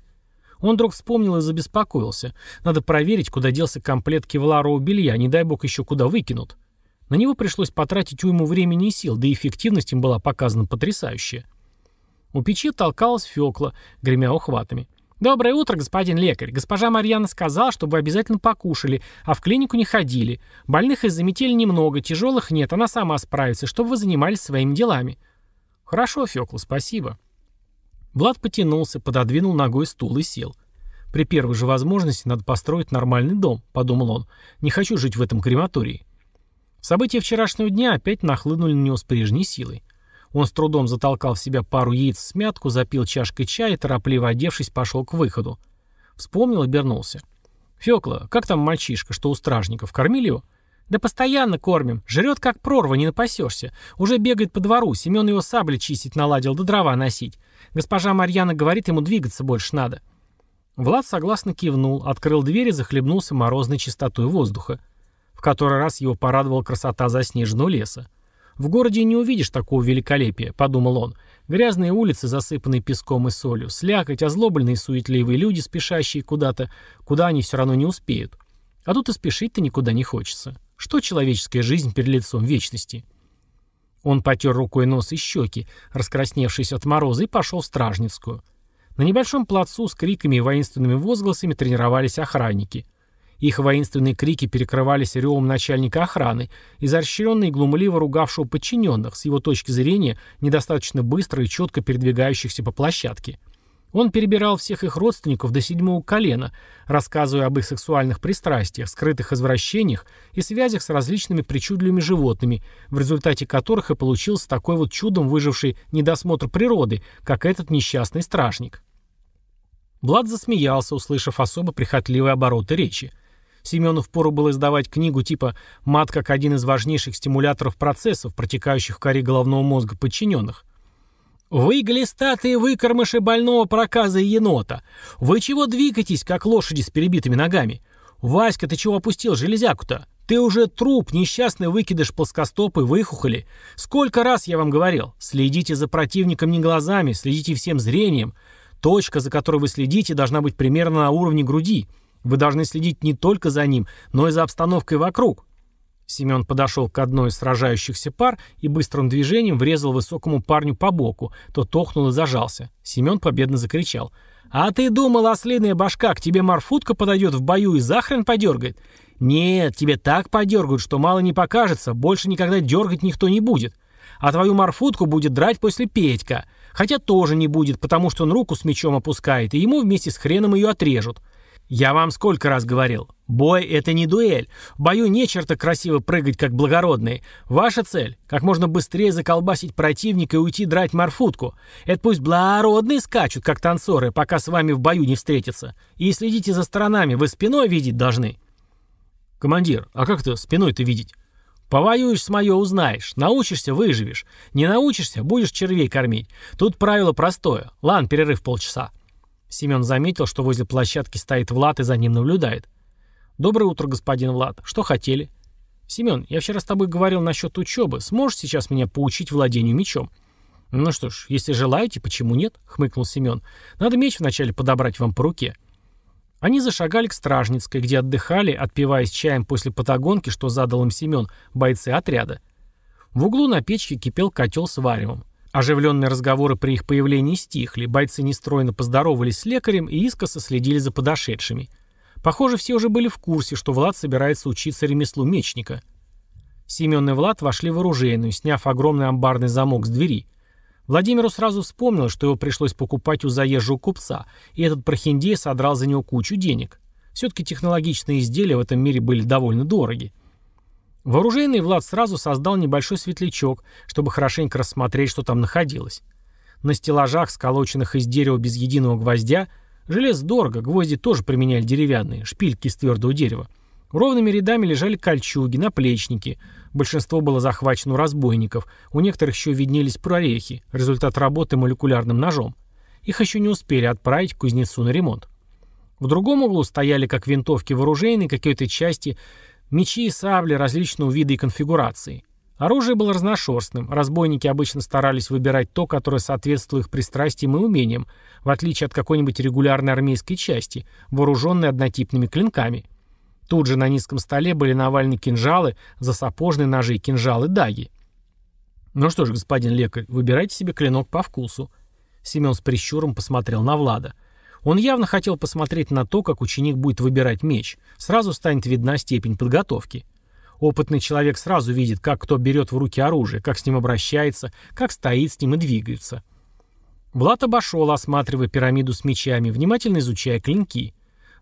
Он вдруг вспомнил и забеспокоился. Надо проверить, куда делся комплект кевларового белья, не дай бог еще куда выкинут. На него пришлось потратить уйму времени и сил, да и эффективность им была показана потрясающая. У печи толкалась Фёкла, гремя ухватами. «Доброе утро, господин лекарь. Госпожа Марьяна сказала, чтобы вы обязательно покушали, а в клинику не ходили. Больных из-за метели немного, тяжелых нет, она сама справится, чтобы вы занимались своими делами». «Хорошо, Фёкла, спасибо». Влад потянулся, пододвинул ногой стул и сел. «При первой же возможности надо построить нормальный дом», — подумал он. «Не хочу жить в этом крематории». События вчерашнего дня опять нахлынули на него с прежней силой. Он с трудом затолкал в себя пару яиц в смятку, запил чашкой чая и, торопливо одевшись, пошел к выходу. Вспомнил, и обернулся. Фёкла, как там мальчишка, что у стражников? Кормили его?» «Да постоянно кормим. Жрет как прорва, не напасешься. Уже бегает по двору, Семен его сабли чистить наладил, да дрова носить. Госпожа Марьяна говорит, ему двигаться больше надо». Влад согласно кивнул, открыл дверь и захлебнулся морозной чистотой воздуха который раз его порадовала красота заснеженного леса. «В городе не увидишь такого великолепия», — подумал он. «Грязные улицы, засыпанные песком и солью, слякоть, озлобленные суетливые люди, спешащие куда-то, куда они все равно не успеют. А тут и спешить-то никуда не хочется. Что человеческая жизнь перед лицом вечности?» Он потер рукой нос и щеки, раскрасневшись от мороза, и пошел в Стражницкую. На небольшом плацу с криками и воинственными возгласами тренировались охранники. Их воинственные крики перекрывались ревом начальника охраны, изощренно и глумливо ругавшего подчиненных, с его точки зрения, недостаточно быстро и четко передвигающихся по площадке. Он перебирал всех их родственников до седьмого колена, рассказывая об их сексуальных пристрастиях, скрытых извращениях и связях с различными причудливыми животными, в результате которых и получился такой вот чудом выживший недосмотр природы, как этот несчастный стражник. Блад засмеялся, услышав особо прихотливые обороты речи. Семену впору было издавать книгу типа «Мат как один из важнейших стимуляторов процессов, протекающих в коре головного мозга подчиненных». «Вы, глистатые выкормыши больного проказа и енота! Вы чего двигаетесь, как лошади с перебитыми ногами? Васька, ты чего опустил железяку-то? Ты уже труп, несчастный выкидыш плоскостопый, выхухоли. Сколько раз я вам говорил, следите за противником не глазами, следите всем зрением. Точка, за которой вы следите, должна быть примерно на уровне груди». Вы должны следить не только за ним, но и за обстановкой вокруг». Семен подошел к одной из сражающихся пар и быстрым движением врезал высокому парню по боку. Тот охнул и зажался. Семен победно закричал. «А ты думал, ослиная башка, к тебе морфутка подойдет в бою и захрен подергает? Нет, тебе так подергают, что мало не покажется, больше никогда дергать никто не будет. А твою морфутку будет драть после Петька. Хотя тоже не будет, потому что он руку с мечом опускает, и ему вместе с хреном ее отрежут. «Я вам сколько раз говорил. Бой — это не дуэль. В бою не черта красиво прыгать, как благородные. Ваша цель — как можно быстрее заколбасить противника и уйти драть морфутку. Это пусть благородные скачут, как танцоры, пока с вами в бою не встретятся. И следите за сторонами, вы спиной видеть должны». «Командир, а как это спиной-то видеть?» Повоюешь с моё узнаешь. Научишься – выживешь. Не научишься – будешь червей кормить. Тут правило простое. Лан, перерыв полчаса. Семен заметил, что возле площадки стоит Влад и за ним наблюдает. «Доброе утро, господин Влад. Что хотели?» «Семен, я вчера с тобой говорил насчет учебы. Сможешь сейчас меня поучить владению мечом?» «Ну что ж, если желаете, почему нет?» — хмыкнул Семен. «Надо меч вначале подобрать вам по руке». Они зашагали к Стражницкой, где отдыхали, отпиваясь чаем после потогонки, что задал им Семен, бойцы отряда. В углу на печке кипел котел с варевом. Оживленные разговоры при их появлении стихли, бойцы нестройно поздоровались с лекарем и искоса следили за подошедшими. Похоже, все уже были в курсе, что Влад собирается учиться ремеслу мечника. Семен и Влад вошли в оружейную, сняв огромный амбарный замок с двери. Владимиру сразу вспомнил, что его пришлось покупать у заезжего купца, и этот прохиндей содрал за него кучу денег. Все-таки технологичные изделия в этом мире были довольно дороги. Вооруженный Влад сразу создал небольшой светлячок, чтобы хорошенько рассмотреть, что там находилось. На стеллажах, сколоченных из дерева без единого гвоздя, желез дорого, гвозди тоже применяли деревянные, шпильки из твердого дерева. Ровными рядами лежали кольчуги, наплечники. Большинство было захвачено у разбойников, у некоторых еще виднелись прорехи, результат работы молекулярным ножом. Их еще не успели отправить к кузнецу на ремонт. В другом углу стояли как винтовки вооруженные, какие то части Мечи и сабли различного вида и конфигурации. Оружие было разношерстным, разбойники обычно старались выбирать то, которое соответствовало их пристрастиям и умениям, в отличие от какой-нибудь регулярной армейской части, вооруженной однотипными клинками. Тут же на низком столе были навалены кинжалы, засапожные ножи, кинжалы, даги. «Ну что ж, господин лекарь, выбирайте себе клинок по вкусу». Семен с прищуром посмотрел на Влада – он явно хотел посмотреть на то, как ученик будет выбирать меч. Сразу станет видна степень подготовки. Опытный человек сразу видит, как кто берет в руки оружие, как с ним обращается, как стоит с ним и двигается. Влад обошел, осматривая пирамиду с мечами, внимательно изучая клинки.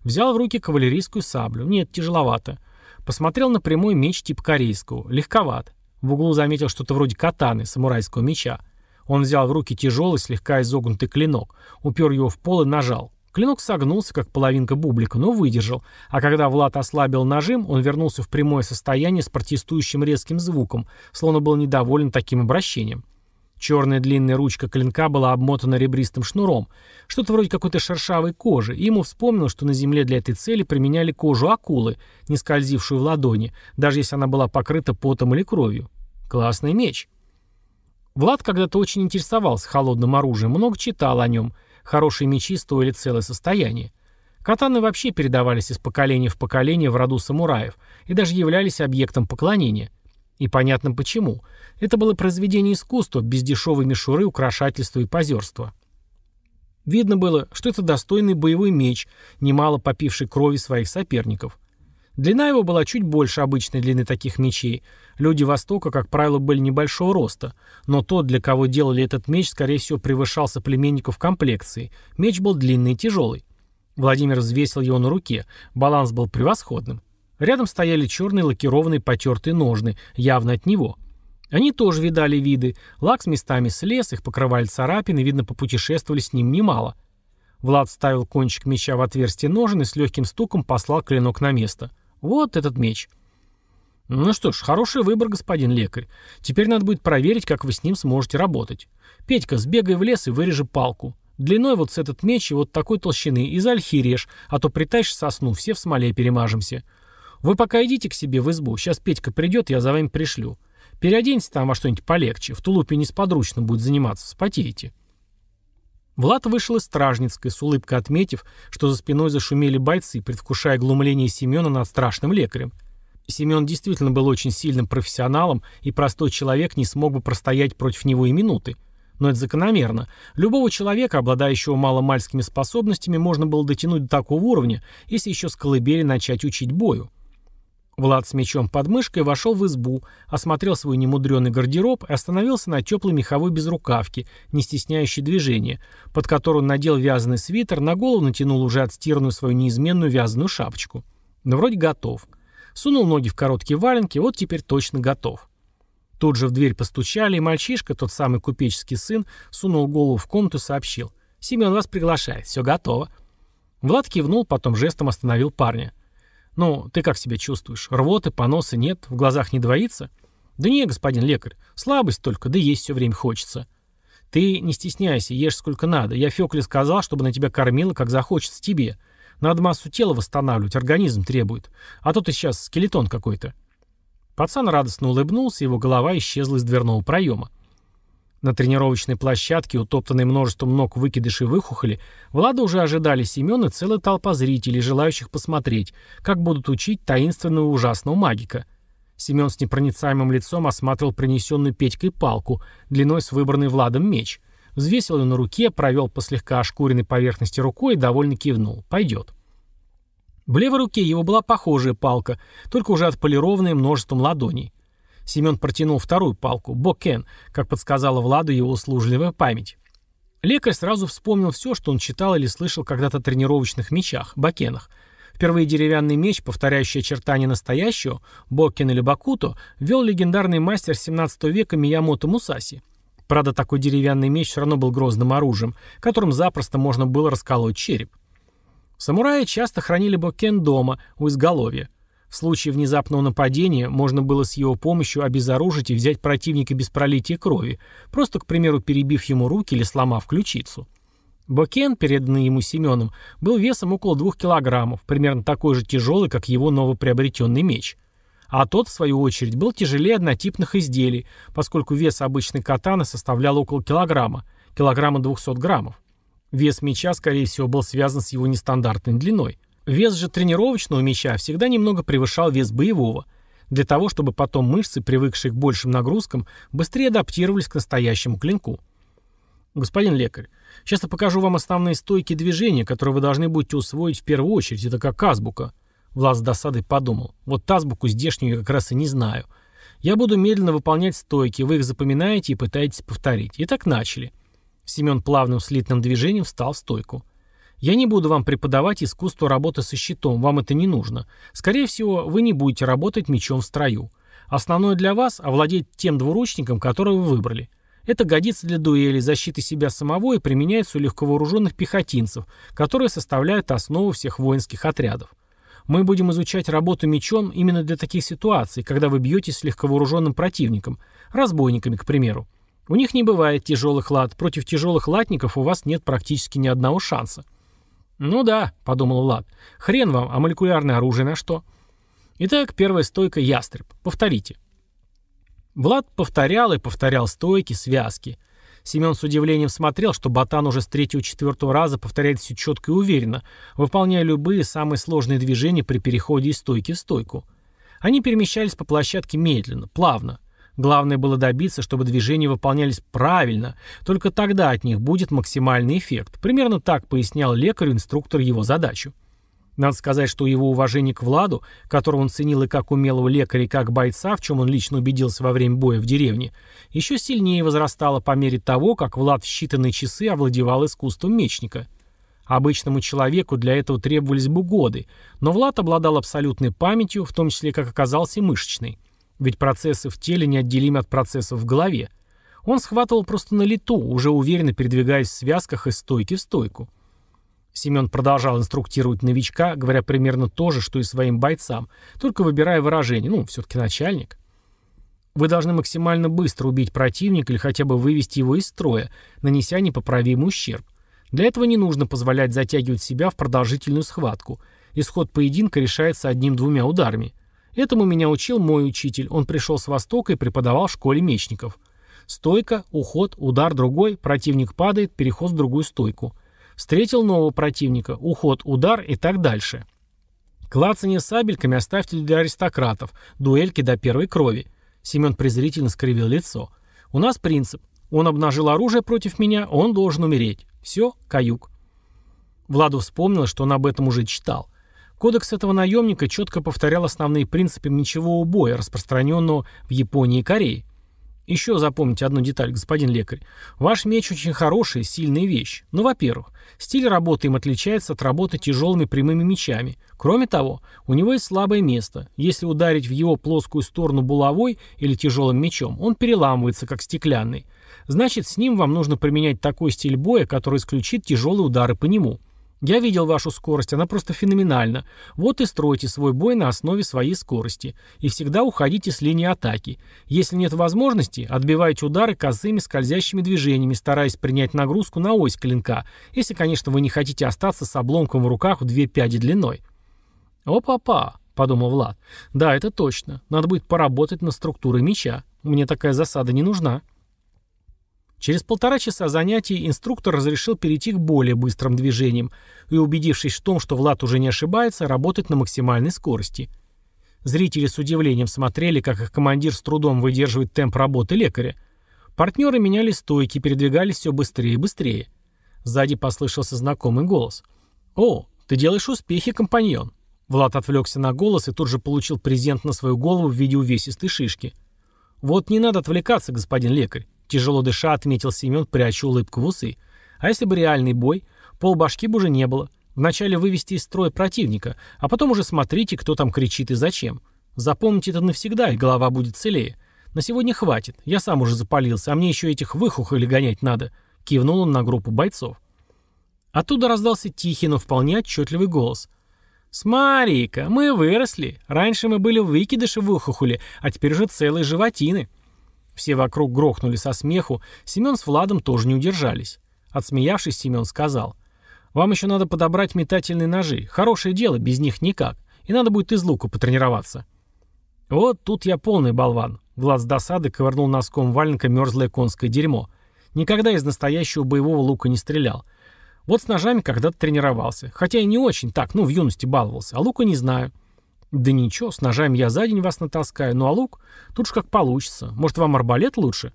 Взял в руки кавалерийскую саблю. Нет, тяжеловато. Посмотрел на прямой меч типа корейского. Легковат. В углу заметил что-то вроде катаны, самурайского меча. Он взял в руки тяжелый, слегка изогнутый клинок, упер его в пол и нажал. Клинок согнулся, как половинка бублика, но выдержал, а когда Влад ослабил нажим, он вернулся в прямое состояние с протестующим резким звуком, словно был недоволен таким обращением. Черная длинная ручка клинка была обмотана ребристым шнуром, что-то вроде какой-то шершавой кожи, и ему вспомнилось, что на земле для этой цели применяли кожу акулы, не скользившую в ладони, даже если она была покрыта потом или кровью. Классный меч. Влад когда-то очень интересовался холодным оружием, много читал о нем. Хорошие мечи стоили целое состояние. Катаны вообще передавались из поколения в поколение в роду самураев и даже являлись объектом поклонения. И понятно почему. Это было произведение искусства, без дешевой мишуры, украшательства и позерства. Видно было, что это достойный боевой меч, немало попивший крови своих соперников – Длина его была чуть больше обычной длины таких мечей. Люди Востока, как правило, были небольшого роста, но тот, для кого делали этот меч, скорее всего, превышался племенников комплекции. Меч был длинный и тяжелый. Владимир взвесил его на руке, баланс был превосходным. Рядом стояли черные лакированные потертые ножны, явно от него. Они тоже видали виды. Лак с местами слез, их покрывали царапины, видно, попутешествовали с ним немало. Влад ставил кончик меча в отверстие ножен и с легким стуком послал клинок на место – вот этот меч. Ну что ж, хороший выбор, господин лекарь. Теперь надо будет проверить, как вы с ним сможете работать. Петька, сбегай в лес и вырежи палку. Длиной вот с этот меч и вот такой толщины. Из ольхи режь, а то притащишь сосну, все в смоле перемажемся. Вы пока идите к себе в избу. Сейчас Петька придет, я за вами пришлю. Переоденься там во что-нибудь полегче. В тулупе несподручно будет заниматься, вспотеете. Влад вышел из Стражницкой, с улыбкой отметив, что за спиной зашумели бойцы, предвкушая глумление Семена над страшным лекарем. Семен действительно был очень сильным профессионалом, и простой человек не смог бы простоять против него и минуты. Но это закономерно. Любого человека, обладающего маломальскими способностями, можно было дотянуть до такого уровня, если еще с колыбели начать учить бою. Влад с мечом под мышкой вошел в избу, осмотрел свой немудренный гардероб и остановился на теплой меховой безрукавке, не стесняющей движения, под которую надел вязаный свитер, на голову натянул уже отстиранную свою неизменную вязаную шапочку. Но ну, вроде готов. Сунул ноги в короткие валенки, вот теперь точно готов. Тут же в дверь постучали, и мальчишка, тот самый купеческий сын, сунул голову в комнату и сообщил. «Семен вас приглашает, все готово». Влад кивнул, потом жестом остановил парня. «Ну, ты как себя чувствуешь? Рвоты, поносы нет? В глазах не двоится?» «Да не, господин лекарь, слабость только, да есть все время хочется». «Ты не стесняйся, ешь сколько надо. Я Фёкле сказал, чтобы на тебя кормила, как захочется тебе. Надо массу тела восстанавливать, организм требует. А то ты сейчас скелетон какой-то». Пацан радостно улыбнулся, его голова исчезла из дверного проема. На тренировочной площадке, утоптанной множеством ног выкидышей выхухоли, Влада уже ожидали и целая толпа зрителей, желающих посмотреть, как будут учить таинственного ужасного магика. Семен с непроницаемым лицом осматривал принесенную Петькой палку, длиной с выбранный Владом меч. Взвесил ее на руке, провел по слегка ошкуренной поверхности рукой и довольно кивнул. «Пойдет». В левой руке его была похожая палка, только уже отполированная множеством ладоней. Семен протянул вторую палку, бокен, как подсказала Владу его услужливая память. Лекарь сразу вспомнил все, что он читал или слышал когда-то о тренировочных мечах, бокенах. Впервые деревянный меч, повторяющий очертания настоящего, бокен или бакуто, вел легендарный мастер 17 века Миямото Мусаси. Правда, такой деревянный меч все равно был грозным оружием, которым запросто можно было расколоть череп. Самураи часто хранили бокен дома, у изголовья. В случае внезапного нападения можно было с его помощью обезоружить и взять противника без пролития крови, просто, к примеру, перебив ему руки или сломав ключицу. Бокен, переданный ему Семеном, был весом около 2 килограммов, примерно такой же тяжелый, как его новоприобретенный меч. А тот, в свою очередь, был тяжелее однотипных изделий, поскольку вес обычной катаны составлял около килограмма, килограмма 200 граммов. Вес меча, скорее всего, был связан с его нестандартной длиной – Вес же тренировочного мяча всегда немного превышал вес боевого, для того, чтобы потом мышцы, привыкшие к большим нагрузкам, быстрее адаптировались к настоящему клинку. Господин лекарь, сейчас я покажу вам основные стойки движения, которые вы должны будете усвоить в первую очередь, это как азбука. Влас с досадой подумал. Вот азбуку здешнюю я как раз и не знаю. Я буду медленно выполнять стойки, вы их запоминаете и пытаетесь повторить. И так начали. Семен плавным слитным движением встал в стойку. Я не буду вам преподавать искусство работы со щитом, вам это не нужно. Скорее всего, вы не будете работать мечом в строю. Основное для вас – овладеть тем двуручником, который вы выбрали. Это годится для дуэли, защиты себя самого и применяется у легковооруженных пехотинцев, которые составляют основу всех воинских отрядов. Мы будем изучать работу мечом именно для таких ситуаций, когда вы бьетесь с легковооруженным противником, разбойниками, к примеру. У них не бывает тяжелых лад, против тяжелых латников у вас нет практически ни одного шанса. «Ну да», — подумал Влад, — «хрен вам, а молекулярное оружие на что?» Итак, первая стойка «Ястреб». Повторите. Влад повторял и повторял стойки, связки. Семен с удивлением смотрел, что ботан уже с третьего-четвертого раза повторяет все четко и уверенно, выполняя любые самые сложные движения при переходе из стойки в стойку. Они перемещались по площадке медленно, плавно — Главное было добиться, чтобы движения выполнялись правильно, только тогда от них будет максимальный эффект. Примерно так пояснял лекарю-инструктор его задачу. Надо сказать, что его уважение к Владу, которого он ценил и как умелого лекаря, и как бойца, в чем он лично убедился во время боя в деревне, еще сильнее возрастало по мере того, как Влад в считанные часы овладевал искусством мечника. Обычному человеку для этого требовались бы годы, но Влад обладал абсолютной памятью, в том числе, как оказалось, и мышечной. Ведь процессы в теле неотделимы от процессов в голове. Он схватывал просто на лету, уже уверенно передвигаясь в связках из стойки в стойку. Семен продолжал инструктировать новичка, говоря примерно то же, что и своим бойцам, только выбирая выражение, ну, все-таки начальник. Вы должны максимально быстро убить противника или хотя бы вывести его из строя, нанеся непоправимый ущерб. Для этого не нужно позволять затягивать себя в продолжительную схватку. Исход поединка решается одним-двумя ударами. Этому меня учил мой учитель. Он пришел с востока и преподавал в школе мечников. Стойка, уход, удар другой, противник падает, переход в другую стойку. Встретил нового противника, уход, удар и так дальше. Клацание сабельками оставьте для аристократов, дуэльки до первой крови. Семен презрительно скривил лицо. У нас принцип. Он обнажил оружие против меня, он должен умереть. Все, каюк. Владу вспомнил, что он об этом уже читал. Кодекс этого наемника четко повторял основные принципы мечевого боя, распространенного в Японии и Корее. Еще запомните одну деталь, господин лекарь. Ваш меч очень хорошая, сильная вещь. Но, ну, во-первых, стиль работы им отличается от работы тяжелыми прямыми мечами. Кроме того, у него есть слабое место. Если ударить в его плоскую сторону булавой или тяжелым мечом, он переламывается, как стеклянный. Значит, с ним вам нужно применять такой стиль боя, который исключит тяжелые удары по нему. Я видел вашу скорость, она просто феноменальна. Вот и стройте свой бой на основе своей скорости. И всегда уходите с линии атаки. Если нет возможности, отбивайте удары косыми скользящими движениями, стараясь принять нагрузку на ось клинка, если, конечно, вы не хотите остаться с обломком в руках в две пяди длиной. «Опа-па», — подумал Влад. «Да, это точно. Надо будет поработать над структурой меча. Мне такая засада не нужна». Через полтора часа занятий инструктор разрешил перейти к более быстрым движениям и, убедившись в том, что Влад уже не ошибается, работать на максимальной скорости. Зрители с удивлением смотрели, как их командир с трудом выдерживает темп работы лекаря. Партнеры меняли стойки, передвигались все быстрее и быстрее. Сзади послышался знакомый голос. «О, ты делаешь успехи, компаньон!» Влад отвлекся на голос и тут же получил презент на свою голову в виде увесистой шишки. «Вот не надо отвлекаться, господин лекарь. Тяжело дыша, отметил Семен, пряча улыбку в усы. А если бы реальный бой? Полбашки бы уже не было. Вначале вывести из строя противника, а потом уже смотрите, кто там кричит и зачем. Запомните это навсегда, и голова будет целее. На сегодня хватит. Я сам уже запалился, а мне еще этих выхухолей гонять надо. Кивнул он на группу бойцов. Оттуда раздался тихий, но вполне отчетливый голос. смотри мы выросли. Раньше мы были в выхухоли, а теперь уже целые животины». Все вокруг грохнули со смеху, Семен с Владом тоже не удержались. Отсмеявшись, Семен сказал, «Вам еще надо подобрать метательные ножи. Хорошее дело, без них никак. И надо будет из лука потренироваться». «Вот тут я полный болван», — Влад с досады ковырнул носком валенка мерзлое конское дерьмо. Никогда из настоящего боевого лука не стрелял. Вот с ножами когда-то тренировался. Хотя и не очень так, ну, в юности баловался. А лука не знаю. «Да ничего, с ножами я за день вас натаскаю. Ну а лук? Тут ж как получится. Может, вам арбалет лучше?»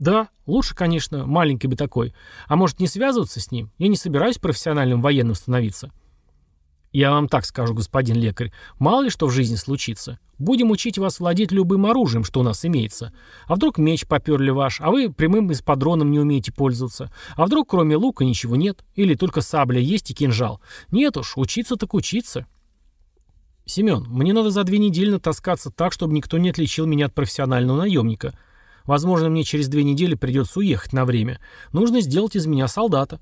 «Да, лучше, конечно, маленький бы такой. А может, не связываться с ним? Я не собираюсь профессиональным военным становиться». «Я вам так скажу, господин лекарь, мало ли что в жизни случится. Будем учить вас владеть любым оружием, что у нас имеется. А вдруг меч поперли ваш, а вы прямым эспадроном не умеете пользоваться? А вдруг кроме лука ничего нет? Или только сабля есть и кинжал? Нет уж, учиться так учиться». «Семен, мне надо за две недели натаскаться так, чтобы никто не отличил меня от профессионального наемника. Возможно, мне через две недели придется уехать на время. Нужно сделать из меня солдата».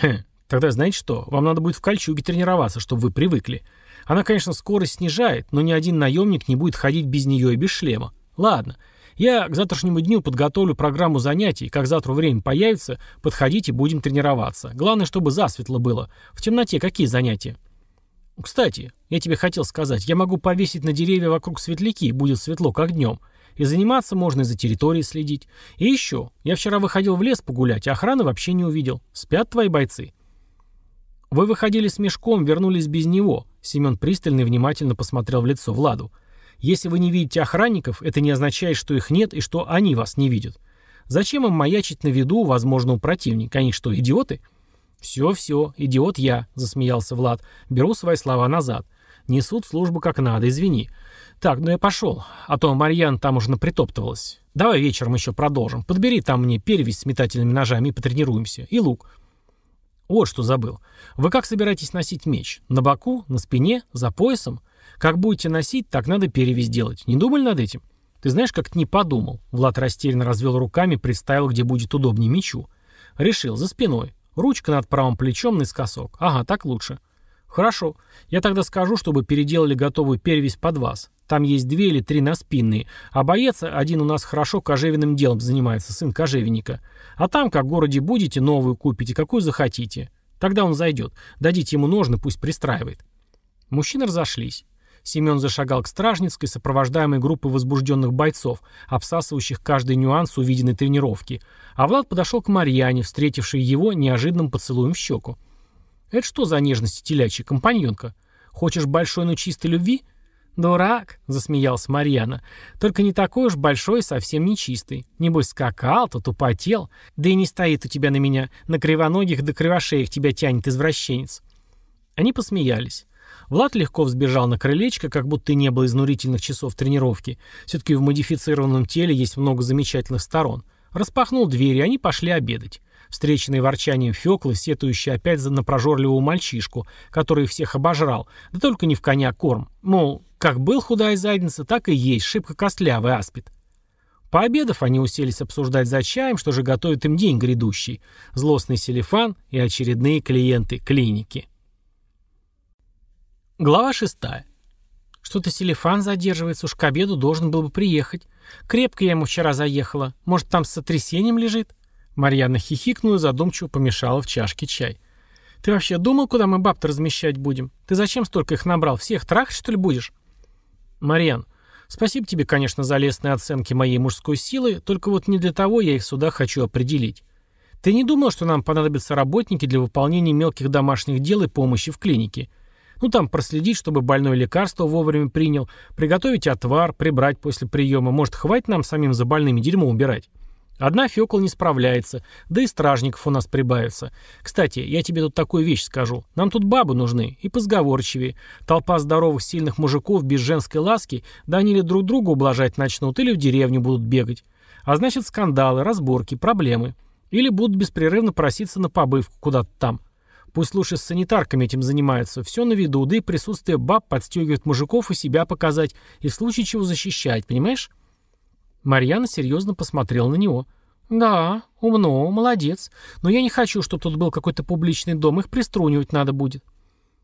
«Хм, тогда знаете что? Вам надо будет в кольчуге тренироваться, чтобы вы привыкли. Она, конечно, скорость снижает, но ни один наемник не будет ходить без нее и без шлема. Ладно». Я к завтрашнему дню подготовлю программу занятий. Как завтра время появится, подходите, будем тренироваться. Главное, чтобы засветло было. В темноте какие занятия? Кстати, я тебе хотел сказать, я могу повесить на деревья вокруг светляки, и будет светло, как днем. И заниматься можно, и за территорией следить. И еще, я вчера выходил в лес погулять, а охраны вообще не увидел. Спят твои бойцы?» «Вы выходили с мешком, вернулись без него», — Семен пристально и внимательно посмотрел в лицо Владу. «Если вы не видите охранников, это не означает, что их нет и что они вас не видят. Зачем им маячить на виду возможного противника? Они что, идиоты?» «Все-все, идиот я», — засмеялся Влад. «Беру свои слова назад. Несут службу как надо, извини. Так, ну я пошел, а то Марьян там уже напритоптывалась. Давай вечером еще продолжим. Подбери там мне перевязь с метательными ножами и потренируемся. И лук». «Вот что забыл. Вы как собираетесь носить меч? На боку? На спине? За поясом? Как будете носить, так надо перевязь делать. Не думали над этим?» «Ты знаешь, как-то не подумал». Влад растерянно развел руками, представил, где будет удобнее мечу. «Решил, за спиной. Ручка над правым плечом наискосок. Ага, так лучше. Хорошо. Я тогда скажу, чтобы переделали готовую перевязь под вас. Там есть две или три на спинные. А боец один у нас хорошо кожевенным делом занимается, сын кожевенника. А там, как в городе будете, новую купите, какую захотите. Тогда он зайдет. Дадите ему ножны, пусть пристраивает. Мужчины разошлись. Семен зашагал к Стражницкой, сопровождаемой группой возбужденных бойцов, обсасывающих каждый нюанс увиденной тренировки. А Влад подошел к Марьяне, встретившей его неожиданным поцелуем в щеку. «Это что за нежность телячья, компаньонка? Хочешь большой, но чистой любви?» «Дурак», — Засмеялся Марьяна, — «только не такой уж большой и совсем не чистый. Небось, скакал, тут употел, да и не стоит у тебя на меня, на кривоногих да кривошеях тебя тянет извращенец». Они посмеялись. Влад легко взбежал на крылечко, как будто и не было изнурительных часов тренировки. Все-таки в модифицированном теле есть много замечательных сторон. Распахнул двери, они пошли обедать. Встреченный ворчанием Феклы, сетующий опять за напрожорливого мальчишку, который всех обожрал, да только не в коня корм. Мол, как был худая задница, так и есть, шибко костлявый аспид. Пообедав, они уселись обсуждать за чаем, что же готовит им день грядущий. Злостный селефан и очередные клиенты клиники. Глава 6. Что-то Селифан задерживается, уж к обеду должен был бы приехать. Крепко я ему вчера заехала. Может, там с сотрясением лежит? Марьяна хихикнула и задумчиво помешала в чашке чай. Ты вообще думал, куда мы баб-то размещать будем? Ты зачем столько их набрал? Всех трахать, что ли, будешь? Марьян, спасибо тебе, конечно, за лестные оценки моей мужской силы, только вот не для того я их сюда хочу определить. Ты не думал, что нам понадобятся работники для выполнения мелких домашних дел и помощи в клинике? — ну, там проследить, чтобы больное лекарство вовремя принял, приготовить отвар, прибрать после приема. Может, хватит нам самим за больными дерьмо убирать? Одна Фёкол не справляется, да и стражников у нас прибавится. Кстати, я тебе тут такую вещь скажу. Нам тут бабы нужны, и позговорчивее. Толпа здоровых сильных мужиков без женской ласки, да они ли друг друга ублажать начнут, или в деревню будут бегать. А значит, скандалы, разборки, проблемы. Или будут беспрерывно проситься на побывку куда-то там. Пусть лучше с санитарками этим занимаются. Все на виду, да и присутствие баб подстегивает мужиков и себя показать, и в случае чего защищать, понимаешь? Марьяна серьезно посмотрел на него. «Да, умно, молодец. Но я не хочу, чтобы тут был какой-то публичный дом, их приструнивать надо будет».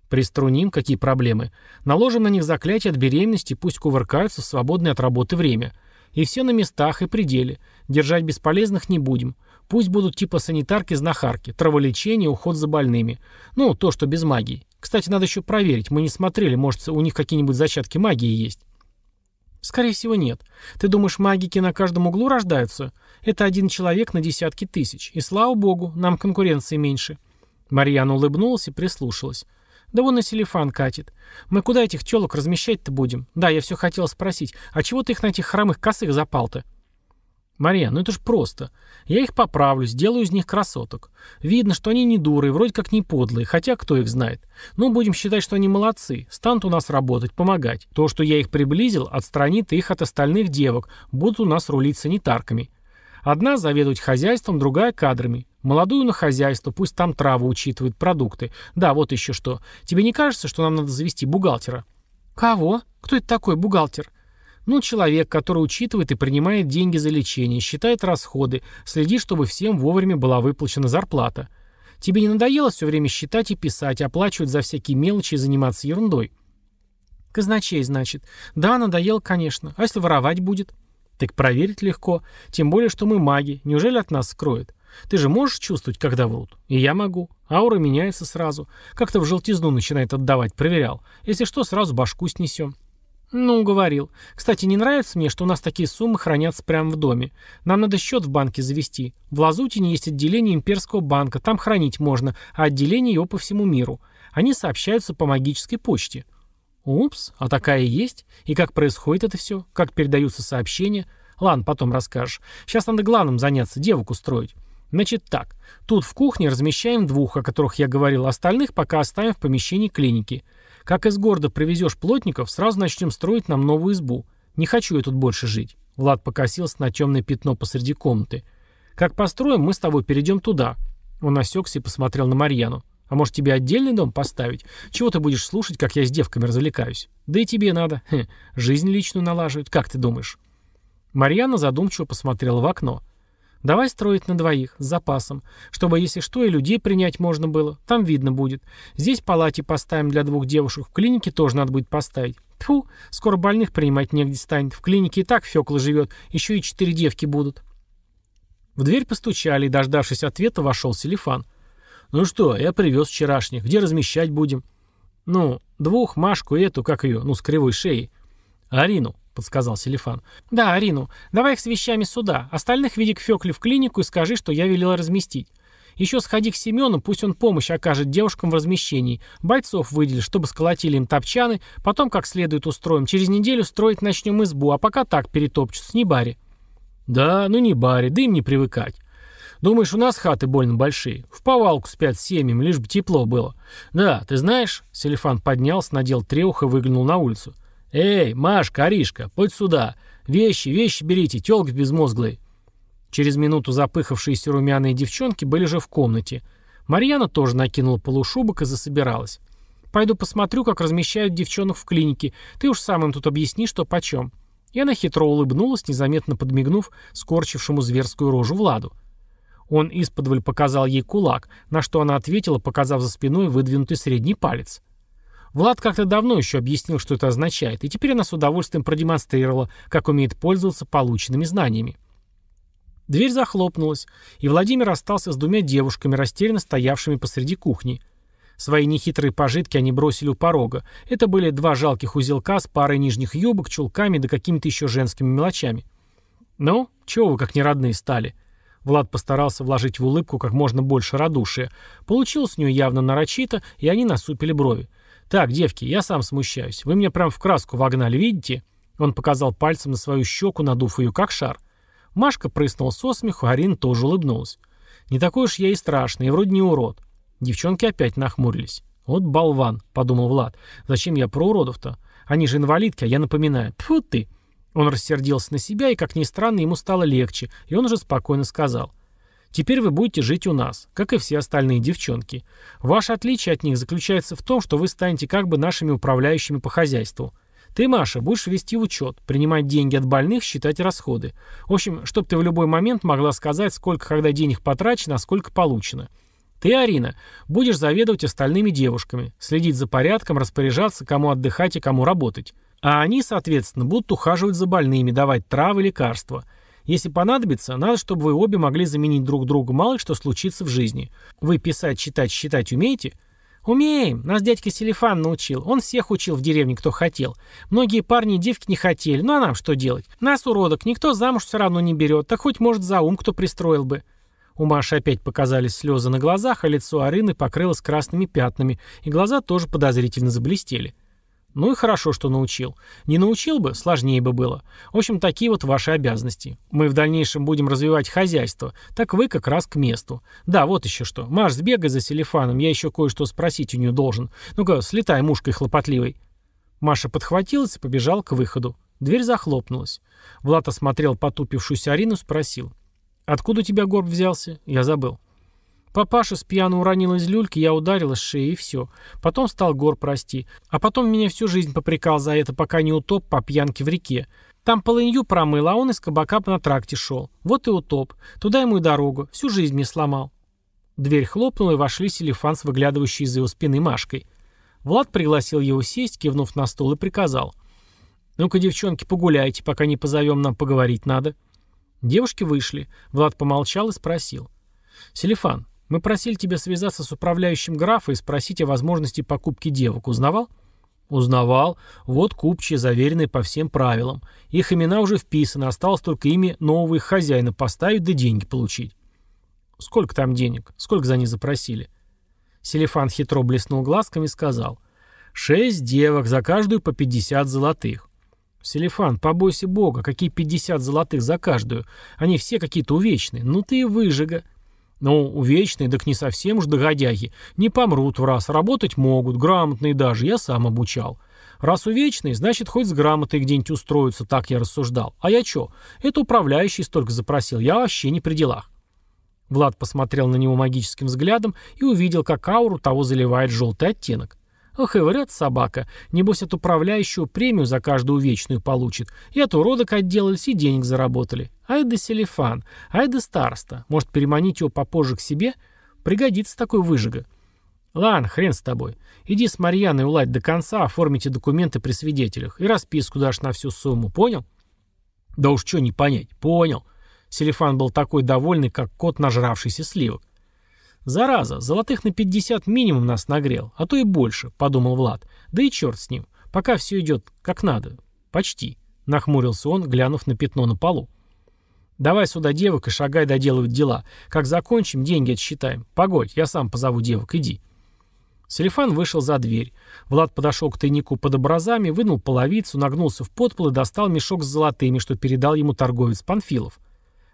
«Приструним? Какие проблемы? Наложим на них заклятие от беременности, пусть кувыркаются в свободное от работы время. И все на местах и пределе. Держать бесполезных не будем. Пусть будут типа санитарки-знахарки, траволечение, уход за больными. Ну, то, что без магии. Кстати, надо еще проверить. Мы не смотрели, может, у них какие-нибудь зачатки магии есть. Скорее всего, нет. Ты думаешь, магики на каждом углу рождаются? Это один человек на десятки тысяч. И слава богу, нам конкуренции меньше. Марьяна улыбнулась и прислушалась. Да вон и селифан катит. Мы куда этих телок размещать-то будем? Да, я все хотел спросить, а чего ты их на этих хромых косых запал-то? «Мария, ну это ж просто. Я их поправлю, сделаю из них красоток. Видно, что они не дуры, вроде как не подлые, хотя кто их знает. Ну, будем считать, что они молодцы, станут у нас работать, помогать. То, что я их приблизил, отстранит их от остальных девок, будут у нас рулить санитарками. Одна заведовать хозяйством, другая кадрами. Молодую на хозяйство, пусть там траву учитывают, продукты. Да, вот еще что. Тебе не кажется, что нам надо завести бухгалтера?» «Кого? Кто это такой бухгалтер?» Ну, человек, который учитывает и принимает деньги за лечение, считает расходы, следит, чтобы всем вовремя была выплачена зарплата. Тебе не надоело все время считать и писать, оплачивать за всякие мелочи и заниматься ерундой? Казначей, значит. Да, надоело, конечно. А если воровать будет? Так проверить легко. Тем более, что мы маги. Неужели от нас скроют? Ты же можешь чувствовать, когда врут? И я могу. Аура меняется сразу. Как-то в желтизну начинает отдавать, проверял. Если что, сразу башку снесем. «Ну, уговорил. Кстати, не нравится мне, что у нас такие суммы хранятся прямо в доме. Нам надо счет в банке завести. В Лазутине есть отделение имперского банка, там хранить можно, а отделение его по всему миру. Они сообщаются по магической почте». «Упс, а такая есть? И как происходит это все? Как передаются сообщения?» «Ладно, потом расскажешь. Сейчас надо главным заняться, девок устроить». Значит так, тут в кухне размещаем двух, о которых я говорил, остальных пока оставим в помещении клиники. Как из города привезешь плотников, сразу начнем строить нам новую избу. Не хочу я тут больше жить». Влад покосился на темное пятно посреди комнаты. «Как построим, мы с тобой перейдем туда». Он осекся и посмотрел на Марьяну. «А может, тебе отдельный дом поставить? Чего ты будешь слушать, как я с девками развлекаюсь? Да и тебе надо. Хе, жизнь личную налаживать. Как ты думаешь?» Марьяна задумчиво посмотрела в окно. Давай строить на двоих, с запасом, чтобы, если что, и людей принять можно было. Там видно будет. Здесь палате поставим для двух девушек, в клинике тоже надо будет поставить. Тьфу, скоро больных принимать негде станет. В клинике и так Фёкла живет, еще и четыре девки будут. В дверь постучали, и, дождавшись ответа, вошел Селифан. «Ну что, я привез вчерашних. Где размещать будем?» «Ну, двух, Машку эту, как ее, ну, с кривой шеей». «Арину», подсказал Селифан. «Да, Арину, давай их с вещами сюда. Остальных веди к Фёкле в клинику и скажи, что я велела разместить. Еще сходи к Семену, пусть он помощь окажет девушкам в размещении. Бойцов выдели, чтобы сколотили им топчаны, потом как следует устроим. Через неделю строить начнем избу, а пока так перетопчутся, с небари. «Да, ну не баре, да им не привыкать». Думаешь, у нас хаты больно большие? В повалку спят семьям, лишь бы тепло было. Да, ты знаешь, Селифан поднялся, надел треух и выглянул на улицу. «Эй, Машка, Аришка, пойдь сюда! Вещи, вещи берите, тёлка безмозглый!» Через минуту запыхавшиеся румяные девчонки были же в комнате. Марьяна тоже накинула полушубок и засобиралась. «Пойду посмотрю, как размещают девчонок в клинике. Ты уж сам им тут объясни, что почем». И она хитро улыбнулась, незаметно подмигнув скорчившему зверскую рожу Владу. Он исподволь показал ей кулак, на что она ответила, показав за спиной выдвинутый средний палец. Влад как-то давно еще объяснил, что это означает, и теперь она с удовольствием продемонстрировала, как умеет пользоваться полученными знаниями. Дверь захлопнулась, и Владимир остался с двумя девушками, растерянно стоявшими посреди кухни. Свои нехитрые пожитки они бросили у порога. Это были два жалких узелка с парой нижних юбок, чулками да какими-то еще женскими мелочами. «Ну, чего вы как не родные стали?» Влад постарался вложить в улыбку как можно больше радушия. Получилось у нее явно нарочито, и они насупили брови. «Так, девки, я сам смущаюсь. Вы меня прям в краску вогнали, видите?» Он показал пальцем на свою щеку, надув ее как шар. Машка прыснула со смеху, а Арина тоже улыбнулась. «Не такой уж я и страшный, и вроде не урод». Девчонки опять нахмурились. «Вот болван», — подумал Влад. «Зачем я про уродов-то? Они же инвалидки, а я напоминаю. Тьфу ты!» Он рассердился на себя, и, как ни странно, ему стало легче, и он уже спокойно сказал — Теперь вы будете жить у нас, как и все остальные девчонки. Ваше отличие от них заключается в том, что вы станете как бы нашими управляющими по хозяйству. Ты, Маша, будешь вести учет, принимать деньги от больных, считать расходы. В общем, чтобы ты в любой момент могла сказать, сколько когда денег потрачено, а сколько получено. Ты, Арина, будешь заведовать остальными девушками, следить за порядком, распоряжаться, кому отдыхать и кому работать. А они, соответственно, будут ухаживать за больными, давать травы, лекарства – если понадобится, надо, чтобы вы обе могли заменить друг друга мало что случится в жизни. Вы писать, читать, считать умеете? «Умеем. Нас дядька Селифан научил. Он всех учил в деревне, кто хотел. Многие парни и девки не хотели. Ну а нам что делать? Нас, уродок, никто замуж все равно не берет. Так хоть, может, за ум кто пристроил бы». У Маши опять показались слезы на глазах, а лицо Арины покрылось красными пятнами, и глаза тоже подозрительно заблестели. Ну и хорошо, что научил. Не научил бы, сложнее бы было. В общем, такие вот ваши обязанности. Мы в дальнейшем будем развивать хозяйство. Так вы как раз к месту. Да, вот еще что. Маш, сбегай за Селифаном, я еще кое-что спросить у нее должен. Ну-ка, слетай мушкой хлопотливой. Маша подхватилась и побежал к выходу. Дверь захлопнулась. Влад осмотрел потупившуюся Арину, спросил. «Откуда у тебя горб взялся?» «Я забыл». Папаша с пьяну уронил из люльки, я ударила с шеи и все. Потом стал гор прости. А потом меня всю жизнь попрекал за это, пока не утоп по пьянке в реке. Там полынью промыл, а он из кабака на тракте шел. Вот и утоп. Туда ему и дорогу. Всю жизнь мне сломал. Дверь хлопнула, и вошли селефан с выглядывающей из его спины Машкой. Влад пригласил его сесть, кивнув на стол и приказал. «Ну-ка, девчонки, погуляйте, пока не позовем, нам поговорить надо». Девушки вышли. Влад помолчал и спросил. «Селефан, мы просили тебя связаться с управляющим графа и спросить о возможности покупки девок. Узнавал? Узнавал. Вот купчие, заверенные по всем правилам. Их имена уже вписаны, осталось только ими нового их хозяина поставить да деньги получить. Сколько там денег? Сколько за них запросили? Селефан хитро блеснул глазками и сказал. Шесть девок, за каждую по 50 золотых. Селефан, побойся бога, какие 50 золотых за каждую. Они все какие-то увечные. Ну ты и выжига. Ну, увечные, так не совсем уж догодяги. Не помрут в раз, работать могут, грамотные даже, я сам обучал. Раз увечные, значит, хоть с грамотой где-нибудь устроятся, так я рассуждал. А я чё? Это управляющий столько запросил, я вообще не при делах. Влад посмотрел на него магическим взглядом и увидел, как ауру того заливает желтый оттенок. Ох и врет собака. Небось от управляющего премию за каждую вечную получит. И от уродок отделались, и денег заработали. Ай да Селифан, ай да староста. Может переманить его попозже к себе? Пригодится такой выжига. Ладно, хрен с тобой. Иди с Марьяной уладь до конца, оформите документы при свидетелях. И расписку дашь на всю сумму, понял? Да уж что не понять, понял. Селифан был такой довольный, как кот, нажравшийся сливок. «Зараза, золотых на 50 минимум нас нагрел, а то и больше», — подумал Влад. «Да и черт с ним, пока все идет как надо. Почти», — нахмурился он, глянув на пятно на полу. «Давай сюда девок и шагай доделывать дела. Как закончим, деньги отсчитаем. Погодь, я сам позову девок, иди». Селифан вышел за дверь. Влад подошел к тайнику под образами, вынул половицу, нагнулся в подпол и достал мешок с золотыми, что передал ему торговец Панфилов.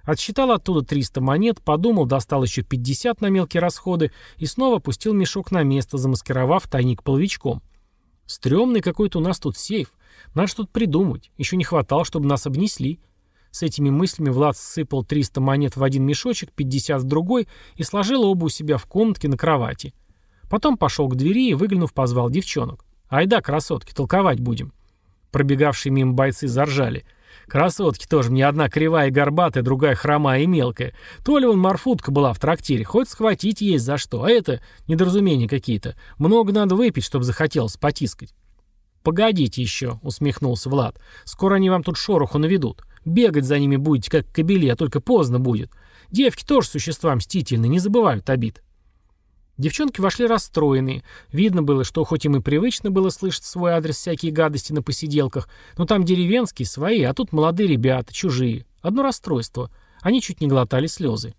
Отсчитал оттуда 300 монет, подумал, достал еще 50 на мелкие расходы и снова опустил мешок на место, замаскировав тайник половичком. Стремный какой-то у нас тут сейф. Надо что-то придумать. Еще не хватало, чтобы нас обнесли. С этими мыслями Влад сыпал 300 монет в один мешочек, 50 в другой и сложил оба у себя в комнатке на кровати. Потом пошел к двери и, выглянув, позвал девчонок. «Айда, красотки, толковать будем». Пробегавшие мимо бойцы заржали – Красотки тоже мне одна кривая и горбатая, другая хромая и мелкая. То ли он морфутка была в трактире, хоть схватить есть за что, а это недоразумения какие-то. Много надо выпить, чтобы захотелось потискать. «Погодите еще», — усмехнулся Влад. «Скоро они вам тут шороху наведут. Бегать за ними будете, как кобели, а только поздно будет. Девки тоже существа мстительные, не забывают обид». Девчонки вошли расстроенные. Видно было, что хоть им и привычно было слышать свой адрес всякие гадости на посиделках, но там деревенские, свои, а тут молодые ребята, чужие. Одно расстройство. Они чуть не глотали слезы.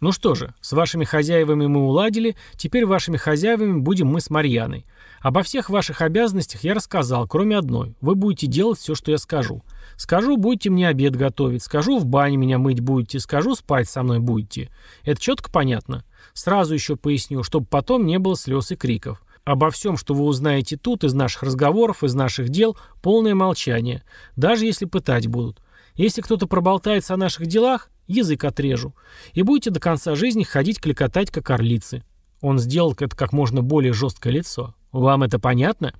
«Ну что же, с вашими хозяевами мы уладили, теперь вашими хозяевами будем мы с Марьяной. Обо всех ваших обязанностях я рассказал, кроме одной. Вы будете делать все, что я скажу. Скажу, будете мне обед готовить, скажу, в бане меня мыть будете, скажу, спать со мной будете. Это четко понятно?» Сразу еще поясню, чтобы потом не было слез и криков. Обо всем, что вы узнаете тут, из наших разговоров, из наших дел, полное молчание. Даже если пытать будут. Если кто-то проболтается о наших делах, язык отрежу. И будете до конца жизни ходить кликотать, как орлицы. Он сделал это как можно более жесткое лицо. Вам это понятно?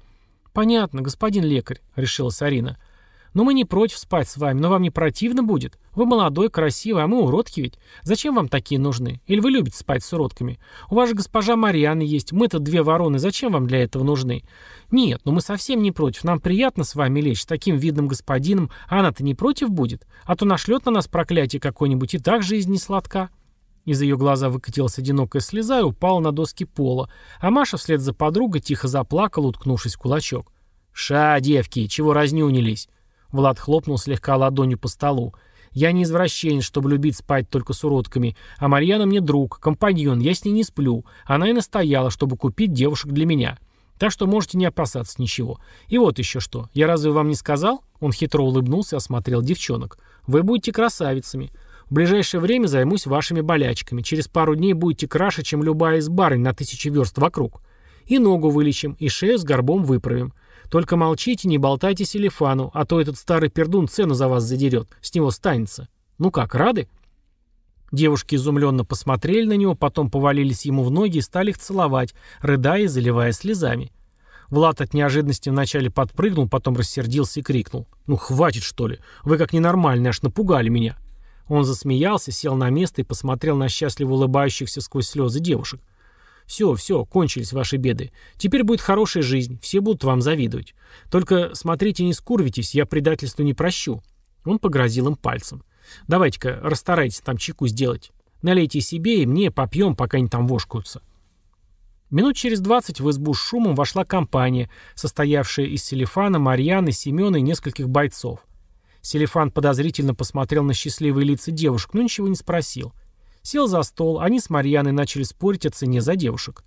Понятно, господин лекарь, решила Сарина. Но мы не против спать с вами, но вам не противно будет? Вы молодой, красивый, а мы уродки ведь. Зачем вам такие нужны? Или вы любите спать с уродками? У вас же госпожа Марианна есть, мы-то две вороны, зачем вам для этого нужны? Нет, ну мы совсем не против, нам приятно с вами лечь, с таким видным господином, а она-то не против будет? А то нашлет на нас проклятие какое-нибудь, и так жизнь не сладка». Из ее глаза выкатилась одинокая слеза и упала на доски пола, а Маша вслед за подругой тихо заплакала, уткнувшись в кулачок. «Ша, девки, чего разнюнились?» Влад хлопнул слегка ладонью по столу. «Я не извращенец, чтобы любить спать только с уродками. А Марьяна мне друг, компаньон, я с ней не сплю. Она и настояла, чтобы купить девушек для меня. Так что можете не опасаться ничего. И вот еще что. Я разве вам не сказал?» Он хитро улыбнулся и осмотрел девчонок. «Вы будете красавицами. В ближайшее время займусь вашими болячками. Через пару дней будете краше, чем любая из барынь на тысячи верст вокруг. И ногу вылечим, и шею с горбом выправим. Только молчите, не болтайте Селифану, а то этот старый пердун цену за вас задерет, с него станется. Ну как, рады?» Девушки изумленно посмотрели на него, потом повалились ему в ноги и стали их целовать, рыдая и заливая слезами. Влад от неожиданности вначале подпрыгнул, потом рассердился и крикнул. «Ну хватит, что ли? Вы как ненормальные, аж напугали меня!» Он засмеялся, сел на место и посмотрел на счастливо улыбающихся сквозь слезы девушек. Все, все, кончились ваши беды. Теперь будет хорошая жизнь, все будут вам завидовать. Только смотрите, не скурвитесь, я предательство не прощу». Он погрозил им пальцем. «Давайте-ка, расстарайтесь там чайку сделать. Налейте себе и мне, попьем, пока они там вошкаются». Минут через двадцать в избу с шумом вошла компания, состоявшая из Селифана, Марьяны, Семена и нескольких бойцов. Селифан подозрительно посмотрел на счастливые лица девушек, но ничего не спросил. — Сел за стол, они с Марьяной начали спорить о цене за девушек.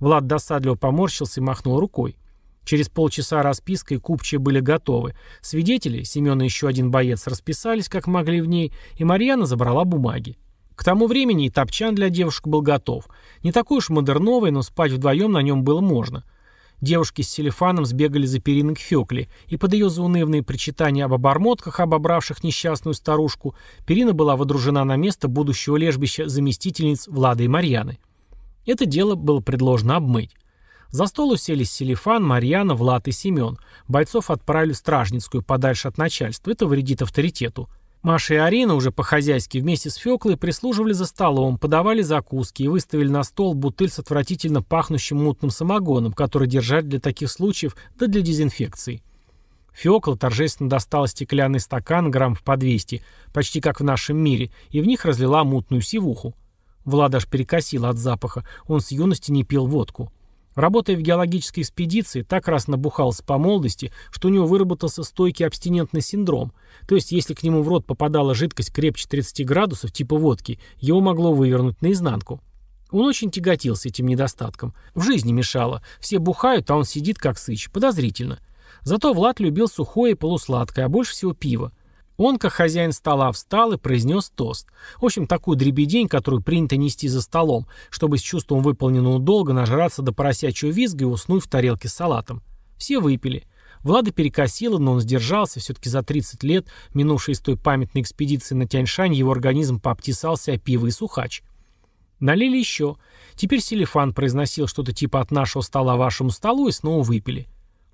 Влад досадливо поморщился и махнул рукой. Через полчаса расписка и купчие были готовы. Свидетели, Семен и еще один боец, расписались, как могли в ней, и Марьяна забрала бумаги. К тому времени и топчан для девушек был готов. Не такой уж модерновый, но спать вдвоем на нем было можно – Девушки с селефаном сбегали за перины к Фёкле, и под ее заунывные причитания об обормотках, обобравших несчастную старушку, перина была водружена на место будущего лежбища заместительниц Влады и Марьяны. Это дело было предложено обмыть. За стол уселись Селифан, Марьяна, Влад и Семен. Бойцов отправили в Стражницкую, подальше от начальства. Это вредит авторитету. Маша и Арина уже по-хозяйски вместе с Фёклой прислуживали за столом, подавали закуски и выставили на стол бутыль с отвратительно пахнущим мутным самогоном, который держать для таких случаев, да для дезинфекции. Фёкла торжественно достала стеклянный стакан грамм по 200, почти как в нашем мире, и в них разлила мутную сивуху. Влад аж перекосил от запаха, он с юности не пил водку. Работая в геологической экспедиции, так раз набухался по молодости, что у него выработался стойкий абстинентный синдром. То есть, если к нему в рот попадала жидкость крепче 30 градусов, типа водки, его могло вывернуть наизнанку. Он очень тяготился этим недостатком. В жизни мешало. Все бухают, а он сидит как сыч. Подозрительно. Зато Влад любил сухое и полусладкое, а больше всего пиво. Он, как хозяин стола, встал и произнес тост. В общем, такую дребедень, которую принято нести за столом, чтобы с чувством выполненного долга нажраться до поросячьего визга и уснуть в тарелке с салатом. Все выпили. Влада перекосила, но он сдержался. Все-таки за 30 лет, минувшей с той памятной экспедиции на Тяньшань, его организм пообтесался о а пиво и сухач. Налили еще. Теперь Селифан произносил что-то типа «от нашего стола вашему столу» и снова выпили.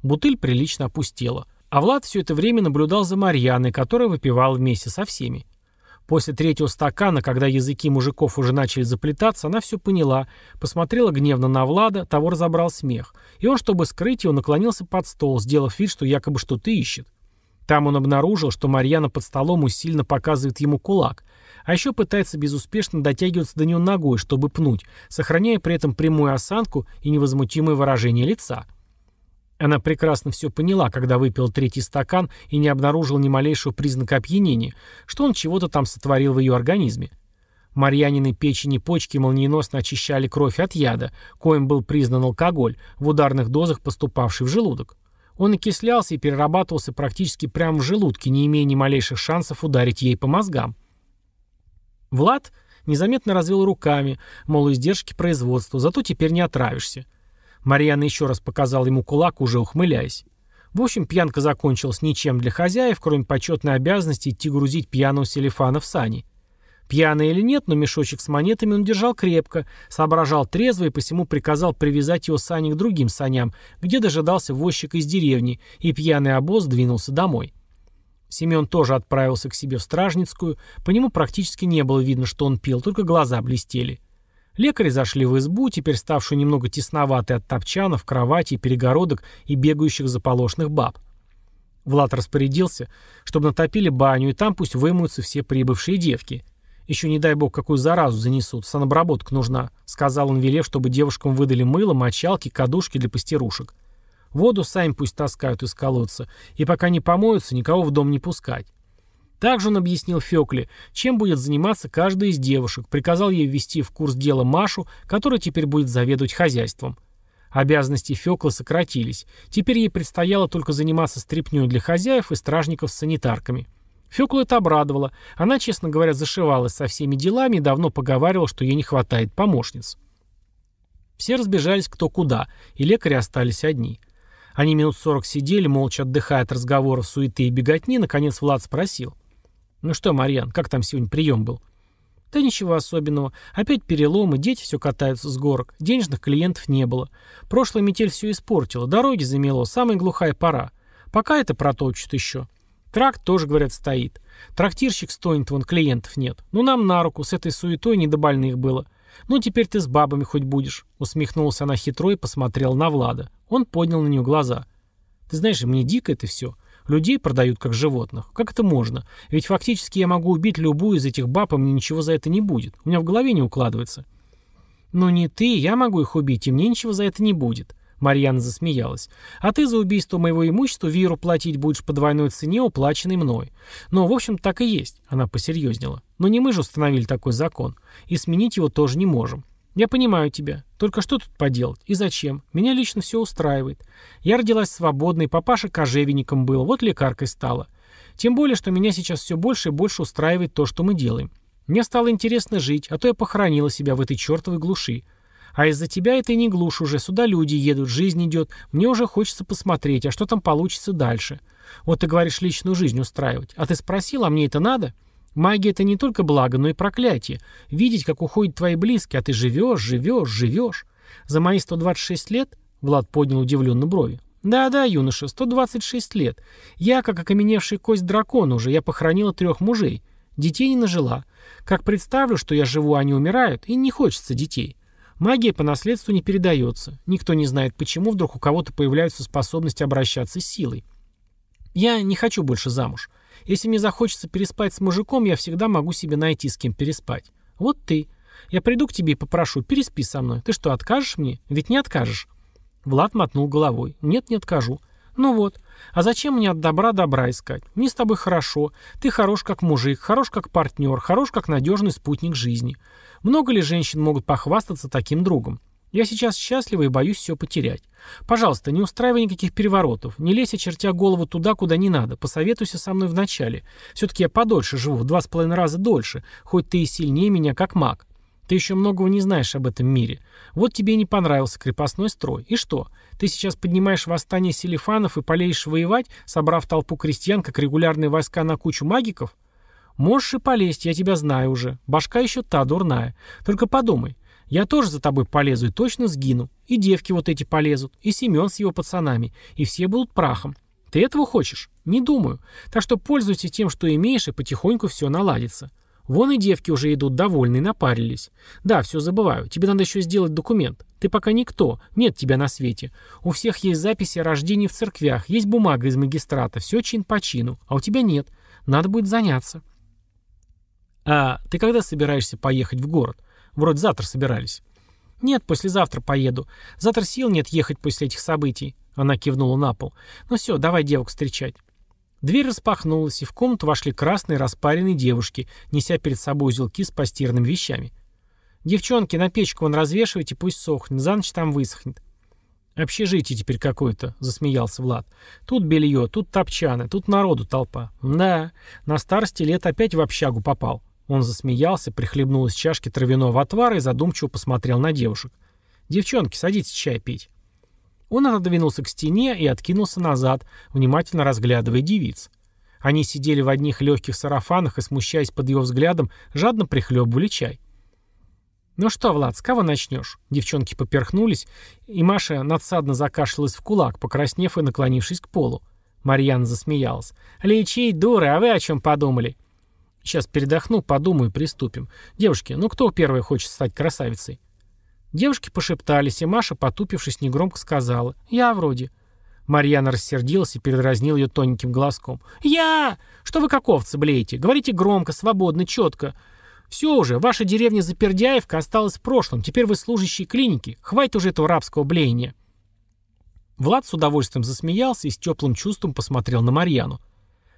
Бутыль прилично опустела. А Влад все это время наблюдал за Марьяной, которая выпивала вместе со всеми. После третьего стакана, когда языки мужиков уже начали заплетаться, она все поняла, посмотрела гневно на Влада, того разобрал смех. И он, чтобы скрыть его, наклонился под стол, сделав вид, что якобы что-то ищет. Там он обнаружил, что Марьяна под столом усиленно показывает ему кулак, а еще пытается безуспешно дотягиваться до него ногой, чтобы пнуть, сохраняя при этом прямую осанку и невозмутимое выражение лица – она прекрасно все поняла, когда выпил третий стакан и не обнаружил ни малейшего признака опьянения, что он чего-то там сотворил в ее организме. Марьянины печени, и почки молниеносно очищали кровь от яда, коим был признан алкоголь, в ударных дозах поступавший в желудок. Он окислялся и перерабатывался практически прямо в желудке, не имея ни малейших шансов ударить ей по мозгам. Влад незаметно развел руками, мол, издержки производства, зато теперь не отравишься. Марьяна еще раз показал ему кулак, уже ухмыляясь. В общем, пьянка закончилась ничем для хозяев, кроме почетной обязанности идти грузить пьяного селефана в сани. Пьяный или нет, но мешочек с монетами он держал крепко, соображал трезво и посему приказал привязать его сани к другим саням, где дожидался возчик из деревни, и пьяный обоз двинулся домой. Семен тоже отправился к себе в Стражницкую, по нему практически не было видно, что он пил, только глаза блестели. Лекари зашли в избу, теперь ставшую немного тесноватой от топчанов, кроватей, перегородок и бегающих заполошных баб. Влад распорядился, чтобы натопили баню, и там пусть вымоются все прибывшие девки. Еще не дай бог, какую заразу занесут, санобработка нужна, сказал он, велев, чтобы девушкам выдали мыло, мочалки, кадушки для постирушек. Воду сами пусть таскают из колодца, и пока не помоются, никого в дом не пускать. Также он объяснил Фёкле, чем будет заниматься каждая из девушек, приказал ей ввести в курс дела Машу, которая теперь будет заведовать хозяйством. Обязанности Фёклы сократились. Теперь ей предстояло только заниматься стряпнёй для хозяев и стражников с санитарками. Фёкла это обрадовала, Она, честно говоря, зашивалась со всеми делами и давно поговаривала, что ей не хватает помощниц. Все разбежались кто куда, и лекари остались одни. Они минут сорок сидели, молча отдыхая от разговоров, суеты и беготни. Наконец Влад спросил. «Ну что, Марьян, как там сегодня прием был?» «Да ничего особенного. Опять переломы, дети все катаются с горок. Денежных клиентов не было. Прошлая метель все испортила, дороги замело, самая глухая пора. Пока это проточит еще. Тракт тоже, говорят, стоит. Трактирщик стонет, вон клиентов нет. Ну нам на руку, с этой суетой не до больных было. Ну теперь ты с бабами хоть будешь», — Усмехнулся она хитро и посмотрел на Влада. Он поднял на нее глаза. «Ты знаешь, мне дико это все. Людей продают как животных. Как это можно? Ведь фактически я могу убить любую из этих баб, и мне ничего за это не будет. У меня в голове не укладывается. Но «Ну, не ты, я могу их убить, и мне ничего за это не будет». Марьяна засмеялась. «А ты за убийство моего имущества Виру платить будешь по двойной цене, уплаченной мной». Но «Ну, в общем, так и есть», — она посерьезнела. «Но не мы же установили такой закон, и сменить его тоже не можем. Я понимаю тебя. Только что тут поделать? И зачем? Меня лично все устраивает. Я родилась свободной, папаша кожевенником был, вот лекаркой стала. Тем более, что меня сейчас все больше и больше устраивает то, что мы делаем. Мне стало интересно жить, а то я похоронила себя в этой чертовой глуши. А из-за тебя это и не глушь уже, сюда люди едут, жизнь идет, мне уже хочется посмотреть, а что там получится дальше. Вот ты говоришь личную жизнь устраивать, а ты спросила, а мне это надо?» Магия — это не только благо, но и проклятие. Видеть, как уходят твои близкие, а ты живешь, живешь, живешь. За мои 126 лет, Влад поднял удивленно брови, «Да-да, юноша, 126 лет. Я, как окаменевший кость дракона уже, я похоронила трех мужей. Детей не нажила. Как представлю, что я живу, а они умирают, и не хочется детей. Магия по наследству не передается. Никто не знает, почему вдруг у кого-то появляются способности обращаться с силой. Я не хочу больше замуж. Если мне захочется переспать с мужиком, я всегда могу себе найти, с кем переспать. Вот ты. Я приду к тебе и попрошу, переспи со мной. Ты что, откажешь мне? Ведь не откажешь». Влад мотнул головой. «Нет, не откажу». «Ну вот. А зачем мне от добра добра искать? Мне с тобой хорошо. Ты хорош как мужик, хорош как партнер, хорош как надежный спутник жизни. Много ли женщин могут похвастаться таким другом? Я сейчас счастлива и боюсь все потерять. Пожалуйста, не устраивай никаких переворотов, не лезь, очертя голову туда, куда не надо, посоветуйся со мной вначале. Все-таки я подольше живу, в два с половиной раза дольше, хоть ты и сильнее меня, как маг. Ты еще многого не знаешь об этом мире. Вот тебе и не понравился крепостной строй. И что? Ты сейчас поднимаешь восстание селифанов и полеешь воевать, собрав толпу крестьян, как регулярные войска на кучу магиков? Можешь и полезть, я тебя знаю уже. Башка еще та дурная. Только подумай, я тоже за тобой полезу и точно сгину. И девки вот эти полезут, и Семен с его пацанами, и все будут прахом. Ты этого хочешь? Не думаю. Так что пользуйся тем, что имеешь, и потихоньку все наладится. Вон и девки уже идут довольные, напарились. Да, все забываю. Тебе надо еще сделать документ. Ты пока никто, нет тебя на свете. У всех есть записи о рождении в церквях, есть бумага из магистрата, все чин по чину, а у тебя нет. Надо будет заняться. А ты когда собираешься поехать в город? Вроде завтра собирались. «Нет, послезавтра поеду. Завтра сил нет ехать после этих событий», — она кивнула на пол. «Ну все, давай девок встречать». Дверь распахнулась, и в комнату вошли красные распаренные девушки, неся перед собой узелки с постиранными вещами. «Девчонки, на печку вон развешивайте, пусть сохнет, за ночь там высохнет». «Общежитие теперь какое-то», — засмеялся Влад. «Тут белье, тут топчаны, тут народу толпа. Да, на старости лет опять в общагу попал». Он засмеялся, прихлебнул из чашки травяного отвара и задумчиво посмотрел на девушек. «Девчонки, садитесь чай пить». Он отодвинулся к стене и откинулся назад, внимательно разглядывая девиц. Они сидели в одних легких сарафанах и, смущаясь под его взглядом, жадно прихлебывали чай. «Ну что, Влад, с кого начнешь?» Девчонки поперхнулись, и Маша надсадно закашлялась в кулак, покраснев и наклонившись к полу. Марьяна засмеялась. «Лечить, дуры, а вы о чем подумали?» Сейчас передохну, подумаю приступим. Девушки, ну кто первая хочет стать красавицей? Девушки пошептались, и Маша, потупившись, негромко сказала. Я вроде. Марьяна рассердилась и передразнил ее тоненьким глазком. «Я! Что вы как овцы блеете? Говорите громко, свободно, четко. Все уже, ваша деревня Запердяевка осталась в прошлом, теперь вы служащие клиники, хватит уже этого рабского блеяния». Влад с удовольствием засмеялся и с теплым чувством посмотрел на Марьяну.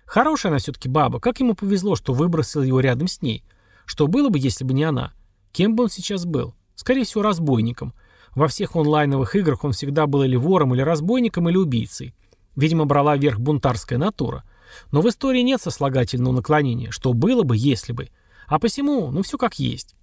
Хорошая она все-таки баба, как ему повезло, что выбросил его рядом с ней. Что было бы, если бы не она? Кем бы он сейчас был? Скорее всего, разбойником. Во всех онлайновых играх он всегда был или вором, или разбойником, или убийцей. Видимо, брала верх бунтарская натура. Но в истории нет сослагательного наклонения, что было бы, если бы. А посему, ну все как есть.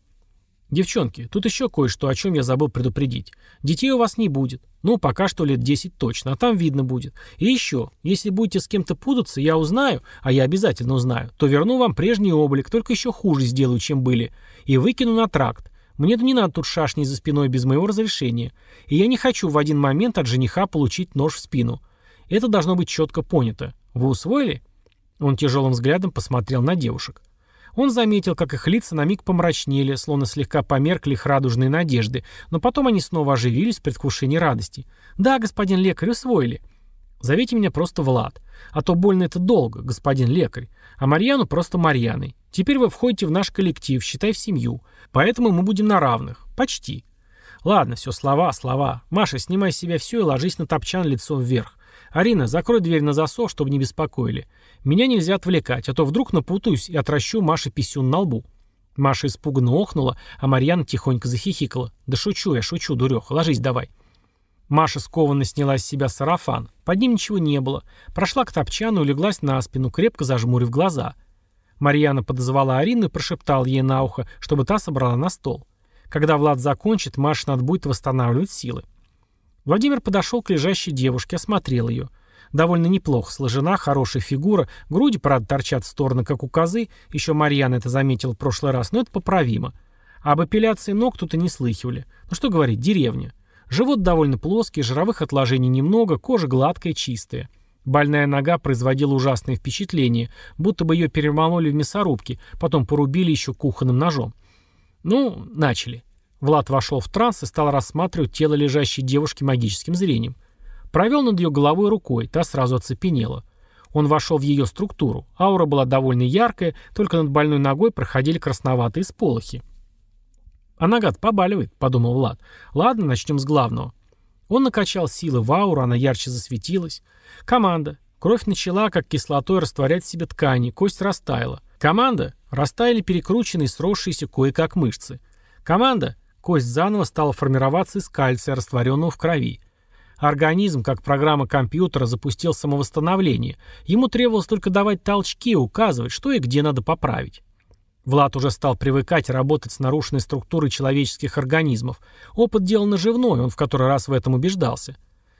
Девчонки, тут еще кое-что, о чем я забыл предупредить. Детей у вас не будет. Ну, пока что лет 10 точно, а там видно будет. И еще, если будете с кем-то путаться, я узнаю, а я обязательно узнаю, то верну вам прежний облик, только еще хуже сделаю, чем были, и выкину на тракт. Мне не надо тут шашни за спиной без моего разрешения. И я не хочу в один момент от жениха получить нож в спину. Это должно быть четко понято. Вы усвоили?» Он тяжелым взглядом посмотрел на девушек. Он заметил, как их лица на миг помрачнели, словно слегка померкли их радужные надежды, но потом они снова оживились в предвкушении радости. «Да, господин лекарь, усвоили». «Зовите меня просто Влад. А то больно это долго, господин лекарь. А Марьяну просто Марьяной. Теперь вы входите в наш коллектив, считай в семью. Поэтому мы будем на равных. Почти». «Ладно, все, слова, слова. Маша, снимай с себя все и ложись на топчан лицом вверх. Арина, закрой дверь на засов, чтобы не беспокоили. Меня нельзя отвлекать, а то вдруг напутаюсь и отращу Маше писюн на лбу. Маша испуганно охнула, а Марьяна тихонько захихикала. «Да шучу я, шучу, дуреха, ложись давай». Маша скованно сняла с себя сарафан. Под ним ничего не было. Прошла к топчану и леглась на спину, крепко зажмурив глаза. Марьяна подозвала Арину и прошептала ей на ухо, чтобы та собрала на стол. Когда Влад закончит, Маша надо будет восстанавливать силы. Владимир подошел к лежащей девушке, осмотрел ее – Довольно неплохо сложена, хорошая фигура, груди, правда, торчат в стороны, как у козы, еще Марьяна это заметил в прошлый раз, но это поправимо. Об апелляции ног тут и не слыхивали. Ну что говорить, деревня. Живот довольно плоский, жировых отложений немного, кожа гладкая, чистая. Больная нога производила ужасное впечатление, будто бы ее перемололи в мясорубке, потом порубили еще кухонным ножом. Ну, начали. Влад вошел в транс и стал рассматривать тело лежащей девушки магическим зрением. Провел над ее головой рукой, та сразу оцепенела. Он вошел в ее структуру. Аура была довольно яркая, только над больной ногой проходили красноватые сполохи. «А нога побаливает», — подумал Влад. «Ладно, начнем с главного». Он накачал силы в ауру, она ярче засветилась. «Команда». Кровь начала, как кислотой, растворять в себе ткани, кость растаяла. «Команда». Растаяли перекрученные, сросшиеся кое-как мышцы. «Команда». Кость заново стала формироваться из кальция, растворенного в крови. Организм, как программа компьютера, запустил самовосстановление. Ему требовалось только давать толчки, указывать, что и где надо поправить. Влад уже стал привыкать работать с нарушенной структурой человеческих организмов. Опыт делал наживной, он в который раз в этом убеждался.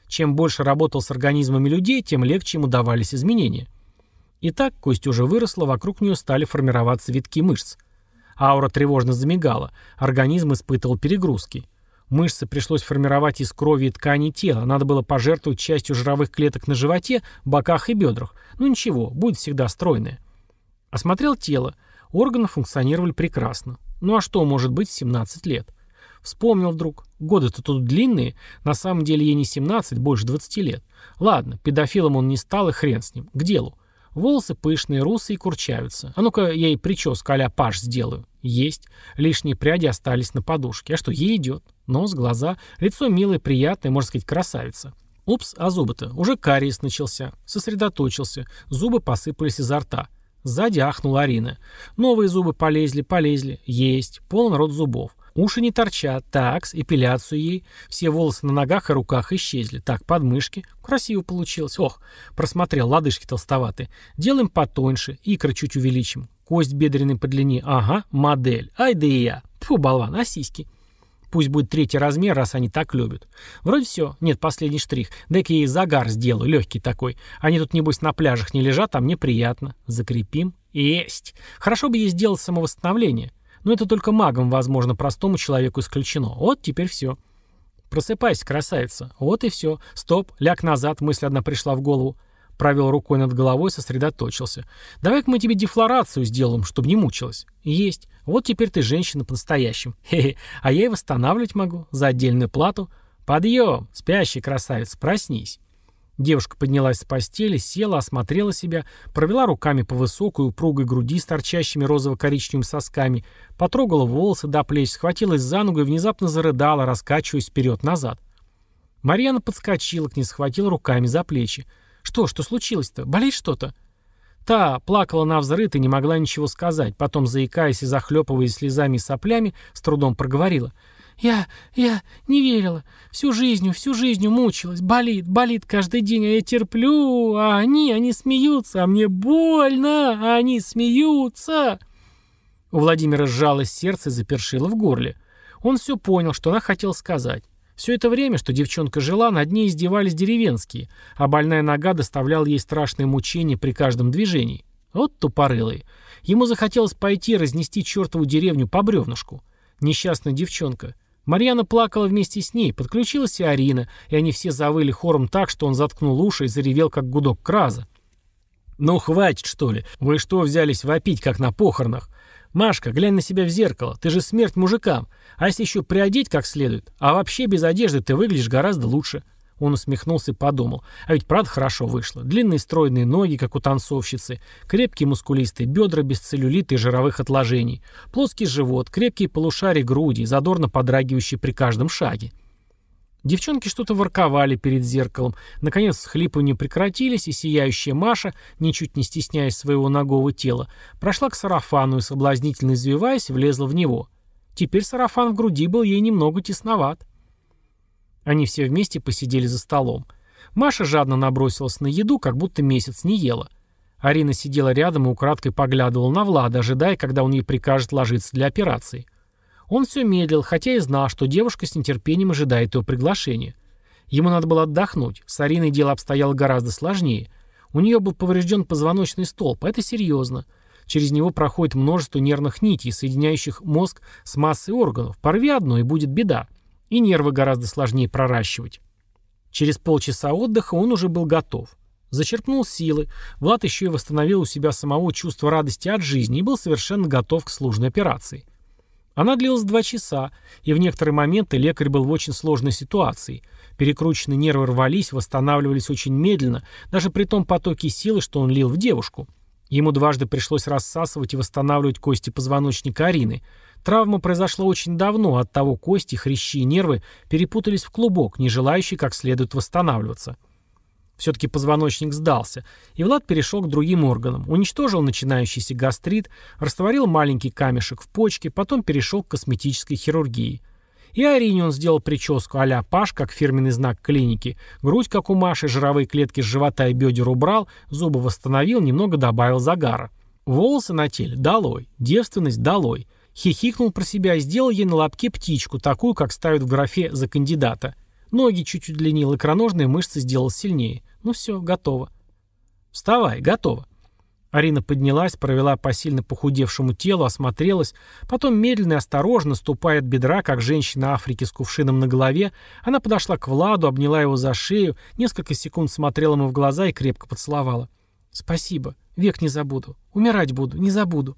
Чем больше работал с организмами людей, тем легче ему давались изменения. И так кость уже выросла, вокруг нее стали формироваться витки мышц. Аура тревожно замигала, организм испытывал перегрузки. Мышцы пришлось формировать из крови и тканей тела. Надо было пожертвовать частью жировых клеток на животе, боках и бедрах. Ну ничего, будет всегда стройное. Осмотрел тело. Органы функционировали прекрасно. Ну а что может быть в 17 лет? Вспомнил вдруг. Годы-то тут длинные. На самом деле ей не 17, больше 20 лет. Ладно, педофилом он не стал, и хрен с ним. К делу. Волосы пышные, русые и курчаются. А ну-ка я ей прическу а паш сделаю. Есть. Лишние пряди остались на подушке. А что, ей идет. Нос, глаза, лицо милое, приятное, можно сказать, красавица. Упс, а зубы-то? Уже кариес начался. Сосредоточился. Зубы посыпались изо рта. Сзади ахнула Арина. Новые зубы полезли, полезли. Есть. Полный рот зубов. Уши не торчат. Такс, эпиляцию ей. Все волосы на ногах и руках исчезли. Так, подмышки. Красиво получилось. Ох, просмотрел, лодыжки толстоватые. Делаем потоньше, икры чуть увеличим. Кость бедренной по длине. Ага, модель. Ай да и я. Фу, болван, а сиськи. Пусть будет третий размер, раз они так любят. Вроде все. Нет, последний штрих. Дай-ка ей загар сделаю, легкий такой. Они тут, небось, на пляжах не лежат, а мне приятно. Закрепим. Есть. Хорошо бы ей сделать самовосстановление. Но это только магам, возможно, простому человеку исключено. Вот теперь все. Просыпайся, красавица. Вот и все. Стоп, ляг назад, мысль одна пришла в голову. Провел рукой над головой, сосредоточился. «Давай-ка мы тебе дефлорацию сделаем, чтобы не мучилась». «Есть. Вот теперь ты женщина по-настоящему. Хе-хе. А я и восстанавливать могу. За отдельную плату. Подъем, спящий красавец, проснись». Девушка поднялась с постели, села, осмотрела себя, провела руками по высокой упругой груди с торчащими розово-коричневыми сосками, потрогала волосы до плеч, схватилась за ногу и внезапно зарыдала, раскачиваясь вперед-назад. Марьяна подскочила к ней, схватила руками за плечи. «Что, что случилось-то? Болит что-то?» Та плакала на взрыв и не могла ничего сказать, потом, заикаясь и захлепываясь слезами и соплями, с трудом проговорила. Я... я не верила. Всю жизнью, всю жизнью мучилась. Болит, болит каждый день, а я терплю. А они, они смеются, а мне больно, а они смеются. У Владимира сжалось сердце и запершило в горле. Он все понял, что она хотела сказать. Все это время, что девчонка жила, над ней издевались деревенские, а больная нога доставляла ей страшные мучения при каждом движении. Вот тупорылый. Ему захотелось пойти разнести чертову деревню по бревнышку. Несчастная девчонка. Марьяна плакала вместе с ней, подключилась и Арина, и они все завыли хором так, что он заткнул уши и заревел, как гудок краза. «Ну хватит, что ли? Вы что взялись вопить, как на похоронах? Машка, глянь на себя в зеркало, ты же смерть мужикам. А если еще приодеть как следует? А вообще без одежды ты выглядишь гораздо лучше». Он усмехнулся и подумал. А ведь правда хорошо вышло. Длинные стройные ноги, как у танцовщицы. Крепкие мускулистые бедра без целлюлита и жировых отложений. Плоский живот, крепкие полушария груди, задорно подрагивающие при каждом шаге. Девчонки что-то ворковали перед зеркалом. Наконец схлипывания прекратились, и сияющая Маша, ничуть не стесняясь своего ногого тела, прошла к сарафану и, соблазнительно извиваясь, влезла в него. Теперь сарафан в груди был ей немного тесноват. Они все вместе посидели за столом. Маша жадно набросилась на еду, как будто месяц не ела. Арина сидела рядом и украдкой поглядывала на Влада, ожидая, когда он ей прикажет ложиться для операции. Он все медлил, хотя и знал, что девушка с нетерпением ожидает его приглашения. Ему надо было отдохнуть. С Ариной дело обстояло гораздо сложнее. У нее был поврежден позвоночный столб, а это серьезно. Через него проходит множество нервных нитей, соединяющих мозг с массой органов. Порви одно и будет беда. И нервы гораздо сложнее проращивать. Через полчаса отдыха он уже был готов. Зачерпнул силы, Влад еще и восстановил у себя самого чувство радости от жизни и был совершенно готов к сложной операции. Она длилась два часа, и в некоторые моменты лекарь был в очень сложной ситуации. Перекрученные нервы рвались, восстанавливались очень медленно, даже при том потоке силы, что он лил в девушку. Ему дважды пришлось рассасывать и восстанавливать кости позвоночника Арины – Травма произошла очень давно, от того кости, хрящи и нервы перепутались в клубок, не желающий как следует восстанавливаться. Все-таки позвоночник сдался, и Влад перешел к другим органам. Уничтожил начинающийся гастрит, растворил маленький камешек в почке, потом перешел к косметической хирургии. И Арине он сделал прическу а-ля Паш, как фирменный знак клиники. Грудь, как у Маши, жировые клетки с живота и бедер убрал, зубы восстановил, немного добавил загара. Волосы на теле – долой, девственность – долой – Хихикнул про себя и сделал ей на лапке птичку, такую, как ставят в графе «за кандидата». Ноги чуть удлинил, икроножные мышцы сделал сильнее. Ну все, готово. Вставай, готово. Арина поднялась, провела по сильно похудевшему телу, осмотрелась, потом медленно и осторожно, ступая от бедра, как женщина Африки с кувшином на голове, она подошла к Владу, обняла его за шею, несколько секунд смотрела ему в глаза и крепко поцеловала. «Спасибо. Век не забуду. Умирать буду. Не забуду».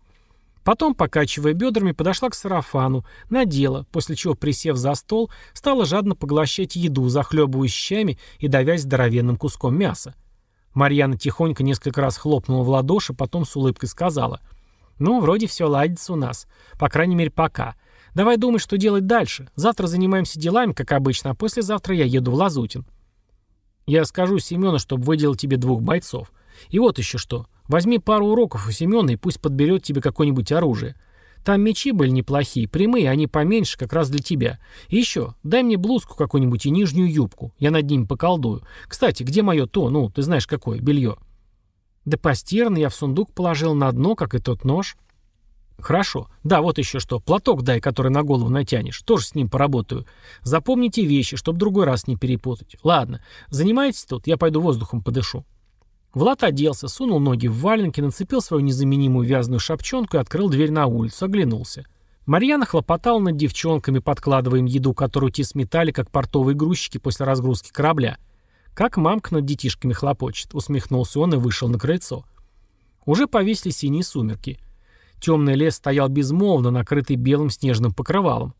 Потом, покачивая бедрами, подошла к сарафану, надела, после чего, присев за стол, стала жадно поглощать еду, захлебываясь щами и давясь здоровенным куском мяса. Марьяна тихонько несколько раз хлопнула в ладоши, потом с улыбкой сказала. «Ну, вроде все ладится у нас. По крайней мере, пока. Давай думай, что делать дальше. Завтра занимаемся делами, как обычно, а послезавтра я еду в Лазутин». «Я скажу Семену, чтобы выделил тебе двух бойцов. И вот еще что. Возьми пару уроков у Семена и пусть подберет тебе какое-нибудь оружие. Там мечи были неплохие, прямые, они поменьше, как раз для тебя. И еще, дай мне блузку какую-нибудь и нижнюю юбку. Я над ним поколдую. Кстати, где мое то, ну, ты знаешь какое, белье?» «Да постирно я в сундук положил на дно, как и тот нож». «Хорошо. Да, вот еще что. Платок дай, который на голову натянешь. Тоже с ним поработаю. Запомните вещи, чтобы другой раз не перепутать. Ладно. Занимайтесь тут, я пойду воздухом подышу». Влад оделся, сунул ноги в валенки, нацепил свою незаменимую вязаную шапчонку и открыл дверь на улицу, оглянулся. Марьяна хлопотала над девчонками, подкладывая им еду, которую те сметали, как портовые грузчики после разгрузки корабля. «Как мамка над детишками хлопочет», — усмехнулся он и вышел на крыльцо. Уже повесили синие сумерки. Темный лес стоял безмолвно, накрытый белым снежным покрывалом.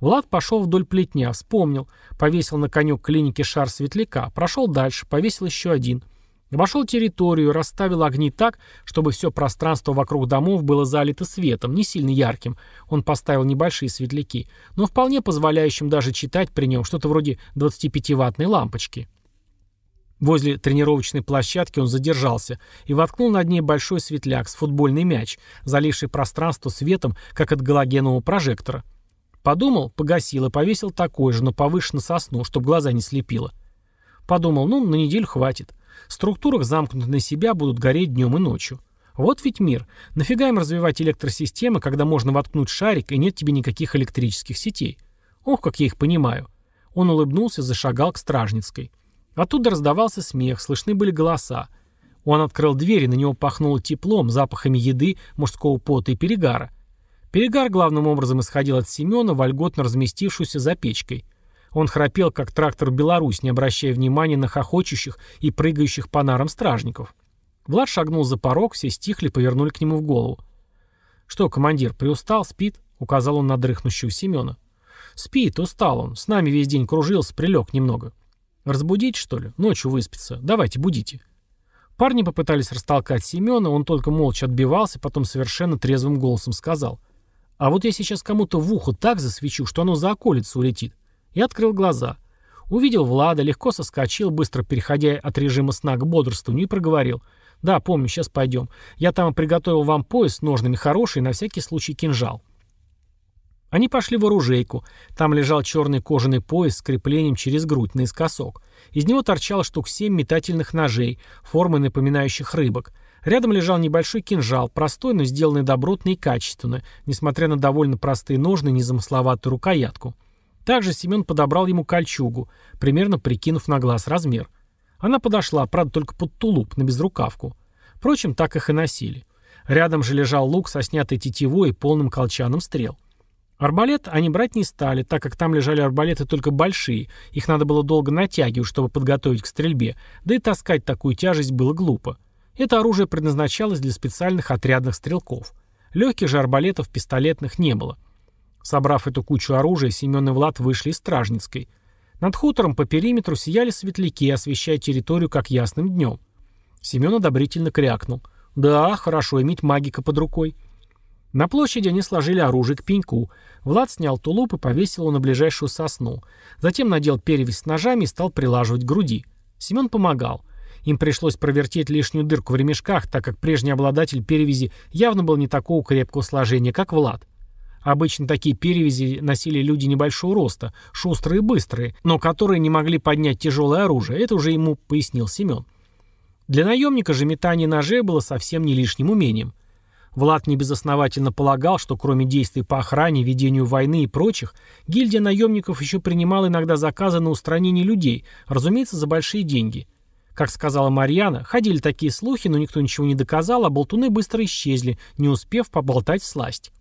Влад пошел вдоль плетня, вспомнил, повесил на конек клиники шар светляка, прошел дальше, повесил еще один — Обошел территорию, расставил огни так, чтобы все пространство вокруг домов было залито светом, не сильно ярким, он поставил небольшие светляки, но вполне позволяющим даже читать при нем что-то вроде 25-ваттной лампочки. Возле тренировочной площадки он задержался и воткнул над ней большой светляк с футбольный мяч, заливший пространство светом, как от галогенового прожектора. Подумал, погасил и повесил такой же, но повыше на сосну, чтобы глаза не слепило. Подумал, ну, на неделю хватит структурах, замкнутых на себя, будут гореть днем и ночью. Вот ведь мир. Нафига им развивать электросистемы, когда можно воткнуть шарик и нет тебе никаких электрических сетей? Ох, как я их понимаю. Он улыбнулся, зашагал к Стражницкой. Оттуда раздавался смех, слышны были голоса. Он открыл дверь, и на него пахнуло теплом, запахами еды, мужского пота и перегара. Перегар главным образом исходил от Семена, вольготно разместившуюся за печкой – он храпел, как трактор «Беларусь», не обращая внимания на хохочущих и прыгающих по нарам стражников. Влад шагнул за порог, все стихли, повернули к нему в голову. «Что, командир, приустал, спит?» — указал он на дрыхнущего Семена. «Спит, устал он. С нами весь день кружился, прилег немного». «Разбудить, что ли? Ночью выспится. Давайте, будите». Парни попытались растолкать Семена, он только молча отбивался, потом совершенно трезвым голосом сказал. «А вот я сейчас кому-то в ухо так засвечу, что оно за околицу улетит. Я открыл глаза. Увидел Влада, легко соскочил, быстро переходя от режима сна к бодрству, не ну проговорил. «Да, помню, сейчас пойдем. Я там приготовил вам пояс с ножными хороший, на всякий случай кинжал». Они пошли в оружейку. Там лежал черный кожаный пояс с креплением через грудь наискосок. Из него торчало штук семь метательных ножей, формы напоминающих рыбок. Рядом лежал небольшой кинжал, простой, но сделанный добротно и качественно, несмотря на довольно простые ножны и незамысловатую рукоятку. Также Семен подобрал ему кольчугу, примерно прикинув на глаз размер. Она подошла, правда, только под тулуп, на безрукавку. Впрочем, так их и носили. Рядом же лежал лук со снятой тетивой и полным колчаном стрел. Арбалет они брать не стали, так как там лежали арбалеты только большие, их надо было долго натягивать, чтобы подготовить к стрельбе, да и таскать такую тяжесть было глупо. Это оружие предназначалось для специальных отрядных стрелков. Легких же арбалетов пистолетных не было – Собрав эту кучу оружия, Семен и Влад вышли из Стражницкой. Над хутором по периметру сияли светляки, освещая территорию как ясным днем. Семен одобрительно крякнул. «Да, хорошо иметь магика под рукой». На площади они сложили оружие к пеньку. Влад снял тулуп и повесил его на ближайшую сосну. Затем надел перевязь с ножами и стал прилаживать к груди. Семен помогал. Им пришлось провертеть лишнюю дырку в ремешках, так как прежний обладатель перевязи явно был не такого крепкого сложения, как Влад. Обычно такие перевязи носили люди небольшого роста, шустрые и быстрые, но которые не могли поднять тяжелое оружие. Это уже ему пояснил Семен. Для наемника же метание ножей было совсем не лишним умением. Влад небезосновательно полагал, что кроме действий по охране, ведению войны и прочих, гильдия наемников еще принимала иногда заказы на устранение людей, разумеется, за большие деньги. Как сказала Марьяна, ходили такие слухи, но никто ничего не доказал, а болтуны быстро исчезли, не успев поболтать в сласть.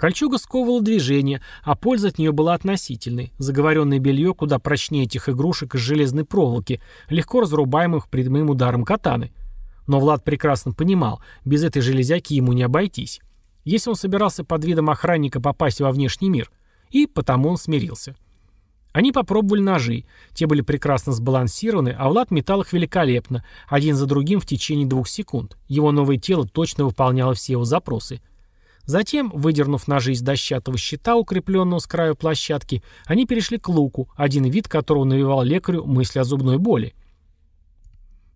Кольчуга сковывала движение, а польза от нее была относительной. Заговоренное белье куда прочнее этих игрушек из железной проволоки, легко разрубаемых прямым ударом катаны. Но Влад прекрасно понимал, без этой железяки ему не обойтись. Если он собирался под видом охранника попасть во внешний мир. И потому он смирился. Они попробовали ножи. Те были прекрасно сбалансированы, а Влад метал их великолепно, один за другим в течение двух секунд. Его новое тело точно выполняло все его запросы – Затем, выдернув ножи из дощатого щита, укрепленного с краю площадки, они перешли к луку, один вид которого навевал лекарю мысль о зубной боли.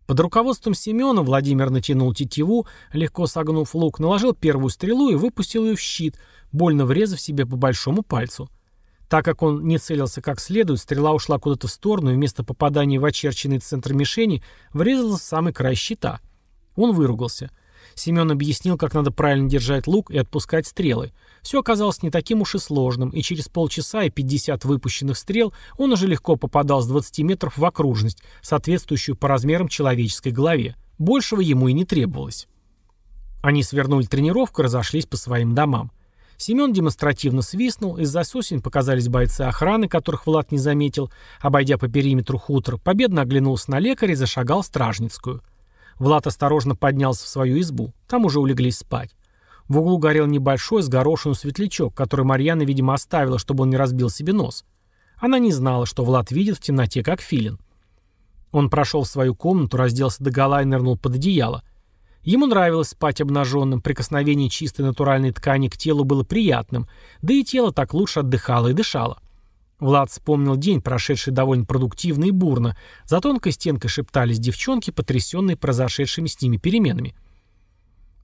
Под руководством Семена Владимир натянул тетиву, легко согнув лук, наложил первую стрелу и выпустил ее в щит, больно врезав себе по большому пальцу. Так как он не целился как следует, стрела ушла куда-то в сторону и вместо попадания в очерченный центр мишени врезалась в самый край щита. Он выругался – Семен объяснил, как надо правильно держать лук и отпускать стрелы. Все оказалось не таким уж и сложным, и через полчаса и 50 выпущенных стрел он уже легко попадал с 20 метров в окружность, соответствующую по размерам человеческой голове. Большего ему и не требовалось. Они свернули тренировку и разошлись по своим домам. Семен демонстративно свистнул, из-за сосен показались бойцы охраны, которых Влад не заметил, обойдя по периметру хутор, победно оглянулся на лекаря и зашагал в Стражницкую. Влад осторожно поднялся в свою избу. Там уже улеглись спать. В углу горел небольшой с горошину светлячок, который Марьяна, видимо, оставила, чтобы он не разбил себе нос. Она не знала, что Влад видит в темноте, как филин. Он прошел в свою комнату, разделся до гола и нырнул под одеяло. Ему нравилось спать обнаженным, прикосновение чистой натуральной ткани к телу было приятным, да и тело так лучше отдыхало и дышало. Влад вспомнил день, прошедший довольно продуктивно и бурно. За тонкой стенкой шептались девчонки, потрясенные произошедшими с ними переменами.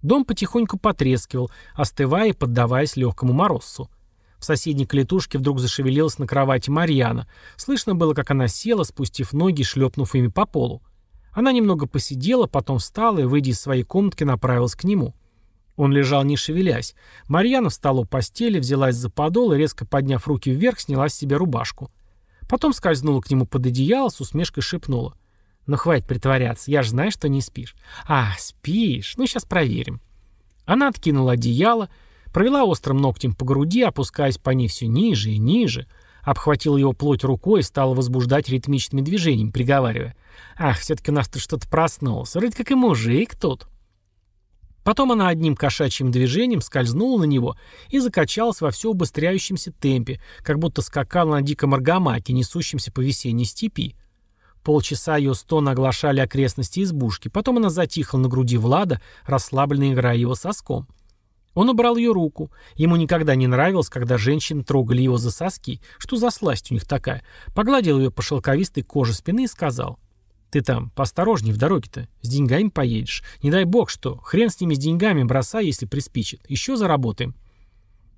Дом потихоньку потрескивал, остывая и поддаваясь легкому морозцу. В соседней клетушке вдруг зашевелилась на кровати Марьяна. Слышно было, как она села, спустив ноги, шлепнув ими по полу. Она немного посидела, потом встала и, выйдя из своей комнатки, направилась к нему. Он лежал не шевелясь. Марьяна встала у постели, взялась за подол и, резко подняв руки вверх, сняла с себя рубашку. Потом скользнула к нему под одеяло, с усмешкой шепнула. «Ну хватит притворяться, я же знаю, что не спишь». «А, спишь? Ну сейчас проверим». Она откинула одеяло, провела острым ногтем по груди, опускаясь по ней все ниже и ниже, обхватила его плоть рукой и стала возбуждать ритмичными движениями, приговаривая. «Ах, все-таки у нас тут что-то проснулось, вроде как и мужик тут». Потом она одним кошачьим движением скользнула на него и закачалась во все убыстряющемся темпе, как будто скакала на диком аргамаке, несущемся по весенней степи. Полчаса ее стон оглашали окрестности избушки, потом она затихла на груди Влада, расслабленно играя его соском. Он убрал ее руку. Ему никогда не нравилось, когда женщины трогали его за соски, что за сласть у них такая. Погладил ее по шелковистой коже спины и сказал — ты там поосторожней в дороге-то, с деньгами поедешь. Не дай бог что, хрен с ними с деньгами, бросай, если приспичит. Еще заработаем».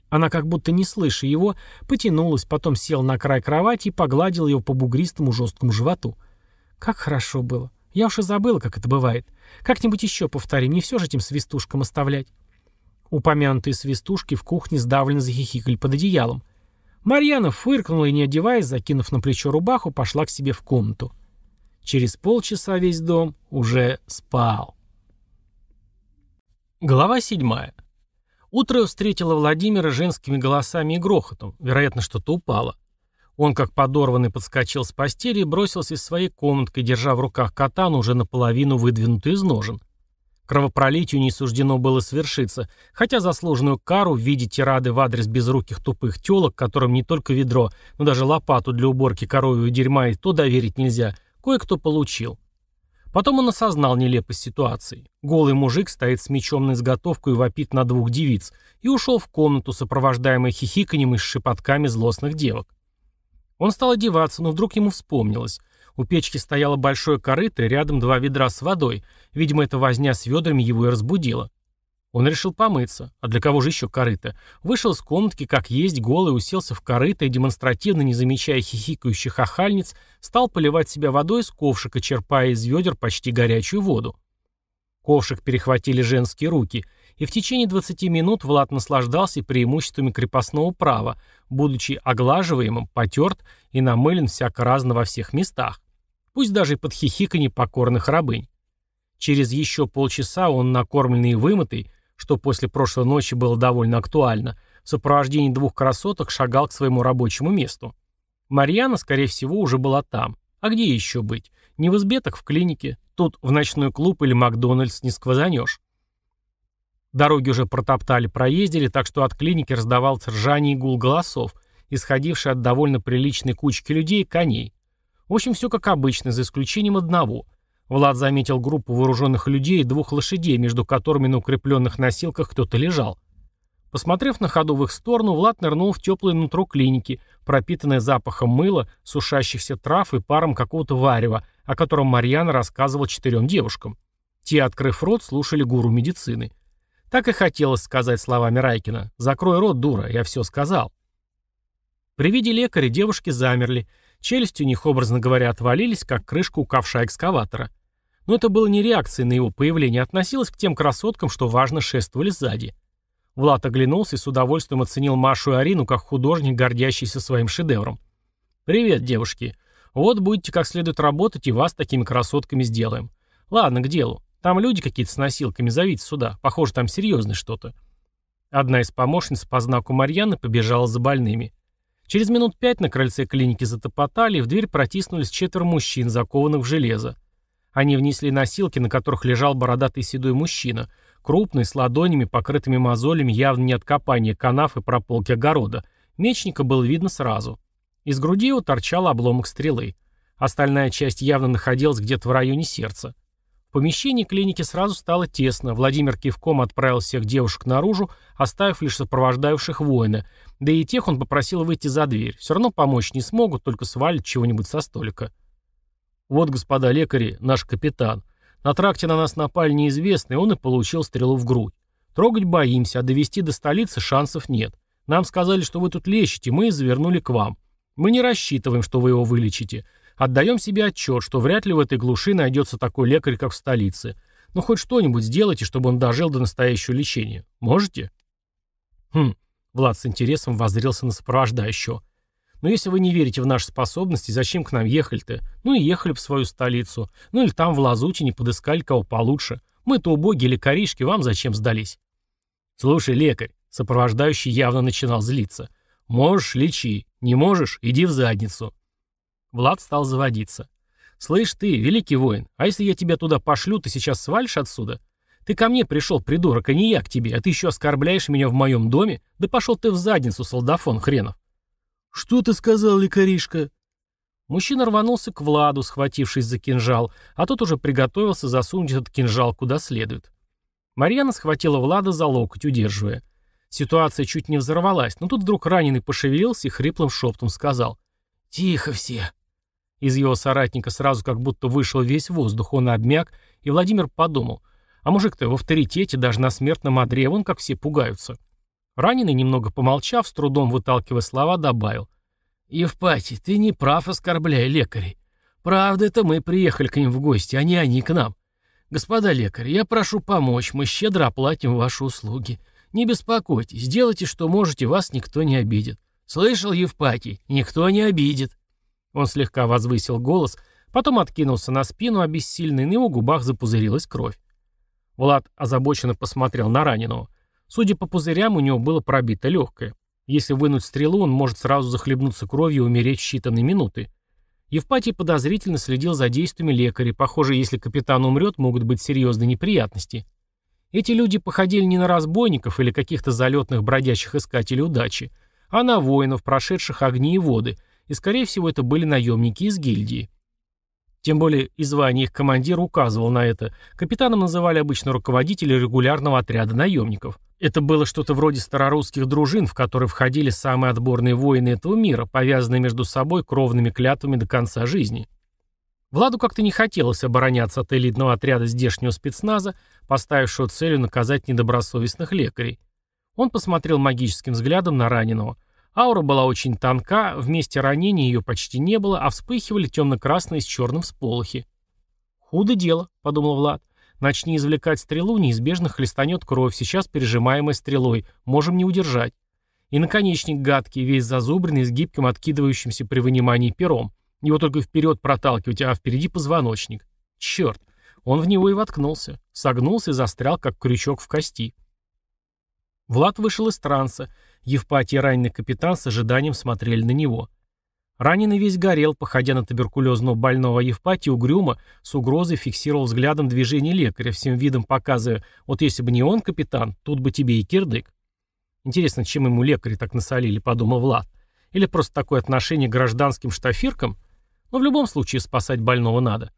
Она, как будто не слыша его, потянулась, потом села на край кровати и погладила его по бугристому жесткому животу. «Как хорошо было. Я уж и забыла, как это бывает. Как-нибудь еще повторим, не все же этим свистушкам оставлять». Упомянутые свистушки в кухне сдавленно захихикали под одеялом. Марьяна фыркнула и, не одеваясь, закинув на плечо рубаху, пошла к себе в комнату. Через полчаса весь дом уже спал. Глава 7. Утро встретило Владимира женскими голосами и грохотом. Вероятно, что-то упало. Он, как подорванный, подскочил с постели и бросился из своей комнатки, держа в руках катану, уже наполовину выдвинутый из ножен. Кровопролитию не суждено было свершиться, хотя заслуженную кару в виде тирады в адрес безруких тупых телок, которым не только ведро, но даже лопату для уборки коровьего дерьма и то доверить нельзя, Кое-кто получил. Потом он осознал нелепость ситуации. Голый мужик стоит с мечом на изготовку и вопит на двух девиц, и ушел в комнату, сопровождаемый хихиканьем и шепотками злостных девок. Он стал одеваться, но вдруг ему вспомнилось. У печки стояло большое корыто, рядом два ведра с водой. Видимо, эта возня с ведрами его и разбудила. Он решил помыться, а для кого же еще корыто? Вышел из комнатки, как есть, голый, уселся в корыто и, демонстративно не замечая хихикающих охальниц, стал поливать себя водой из ковшика, черпая из ведер почти горячую воду. Ковшик перехватили женские руки, и в течение 20 минут Влад наслаждался преимуществами крепостного права, будучи оглаживаемым, потерт и намылен всяко-разно во всех местах, пусть даже и под хихиканье покорных рабынь. Через еще полчаса он, накормленный и вымытый, что после прошлой ночи было довольно актуально, в сопровождении двух красоток шагал к своему рабочему месту. Марьяна, скорее всего, уже была там. А где еще быть? Не в избе, так в клинике. Тут в ночной клуб или Макдональдс не сквозанешь. Дороги уже протоптали, проездили, так что от клиники раздавался ржание и гул голосов, исходивший от довольно приличной кучки людей и коней. В общем, все как обычно, за исключением одного. Влад заметил группу вооруженных людей и двух лошадей, между которыми на укрепленных носилках кто-то лежал. Посмотрев на ходу в их сторону, Влад нырнул в теплое нутро клиники, пропитанное запахом мыла, сушащихся трав и паром какого-то варева, о котором Марьяна рассказывал четырем девушкам. Те, открыв рот, слушали гуру медицины. Так и хотелось сказать словами Райкина. «Закрой рот, дура, я все сказал». При виде лекаря девушки замерли. Челюсти у них, образно говоря, отвалились, как крышка у ковша экскаватора. Но это было не реакцией на его появление, а относилось к тем красоткам, что важно шествовали сзади. Влад оглянулся и с удовольствием оценил Машу и Арину как художник, гордящийся своим шедевром. «Привет, девушки. Вот будете как следует работать, и вас такими красотками сделаем. Ладно, к делу. Там люди какие-то с носилками, зовите сюда. Похоже, там серьезное что-то». Одна из помощниц по знаку Марьяны побежала за больными. Через минут пять на крыльце клиники затопотали, и в дверь протиснулись четверо мужчин, закованных в железо. Они внесли носилки, на которых лежал бородатый седой мужчина, крупный, с ладонями, покрытыми мозолями, явно не от копания канав и прополки огорода. Мечника было видно сразу. Из груди его торчал обломок стрелы. Остальная часть явно находилась где-то в районе сердца. В помещении клиники сразу стало тесно. Владимир кивком отправил всех девушек наружу, оставив лишь сопровождающих воина. Да и тех он попросил выйти за дверь. Все равно помочь не смогут, только свалить чего-нибудь со столика. Вот, господа лекари, наш капитан. На тракте на нас напали неизвестные, он и получил стрелу в грудь. Трогать боимся, а довести до столицы шансов нет. Нам сказали, что вы тут лечите, мы и завернули к вам. Мы не рассчитываем, что вы его вылечите. Отдаем себе отчет, что вряд ли в этой глуши найдется такой лекарь, как в столице. Но ну, хоть что-нибудь сделайте, чтобы он дожил до настоящего лечения. Можете? Хм, Влад с интересом воззрелся на сопровождающего. Но «Ну, если вы не верите в наши способности, зачем к нам ехали-то? Ну и ехали в свою столицу. Ну или там в Лазуте не подыскали кого получше. Мы-то убогие лекаришки, вам зачем сдались? Слушай, лекарь, сопровождающий явно начинал злиться. Можешь, лечи. Не можешь, иди в задницу. Влад стал заводиться. «Слышь ты, великий воин, а если я тебя туда пошлю, ты сейчас свалишь отсюда? Ты ко мне пришел, придурок, а не я к тебе, а ты еще оскорбляешь меня в моем доме? Да пошел ты в задницу, солдафон хренов!» «Что ты сказал, лекаришка?» Мужчина рванулся к Владу, схватившись за кинжал, а тот уже приготовился засунуть этот кинжал куда следует. Марьяна схватила Влада за локоть, удерживая. Ситуация чуть не взорвалась, но тут вдруг раненый пошевелился и хриплым шептом сказал. «Тихо все!» Из его соратника сразу как будто вышел весь воздух, он обмяк, и Владимир подумал. А мужик-то в авторитете, даже на смертном одре, вон как все пугаются. Раненый, немного помолчав, с трудом выталкивая слова, добавил. «Евпатий, ты не прав, оскорбляя лекарей. Правда, это мы приехали к ним в гости, а не они к нам. Господа лекарь, я прошу помочь, мы щедро оплатим ваши услуги. Не беспокойтесь, сделайте, что можете, вас никто не обидит. Слышал, Евпатий, никто не обидит». Он слегка возвысил голос, потом откинулся на спину, обессильный, а на его губах запузырилась кровь. Влад озабоченно посмотрел на раненого. Судя по пузырям, у него было пробито легкое. Если вынуть стрелу, он может сразу захлебнуться кровью и умереть в считанные минуты. Евпатий подозрительно следил за действиями лекаря. Похоже, если капитан умрет, могут быть серьезные неприятности. Эти люди походили не на разбойников или каких-то залетных бродячих искателей удачи, а на воинов, прошедших огни и воды, и, скорее всего, это были наемники из гильдии. Тем более и звание их командира указывал на это. Капитаном называли обычно руководителя регулярного отряда наемников. Это было что-то вроде старорусских дружин, в которые входили самые отборные воины этого мира, повязанные между собой кровными клятвами до конца жизни. Владу как-то не хотелось обороняться от элитного отряда здешнего спецназа, поставившего целью наказать недобросовестных лекарей. Он посмотрел магическим взглядом на раненого – Аура была очень тонка, вместе ранения ее почти не было, а вспыхивали темно-красные с черным всполохи. «Худо дело», — подумал Влад. «Начни извлекать стрелу, неизбежно хлестанет кровь, сейчас пережимаемая стрелой, можем не удержать». И наконечник гадкий, весь зазубренный, с гибким откидывающимся при вынимании пером. Его только вперед проталкивать, а впереди позвоночник. Черт, он в него и воткнулся. Согнулся и застрял, как крючок в кости. Влад вышел из транса Евпатий и раненый капитан с ожиданием смотрели на него. Раненый весь горел, походя на туберкулезного больного а Евпатий угрюмо, с угрозой фиксировал взглядом движение лекаря, всем видом показывая, вот если бы не он, капитан, тут бы тебе и кирдык. Интересно, чем ему лекари так насолили, подумал Влад. Или просто такое отношение к гражданским штафиркам? Но в любом случае спасать больного надо.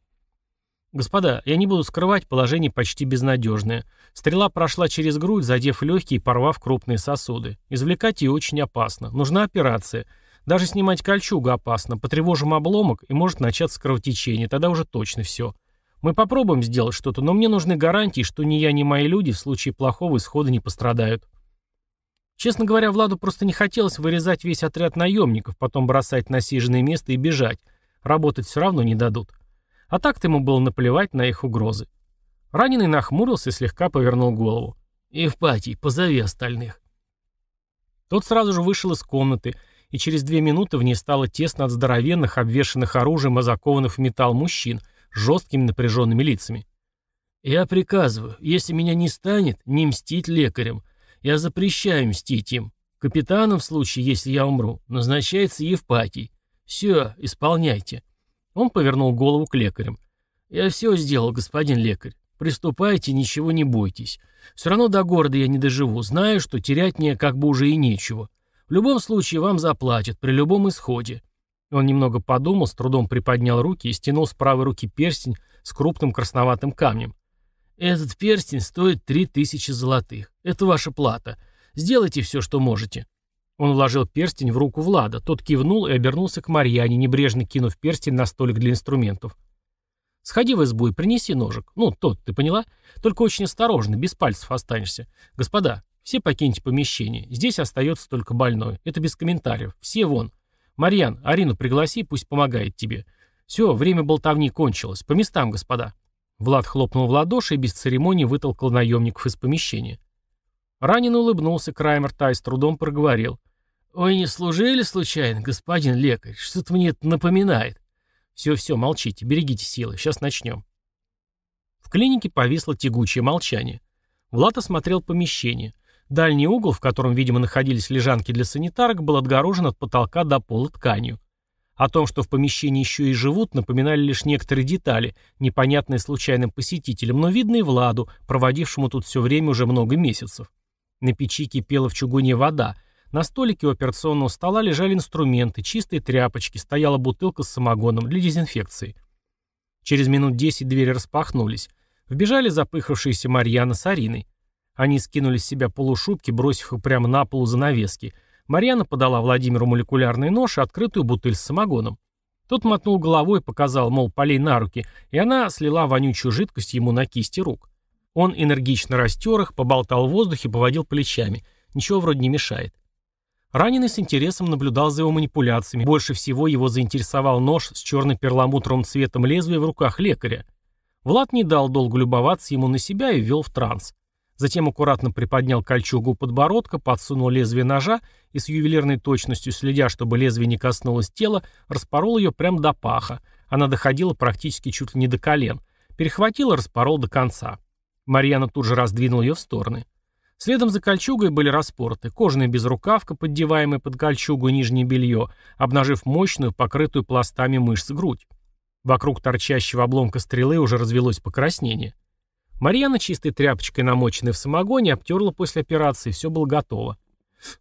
Господа, я не буду скрывать, положение почти безнадежное. Стрела прошла через грудь, задев легкие и порвав крупные сосуды. Извлекать ее очень опасно. Нужна операция. Даже снимать кольчугу опасно. Потревожим обломок, и может начаться кровотечение. Тогда уже точно все. Мы попробуем сделать что-то, но мне нужны гарантии, что ни я, ни мои люди в случае плохого исхода не пострадают. Честно говоря, Владу просто не хотелось вырезать весь отряд наемников, потом бросать насиженное место и бежать. Работать все равно не дадут. А так-то ему было наплевать на их угрозы. Раненый нахмурился и слегка повернул голову. «Евпатий, позови остальных». Тот сразу же вышел из комнаты, и через две минуты в ней стало тесно от здоровенных, обвешанных оружием и закованных в металл мужчин с жесткими напряженными лицами. «Я приказываю, если меня не станет, не мстить лекарям. Я запрещаю мстить им. Капитаном в случае, если я умру, назначается Евпатий. Все, исполняйте». Он повернул голову к лекарям. «Я все сделал, господин лекарь. Приступайте, ничего не бойтесь. Все равно до города я не доживу, знаю, что терять мне как бы уже и нечего. В любом случае вам заплатят, при любом исходе». Он немного подумал, с трудом приподнял руки и стянул с правой руки перстень с крупным красноватым камнем. «Этот перстень стоит три тысячи золотых. Это ваша плата. Сделайте все, что можете». Он вложил перстень в руку Влада. Тот кивнул и обернулся к Марьяне, небрежно кинув перстень на столик для инструментов. «Сходи в избу и принеси ножик. Ну, тот, ты поняла? Только очень осторожно, без пальцев останешься. Господа, все покиньте помещение. Здесь остается только больной. Это без комментариев. Все вон. Марьян, Арину пригласи, пусть помогает тебе. Все, время болтовни кончилось. По местам, господа». Влад хлопнул в ладоши и без церемоний вытолкал наемников из помещения. Раненый улыбнулся, Краймер Тай с трудом проговорил. «Ой, не служили случайно, господин лекарь? Что-то мне это напоминает». «Все-все, молчите, берегите силы, сейчас начнем». В клинике повисло тягучее молчание. Влад осмотрел помещение. Дальний угол, в котором, видимо, находились лежанки для санитарок, был отгорожен от потолка до пола тканью. О том, что в помещении еще и живут, напоминали лишь некоторые детали, непонятные случайным посетителям, но видные Владу, проводившему тут все время уже много месяцев. На печи кипела в чугуне вода. На столике у операционного стола лежали инструменты, чистые тряпочки, стояла бутылка с самогоном для дезинфекции. Через минут десять двери распахнулись. Вбежали запыхавшиеся Марьяна с Ариной. Они скинули с себя полушубки, бросив их прямо на полу занавески. Марьяна подала Владимиру молекулярный нож и открытую бутыль с самогоном. Тот мотнул головой, показал, мол, полей на руки, и она слила вонючую жидкость ему на кисти рук. Он энергично растер их, поболтал в воздухе, поводил плечами. Ничего вроде не мешает. Раненый с интересом наблюдал за его манипуляциями. Больше всего его заинтересовал нож с черным перламутровым цветом лезвия в руках лекаря. Влад не дал долго любоваться ему на себя и ввел в транс. Затем аккуратно приподнял кольчугу подбородка, подсунул лезвие ножа и с ювелирной точностью, следя, чтобы лезвие не коснулось тела, распорол ее прямо до паха. Она доходила практически чуть ли не до колен. Перехватил и распорол до конца. Марьяна тут же раздвинула ее в стороны. Следом за кольчугой были распорты. кожаная безрукавка, поддеваемая под кольчугу нижнее белье, обнажив мощную, покрытую пластами мышц грудь. Вокруг торчащего обломка стрелы уже развелось покраснение. Марьяна чистой тряпочкой, намоченной в самогоне, обтерла после операции, все было готово.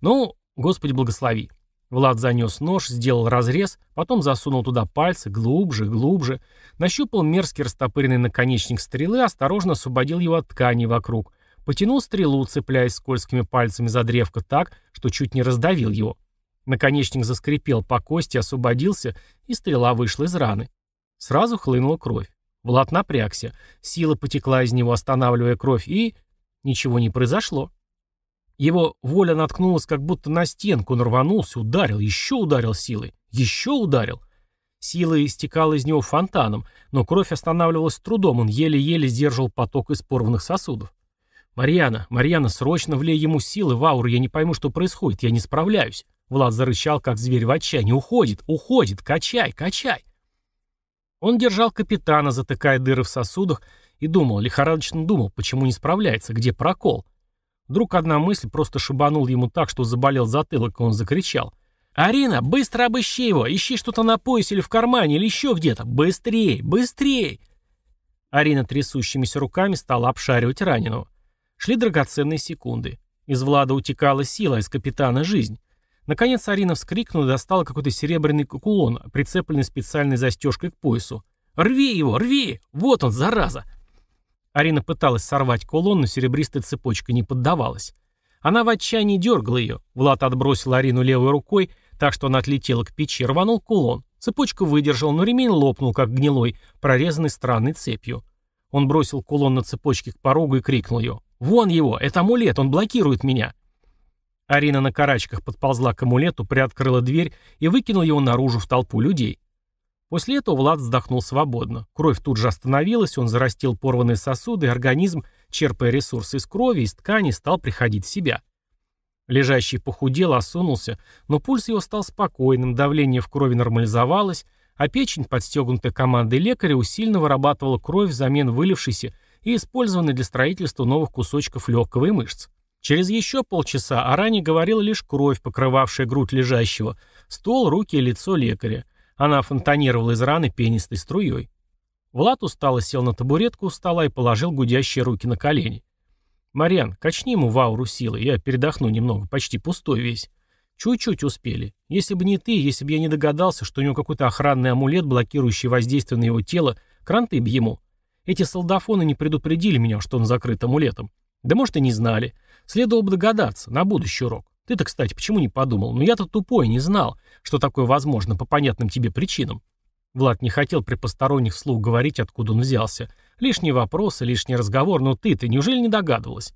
Ну, Господи благослови. Влад занес нож, сделал разрез, потом засунул туда пальцы, глубже, глубже, нащупал мерзкий растопыренный наконечник стрелы, осторожно освободил его от ткани вокруг, потянул стрелу, цепляясь скользкими пальцами за древко так, что чуть не раздавил его. Наконечник заскрипел по кости, освободился, и стрела вышла из раны. Сразу хлынула кровь. Влад напрягся. Сила потекла из него, останавливая кровь, и... Ничего не произошло. Его воля наткнулась как будто на стенку, он рванулся, ударил, еще ударил силой, еще ударил. Сила истекала из него фонтаном, но кровь останавливалась с трудом, он еле-еле сдерживал поток из порванных сосудов. «Марьяна, Марьяна, срочно влей ему силы в ауру, я не пойму, что происходит, я не справляюсь». Влад зарычал, как зверь в отчаянии. «Уходит, уходит, качай, качай». Он держал капитана, затыкая дыры в сосудах, и думал, лихорадочно думал, почему не справляется, где прокол. Вдруг одна мысль просто шибанул ему так, что заболел затылок, и он закричал. «Арина, быстро обыщи его! Ищи что-то на поясе или в кармане, или еще где-то! Быстрей! Быстрей!» Арина трясущимися руками стала обшаривать раненого. Шли драгоценные секунды. Из Влада утекала сила, из капитана — жизнь. Наконец Арина вскрикнула и достала какой-то серебряный кулон, прицепленный специальной застежкой к поясу. «Рви его, рви! Вот он, зараза!» Арина пыталась сорвать кулон, но серебристая цепочка не поддавалась. Она в отчаянии дергала ее. Влад отбросил Арину левой рукой, так что она отлетела к печи, рванул кулон. Цепочку выдержал, но ремень лопнул, как гнилой, прорезанный странной цепью. Он бросил кулон на цепочке к порогу и крикнул ее. «Вон его! Это амулет! Он блокирует меня!» Арина на карачках подползла к амулету, приоткрыла дверь и выкинула его наружу в толпу людей. После этого Влад вздохнул свободно. Кровь тут же остановилась, он зарастил порванные сосуды, и организм, черпая ресурсы из крови, и из ткани, стал приходить в себя. Лежащий похудел, осунулся, но пульс его стал спокойным, давление в крови нормализовалось, а печень, подстегнутая командой лекаря, усиленно вырабатывала кровь взамен вылившейся и использованной для строительства новых кусочков легкого и мышц. Через еще полчаса о ране говорила лишь кровь, покрывавшая грудь лежащего, стол, руки и лицо лекаря. Она фонтанировала из раны пенистой струей. Влад устало сел на табуретку у стола и положил гудящие руки на колени. «Марьян, качни ему в ауру силы, я передохну немного, почти пустой весь. Чуть-чуть успели. Если бы не ты, если бы я не догадался, что у него какой-то охранный амулет, блокирующий воздействие на его тело, кранты б ему. Эти солдафоны не предупредили меня, что он закрыт амулетом. Да может и не знали. Следовало бы догадаться, на будущий урок. Ты-то, кстати, почему не подумал? Ну я-то тупой, не знал, что такое возможно по понятным тебе причинам. Влад не хотел при посторонних вслух говорить, откуда он взялся. Лишние вопросы, лишний разговор, но ты-то неужели не догадывалась?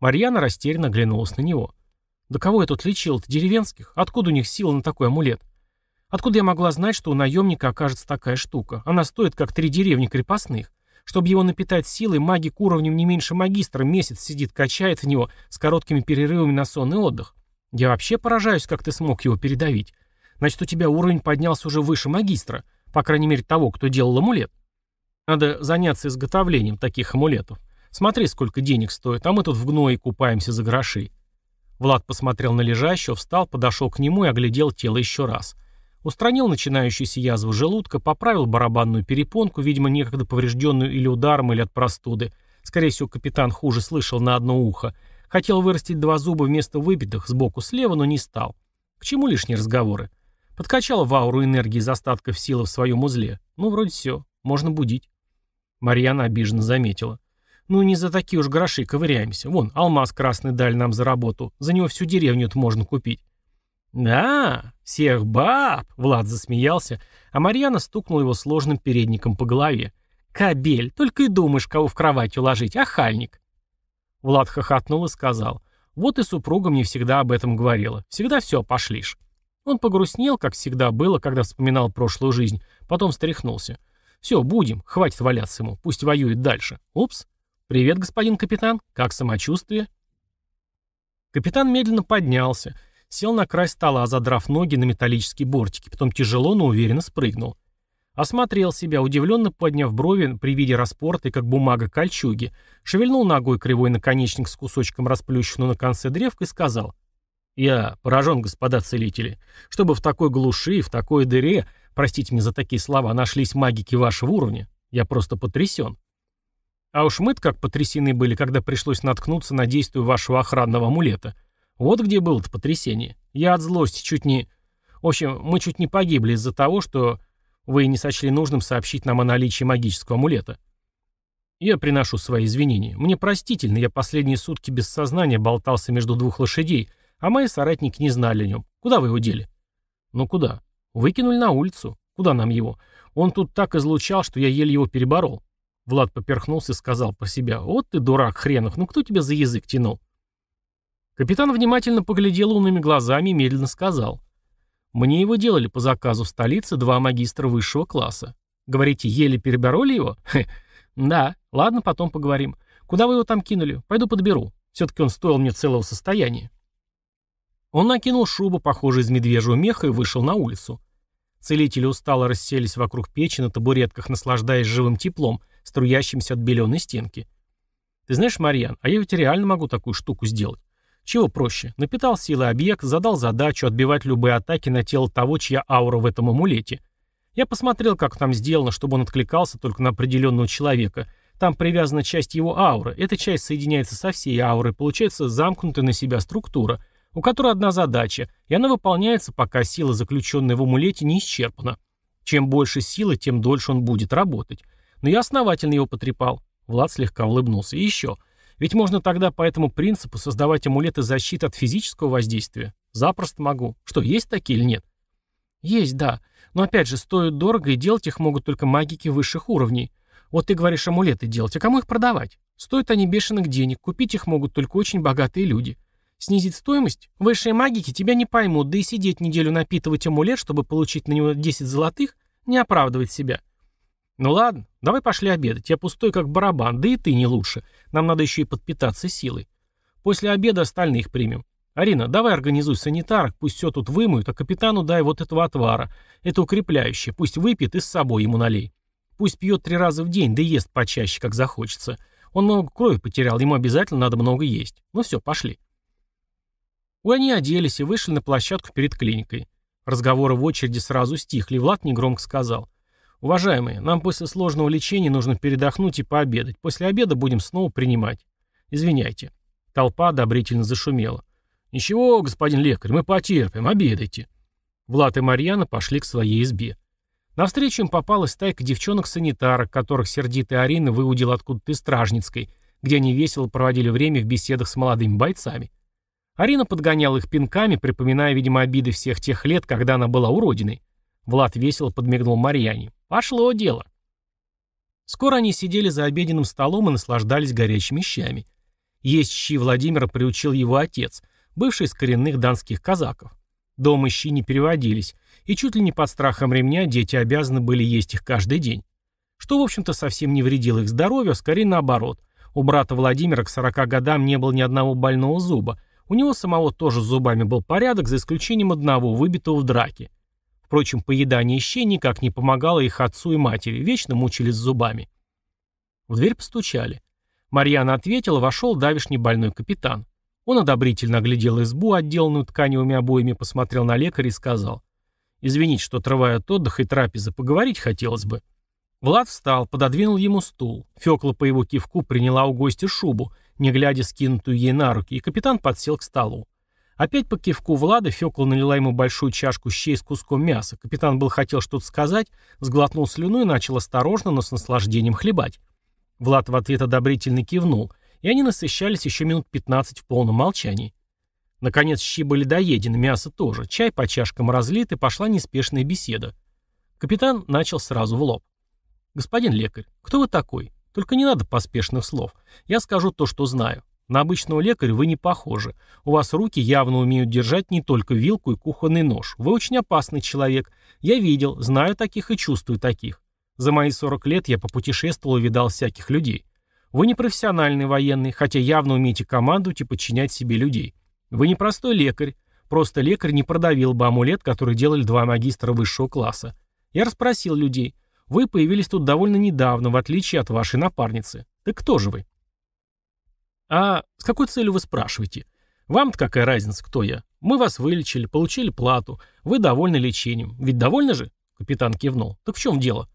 Марьяна растерянно оглянулась на него. «Да кого я тут лечил-то? Деревенских? Откуда у них сила на такой амулет? Откуда я могла знать, что у наемника окажется такая штука? Она стоит как три деревни крепостных. Чтобы его напитать силой, магик уровнем не меньше магистра месяц сидит, качает в него с короткими перерывами на сон и отдых. Я вообще поражаюсь, как ты смог его передавить. Значит, у тебя уровень поднялся уже выше магистра, по крайней мере того, кто делал амулет. Надо заняться изготовлением таких амулетов. Смотри, сколько денег стоит, а мы тут в гное купаемся за гроши. Влад посмотрел на лежащего, встал, подошел к нему и оглядел тело еще раз — Устранил начинающуюся язву желудка, поправил барабанную перепонку, видимо, некогда поврежденную или ударом, или от простуды. Скорее всего, капитан хуже слышал на одно ухо. Хотел вырастить два зуба вместо выбитых, сбоку слева, но не стал. К чему лишние разговоры? Подкачал в ауру энергии из остатков силы в своем узле. Ну, вроде все, можно будить. Марьяна обиженно заметила. Ну, не за такие уж гроши ковыряемся. Вон, алмаз красный дали нам за работу. За него всю деревню-то можно купить. Да, «Всех баб!» — Влад засмеялся, а Марьяна стукнула его сложным передником по голове. «Кобель, только и думаешь, кого в кровать уложить, ахальник!» Влад хохотнул и сказал. «Вот и супруга мне всегда об этом говорила. Всегда все пошлишь». Он погрустнел, как всегда было, когда вспоминал прошлую жизнь, потом встряхнулся. «Все, будем, хватит валяться ему, пусть воюет дальше. Упс. Привет, господин капитан, как самочувствие?» Капитан медленно поднялся — Сел на край стола, задрав ноги на металлические бортики, потом тяжело, но уверенно спрыгнул. Осмотрел себя, удивленно подняв брови при виде распорта и как бумага кольчуги, шевельнул ногой кривой наконечник с кусочком расплющенного на конце древка и сказал «Я поражен, господа целители, чтобы в такой глуши, в такой дыре, простите мне за такие слова, нашлись магики вашего уровня, я просто потрясен». А уж мы как потрясены были, когда пришлось наткнуться на действие вашего охранного амулета – вот где было-то потрясение. Я от злости чуть не... В общем, мы чуть не погибли из-за того, что вы не сочли нужным сообщить нам о наличии магического амулета. Я приношу свои извинения. Мне простительно, я последние сутки без сознания болтался между двух лошадей, а мои соратники не знали о нем. Куда вы его дели? Ну куда? Выкинули на улицу. Куда нам его? Он тут так излучал, что я еле его переборол. Влад поперхнулся и сказал про себя. Вот ты дурак хренов, ну кто тебя за язык тянул? Капитан внимательно поглядел умными глазами и медленно сказал. «Мне его делали по заказу в столице два магистра высшего класса. Говорите, еле перебороли его? Хе. Да, ладно, потом поговорим. Куда вы его там кинули? Пойду подберу. Все-таки он стоил мне целого состояния». Он накинул шубу, похожую из медвежьего меха, и вышел на улицу. Целители устало расселись вокруг печи на табуретках, наслаждаясь живым теплом, струящимся от беленой стенки. «Ты знаешь, Марьян, а я ведь реально могу такую штуку сделать. Чего проще? Напитал силы объект, задал задачу отбивать любые атаки на тело того, чья аура в этом амулете. Я посмотрел, как там сделано, чтобы он откликался только на определенного человека. Там привязана часть его ауры. Эта часть соединяется со всей аурой, получается замкнутая на себя структура, у которой одна задача, и она выполняется, пока сила, заключенная в амулете, не исчерпана. Чем больше силы, тем дольше он будет работать. Но я основательно его потрепал. Влад слегка улыбнулся. И еще. Ведь можно тогда по этому принципу создавать амулеты защиты от физического воздействия. Запросто могу. Что, есть такие или нет? Есть, да. Но опять же, стоят дорого, и делать их могут только магики высших уровней. Вот ты говоришь амулеты делать, а кому их продавать? Стоят они бешеных денег, купить их могут только очень богатые люди. Снизить стоимость? Высшие магики тебя не поймут, да и сидеть неделю напитывать амулет, чтобы получить на него 10 золотых, не оправдывает себя. «Ну ладно, давай пошли обедать. Я пустой, как барабан, да и ты не лучше. Нам надо еще и подпитаться силой. После обеда остальных примем. Арина, давай организуй санитарок, пусть все тут вымоют, а капитану дай вот этого отвара. Это укрепляющее, пусть выпьет и с собой ему налей. Пусть пьет три раза в день, да ест почаще, как захочется. Он много крови потерял, ему обязательно надо много есть. Ну все, пошли». У они оделись и вышли на площадку перед клиникой. Разговоры в очереди сразу стихли, Влад негромко сказал – «Уважаемые, нам после сложного лечения нужно передохнуть и пообедать. После обеда будем снова принимать. Извиняйте». Толпа одобрительно зашумела. «Ничего, господин лекарь, мы потерпим, обедайте». Влад и Марьяна пошли к своей избе. Навстречу им попалась стайка девчонок-санитарок, которых сердитая Арина выудила откуда-то из Стражницкой, где они весело проводили время в беседах с молодыми бойцами. Арина подгоняла их пинками, припоминая, видимо, обиды всех тех лет, когда она была уродиной. Влад весело подмигнул Марьяне. Пошло дело. Скоро они сидели за обеденным столом и наслаждались горячими щами. Есть щи Владимира приучил его отец, бывший из коренных донских казаков. Дома щи не переводились, и чуть ли не под страхом ремня дети обязаны были есть их каждый день. Что, в общем-то, совсем не вредило их здоровью, а скорее наоборот. У брата Владимира к 40 годам не было ни одного больного зуба. У него самого тоже с зубами был порядок, за исключением одного, выбитого в драке. Впрочем, поедание щей никак не помогало их отцу и матери, вечно мучились зубами. В дверь постучали. Марьяна ответила, вошел давишний больной капитан. Он одобрительно оглядел избу, отделанную тканевыми обоями, посмотрел на лекаря и сказал. «Извините, что отрываю от отдыха и трапезы, поговорить хотелось бы». Влад встал, пододвинул ему стул. Фёкла по его кивку приняла у гостя шубу, не глядя скинутую ей на руки, и капитан подсел к столу. Опять по кивку Влада Фёкла налила ему большую чашку щей с куском мяса. Капитан был хотел что-то сказать, сглотнул слюну и начал осторожно, но с наслаждением хлебать. Влад в ответ одобрительно кивнул, и они насыщались еще минут 15 в полном молчании. Наконец щи были доедены, мясо тоже, чай по чашкам разлит, и пошла неспешная беседа. Капитан начал сразу в лоб. «Господин лекарь, кто вы такой? Только не надо поспешных слов. Я скажу то, что знаю. На обычного лекаря вы не похожи. У вас руки явно умеют держать не только вилку и кухонный нож. Вы очень опасный человек. Я видел, знаю таких и чувствую таких. За мои 40 лет я попутешествовал и видал всяких людей. Вы не профессиональный военный, хотя явно умеете командовать и подчинять себе людей. Вы не простой лекарь. Просто лекарь не продавил бы амулет, который делали два магистра высшего класса. Я расспросил людей. Вы появились тут довольно недавно, в отличие от вашей напарницы. Так кто же вы? «А с какой целью вы спрашиваете? Вам-то какая разница, кто я? Мы вас вылечили, получили плату. Вы довольны лечением. Ведь довольны же?» Капитан кивнул. «Так в чем дело?»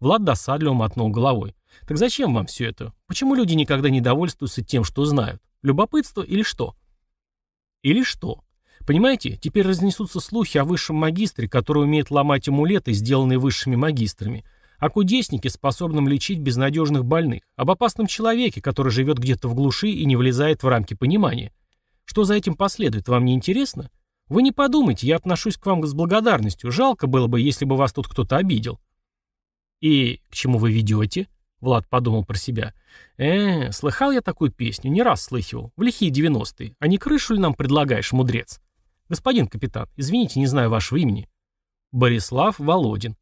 Влад досадливо мотнул головой. «Так зачем вам все это? Почему люди никогда не довольствуются тем, что знают? Любопытство или что?» «Или что?» Понимаете, теперь разнесутся слухи о высшем магистре, который умеет ломать амулеты, сделанные высшими магистрами – о кудеснике, способном лечить безнадежных больных, об опасном человеке, который живет где-то в глуши и не влезает в рамки понимания. Что за этим последует, вам не интересно? Вы не подумайте, я отношусь к вам с благодарностью. Жалко было бы, если бы вас тут кто-то обидел. И к чему вы ведете? Влад подумал про себя. Э, слыхал я такую песню, не раз слыхивал. В лихие девяностые. А не крышу ли нам предлагаешь, мудрец? Господин капитан, извините, не знаю вашего имени. Борислав Володин.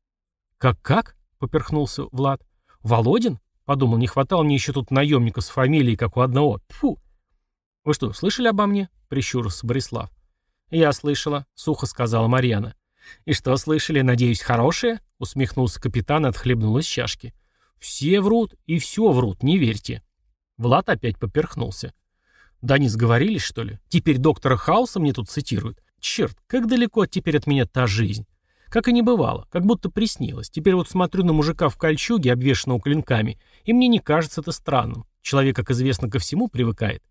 Как-как? — поперхнулся Влад. «Володин?» — подумал, не хватало мне еще тут наемника с фамилией, как у одного. Фу. «Вы что, слышали обо мне?» — прищурился Борислав. «Я слышала», — сухо сказала Марьяна. «И что слышали, надеюсь, хорошее?» — усмехнулся капитан и отхлебнул из чашки. «Все врут, и все врут, не верьте». Влад опять поперхнулся. «Да не сговорились, что ли? Теперь доктора Хауса мне тут цитируют. Черт, как далеко теперь от меня та жизнь. Как и не бывало, как будто приснилось. Теперь вот смотрю на мужика в кольчуге, обвешанного клинками, и мне не кажется это странным. Человек, как известно, ко всему привыкает.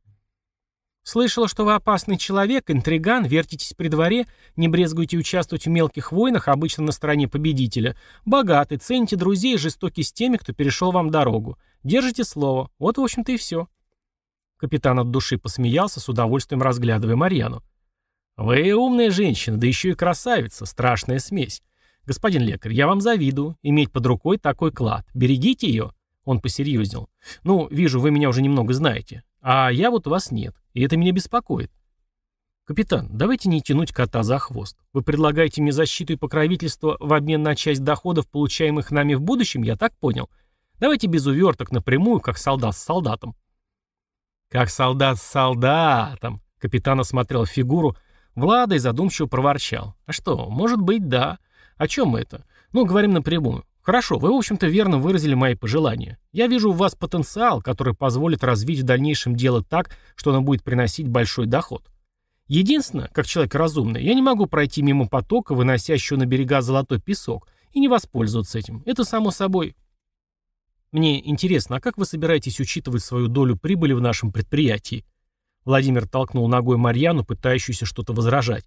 Слышала, что вы опасный человек, интриган, вертитесь при дворе, не брезгуете участвовать в мелких войнах, обычно на стороне победителя. Богаты, цените друзей, жестоки с теми, кто перешел вам дорогу. Держите слово. Вот, в общем-то, и все. Капитан от души посмеялся, с удовольствием разглядывая Марьяну. «Вы умная женщина, да еще и красавица, страшная смесь. Господин лекарь, я вам завидую, иметь под рукой такой клад. Берегите ее!» Он посерьезнел. «Ну, вижу, вы меня уже немного знаете. А я вот вас нет, и это меня беспокоит». «Капитан, давайте не тянуть кота за хвост. Вы предлагаете мне защиту и покровительство в обмен на часть доходов, получаемых нами в будущем, я так понял. Давайте без уверток напрямую, как солдат с солдатом». «Как солдат с солдатом!» Капитан осмотрел фигуру, Влада Владой задумчиво проворчал. «А что, может быть, да. О чем мы это? Ну, говорим напрямую. Хорошо, вы, в общем-то, верно выразили мои пожелания. Я вижу у вас потенциал, который позволит развить в дальнейшем дело так, что оно будет приносить большой доход. Единственное, как человек разумный, я не могу пройти мимо потока, выносящего на берега золотой песок, и не воспользоваться этим. Это само собой. Мне интересно, а как вы собираетесь учитывать свою долю прибыли в нашем предприятии?» Владимир толкнул ногой Марьяну, пытающуюся что-то возражать.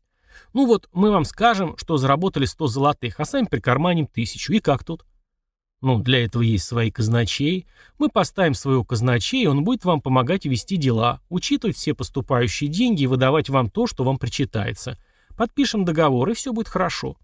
«Ну вот, мы вам скажем, что заработали 100 золотых, а сами прикарманим тысячу. И как тут?» «Ну, для этого есть свои казначеи. Мы поставим своего казначея, он будет вам помогать вести дела, учитывать все поступающие деньги и выдавать вам то, что вам причитается. Подпишем договор, и все будет хорошо».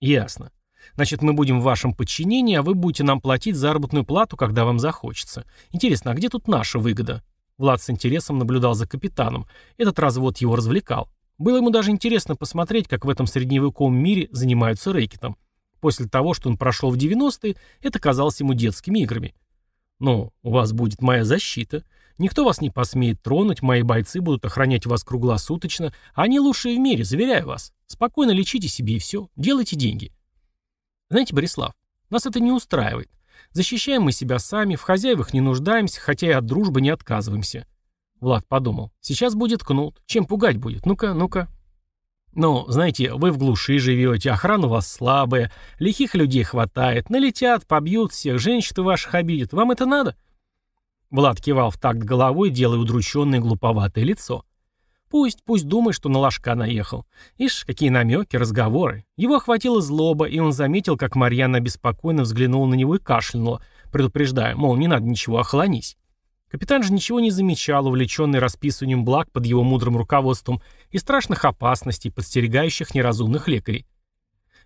«Ясно. Значит, мы будем в вашем подчинении, а вы будете нам платить заработную плату, когда вам захочется. Интересно, а где тут наша выгода?» Влад с интересом наблюдал за капитаном. Этот развод его развлекал. Было ему даже интересно посмотреть, как в этом средневековом мире занимаются рэкетом. После того, что он прошел в 90-е, это казалось ему детскими играми. «Ну, у вас будет моя защита. Никто вас не посмеет тронуть, мои бойцы будут охранять вас круглосуточно. Они лучшие в мире, заверяю вас. Спокойно лечите себе и все. Делайте деньги». Знаете, Борислав, нас это не устраивает. Защищаем мы себя сами, в хозяевах не нуждаемся, хотя и от дружбы не отказываемся. Влад подумал. Сейчас будет кнут. Чем пугать будет? Ну-ка, ну-ка. Ну, знаете, вы в глуши живете, охрана у вас слабая, лихих людей хватает, налетят, побьют всех, женщин ваших обидят. Вам это надо? Влад кивал в такт головой, делая удрученное глуповатое лицо. Пусть, пусть думает, что на ложка наехал. Ишь, какие намеки, разговоры. Его охватила злоба, и он заметил, как Марьяна беспокойно взглянула на него и кашлянула, предупреждая, мол, не надо ничего, охлонись. Капитан же ничего не замечал, увлеченный расписыванием благ под его мудрым руководством и страшных опасностей, подстерегающих неразумных лекарей.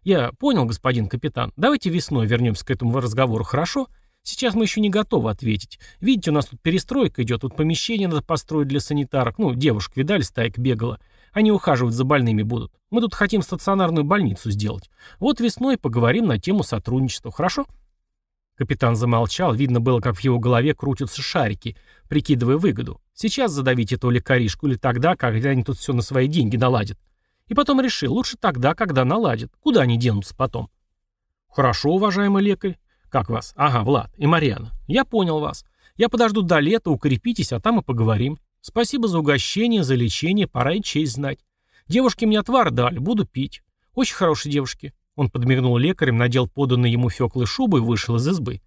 «Я понял, господин капитан. Давайте весной вернемся к этому разговору, хорошо? Сейчас мы еще не готовы ответить. Видите, у нас тут перестройка идет, тут помещение надо построить для санитарок. Ну, девушек, видали, стайк бегала. Они ухаживать за больными будут. Мы тут хотим стационарную больницу сделать. Вот весной поговорим на тему сотрудничества, хорошо?» Капитан замолчал, видно было, как в его голове крутятся шарики, прикидывая выгоду. Сейчас задавить эту лекаришку или тогда, когда они тут все на свои деньги наладят. И потом решил, лучше тогда, когда наладят. Куда они денутся потом? Хорошо, уважаемый лекарь. «Как вас? Ага, Влад. И Марьяна. Я понял вас. Я подожду до лета, укрепитесь, а там и поговорим. Спасибо за угощение, за лечение, пора и честь знать. Девушки мне отвар дали, буду пить. Очень хорошие девушки». Он подмигнул лекарем, надел поданные ему фёклы шубы и вышел из избы.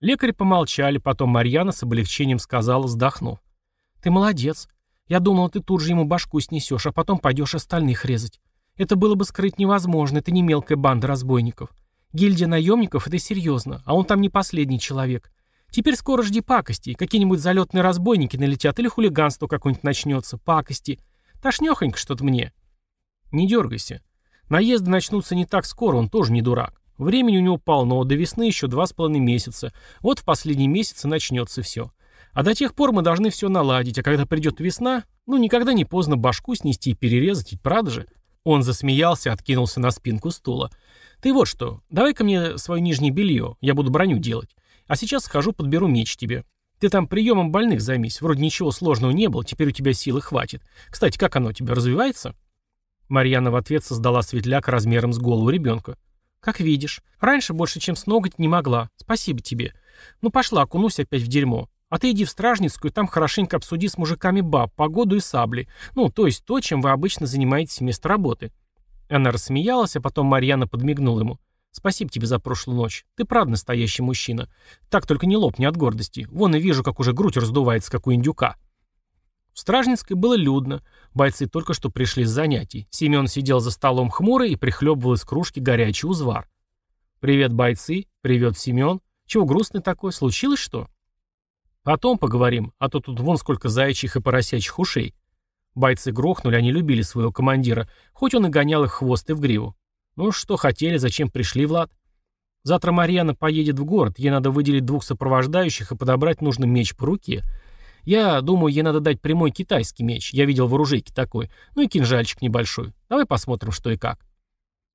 Лекари помолчали, потом Марьяна с облегчением сказала, вздохнув. «Ты молодец. Я думала, ты тут же ему башку снесешь, а потом пойдешь остальных резать. Это было бы скрыть невозможно, это не мелкая банда разбойников. Гильдия наемников — это серьезно, а он там не последний человек. Теперь скоро жди пакости, какие-нибудь залетные разбойники налетят или хулиганство какое-нибудь начнется, пакости. Тошнехонько что-то мне. Не дергайся. Наезды начнутся не так скоро, он тоже не дурак. Времени у него полно, до весны еще два с половиной месяца. Вот в последние месяцы начнется все. А до тех пор мы должны все наладить, а когда придет весна, ну никогда не поздно башку снести и перерезать, ведь правда же? Он засмеялся, откинулся на спинку стула. Ты вот что, давай-ка мне свое нижнее белье, я буду броню делать. А сейчас схожу, подберу меч тебе. Ты там приемом больных займись, вроде ничего сложного не было, теперь у тебя силы хватит. Кстати, как оно у тебя развивается?» Марьяна в ответ создала светляк размером с голову ребенка. «Как видишь. Раньше больше, чем с ноготь, не могла. Спасибо тебе. Ну пошла, окунусь опять в дерьмо. А ты иди в Стражницкую, там хорошенько обсуди с мужиками баб, погоду и сабли. Ну, то есть то, чем вы обычно занимаетесь вместо работы. Она рассмеялась, а потом Марьяна подмигнула ему. «Спасибо тебе за прошлую ночь. Ты правда настоящий мужчина. Так только не лопни от гордости. Вон и вижу, как уже грудь раздувается, как у индюка». В Стражницкой было людно. Бойцы только что пришли с занятий. Семен сидел за столом хмурый и прихлебывал из кружки горячий узвар. «Привет, бойцы. Привет, Семен. Чего грустный такой? Случилось что?» «Потом поговорим, а то тут вон сколько заячьих и поросячьих ушей. Бойцы грохнули, они любили своего командира, хоть он и гонял их хвост и в гриву. Ну что хотели, зачем пришли, Влад? Завтра Марьяна поедет в город, ей надо выделить двух сопровождающих и подобрать нужный меч по руке. Я думаю, ей надо дать прямой китайский меч, я видел в оружейке такой, ну и кинжальчик небольшой. Давай посмотрим, что и как.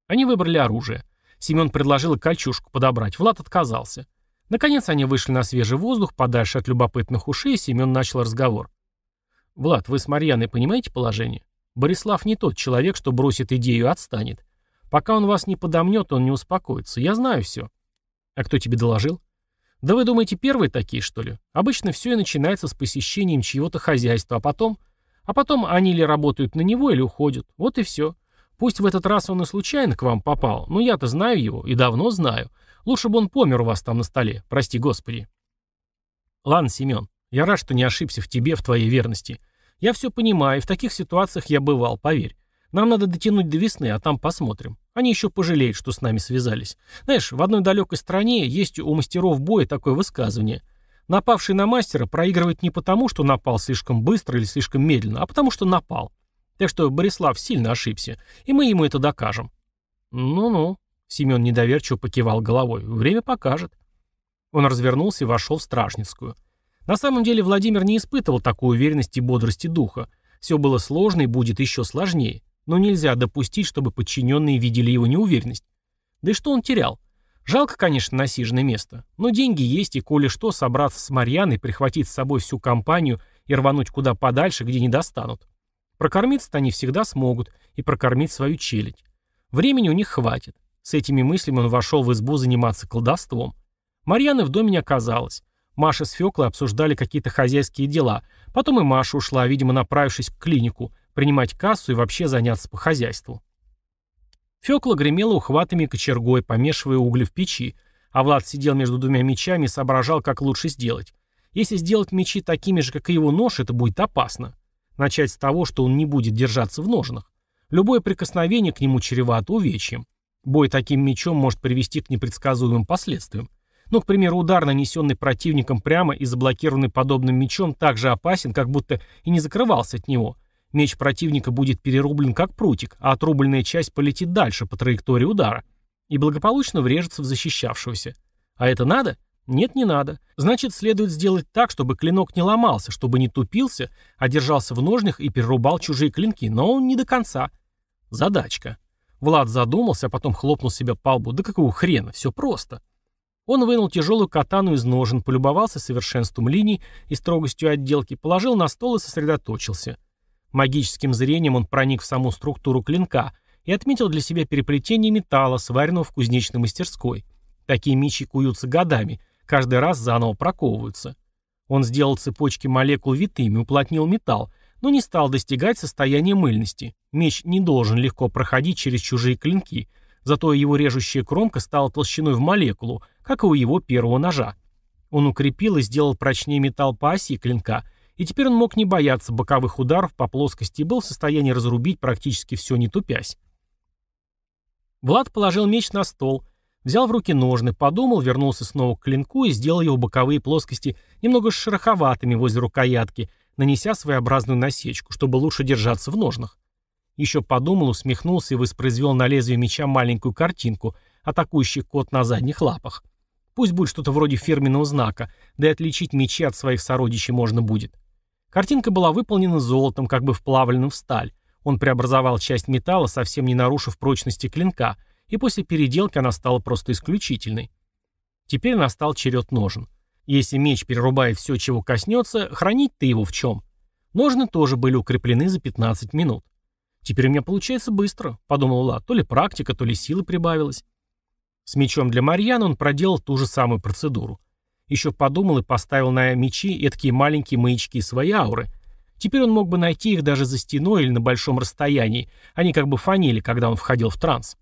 Они выбрали оружие. Семен предложил кольчушку подобрать, Влад отказался. Наконец они вышли на свежий воздух, подальше от любопытных ушей, и Семен начал разговор. Влад, вы с Марьяной понимаете положение? Борислав не тот человек, что бросит идею и отстанет. Пока он вас не подомнет, он не успокоится. Я знаю все. А кто тебе доложил? Да вы думаете, первые такие, что ли? Обычно все и начинается с посещением чьего-то хозяйства, а потом... А потом они или работают на него, или уходят. Вот и все. Пусть в этот раз он и случайно к вам попал, но я-то знаю его, и давно знаю. Лучше бы он помер у вас там на столе, прости господи. Ладно, Семен, я рад, что не ошибся в тебе, в твоей верности. Я все понимаю, и в таких ситуациях я бывал, поверь. Нам надо дотянуть до весны, а там посмотрим. Они еще пожалеют, что с нами связались. Знаешь, в одной далекой стране есть у мастеров боя такое высказывание. Напавший на мастера проигрывает не потому, что напал слишком быстро или слишком медленно, а потому, что напал. Так что Борислав сильно ошибся, и мы ему это докажем. Ну-ну, Семен недоверчиво покивал головой. Время покажет. Он развернулся и вошел в Стражницкую. На самом деле Владимир не испытывал такой уверенности и бодрости духа. Все было сложно и будет еще сложнее. Но нельзя допустить, чтобы подчиненные видели его неуверенность. Да и что он терял? Жалко, конечно, насиженное место. Но деньги есть, и коли что, собраться с Марьяной, прихватить с собой всю компанию и рвануть куда подальше, где не достанут. Прокормиться-то они всегда смогут, и прокормить свою челядь. Времени у них хватит. С этими мыслями он вошел в избу заниматься колдовством. Марьяны в доме не оказалось. Маша с Фёклой обсуждали какие-то хозяйские дела. Потом и Маша ушла, видимо, направившись к клинику, принимать кассу и вообще заняться по хозяйству. Фёкла гремела ухватами и кочергой, помешивая угли в печи, а Влад сидел между двумя мечами и соображал, как лучше сделать. Если сделать мечи такими же, как и его нож, это будет опасно. Начать с того, что он не будет держаться в ножнах. Любое прикосновение к нему чревато увечьем. Бой таким мечом может привести к непредсказуемым последствиям. Ну, к примеру, удар, нанесенный противником прямо и заблокированный подобным мечом, также опасен, как будто и не закрывался от него. Меч противника будет перерублен как прутик, а отрубленная часть полетит дальше по траектории удара и благополучно врежется в защищавшегося. А это надо? Нет, не надо. Значит, следует сделать так, чтобы клинок не ломался, чтобы не тупился, а держался в ножнях и перерубал чужие клинки, но он не до конца. Задачка. Влад задумался, а потом хлопнул себя по лбу. Да какого хрена, все просто. Он вынул тяжелую катану из ножен, полюбовался совершенством линий и строгостью отделки, положил на стол и сосредоточился. Магическим зрением он проник в саму структуру клинка и отметил для себя переплетение металла, сваренного в кузнечной мастерской. Такие мечи куются годами, каждый раз заново проковываются. Он сделал цепочки молекул витыми, уплотнил металл, но не стал достигать состояния мыльности. Меч не должен легко проходить через чужие клинки – зато его режущая кромка стала толщиной в молекулу, как и у его первого ножа. Он укрепил и сделал прочнее металл по оси клинка, и теперь он мог не бояться боковых ударов по плоскости и был в состоянии разрубить практически все, не тупясь. Влад положил меч на стол, взял в руки ножны, подумал, вернулся снова к клинку и сделал его боковые плоскости немного шероховатыми возле рукоятки, нанеся своеобразную насечку, чтобы лучше держаться в ножнах. Еще подумал, усмехнулся и воспроизвел на лезвие меча маленькую картинку, атакующий кот на задних лапах. Пусть будет что-то вроде фирменного знака, да и отличить мечи от своих сородичей можно будет. Картинка была выполнена золотом, как бы вплавленным в сталь. Он преобразовал часть металла, совсем не нарушив прочности клинка, и после переделки она стала просто исключительной. Теперь настал черед ножен. Если меч перерубает все, чего коснется, хранить ты его в чем? Ножны тоже были укреплены за 15 минут. «Теперь у меня получается быстро», — подумал Ла. «То ли практика, то ли силы прибавилась». С мечом для Марьяна он проделал ту же самую процедуру. Еще подумал и поставил на мечи такие маленькие маячки своей ауры. Теперь он мог бы найти их даже за стеной или на большом расстоянии. Они как бы фанили, когда он входил в транс.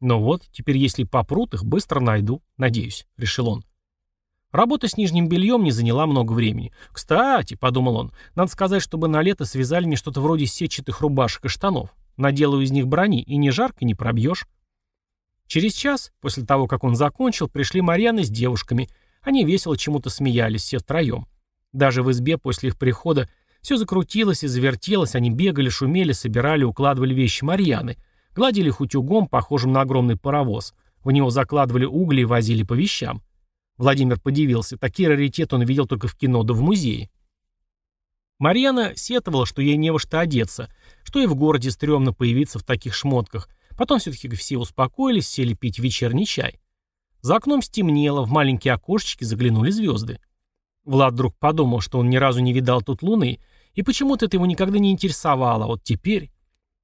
«Ну вот, теперь если попрут их, быстро найду, надеюсь», — решил он. Работа с нижним бельем не заняла много времени. «Кстати», — подумал он, — «надо сказать, чтобы на лето связали мне что-то вроде сетчатых рубашек и штанов. Наделаю из них брони, и не жарко не пробьешь». Через час, после того, как он закончил, пришли Марьяны с девушками. Они весело чему-то смеялись, все втроем. Даже в избе после их прихода все закрутилось и завертелось, они бегали, шумели, собирали, укладывали вещи Марьяны. Гладили их утюгом, похожим на огромный паровоз. В него закладывали угли и возили по вещам. Владимир подивился. Такие раритеты он видел только в кино да в музее. Марьяна сетовала, что ей не во что одеться, что и в городе стрёмно появиться в таких шмотках. Потом все-таки все успокоились, сели пить вечерний чай. За окном стемнело, в маленькие окошечки заглянули звезды. Влад вдруг подумал, что он ни разу не видал тут луны, и почему-то это его никогда не интересовало, вот теперь...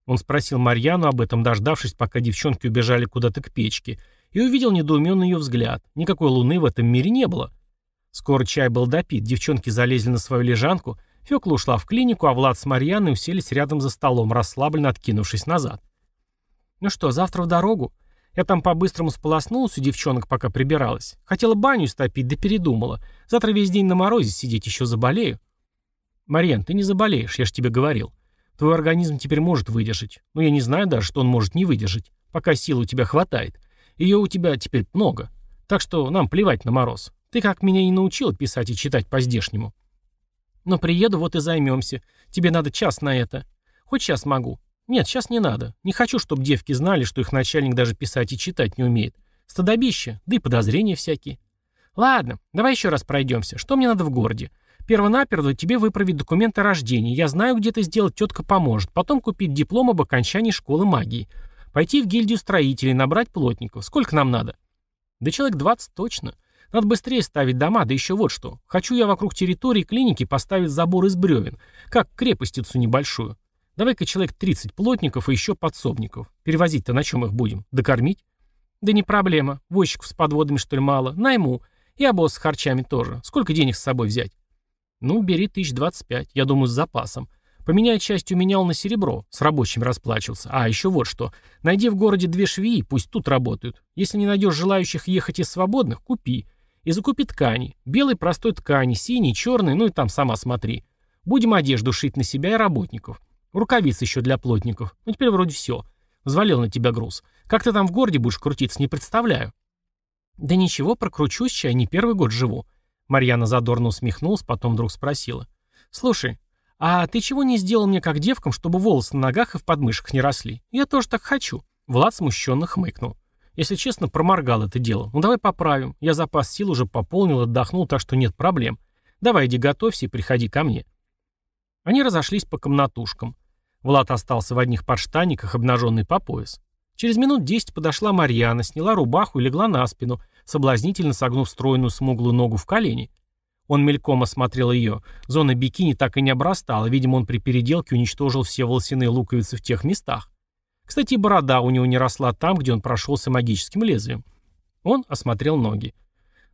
Он спросил Марьяну об этом, дождавшись, пока девчонки убежали куда-то к печке, и увидел недоуменный ее взгляд. Никакой луны в этом мире не было. Скоро чай был допит, девчонки залезли на свою лежанку, Фёкла ушла в клинику, а Влад с Марьяной уселись рядом за столом, расслабленно откинувшись назад. «Ну что, завтра в дорогу?» Я там по-быстрому сполоснулась у девчонок, пока прибиралась. Хотела баню стопить, да передумала. Завтра весь день на морозе сидеть, еще заболею. Мариан ты не заболеешь, я же тебе говорил. Твой организм теперь может выдержать. Но ну, я не знаю даже, что он может не выдержать. Пока сил у тебя хватает. Ее у тебя теперь много. Так что нам плевать на мороз. Ты как меня и научил писать и читать по-здешнему. Но ну, приеду, вот и займемся. Тебе надо час на это. Хоть сейчас могу. Нет, сейчас не надо. Не хочу, чтобы девки знали, что их начальник даже писать и читать не умеет. Стадобище, да и подозрения всякие. Ладно, давай еще раз пройдемся. Что мне надо в городе? Первонаперво тебе выправить документы о рождении. Я знаю, где это сделать, тетка поможет. Потом купить диплом об окончании школы магии. Пойти в гильдию строителей, набрать плотников. Сколько нам надо? Да человек 20 точно. Надо быстрее ставить дома, да еще вот что. Хочу я вокруг территории клиники поставить забор из бревен, как крепостицу небольшую. Давай-ка человек 30 плотников и еще подсобников. Перевозить-то на чем их будем? Докормить? Да не проблема. Возчиков с подводами, что ли, мало? Найму. И обоз с харчами тоже. Сколько денег с собой взять? Ну, бери тысяч двадцать пять, я думаю, с запасом. Поменяй часть у менял на серебро, с рабочим расплачивался. А, еще вот что. Найди в городе две швеи, пусть тут работают. Если не найдешь желающих ехать из свободных, купи. И закупи ткани. Белой простой ткани, синий, черный. ну и там сама смотри. Будем одежду шить на себя и работников. Рукавиц еще для плотников. Ну теперь вроде все. Взвалил на тебя груз. Как ты там в городе будешь крутиться, не представляю. Да ничего, прокручусь, чай не первый год живу. Марьяна задорно усмехнулась, потом вдруг спросила. Слушай, «А ты чего не сделал мне как девкам, чтобы волосы на ногах и в подмышках не росли? Я тоже так хочу». Влад смущенно хмыкнул. «Если честно, проморгал это дело. Ну давай поправим. Я запас сил уже пополнил, отдохнул, так что нет проблем. Давай иди готовься и приходи ко мне». Они разошлись по комнатушкам. Влад остался в одних подштаниках, обнаженный по пояс. Через минут десять подошла Марьяна, сняла рубаху и легла на спину, соблазнительно согнув стройную смуглую ногу в колени. Он мельком осмотрел ее. Зона бикини так и не обрастала, видимо, он при переделке уничтожил все волосяные луковицы в тех местах. Кстати, борода у него не росла там, где он прошелся магическим лезвием. Он осмотрел ноги.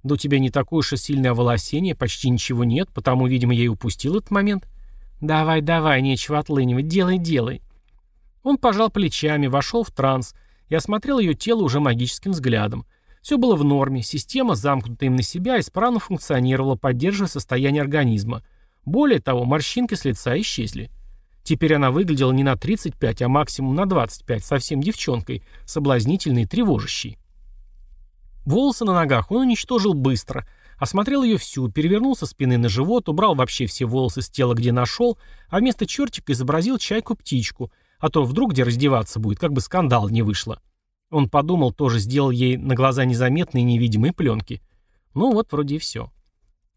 «Да у тебя не такое уж и сильное волосение, почти ничего нет, потому, видимо, я и упустил этот момент». «Давай, давай, нечего отлынивать, делай, делай». Он пожал плечами, вошел в транс и осмотрел ее тело уже магическим взглядом – все было в норме, система, замкнутая им на себя, исправно функционировала, поддерживая состояние организма. Более того, морщинки с лица исчезли. Теперь она выглядела не на 35, а максимум на 25, совсем девчонкой, соблазнительной и тревожащей. Волосы на ногах он уничтожил быстро, осмотрел ее всю, перевернул со спины на живот, убрал вообще все волосы с тела, где нашел, а вместо чертика изобразил чайку-птичку, а то вдруг где раздеваться будет, как бы скандал не вышло. Он подумал, тоже сделал ей на глаза незаметные невидимые пленки. Ну вот, вроде и все.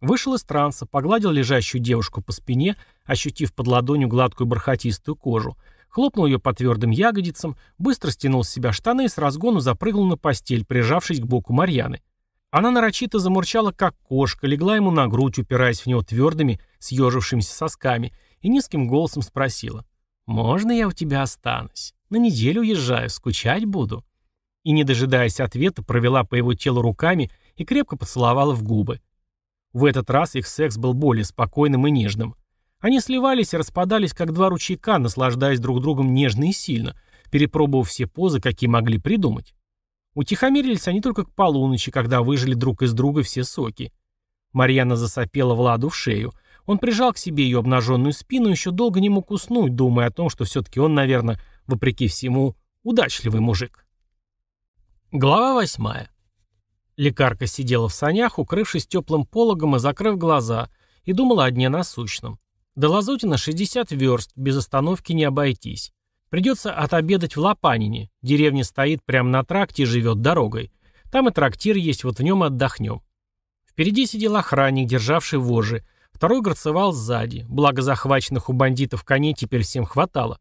Вышел из транса, погладил лежащую девушку по спине, ощутив под ладонью гладкую бархатистую кожу, хлопнул ее по твердым ягодицам, быстро стянул с себя штаны и с разгону запрыгнул на постель, прижавшись к боку Марьяны. Она нарочито замурчала, как кошка, легла ему на грудь, упираясь в него твердыми, съежившимися сосками, и низким голосом спросила. «Можно я у тебя останусь? На неделю уезжаю, скучать буду» и, не дожидаясь ответа, провела по его телу руками и крепко поцеловала в губы. В этот раз их секс был более спокойным и нежным. Они сливались и распадались, как два ручейка, наслаждаясь друг другом нежно и сильно, перепробовав все позы, какие могли придумать. Утихомирились они только к полуночи, когда выжили друг из друга все соки. Марьяна засопела Владу в шею. Он прижал к себе ее обнаженную спину и еще долго не мог уснуть, думая о том, что все-таки он, наверное, вопреки всему, удачливый мужик. Глава восьмая. Лекарка сидела в санях, укрывшись теплым пологом и закрыв глаза, и думала о дне насущном. До Лазутина 60 верст, без остановки не обойтись. Придется отобедать в Лопанине. Деревня стоит прямо на тракте и живет дорогой. Там и трактир есть, вот в нем отдохнем. Впереди сидел охранник, державший вожжи. Второй грацевал сзади, благо захваченных у бандитов коней теперь всем хватало.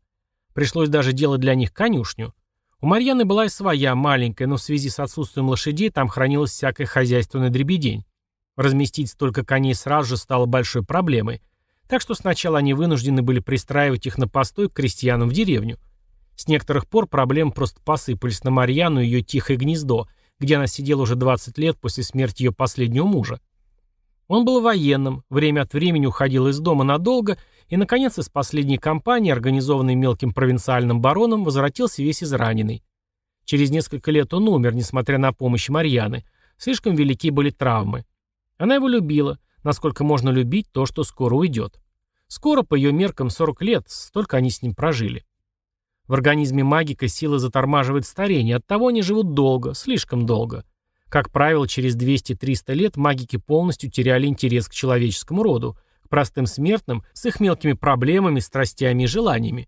Пришлось даже делать для них конюшню. У Марьяны была и своя, маленькая, но в связи с отсутствием лошадей там хранилась всякая хозяйственная дребедень. Разместить столько коней сразу же стало большой проблемой, так что сначала они вынуждены были пристраивать их на постой к крестьянам в деревню. С некоторых пор проблемы просто посыпались на Марьяну и ее тихое гнездо, где она сидела уже 20 лет после смерти ее последнего мужа. Он был военным, время от времени уходил из дома надолго и, наконец, из последней кампании, организованной мелким провинциальным бароном, возвратился весь израненный. Через несколько лет он умер, несмотря на помощь Марьяны. Слишком велики были травмы. Она его любила, насколько можно любить то, что скоро уйдет. Скоро, по ее меркам, 40 лет, столько они с ним прожили. В организме магика сила затормаживает старение, оттого они живут долго, слишком долго. Как правило, через 200-300 лет магики полностью теряли интерес к человеческому роду – простым смертным, с их мелкими проблемами, страстями и желаниями.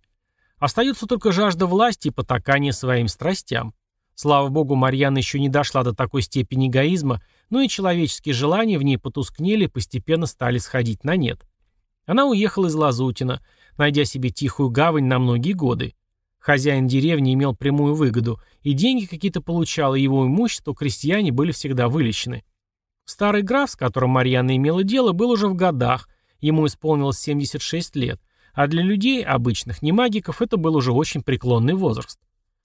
Остается только жажда власти и потакание своим страстям. Слава богу, Марьяна еще не дошла до такой степени эгоизма, но и человеческие желания в ней потускнели и постепенно стали сходить на нет. Она уехала из Лазутина, найдя себе тихую гавань на многие годы. Хозяин деревни имел прямую выгоду, и деньги какие-то получал, и его имущество крестьяне были всегда вылечены. Старый граф, с которым Марьяна имела дело, был уже в годах, Ему исполнилось 76 лет, а для людей, обычных, не магиков, это был уже очень преклонный возраст.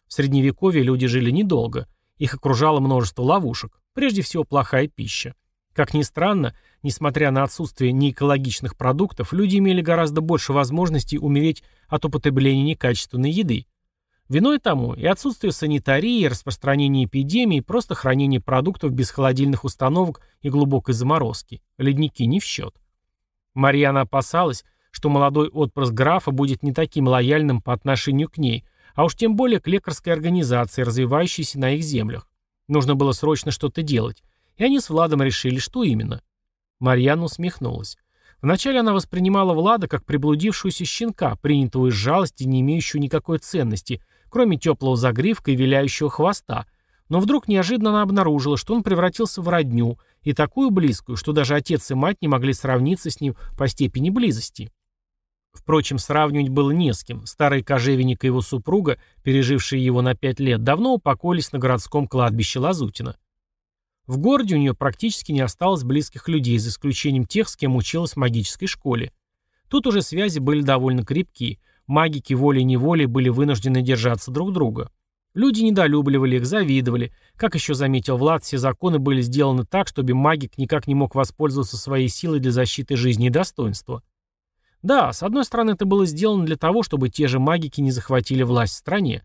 В Средневековье люди жили недолго, их окружало множество ловушек, прежде всего плохая пища. Как ни странно, несмотря на отсутствие неэкологичных продуктов, люди имели гораздо больше возможностей умереть от употребления некачественной еды. Виной тому и отсутствие санитарии, распространение эпидемии, просто хранение продуктов без холодильных установок и глубокой заморозки. Ледники не в счет. Марьяна опасалась, что молодой отпрыск графа будет не таким лояльным по отношению к ней, а уж тем более к лекарской организации, развивающейся на их землях. Нужно было срочно что-то делать, и они с Владом решили, что именно. Марьяна усмехнулась. Вначале она воспринимала Влада как приблудившуюся щенка, принятого из жалости, не имеющую никакой ценности, кроме теплого загривка и виляющего хвоста – но вдруг неожиданно она обнаружила, что он превратился в родню, и такую близкую, что даже отец и мать не могли сравниться с ним по степени близости. Впрочем, сравнивать было не с кем. Старый кожевенник и его супруга, пережившие его на пять лет, давно упокоились на городском кладбище Лазутина. В городе у нее практически не осталось близких людей, за исключением тех, с кем училась в магической школе. Тут уже связи были довольно крепки. Магики волей-неволей были вынуждены держаться друг друга. Люди недолюбливали их, завидовали. Как еще заметил Влад, все законы были сделаны так, чтобы магик никак не мог воспользоваться своей силой для защиты жизни и достоинства. Да, с одной стороны, это было сделано для того, чтобы те же магики не захватили власть в стране.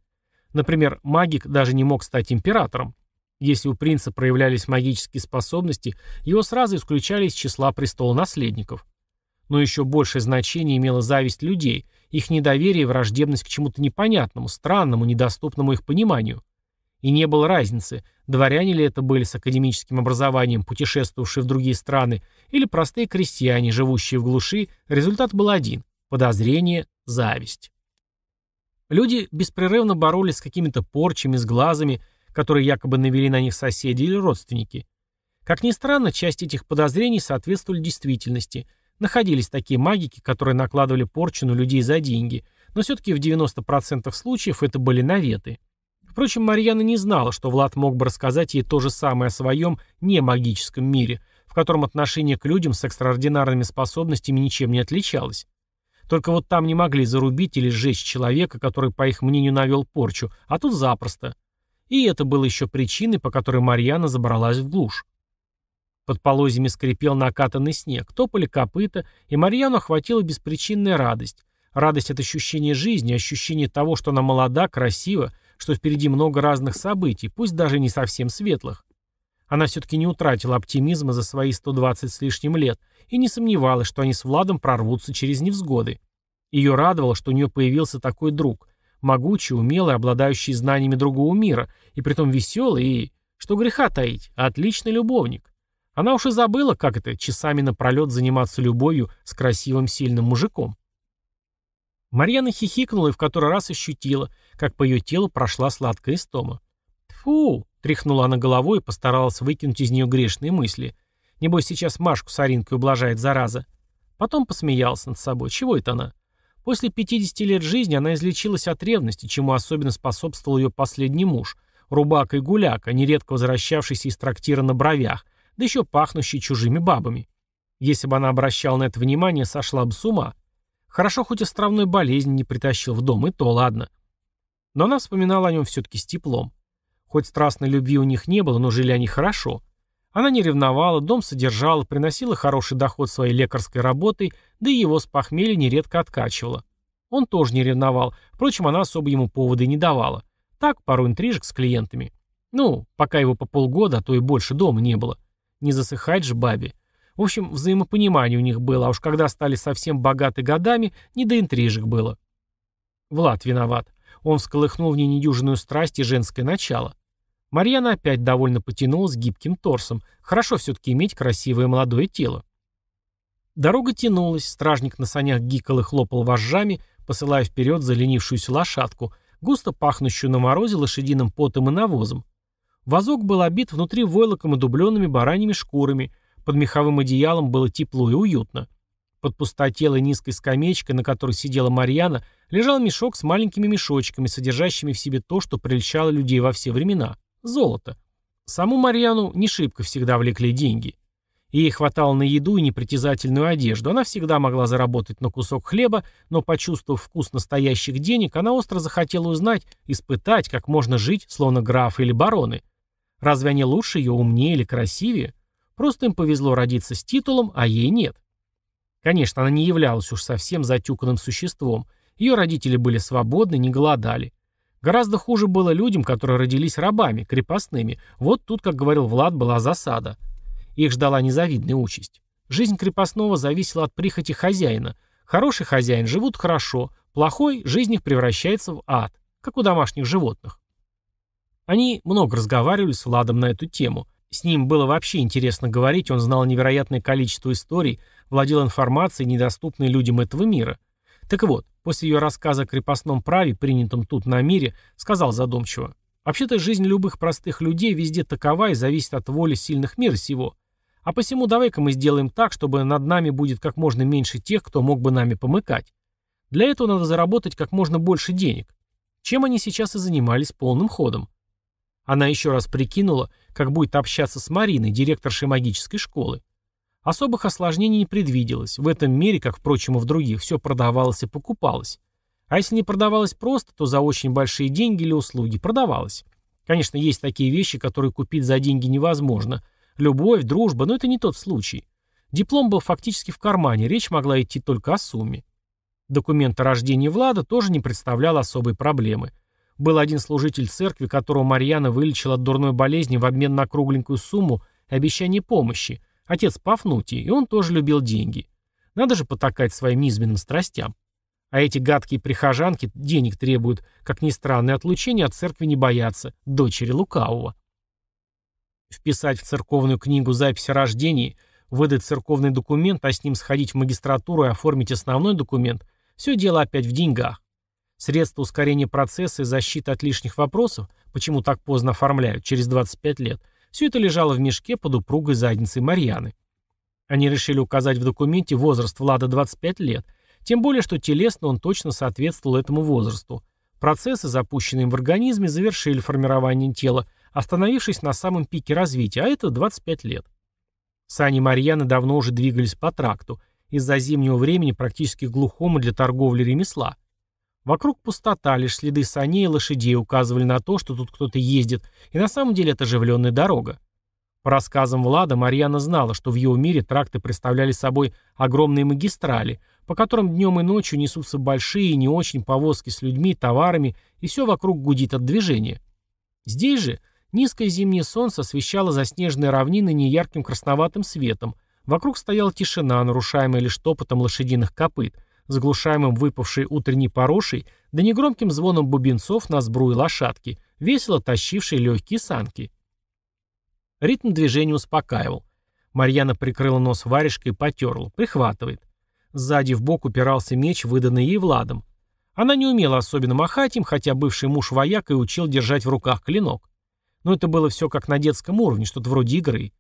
Например, магик даже не мог стать императором. Если у принца проявлялись магические способности, его сразу исключали из числа престолонаследников. Но еще большее значение имела зависть людей, их недоверие и враждебность к чему-то непонятному, странному, недоступному их пониманию. И не было разницы, дворяне ли это были с академическим образованием, путешествовавшие в другие страны, или простые крестьяне, живущие в глуши, результат был один – подозрение, зависть. Люди беспрерывно боролись с какими-то порчами, с глазами, которые якобы навели на них соседи или родственники. Как ни странно, часть этих подозрений соответствовали действительности – Находились такие магики, которые накладывали порчу на людей за деньги, но все-таки в 90% случаев это были наветы. Впрочем, Марьяна не знала, что Влад мог бы рассказать ей то же самое о своем немагическом мире, в котором отношение к людям с экстраординарными способностями ничем не отличалось. Только вот там не могли зарубить или сжечь человека, который, по их мнению, навел порчу, а тут запросто. И это было еще причиной, по которой Марьяна забралась в глушь. Под полозьями скрипел накатанный снег, топали копыта, и Марьяну охватила беспричинная радость. Радость от ощущения жизни, ощущение того, что она молода, красива, что впереди много разных событий, пусть даже не совсем светлых. Она все-таки не утратила оптимизма за свои 120 с лишним лет и не сомневалась, что они с Владом прорвутся через невзгоды. Ее радовало, что у нее появился такой друг, могучий, умелый, обладающий знаниями другого мира, и притом веселый и, что греха таить, отличный любовник. Она уж и забыла, как это, часами напролет заниматься любовью с красивым сильным мужиком. Марьяна хихикнула и в который раз ощутила, как по ее телу прошла сладкая истома. «Тьфу!» — тряхнула она головой и постаралась выкинуть из нее грешные мысли. «Небось, сейчас Машку Аринкой ублажает, зараза». Потом посмеялся над собой. Чего это она? После 50 лет жизни она излечилась от ревности, чему особенно способствовал ее последний муж, рубака и гуляка, нередко возвращавшийся из трактира на бровях, да еще пахнущий чужими бабами. Если бы она обращала на это внимание, сошла бы с ума. Хорошо, хоть островной болезнь не притащил в дом, и то ладно. Но она вспоминала о нем все-таки с теплом. Хоть страстной любви у них не было, но жили они хорошо. Она не ревновала, дом содержала, приносила хороший доход своей лекарской работой, да и его с похмелья нередко откачивала. Он тоже не ревновал, впрочем, она особо ему повода не давала. Так, пару интрижек с клиентами. Ну, пока его по полгода, а то и больше дома не было. Не засыхать ж бабе. В общем, взаимопонимание у них было, а уж когда стали совсем богаты годами, не до интрижек было. Влад виноват. Он всколыхнул в ней недюжинную страсть и женское начало. Марьяна опять довольно потянулась гибким торсом. Хорошо все-таки иметь красивое молодое тело. Дорога тянулась, стражник на санях гикал и хлопал вожжами, посылая вперед заленившуюся лошадку, густо пахнущую на морозе лошадиным потом и навозом. Вазок был обит внутри войлоком и дубленными бараньими шкурами, под меховым одеялом было тепло и уютно. Под пустотелой низкой скамеечкой, на которой сидела Марьяна, лежал мешок с маленькими мешочками, содержащими в себе то, что прельщало людей во все времена – золото. Саму Марьяну не шибко всегда влекли деньги. Ей хватало на еду и непритязательную одежду. Она всегда могла заработать на кусок хлеба, но, почувствовав вкус настоящих денег, она остро захотела узнать, испытать, как можно жить, словно граф или бароны – Разве они лучше ее, умнее или красивее? Просто им повезло родиться с титулом, а ей нет. Конечно, она не являлась уж совсем затюканным существом. Ее родители были свободны, не голодали. Гораздо хуже было людям, которые родились рабами, крепостными. Вот тут, как говорил Влад, была засада. Их ждала незавидная участь. Жизнь крепостного зависела от прихоти хозяина. Хороший хозяин живут хорошо, плохой – жизнь их превращается в ад, как у домашних животных. Они много разговаривали с Владом на эту тему. С ним было вообще интересно говорить, он знал невероятное количество историй, владел информацией, недоступной людям этого мира. Так вот, после ее рассказа о крепостном праве, принятом тут на мире, сказал задумчиво. Вообще-то жизнь любых простых людей везде такова и зависит от воли сильных мира сего. А посему давай-ка мы сделаем так, чтобы над нами будет как можно меньше тех, кто мог бы нами помыкать. Для этого надо заработать как можно больше денег. Чем они сейчас и занимались полным ходом. Она еще раз прикинула, как будет общаться с Мариной, директоршей магической школы. Особых осложнений не предвиделось. В этом мире, как, впрочем, и в других, все продавалось и покупалось. А если не продавалось просто, то за очень большие деньги или услуги продавалось. Конечно, есть такие вещи, которые купить за деньги невозможно. Любовь, дружба, но это не тот случай. Диплом был фактически в кармане, речь могла идти только о сумме. Документ о рождении Влада тоже не представлял особой проблемы – был один служитель церкви, которого Марьяна вылечила от дурной болезни в обмен на кругленькую сумму и обещание помощи. Отец Пафнутий, и он тоже любил деньги. Надо же потакать своим низменным страстям. А эти гадкие прихожанки денег требуют, как ни странно, и отлучения от церкви не боятся, дочери лукавого. Вписать в церковную книгу запись о рождении, выдать церковный документ, а с ним сходить в магистратуру и оформить основной документ – все дело опять в деньгах. Средства ускорения процесса и защиты от лишних вопросов, почему так поздно оформляют, через 25 лет, все это лежало в мешке под упругой задницей Марьяны. Они решили указать в документе возраст Влада 25 лет, тем более, что телесно он точно соответствовал этому возрасту. Процессы, запущенные в организме, завершили формирование тела, остановившись на самом пике развития, а это 25 лет. Сани Марьяны давно уже двигались по тракту, из-за зимнего времени практически глухому для торговли ремесла – Вокруг пустота, лишь следы саней и лошадей указывали на то, что тут кто-то ездит, и на самом деле это оживленная дорога. По рассказам Влада, Марьяна знала, что в его мире тракты представляли собой огромные магистрали, по которым днем и ночью несутся большие и не очень повозки с людьми, товарами, и все вокруг гудит от движения. Здесь же низкое зимнее солнце освещало заснеженные равнины неярким красноватым светом, вокруг стояла тишина, нарушаемая лишь топотом лошадиных копыт, заглушаемым выпавшей утренней порошей, да негромким звоном бубенцов на сбруе лошадки, весело тащившей легкие санки. Ритм движения успокаивал. Марьяна прикрыла нос варежкой и потерла. Прихватывает. Сзади в бок упирался меч, выданный ей Владом. Она не умела особенно махать им, хотя бывший муж вояк и учил держать в руках клинок. Но это было все как на детском уровне, что-то вроде игры.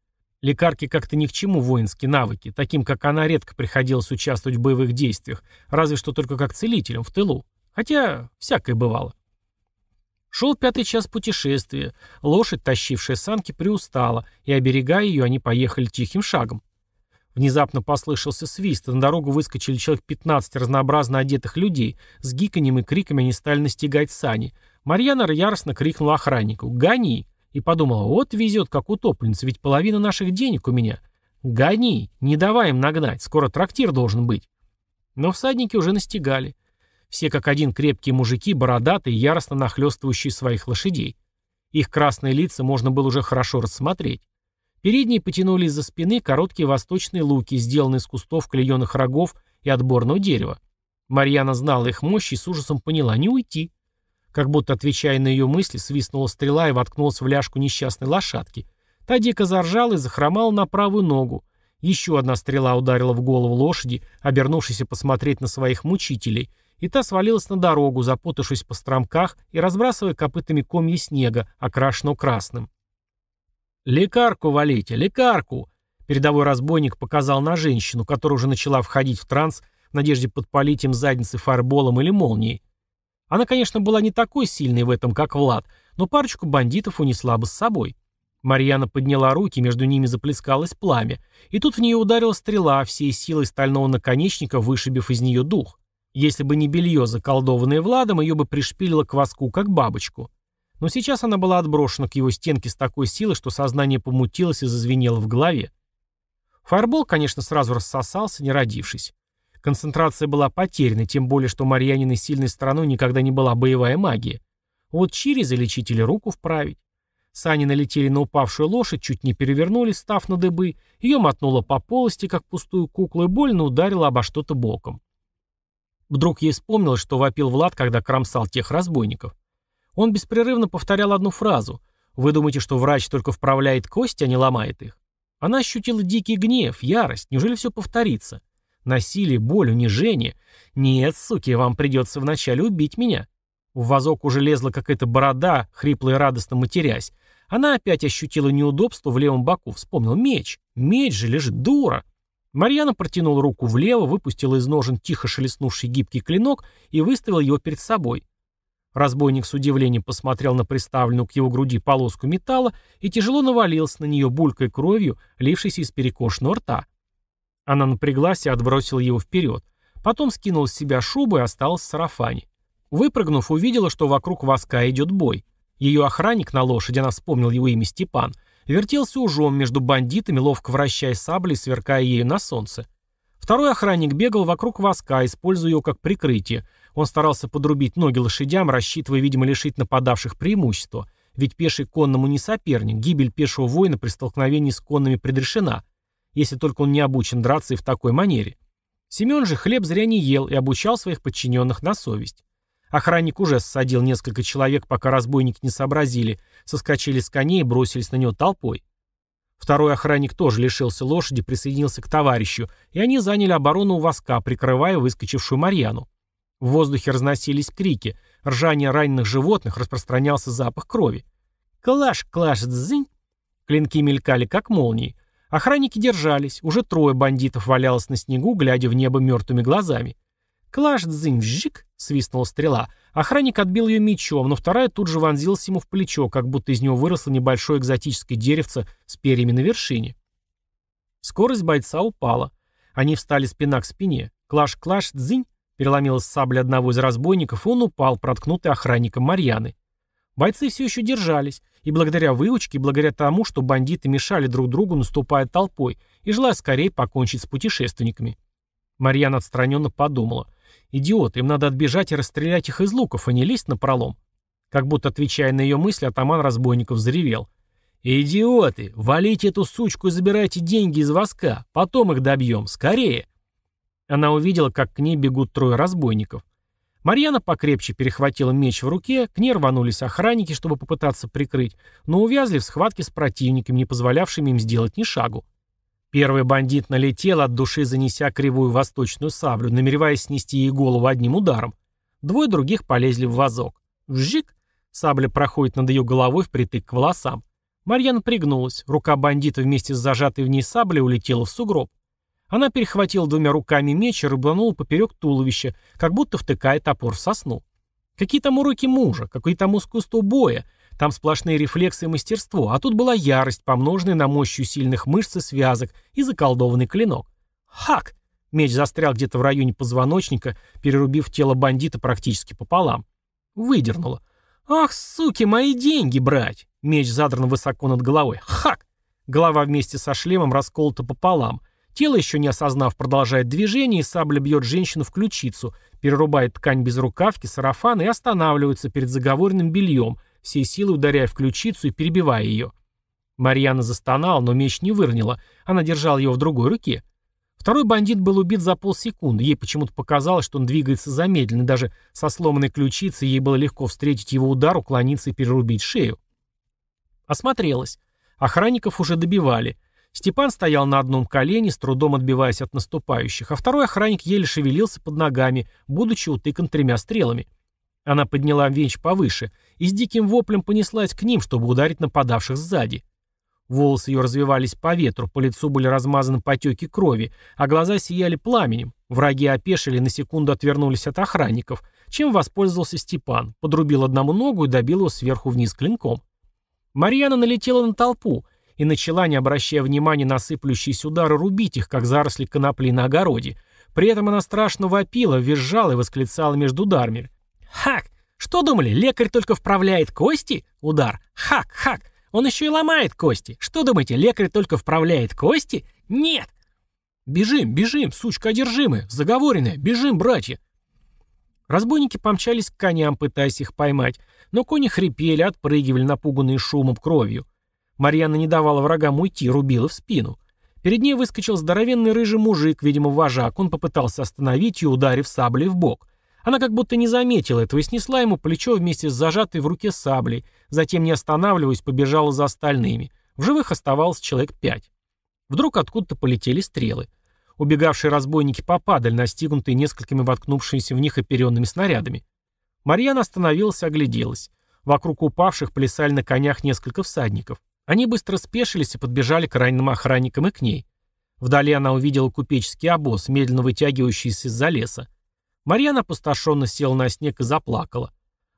Лекарке как-то ни к чему воинские навыки, таким как она редко приходилось участвовать в боевых действиях, разве что только как целителем в тылу. Хотя всякое бывало. Шел пятый час путешествия. Лошадь, тащившая санки, приустала, и, оберегая ее, они поехали тихим шагом. Внезапно послышался свист, и на дорогу выскочили человек 15 разнообразно одетых людей. С гиканьем и криками они стали настигать сани. Марьяна яростно крикнула охраннику «Гони!» И подумала, вот везет, как утопленница, ведь половина наших денег у меня. Гони, не давай им нагнать, скоро трактир должен быть. Но всадники уже настигали. Все как один крепкие мужики, бородатые, яростно нахлестывающие своих лошадей. Их красные лица можно было уже хорошо рассмотреть. Передние потянули из-за спины короткие восточные луки, сделанные из кустов клееных рогов и отборного дерева. Марьяна знала их мощь и с ужасом поняла, не уйти. Как будто, отвечая на ее мысли, свистнула стрела и воткнулась в ляжку несчастной лошадки. Та дико заржала и захромала на правую ногу. Еще одна стрела ударила в голову лошади, обернувшейся посмотреть на своих мучителей, и та свалилась на дорогу, запутавшись по стромках и разбрасывая копытами комья снега, окрашенного красным. «Лекарку валите, лекарку!» Передовой разбойник показал на женщину, которая уже начала входить в транс в надежде подпалить им задницы фарболом или молнией. Она, конечно, была не такой сильной в этом, как Влад, но парочку бандитов унесла бы с собой. Марьяна подняла руки, между ними заплескалось пламя, и тут в нее ударила стрела, всей силой стального наконечника вышибив из нее дух. Если бы не белье, заколдованное Владом, ее бы пришпилило к воску, как бабочку. Но сейчас она была отброшена к его стенке с такой силой, что сознание помутилось и зазвенело в голове. Фаербол, конечно, сразу рассосался, не родившись. Концентрация была потеряна, тем более, что Марьяниной сильной стороной никогда не была боевая магия. Вот через залечить или руку вправить. Сани налетели на упавшую лошадь, чуть не перевернули, став на дыбы. Ее мотнуло по полости, как пустую куклу, и больно ударило обо что-то боком. Вдруг ей вспомнилось, что вопил Влад, когда кромсал тех разбойников. Он беспрерывно повторял одну фразу. «Вы думаете, что врач только вправляет кости, а не ломает их?» Она ощутила дикий гнев, ярость. Неужели все повторится? Насилие, боль, унижение. Нет, суки, вам придется вначале убить меня. В вазок уже лезла какая-то борода, хрипло радостно матерясь. Она опять ощутила неудобство в левом боку, вспомнил меч. Меч же лежит, дура. Марьяна протянула руку влево, выпустила из ножен тихо шелестнувший гибкий клинок и выставила его перед собой. Разбойник с удивлением посмотрел на приставленную к его груди полоску металла и тяжело навалился на нее, булькой кровью, лившейся из перекошенного рта. Она напряглась и отбросила его вперед. Потом скинула с себя шубу и осталась в сарафане. Выпрыгнув, увидела, что вокруг воска идет бой. Ее охранник на лошади, она вспомнила его имя Степан, вертелся ужом между бандитами, ловко вращая саблей, сверкая ею на солнце. Второй охранник бегал вокруг воска, используя его как прикрытие. Он старался подрубить ноги лошадям, рассчитывая, видимо, лишить нападавших преимущества. Ведь пеший конному не соперник, гибель пешего воина при столкновении с конными предрешена – если только он не обучен драться и в такой манере. Семен же хлеб зря не ел и обучал своих подчиненных на совесть. Охранник уже ссадил несколько человек, пока разбойники не сообразили, соскочили с коней и бросились на него толпой. Второй охранник тоже лишился лошади, присоединился к товарищу, и они заняли оборону у воска, прикрывая выскочившую Марьяну. В воздухе разносились крики, ржание раненых животных, распространялся запах крови. «Клаш, клаш, дзынь!» Клинки мелькали, как молнии. Охранники держались, уже трое бандитов валялось на снегу, глядя в небо мертвыми глазами. «Клаш дзынжик!» — свистнула стрела. Охранник отбил ее мечом, но вторая тут же вонзилась ему в плечо, как будто из него выросло небольшое экзотическое деревце с перьями на вершине. Скорость бойца упала. Они встали спина к спине. «Клаш-клаш дзынь!» — переломилась сабля одного из разбойников, и он упал, проткнутый охранником Марьяны. Бойцы все еще держались, и благодаря выучке, благодаря тому, что бандиты мешали друг другу, наступая толпой, и желая скорее покончить с путешественниками. Марьяна отстраненно подумала. «Идиот, им надо отбежать и расстрелять их из луков, а не лезть на пролом». Как будто отвечая на ее мысли, атаман разбойников взревел: «Идиоты! Валите эту сучку и забирайте деньги из воска. Потом их добьем. Скорее!» Она увидела, как к ней бегут трое разбойников. Марьяна покрепче перехватила меч в руке, к ней рванулись охранники, чтобы попытаться прикрыть, но увязли в схватке с противниками, не позволявшими им сделать ни шагу. Первый бандит налетел, от души занеся кривую восточную саблю, намереваясь снести ей голову одним ударом. Двое других полезли в вазок. Вжик! Сабля проходит над ее головой впритык к волосам. Марьяна пригнулась, рука бандита вместе с зажатой в ней саблей улетела в сугроб. Она перехватила двумя руками меч и рыбанула поперек туловища, как будто втыкая топор в сосну. Какие там уроки мужа, какое там искусство боя, там сплошные рефлексы и мастерство, а тут была ярость, помноженная на мощью сильных мышц и связок, и заколдованный клинок. Хак! Меч застрял где-то в районе позвоночника, перерубив тело бандита практически пополам. Выдернула. «Ах, суки, мои деньги брать!» Меч задран высоко над головой. «Хак!» Голова вместе со шлемом расколота пополам — Тело, еще не осознав, продолжает движение, и сабля бьет женщину в ключицу, перерубает ткань без рукавки, сарафана и останавливается перед заговоренным бельем, всей силы ударяя в ключицу и перебивая ее. Марьяна застонала, но меч не выронила, она держала его в другой руке. Второй бандит был убит за полсекунды, ей почему-то показалось, что он двигается замедленно, даже со сломанной ключицей ей было легко встретить его удар, уклониться и перерубить шею. Осмотрелась. Охранников уже добивали. Степан стоял на одном колене, с трудом отбиваясь от наступающих, а второй охранник еле шевелился под ногами, будучи утыкан тремя стрелами. Она подняла вещь повыше и с диким воплем понеслась к ним, чтобы ударить нападавших сзади. Волосы ее развивались по ветру, по лицу были размазаны потеки крови, а глаза сияли пламенем. Враги опешили и на секунду отвернулись от охранников, чем воспользовался Степан, подрубил одному ногу и добил его сверху вниз клинком. Марьяна налетела на толпу — и начала, не обращая внимания на сыплющиеся удары, рубить их, как заросли конопли на огороде. При этом она страшно вопила, визжала и восклицала между ударами. «Хак! Что думали, лекарь только вправляет кости? Удар! Хак! Хак! Он еще и ломает кости! Что думаете, лекарь только вправляет кости? Нет!» «Бежим, бежим, сучка одержимая, заговоренная, бежим, братья!» Разбойники помчались к коням, пытаясь их поймать, но кони хрипели, отпрыгивали, напуганные шумом, кровью. Марьяна не давала врагам уйти, рубила в спину. Перед ней выскочил здоровенный рыжий мужик, видимо, вожак. Он попытался остановить ее, ударив саблей в бок. Она как будто не заметила этого и снесла ему плечо вместе с зажатой в руке саблей, затем, не останавливаясь, побежала за остальными. В живых оставалось человек пять. Вдруг откуда-то полетели стрелы. Убегавшие разбойники попадали, настигнутые несколькими воткнувшимися в них оперенными снарядами. Марьяна остановилась, огляделась. Вокруг упавших плясали на конях несколько всадников. Они быстро спешились и подбежали к раненым охранникам и к ней. Вдали она увидела купеческий обоз, медленно вытягивающийся из-за леса. Марьяна опустошенно села на снег и заплакала.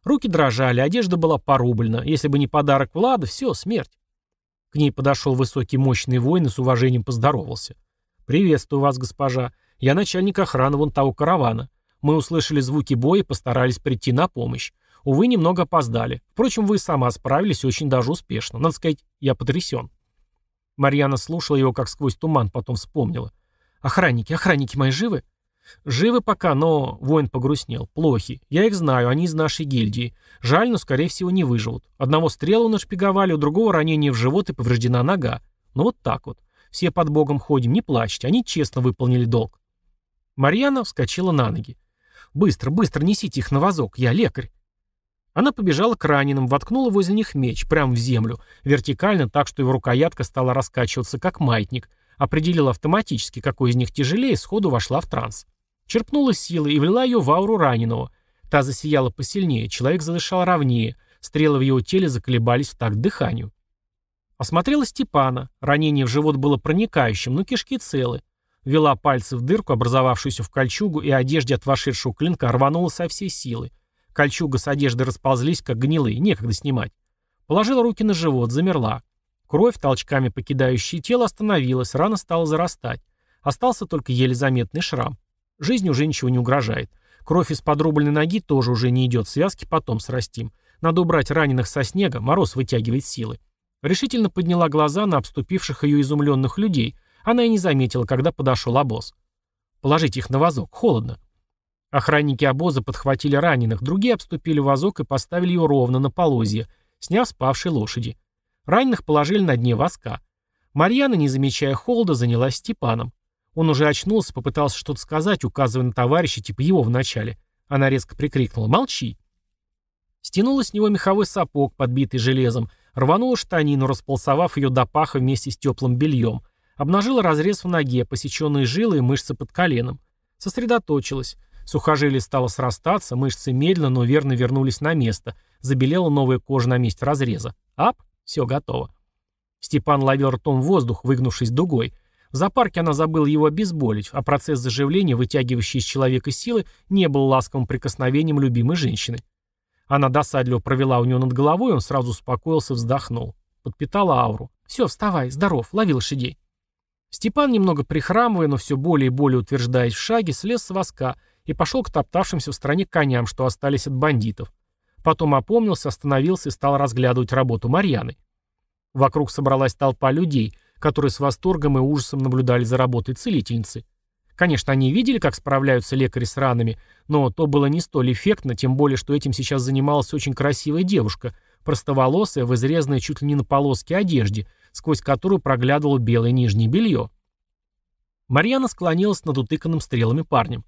Руки дрожали, одежда была порублена. Если бы не подарок Влада, все, смерть. К ней подошел высокий мощный воин и с уважением поздоровался. «Приветствую вас, госпожа. Я начальник охраны вон того каравана. Мы услышали звуки боя и постарались прийти на помощь. Увы, немного опоздали. Впрочем, вы сама справились очень даже успешно. Надо сказать, я потрясен. Марьяна слушала его, как сквозь туман, потом вспомнила. «Охранники, охранники мои живы?» «Живы пока, но...» — воин погрустнел. «Плохи. Я их знаю, они из нашей гильдии. Жаль, но, скорее всего, не выживут. Одного стрелу нашпиговали, у другого ранение в живот и повреждена нога. Ну вот так вот. Все под богом ходим, не плачьте, они честно выполнили долг». Марьяна вскочила на ноги. «Быстро, быстро несите их на вазок, я лекарь». Она побежала к раненым, воткнула возле них меч, прямо в землю, вертикально, так что его рукоятка стала раскачиваться, как маятник. Определила автоматически, какой из них тяжелее, сходу вошла в транс. Черпнула силы и влила ее в ауру раненого. Та засияла посильнее, человек задышал ровнее, стрелы в его теле заколебались в такт дыханию. Осмотрела Степана. Ранение в живот было проникающим, но кишки целы. Вела пальцы в дырку, образовавшуюся в кольчугу, и одежде от вошедшего клинка рванула со всей силы. Кольчуга с одежды расползлись, как гнилые, некогда снимать. Положила руки на живот, замерла. Кровь, толчками покидающая тело, остановилась, рана стала зарастать. Остался только еле заметный шрам. Жизнь уже ничего не угрожает. Кровь из подрубленной ноги тоже уже не идет, связки потом срастим. Надо убрать раненых со снега, мороз вытягивает силы. Решительно подняла глаза на обступивших ее изумленных людей. Она и не заметила, когда подошел обоз. «Положите их на вазок, холодно». Охранники обоза подхватили раненых, другие обступили вазок и поставили его ровно на полозье, сняв спавшие лошади. Раненых положили на дне воска. Марьяна, не замечая холода, занялась Степаном. Он уже очнулся, попытался что-то сказать, указывая на товарища, типа его вначале. Она резко прикрикнула «Молчи!». Стянула с него меховой сапог, подбитый железом, рванула штанину, располсовав ее до паха вместе с теплым бельем, обнажила разрез в ноге, посеченные жилы и мышцы под коленом. Сосредоточилась. Сухожилие стало срастаться, мышцы медленно, но верно вернулись на место. Забелела новая кожа на месте разреза. Ап, все готово. Степан ловил ртом воздух, выгнувшись дугой. В зоопарке она забыла его обезболить, а процесс заживления, вытягивающий из человека силы, не был ласковым прикосновением любимой женщины. Она досадливо провела у него над головой, он сразу успокоился, вздохнул. Подпитала ауру. «Все, вставай, здоров, лови лошадей». Степан, немного прихрамывая, но все более и более утверждаясь в шаге, слез с воска и пошел к топтавшимся в стороне коням, что остались от бандитов. Потом опомнился, остановился и стал разглядывать работу Марьяны. Вокруг собралась толпа людей, которые с восторгом и ужасом наблюдали за работой целительницы. Конечно, они видели, как справляются лекари с ранами, но то было не столь эффектно, тем более, что этим сейчас занималась очень красивая девушка, простоволосая, в изрезанной чуть ли не на полоске одежде, сквозь которую проглядывало белое нижнее белье. Марьяна склонилась над утыканным стрелами парнем.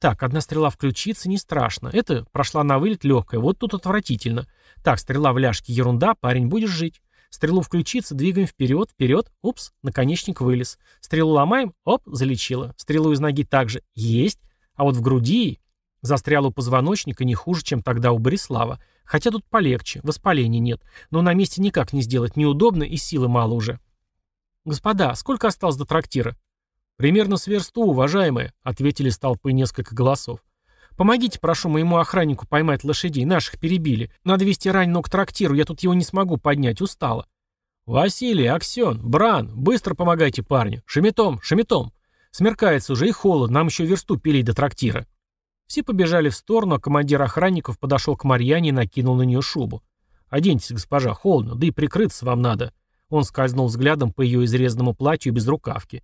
Так, одна стрела в ключице, не страшно. Это прошла на вылет легкая, вот тут отвратительно. Так, стрела в ляжке, ерунда, парень, будешь жить. Стрелу в ключице, двигаем вперед, вперед, упс, наконечник вылез. Стрелу ломаем, оп, залечила. Стрелу из ноги также, есть. А вот в груди застряла у позвоночника не хуже, чем тогда у Борислава. Хотя тут полегче, воспаления нет. Но на месте никак не сделать, неудобно и силы мало уже. «Господа, сколько осталось до трактира?» «Примерно сверсту, уважаемые», — ответили с толпы несколько голосов. «Помогите, прошу, моему охраннику поймать лошадей. Наших перебили. Надо вести раненого к трактиру. Я тут его не смогу поднять. Устала». «Василий, Аксен, Бран, быстро помогайте парню. Шеметом, шеметом. Смеркается уже и холод. Нам еще версту пилить до трактира». Все побежали в сторону, а командир охранников подошел к Марьяне и накинул на нее шубу. «Оденьтесь, госпожа, холодно, да и прикрыться вам надо». Он скользнул взглядом по ее изрезанному платью без рукавки.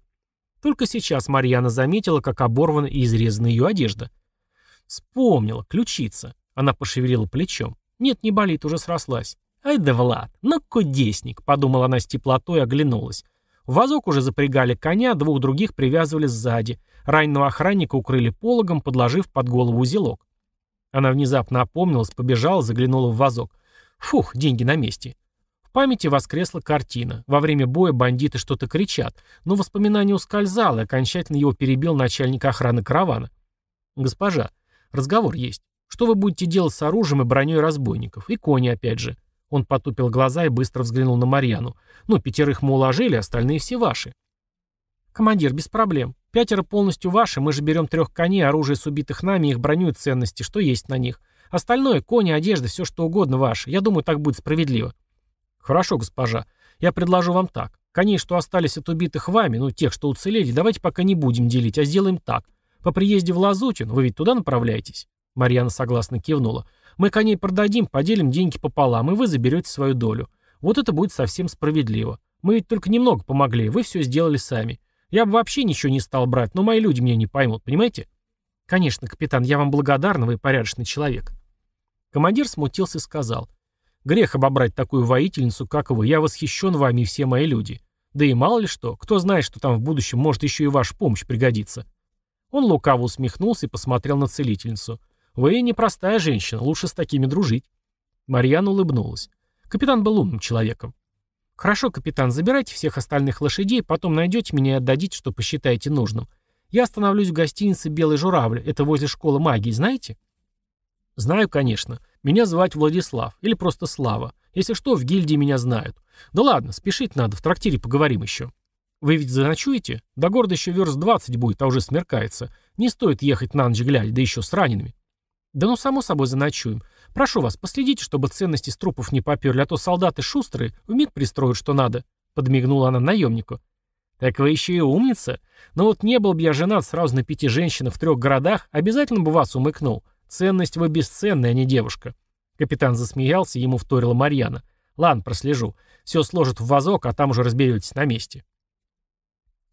Только сейчас Марьяна заметила, как оборвана и изрезана ее одежда. Вспомнила, ключица. Она пошевелила плечом. Нет, не болит, уже срослась. «Ай да Влад, ну кудесник», — подумала она с теплотой и оглянулась. В вазок уже запрягали коня, двух других привязывали сзади. раннего охранника укрыли пологом, подложив под голову узелок. Она внезапно опомнилась, побежала, заглянула в вазок. Фух, деньги на месте. В памяти воскресла картина. Во время боя бандиты что-то кричат, но воспоминание ускользало, и окончательно его перебил начальник охраны каравана. «Госпожа, разговор есть. Что вы будете делать с оружием и броней разбойников? И кони опять же». Он потупил глаза и быстро взглянул на Марьяну. «Ну, пятерых мы уложили, остальные все ваши». «Командир, без проблем. Пятеро полностью ваши, мы же берем трех коней, оружие с убитых нами, их броню и ценности, что есть на них. Остальное — кони, одежда, все что угодно ваше. Я думаю, так будет справедливо». «Хорошо, госпожа. Я предложу вам так. Коней, что остались от убитых вами, ну, тех, что уцелели, давайте пока не будем делить, а сделаем так. По приезде в Лазутин, вы ведь туда направляетесь?» Марьяна согласно кивнула. «Мы коней продадим, поделим деньги пополам, и вы заберете свою долю. Вот это будет совсем справедливо. Мы ведь только немного помогли, вы все сделали сами. Я бы вообще ничего не стал брать, но мои люди меня не поймут, понимаете?» «Конечно, капитан, я вам благодарна, вы порядочный человек». Командир смутился и сказал. Грех обобрать такую воительницу, как вы. Я восхищен вами и все мои люди. Да и мало ли что, кто знает, что там в будущем может еще и ваша помощь пригодиться. Он лукаво усмехнулся и посмотрел на целительницу. «Вы непростая женщина, лучше с такими дружить». Марьяна улыбнулась. Капитан был умным человеком. «Хорошо, капитан, забирайте всех остальных лошадей, потом найдете меня и отдадите, что посчитаете нужным. Я остановлюсь в гостинице «Белый журавль», это возле школы магии, знаете?» «Знаю, конечно. Меня звать Владислав. Или просто Слава. Если что, в гильдии меня знают. Да ладно, спешить надо, в трактире поговорим еще». «Вы ведь заночуете? До города еще верст 20 будет, а уже смеркается. Не стоит ехать на ночь глядя, да еще с ранеными». «Да ну, само собой, заночуем. Прошу вас, последите, чтобы ценности с трупов не поперли, а то солдаты шустрые вмиг пристроят, что надо», — подмигнула она наемнику. «Так вы еще и умница. Но вот не был бы я женат сразу на пяти женщинах в трех городах, обязательно бы вас умыкнул. «Ценность вы бесценная, а не девушка». Капитан засмеялся, ему вторила Марьяна. «Ладно, прослежу. Все сложат в вазок, а там уже разберетесь на месте».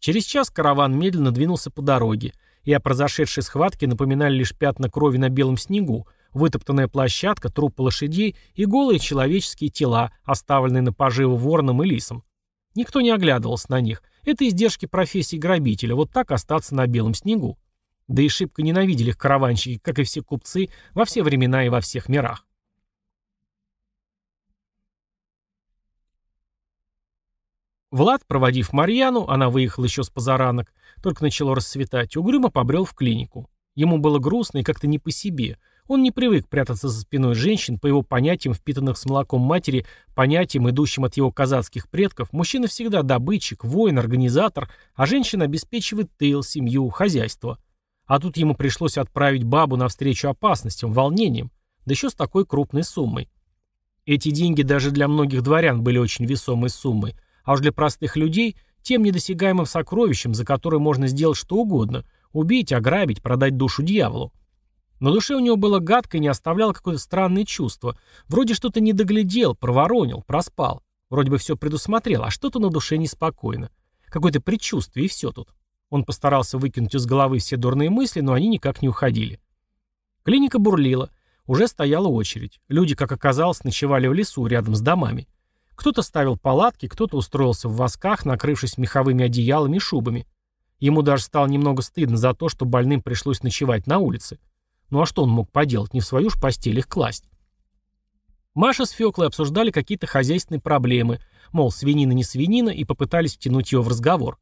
Через час караван медленно двинулся по дороге, и о произошедшей схватке напоминали лишь пятна крови на белом снегу, вытоптанная площадка, трупы лошадей и голые человеческие тела, оставленные на поживу вороном и лисом. Никто не оглядывался на них. Это издержки профессии грабителя, вот так остаться на белом снегу. Да и шибко ненавидели их караванщики, как и все купцы, во все времена и во всех мирах. Влад, проводив Марьяну, она выехала еще с позаранок, только начало расцветать, угрюмо побрел в клинику. Ему было грустно и как-то не по себе. Он не привык прятаться за спиной женщин, по его понятиям, впитанных с молоком матери, понятиям, идущим от его казацких предков, мужчина всегда добытчик, воин, организатор, а женщина обеспечивает тыл, семью, хозяйство. А тут ему пришлось отправить бабу навстречу опасностям, волнениям, да еще с такой крупной суммой. Эти деньги даже для многих дворян были очень весомой суммой, а уж для простых людей – тем недосягаемым сокровищем, за которое можно сделать что угодно – убить, ограбить, продать душу дьяволу. На душе у него было гадко и не оставляло какое-то странное чувство. Вроде что-то не доглядел, проворонил, проспал. Вроде бы все предусмотрел, а что-то на душе неспокойно. Какое-то предчувствие, и все тут. Он постарался выкинуть из головы все дурные мысли, но они никак не уходили. Клиника бурлила. Уже стояла очередь. Люди, как оказалось, ночевали в лесу рядом с домами. Кто-то ставил палатки, кто-то устроился в восках, накрывшись меховыми одеялами и шубами. Ему даже стало немного стыдно за то, что больным пришлось ночевать на улице. Ну а что он мог поделать, не в свою ж постель их класть? Маша с Фёклой обсуждали какие-то хозяйственные проблемы, мол, свинина не свинина, и попытались втянуть ее в разговор.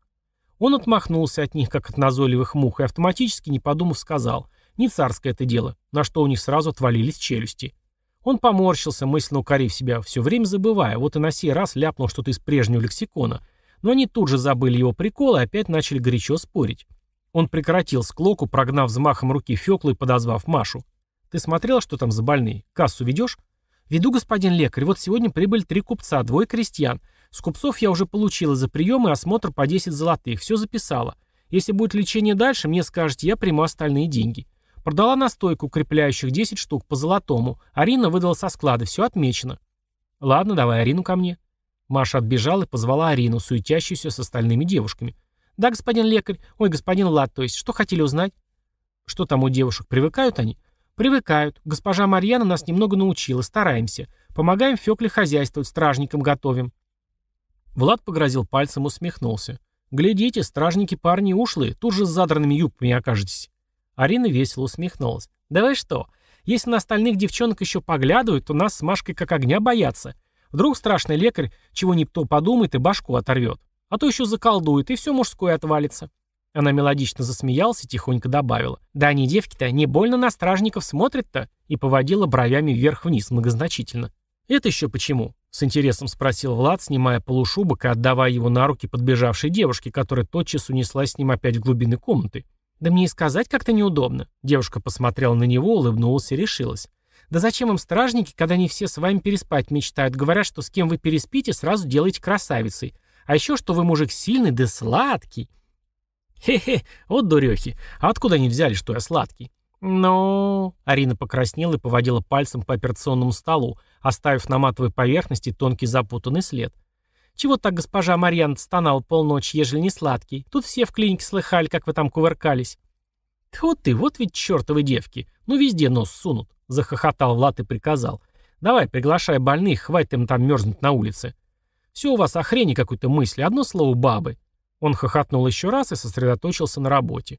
Он отмахнулся от них, как от назойливых мух, и автоматически, не подумав, сказал «Не царское это дело», на что у них сразу отвалились челюсти. Он поморщился, мысленно укорив себя, все время забывая, вот и на сей раз ляпнул что-то из прежнего лексикона, но они тут же забыли его прикол и опять начали горячо спорить. Он прекратил склоку, прогнав взмахом руки Фёкла и подозвав Машу. «Ты смотрела, что там за больные? Кассу ведёшь? «Веду, господин лекарь. Вот сегодня прибыли три купца, двое крестьян. С купцов я уже получила за прием и осмотр по 10 золотых, все записала. Если будет лечение дальше, мне скажете, я приму остальные деньги. Продала настойку, укрепляющих 10 штук по золотому. Арина выдала со склада, все отмечено. Ладно, давай Арину ко мне. Маша отбежала и позвала Арину, суетящуюся с остальными девушками. Да, господин лекарь. Ой, господин Лад, то есть, что хотели узнать? Что там у девушек, привыкают они? Привыкают. Госпожа Марьяна нас немного научила, стараемся. Помогаем Фёкле хозяйствовать, стражникам готовим. Влад погрозил пальцем и усмехнулся. «Глядите, стражники парни ушлые, тут же с задранными юбками окажетесь». Арина весело усмехнулась. «Давай что, если на остальных девчонок еще поглядывают, то нас с Машкой как огня боятся. Вдруг страшный лекарь, чего ни кто подумает, и башку оторвет. А то еще заколдует, и все мужское отвалится». Она мелодично засмеялась и тихонько добавила. «Да они, девки-то, не больно на стражников смотрят-то?» и поводила бровями вверх-вниз многозначительно. «Это еще почему?» С интересом спросил Влад, снимая полушубок и отдавая его на руки подбежавшей девушке, которая тотчас унеслась с ним опять в глубины комнаты. «Да мне и сказать как-то неудобно». Девушка посмотрела на него, улыбнулась и решилась. «Да зачем им стражники, когда они все с вами переспать мечтают? Говорят, что с кем вы переспите, сразу делаете красавицей. А еще, что вы мужик сильный да сладкий». «Хе-хе, вот дурехи. А откуда они взяли, что я сладкий?» «Ну...» — Арина покраснела и поводила пальцем по операционному столу, оставив на матовой поверхности тонкий запутанный след. «Чего так госпожа Марьян стонала полночи, ежели не сладкий? Тут все в клинике слыхали, как вы там кувыркались». Вот ты, вот ведь чертовы девки! Ну везде нос сунут!» — захохотал Влад и приказал. «Давай, приглашай больных, хватит им там мерзнуть на улице. Все у вас о какой-то мысли, одно слово бабы». Он хохотнул еще раз и сосредоточился на работе.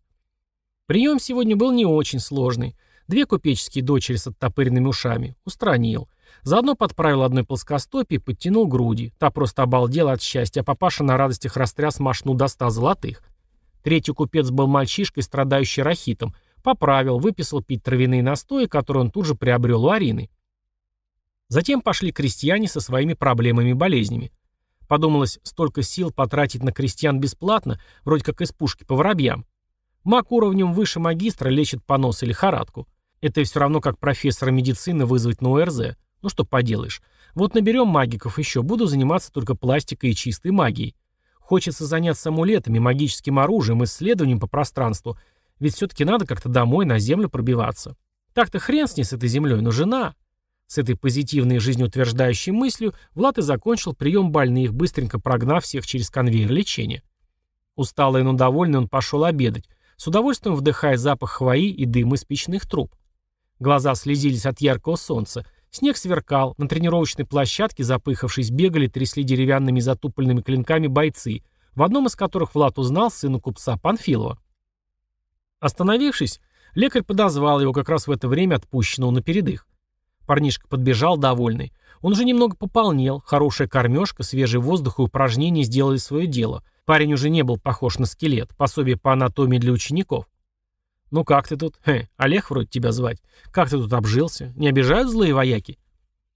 Прием сегодня был не очень сложный. Две купеческие дочери с оттопыренными ушами. Устранил. Заодно подправил одной плоскостопие и подтянул груди. Та просто обалдела от счастья, а папаша на радостях растряс машну до ста золотых. Третий купец был мальчишкой, страдающий рахитом. Поправил, выписал пить травяные настои, которые он тут же приобрел у Арины. Затем пошли крестьяне со своими проблемами и болезнями. Подумалось, столько сил потратить на крестьян бесплатно, вроде как из пушки по воробьям. Маг уровнем выше магистра лечит понос или лихорадку. Это все равно, как профессора медицины вызвать на ОРЗ. Ну что поделаешь. Вот наберем магиков еще, буду заниматься только пластикой и чистой магией. Хочется заняться амулетами, магическим оружием, исследованием по пространству. Ведь все-таки надо как-то домой, на землю пробиваться. Так-то хрен с ней с этой землей, но жена... С этой позитивной жизнеутверждающей мыслью Влад и закончил прием больных, быстренько прогнав всех через конвейер лечения. Усталый, но довольный, он пошел обедать, с удовольствием вдыхая запах хвои и дыма из печных труб. Глаза слезились от яркого солнца. Снег сверкал, на тренировочной площадке, запыхавшись, бегали, трясли деревянными затупленными клинками бойцы, в одном из которых Влад узнал сына купца Панфилова. Остановившись, лекарь подозвал его как раз в это время отпущенного на передых. Парнишка подбежал довольный. Он уже немного пополнел, хорошая кормежка, свежий воздух и упражнения сделали свое дело — Парень уже не был похож на скелет, пособие по анатомии для учеников. «Ну как ты тут? Хе, Олег вроде тебя звать. Как ты тут обжился? Не обижают злые вояки?»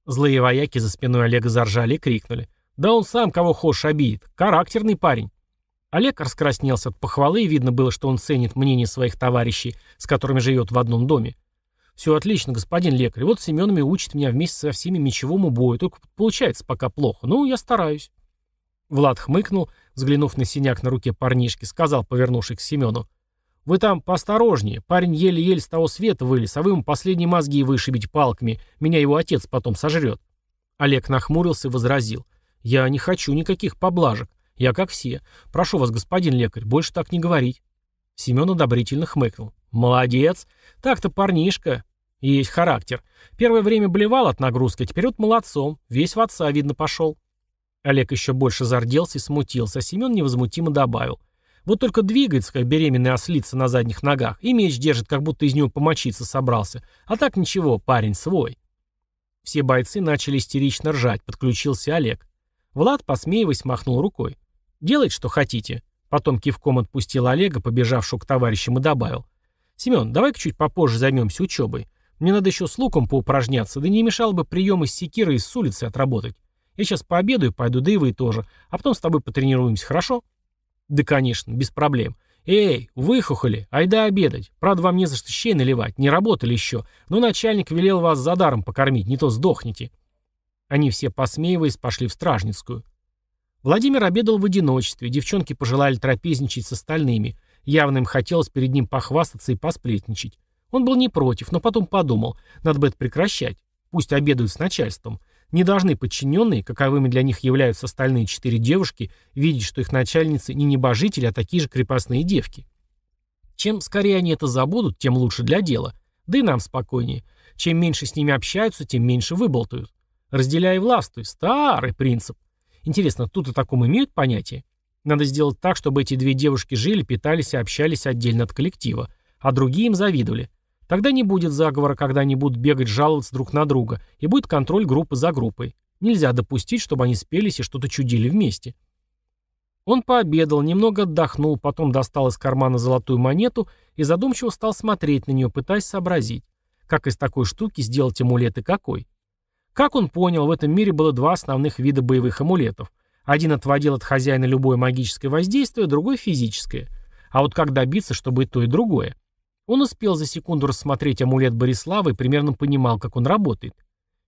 Злые вояки за спиной Олега заржали и крикнули. «Да он сам кого хочешь обидит. Характерный парень». Олег раскраснелся от похвалы, и видно было, что он ценит мнение своих товарищей, с которыми живет в одном доме. «Все отлично, господин лекарь. Вот Семенами учит меня вместе со всеми мечевому бою. Только получается пока плохо. Ну, я стараюсь». Влад хмыкнул, взглянув на синяк на руке парнишки, сказал, повернувшись к Семену. «Вы там поосторожнее. Парень еле-еле с того света вылез, а вы ему последние мозги вышибить палками. Меня его отец потом сожрет». Олег нахмурился и возразил. «Я не хочу никаких поблажек. Я как все. Прошу вас, господин лекарь, больше так не говорить». Семен одобрительно хмыкнул. «Молодец. Так-то парнишка. Есть характер. Первое время блевал от нагрузки, а теперь вот молодцом. Весь в отца, видно, пошел». Олег еще больше зарделся и смутился, а Семен невозмутимо добавил. Вот только двигается, как беременная ослица на задних ногах, и меч держит, как будто из него помочиться собрался. А так ничего, парень свой. Все бойцы начали истерично ржать, подключился Олег. Влад, посмеиваясь, махнул рукой. «Делайте, что хотите». Потом кивком отпустил Олега, побежавшего к товарищам, и добавил. «Семен, давай-ка чуть попозже займемся учебой. Мне надо еще с луком поупражняться, да не мешало бы прием из секиры с улицы отработать. Я сейчас пообедаю, пойду, да и вы тоже. А потом с тобой потренируемся, хорошо? Да, конечно, без проблем. Эй, выхухоли, айда обедать. Правда, вам не за что щей наливать, не работали еще. Но начальник велел вас за даром покормить, не то сдохните. Они все, посмеиваясь, пошли в Стражницкую. Владимир обедал в одиночестве, девчонки пожелали трапезничать с остальными. Явно им хотелось перед ним похвастаться и посплетничать. Он был не против, но потом подумал, надо бы это прекращать. Пусть обедают с начальством. Не должны подчиненные, каковыми для них являются остальные четыре девушки, видеть, что их начальницы не небожители, а такие же крепостные девки. Чем скорее они это забудут, тем лучше для дела. Да и нам спокойнее. Чем меньше с ними общаются, тем меньше выболтают. Разделяй и властвуй. Старый принцип. Интересно, тут о таком имеют понятие? Надо сделать так, чтобы эти две девушки жили, питались и общались отдельно от коллектива, а другие им завидовали. Тогда не будет заговора, когда они будут бегать жаловаться друг на друга, и будет контроль группы за группой. Нельзя допустить, чтобы они спелись и что-то чудили вместе. Он пообедал, немного отдохнул, потом достал из кармана золотую монету и задумчиво стал смотреть на нее, пытаясь сообразить, как из такой штуки сделать амулет и какой. Как он понял, в этом мире было два основных вида боевых амулетов. Один отводил от хозяина любое магическое воздействие, другой — физическое. А вот как добиться, чтобы и то, и другое? Он успел за секунду рассмотреть амулет Борислава и примерно понимал, как он работает.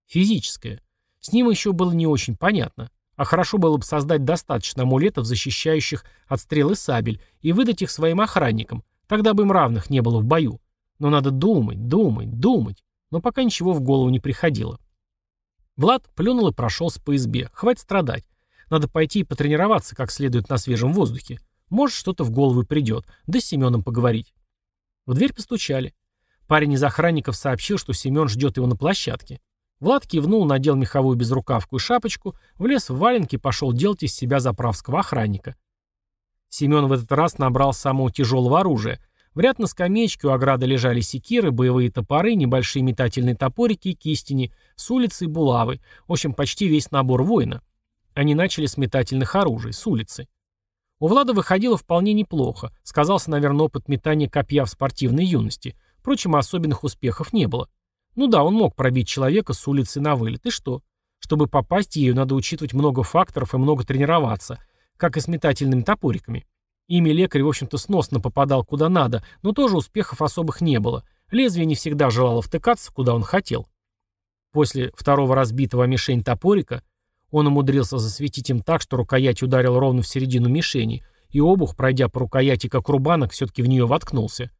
Физическое. С ним еще было не очень понятно. А хорошо было бы создать достаточно амулетов, защищающих от стрел и сабель, и выдать их своим охранникам. Тогда бы им равных не было в бою. Но надо думать, думать, думать. Но пока ничего в голову не приходило. Влад плюнул и прошелся по избе. Хватит страдать. Надо пойти и потренироваться как следует на свежем воздухе. Может, что-то в голову придет. Да с Семеном поговорить. В дверь постучали. Парень из охранников сообщил, что Семен ждет его на площадке. Влад кивнул, надел меховую безрукавку и шапочку, влез в валенки и пошел делать из себя заправского охранника. Семен в этот раз набрал самого тяжелого оружия. В ряд на скамеечке у ограды лежали секиры, боевые топоры, небольшие метательные топорики и кистени, с улицы и булавы. В общем, почти весь набор воина. Они начали с метательных оружий, с улицы. У Влада выходило вполне неплохо, сказался, наверное, опыт метания копья в спортивной юности. Впрочем, особенных успехов не было. Ну да, он мог пробить человека с улицы на вылет, и что? Чтобы попасть ею, надо учитывать много факторов и много тренироваться, как и с метательными топориками. Ими лекарь, в общем-то, сносно попадал куда надо, но тоже успехов особых не было. Лезвие не всегда желало втыкаться, куда он хотел. После второго разбитого мишень топорика он умудрился засветить им так, что рукоять ударил ровно в середину мишени, и обух, пройдя по рукояти как рубанок, все-таки в нее воткнулся.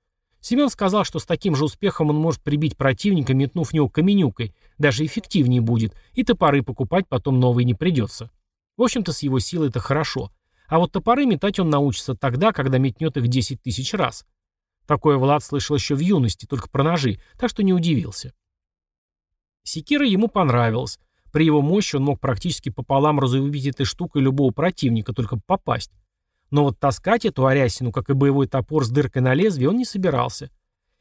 Семен сказал, что с таким же успехом он может прибить противника, метнув в него каменюкой, даже эффективнее будет, и топоры покупать потом новые не придется. В общем-то, с его силой это хорошо. А вот топоры метать он научится тогда, когда метнет их 10 тысяч раз. Такое Влад слышал еще в юности, только про ножи, так что не удивился. Секира ему понравилась, при его мощи он мог практически пополам разубить этой штукой любого противника, только попасть. Но вот таскать эту арясину, как и боевой топор с дыркой на лезвии, он не собирался.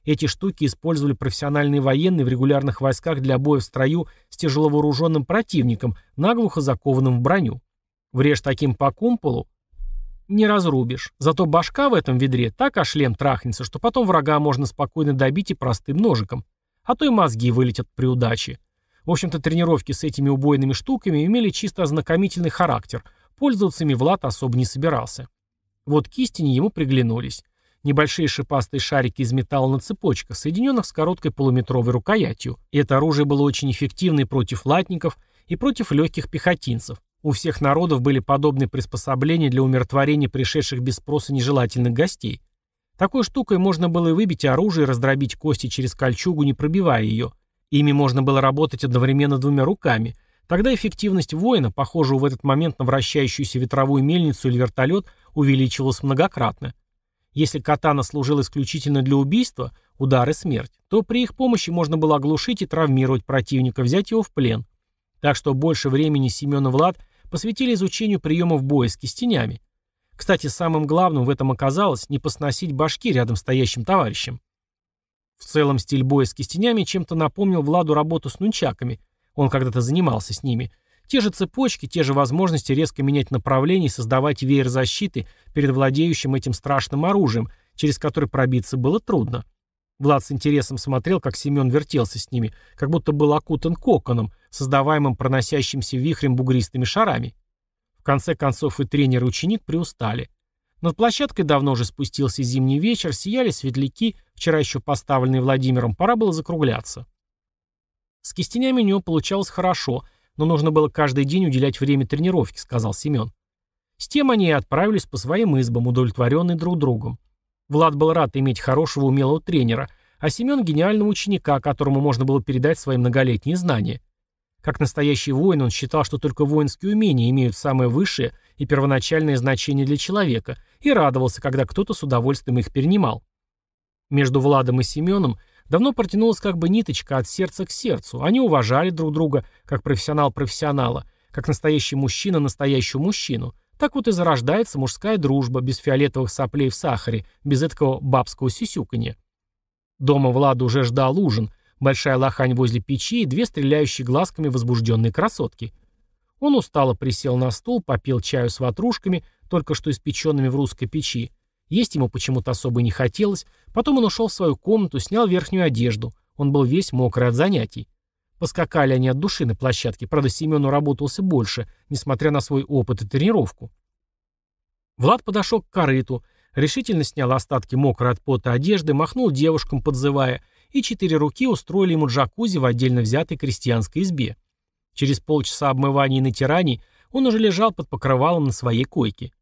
Эти штуки использовали профессиональные военные в регулярных войсках для боя в строю с тяжеловооруженным противником, наглухо закованным в броню. Врежь таким по кумполу не разрубишь. Зато башка в этом ведре так а шлем трахнется, что потом врага можно спокойно добить и простым ножиком. А то и мозги вылетят при удаче. В общем-то, тренировки с этими убойными штуками имели чисто ознакомительный характер, пользоваться ими Влад особо не собирался. Вот кисти ему приглянулись. Небольшие шипастые шарики из металла на цепочках, соединенных с короткой полуметровой рукоятью. И это оружие было очень эффективно и против латников, и против легких пехотинцев. У всех народов были подобные приспособления для умиротворения пришедших без спроса нежелательных гостей. Такой штукой можно было и выбить оружие и раздробить кости через кольчугу, не пробивая ее. Ими можно было работать одновременно двумя руками. Тогда эффективность воина, похожего в этот момент на вращающуюся ветровую мельницу или вертолет, увеличивалась многократно. Если катана служил исключительно для убийства, удар и смерть, то при их помощи можно было оглушить и травмировать противника, взять его в плен. Так что больше времени Семен и Влад посвятили изучению приемов боя с кистенями. Кстати, самым главным в этом оказалось не посносить башки рядом стоящим товарищем. В целом стиль боя с кистенями чем-то напомнил Владу работу с нунчаками. Он когда-то занимался с ними. Те же цепочки, те же возможности резко менять направление и создавать веер защиты перед владеющим этим страшным оружием, через который пробиться было трудно. Влад с интересом смотрел, как Семен вертелся с ними, как будто был окутан коконом, создаваемым проносящимся вихрем бугристыми шарами. В конце концов и тренер, и ученик приустали. Над площадкой давно уже спустился зимний вечер, сияли светляки, вчера еще поставленные Владимиром, пора было закругляться. С кистенями у него получалось хорошо, но нужно было каждый день уделять время тренировке, сказал Семен. С тем они и отправились по своим избам, удовлетворенные друг другом. Влад был рад иметь хорошего умелого тренера, а Семен – гениального ученика, которому можно было передать свои многолетние знания. Как настоящий воин он считал, что только воинские умения имеют самое высшее и первоначальное значение для человека, и радовался, когда кто-то с удовольствием их перенимал. Между Владом и Семеном давно протянулась как бы ниточка от сердца к сердцу. Они уважали друг друга, как профессионал профессионала, как настоящий мужчина настоящую мужчину. Так вот и зарождается мужская дружба, без фиолетовых соплей в сахаре, без этого бабского сисюканья. Дома Влада уже ждал ужин, большая лохань возле печи и две стреляющие глазками возбужденные красотки – он устало присел на стул, попил чаю с ватрушками, только что испеченными в русской печи. Есть ему почему-то особо не хотелось. Потом он ушел в свою комнату, снял верхнюю одежду. Он был весь мокрый от занятий. Поскакали они от души на площадке, правда, Семен уработался больше, несмотря на свой опыт и тренировку. Влад подошел к корыту, решительно снял остатки мокрой от пота одежды, махнул девушкам, подзывая, и четыре руки устроили ему джакузи в отдельно взятой крестьянской избе. Через полчаса обмываний и натираний он уже лежал под покрывалом на своей койке.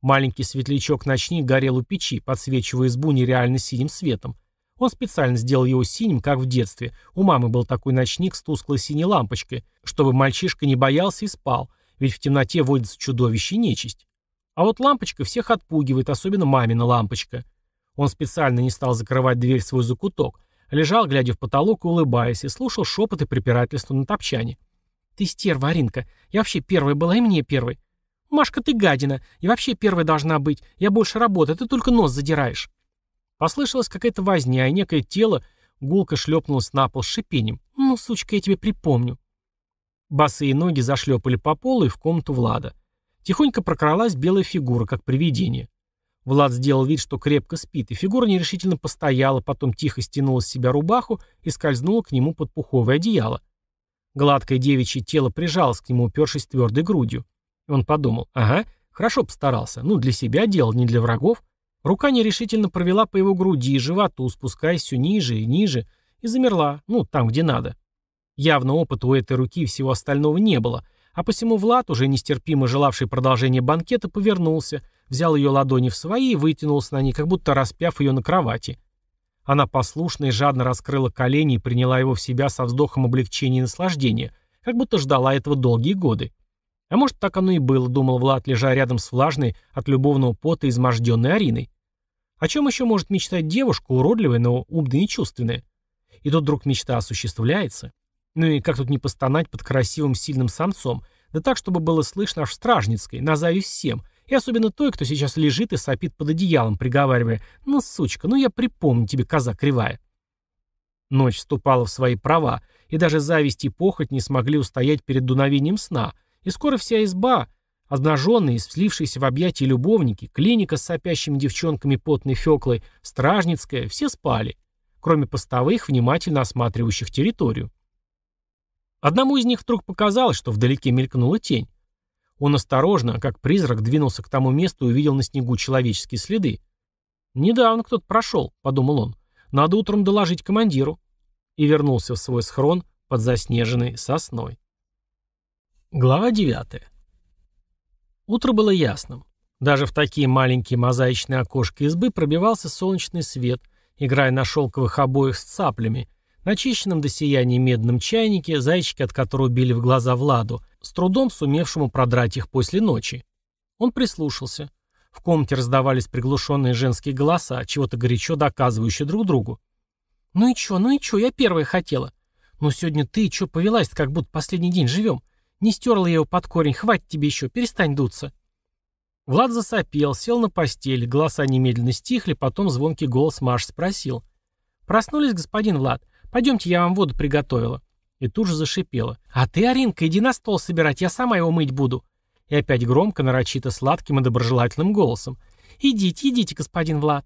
Маленький светлячок-ночник горел у печи, подсвечивая избу нереально синим светом. Он специально сделал его синим, как в детстве. У мамы был такой ночник с тусклой синей лампочкой, чтобы мальчишка не боялся и спал, ведь в темноте водится чудовище и нечисть. А вот лампочка всех отпугивает, особенно мамина лампочка. Он специально не стал закрывать дверь в свой закуток, лежал, глядя в потолок и улыбаясь, и слушал шепоты препирательства на топчане. «Ты стерва, Аринка. Я вообще первая была, и мне первой». «Машка, ты гадина. Я вообще первая должна быть. Я больше работаю, ты только нос задираешь». Послышалась какая-то возня, и некое тело гулко шлепнулось на пол с шипением. «Ну, сучка, я тебе припомню». Босые ноги зашлепали по полу и в комнату Влада. Тихонько прокралась белая фигура, как привидение. Влад сделал вид, что крепко спит, и фигура нерешительно постояла, потом тихо стянула с себя рубаху и скользнула к нему под пуховое одеяло. Гладкое девичье тело прижалось к нему, упершись твердой грудью. И Он подумал, ага, хорошо постарался. Ну, для себя делал, не для врагов. Рука нерешительно провела по его груди и животу, спускаясь все ниже и ниже, и замерла, ну, там, где надо. Явно опыта у этой руки и всего остального не было, а посему Влад, уже нестерпимо желавший продолжения банкета, повернулся, взял ее ладони в свои и вытянулся на ней, как будто распяв ее на кровати. Она послушно и жадно раскрыла колени и приняла его в себя со вздохом облегчения и наслаждения, как будто ждала этого долгие годы. А может, так оно и было, думал Влад, лежа рядом с влажной от любовного пота изможденной Ариной. О чем еще может мечтать девушка, уродливая, но умная и чувственная? И тут вдруг мечта осуществляется. Ну и как тут не постонать под красивым сильным самцом, да так, чтобы было слышно аж в Стражницкой, назови всем, и особенно той, кто сейчас лежит и сопит под одеялом, приговаривая «Ну, сучка, ну я припомню тебе, коза кривая». Ночь вступала в свои права, и даже зависть и похоть не смогли устоять перед дуновением сна, и скоро вся изба, обнаженные и слившиеся в объятии любовники, клиника с сопящими девчонками потной феклой, стражницкая, все спали, кроме постовых, внимательно осматривающих территорию. Одному из них вдруг показалось, что вдалеке мелькнула тень. Он осторожно, как призрак, двинулся к тому месту и увидел на снегу человеческие следы. «Недавно кто-то прошел», — подумал он. «Надо утром доложить командиру». И вернулся в свой схрон под заснеженной сосной. Глава 9. Утро было ясным. Даже в такие маленькие мозаичные окошки избы пробивался солнечный свет, играя на шелковых обоях с цаплями, начищенном до сияния медном чайнике, зайчики от которого били в глаза Владу, с трудом сумевшему продрать их после ночи. Он прислушался. В комнате раздавались приглушенные женские голоса, чего-то горячо доказывающие друг другу. «Ну и чё, ну и чё, я первая хотела. но ну сегодня ты чё повелась как будто последний день живем. Не стерла я его под корень, хватит тебе еще, перестань дуться». Влад засопел, сел на постель, голоса немедленно стихли, потом звонкий голос Маш спросил. «Проснулись, господин Влад? Пойдемте, я вам воду приготовила». И тут же зашипела. «А ты, Аринка, иди на стол собирать, я сама его мыть буду». И опять громко, нарочито сладким и доброжелательным голосом. «Идите, идите, господин Влад».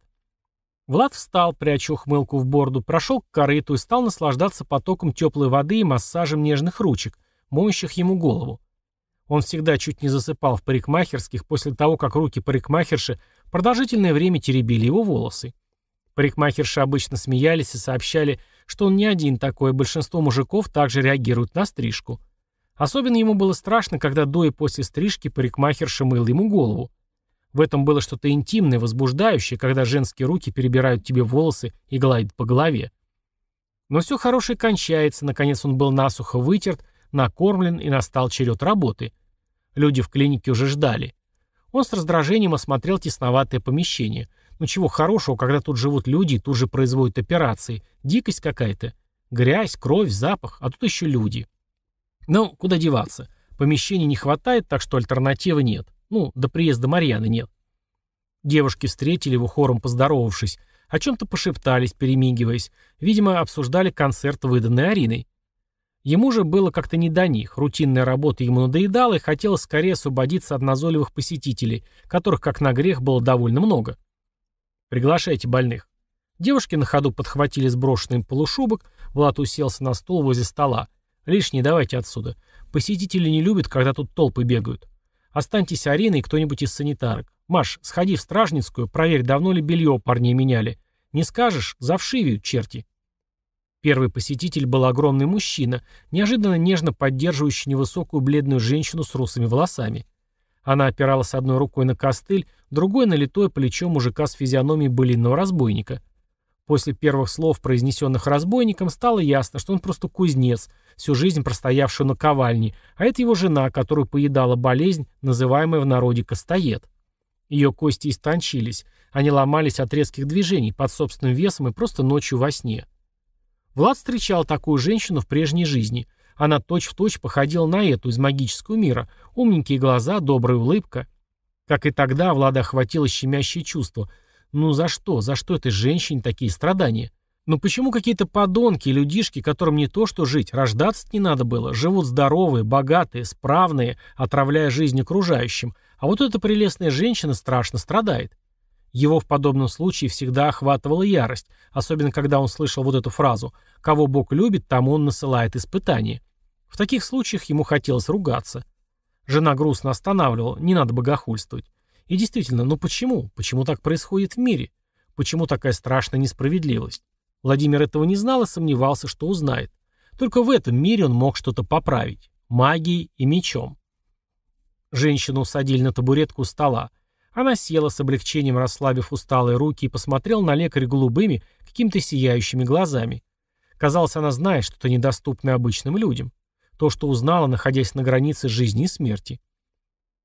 Влад встал, пряча ухмылку в борду, прошел к корыту и стал наслаждаться потоком теплой воды и массажем нежных ручек, моющих ему голову. Он всегда чуть не засыпал в парикмахерских после того, как руки парикмахерши продолжительное время теребили его волосы. Парикмахерши обычно смеялись и сообщали, что он не один такой, а большинство мужиков также реагируют на стрижку. Особенно ему было страшно, когда до и после стрижки парикмахерша мыла ему голову. В этом было что-то интимное, возбуждающее, когда женские руки перебирают тебе волосы и гладят по голове. Но все хорошее кончается, наконец он был насухо вытерт, накормлен и настал черед работы. Люди в клинике уже ждали. Он с раздражением осмотрел тесноватое помещение – но «Ну чего хорошего, когда тут живут люди и тут же производят операции. Дикость какая-то. Грязь, кровь, запах, а тут еще люди. Ну, куда деваться. Помещений не хватает, так что альтернативы нет. Ну, до приезда Марьяны нет. Девушки встретили его хором поздоровавшись. О чем-то пошептались, перемигиваясь. Видимо, обсуждали концерт, выданный Ариной. Ему же было как-то не до них, рутинная работа ему надоедала и хотелось скорее освободиться от назойливых посетителей, которых, как на грех, было довольно много. «Приглашайте больных». Девушки на ходу подхватили сброшенный им полушубок, Влад уселся на стул возле стола. Лишнее давайте отсюда. Посетители не любят, когда тут толпы бегают. Останьтесь ареной и кто-нибудь из санитарок. Маш, сходи в Стражницкую, проверь, давно ли белье парней меняли. Не скажешь, завшивеют черти». Первый посетитель был огромный мужчина, неожиданно нежно поддерживающий невысокую бледную женщину с русыми волосами. Она опиралась одной рукой на костыль, другой на литое плечо мужика с физиономией былинного разбойника. После первых слов, произнесенных разбойником, стало ясно, что он просто кузнец, всю жизнь простоявший на ковальне, а это его жена, которую поедала болезнь, называемая в народе костоед. Ее кости истончились, они ломались от резких движений, под собственным весом и просто ночью во сне. Влад встречал такую женщину в прежней жизни – она точь-в-точь точь походила на эту из магического мира. Умненькие глаза, добрая улыбка. Как и тогда, Влада охватило щемящее чувство. Ну за что? За что этой женщине такие страдания? Ну почему какие-то подонки, людишки, которым не то что жить, рождаться не надо было, живут здоровые, богатые, справные, отравляя жизнь окружающим, а вот эта прелестная женщина страшно страдает? Его в подобном случае всегда охватывала ярость, особенно когда он слышал вот эту фразу «Кого Бог любит, тому он насылает испытания". В таких случаях ему хотелось ругаться. Жена грустно останавливала, не надо богохульствовать. И действительно, ну почему? Почему так происходит в мире? Почему такая страшная несправедливость? Владимир этого не знал и сомневался, что узнает. Только в этом мире он мог что-то поправить. Магией и мечом. Женщину садили на табуретку у стола. Она села с облегчением, расслабив усталые руки, и посмотрела на лекаря голубыми, каким-то сияющими глазами. Казалось, она знает что-то недоступное обычным людям то, что узнала, находясь на границе жизни и смерти.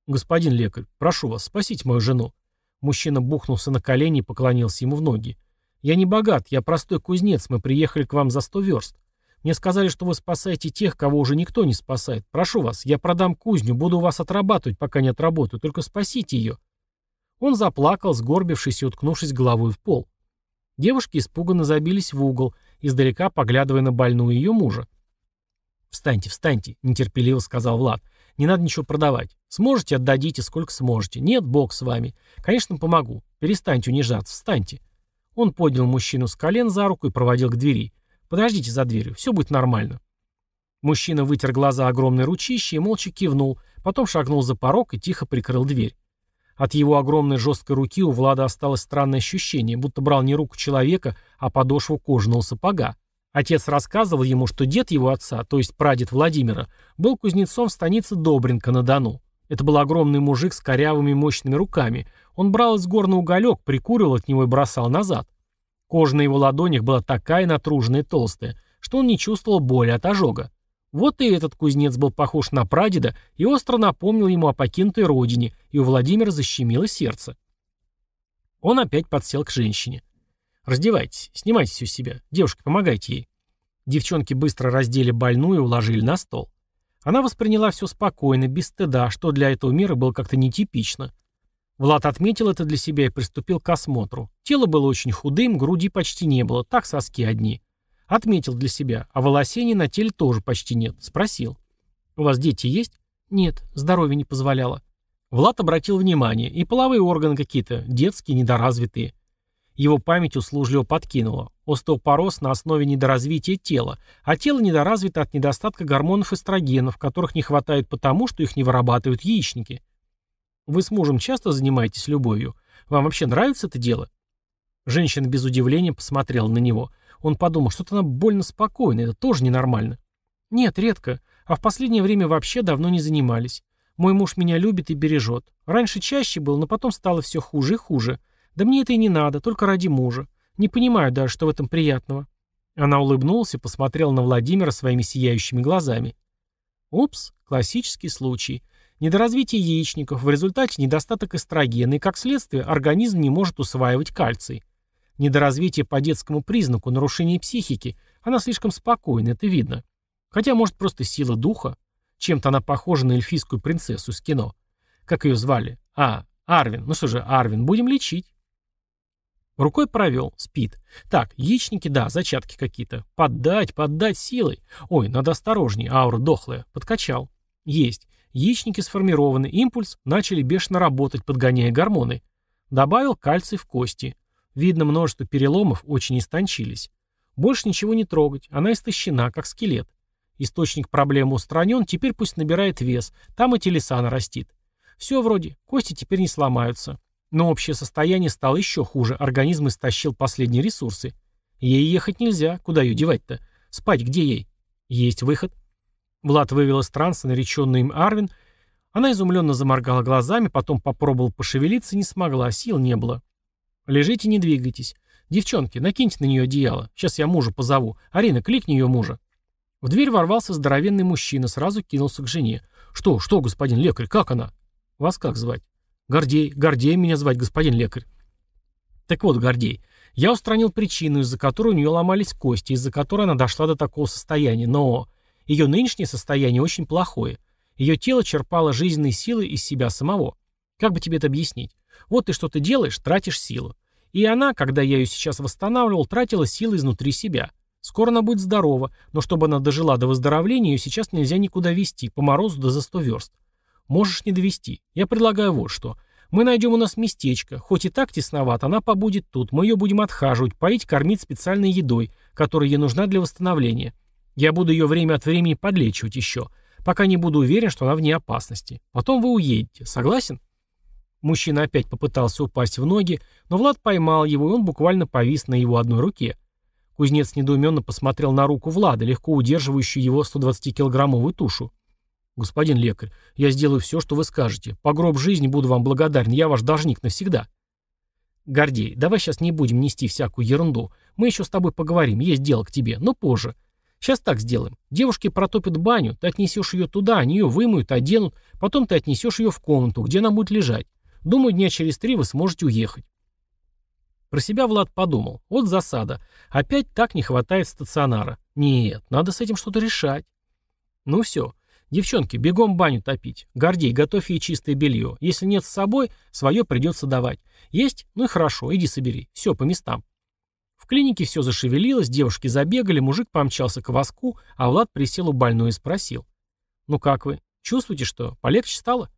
«Господин лекарь, прошу вас, спасите мою жену». Мужчина бухнулся на колени и поклонился ему в ноги. «Я не богат, я простой кузнец, мы приехали к вам за сто верст. Мне сказали, что вы спасаете тех, кого уже никто не спасает. Прошу вас, я продам кузню, буду у вас отрабатывать, пока не отработаю, только спасите ее». Он заплакал, сгорбившись и уткнувшись головой в пол. Девушки испуганно забились в угол, издалека поглядывая на больную ее мужа. «Встаньте, встаньте», — нетерпеливо сказал Влад. «Не надо ничего продавать. Сможете, отдадите, сколько сможете. Нет, бог с вами. Конечно, помогу. Перестаньте унижаться, встаньте». Он поднял мужчину с колен за руку и проводил к двери. «Подождите за дверью, все будет нормально». Мужчина вытер глаза огромной ручищей и молча кивнул, потом шагнул за порог и тихо прикрыл дверь. От его огромной жесткой руки у Влада осталось странное ощущение, будто брал не руку человека, а подошву кожаного сапога. Отец рассказывал ему, что дед его отца, то есть прадед Владимира, был кузнецом в станице Добринка на Дону. Это был огромный мужик с корявыми мощными руками. Он брал из горного уголек, прикуривал от него и бросал назад. Кожа на его ладонях была такая натруженная и толстая, что он не чувствовал боли от ожога. Вот и этот кузнец был похож на прадеда и остро напомнил ему о покинутой родине, и у Владимира защемило сердце. Он опять подсел к женщине. Раздевайтесь, снимайте все с себя. Девушка, помогайте ей». Девчонки быстро раздели больную и уложили на стол. Она восприняла все спокойно, без стыда, что для этого мира было как-то нетипично. Влад отметил это для себя и приступил к осмотру. Тело было очень худым, груди почти не было, так соски одни. Отметил для себя, а волосений на теле тоже почти нет. Спросил. «У вас дети есть?» «Нет, здоровье не позволяло». Влад обратил внимание, и половые органы какие-то, детские, недоразвитые. Его память услужливо подкинула. Остеопороз на основе недоразвития тела, а тело недоразвито от недостатка гормонов эстрогенов, которых не хватает потому, что их не вырабатывают яичники. Вы с мужем часто занимаетесь любовью? Вам вообще нравится это дело? Женщина без удивления посмотрела на него. Он подумал, что-то она больно спокойна, это тоже ненормально. Нет, редко. А в последнее время вообще давно не занимались. Мой муж меня любит и бережет. Раньше чаще был, но потом стало все хуже и хуже. «Да мне это и не надо, только ради мужа. Не понимаю даже, что в этом приятного». Она улыбнулась и посмотрела на Владимира своими сияющими глазами. «Упс, классический случай. Недоразвитие яичников, в результате недостаток эстрогена, и, как следствие, организм не может усваивать кальций. Недоразвитие по детскому признаку, нарушение психики. Она слишком спокойна, это видно. Хотя, может, просто сила духа. Чем-то она похожа на эльфийскую принцессу с кино. Как ее звали? А, Арвин. Ну что же, Арвин, будем лечить. Рукой провел. Спит. Так, яичники, да, зачатки какие-то. Поддать, поддать силой. Ой, надо осторожней, аура дохлая. Подкачал. Есть. Яичники сформированы, импульс, начали бешено работать, подгоняя гормоны. Добавил кальций в кости. Видно, множество переломов очень истончились. Больше ничего не трогать, она истощена, как скелет. Источник проблемы устранен, теперь пусть набирает вес, там и телеса нарастит. Все вроде, кости теперь не сломаются. Но общее состояние стало еще хуже, организм истощил последние ресурсы. Ей ехать нельзя, куда ее девать-то? Спать где ей? Есть выход. Влад вывел из транса нареченный им Арвин. Она изумленно заморгала глазами, потом попробовала пошевелиться, не смогла, сил не было. «Лежите, не двигайтесь. Девчонки, накиньте на нее одеяло. Сейчас я мужа позову. Арина, кликни ее мужа». В дверь ворвался здоровенный мужчина, сразу кинулся к жене. «Что, что, господин лекарь, как она?» «Вас как звать?» Гордей, Гордей меня звать, господин лекарь. Так вот, Гордей, я устранил причину, из-за которой у нее ломались кости, из-за которой она дошла до такого состояния, но ее нынешнее состояние очень плохое. Ее тело черпало жизненные силы из себя самого. Как бы тебе это объяснить? Вот ты что-то делаешь, тратишь силу. И она, когда я ее сейчас восстанавливал, тратила силы изнутри себя. Скоро она будет здорова, но чтобы она дожила до выздоровления, ее сейчас нельзя никуда вести, по морозу до за сто верст. Можешь не довести. Я предлагаю вот что. Мы найдем у нас местечко. Хоть и так тесновато, она побудет тут. Мы ее будем отхаживать, поить, кормить специальной едой, которая ей нужна для восстановления. Я буду ее время от времени подлечивать еще, пока не буду уверен, что она вне опасности. Потом вы уедете. Согласен? Мужчина опять попытался упасть в ноги, но Влад поймал его, и он буквально повис на его одной руке. Кузнец недоуменно посмотрел на руку Влада, легко удерживающую его 120-килограммовую тушу. «Господин лекарь, я сделаю все, что вы скажете. По гроб жизни буду вам благодарен, я ваш должник навсегда». «Гордей, давай сейчас не будем нести всякую ерунду. Мы еще с тобой поговорим, есть дело к тебе, но позже. Сейчас так сделаем. Девушки протопят баню, ты отнесешь ее туда, они ее вымоют, оденут, потом ты отнесешь ее в комнату, где она будет лежать. Думаю, дня через три вы сможете уехать». Про себя Влад подумал. Вот засада. Опять так не хватает стационара. Нет, надо с этим что-то решать. Ну все. Девчонки, бегом баню топить. Гордей, готовь ей чистое белье. Если нет с собой, свое придется давать. Есть? Ну и хорошо, иди собери. Все, по местам. В клинике все зашевелилось, девушки забегали, мужик помчался к воску, а Влад присел у больной и спросил. «Ну как вы? Чувствуете, что полегче стало?»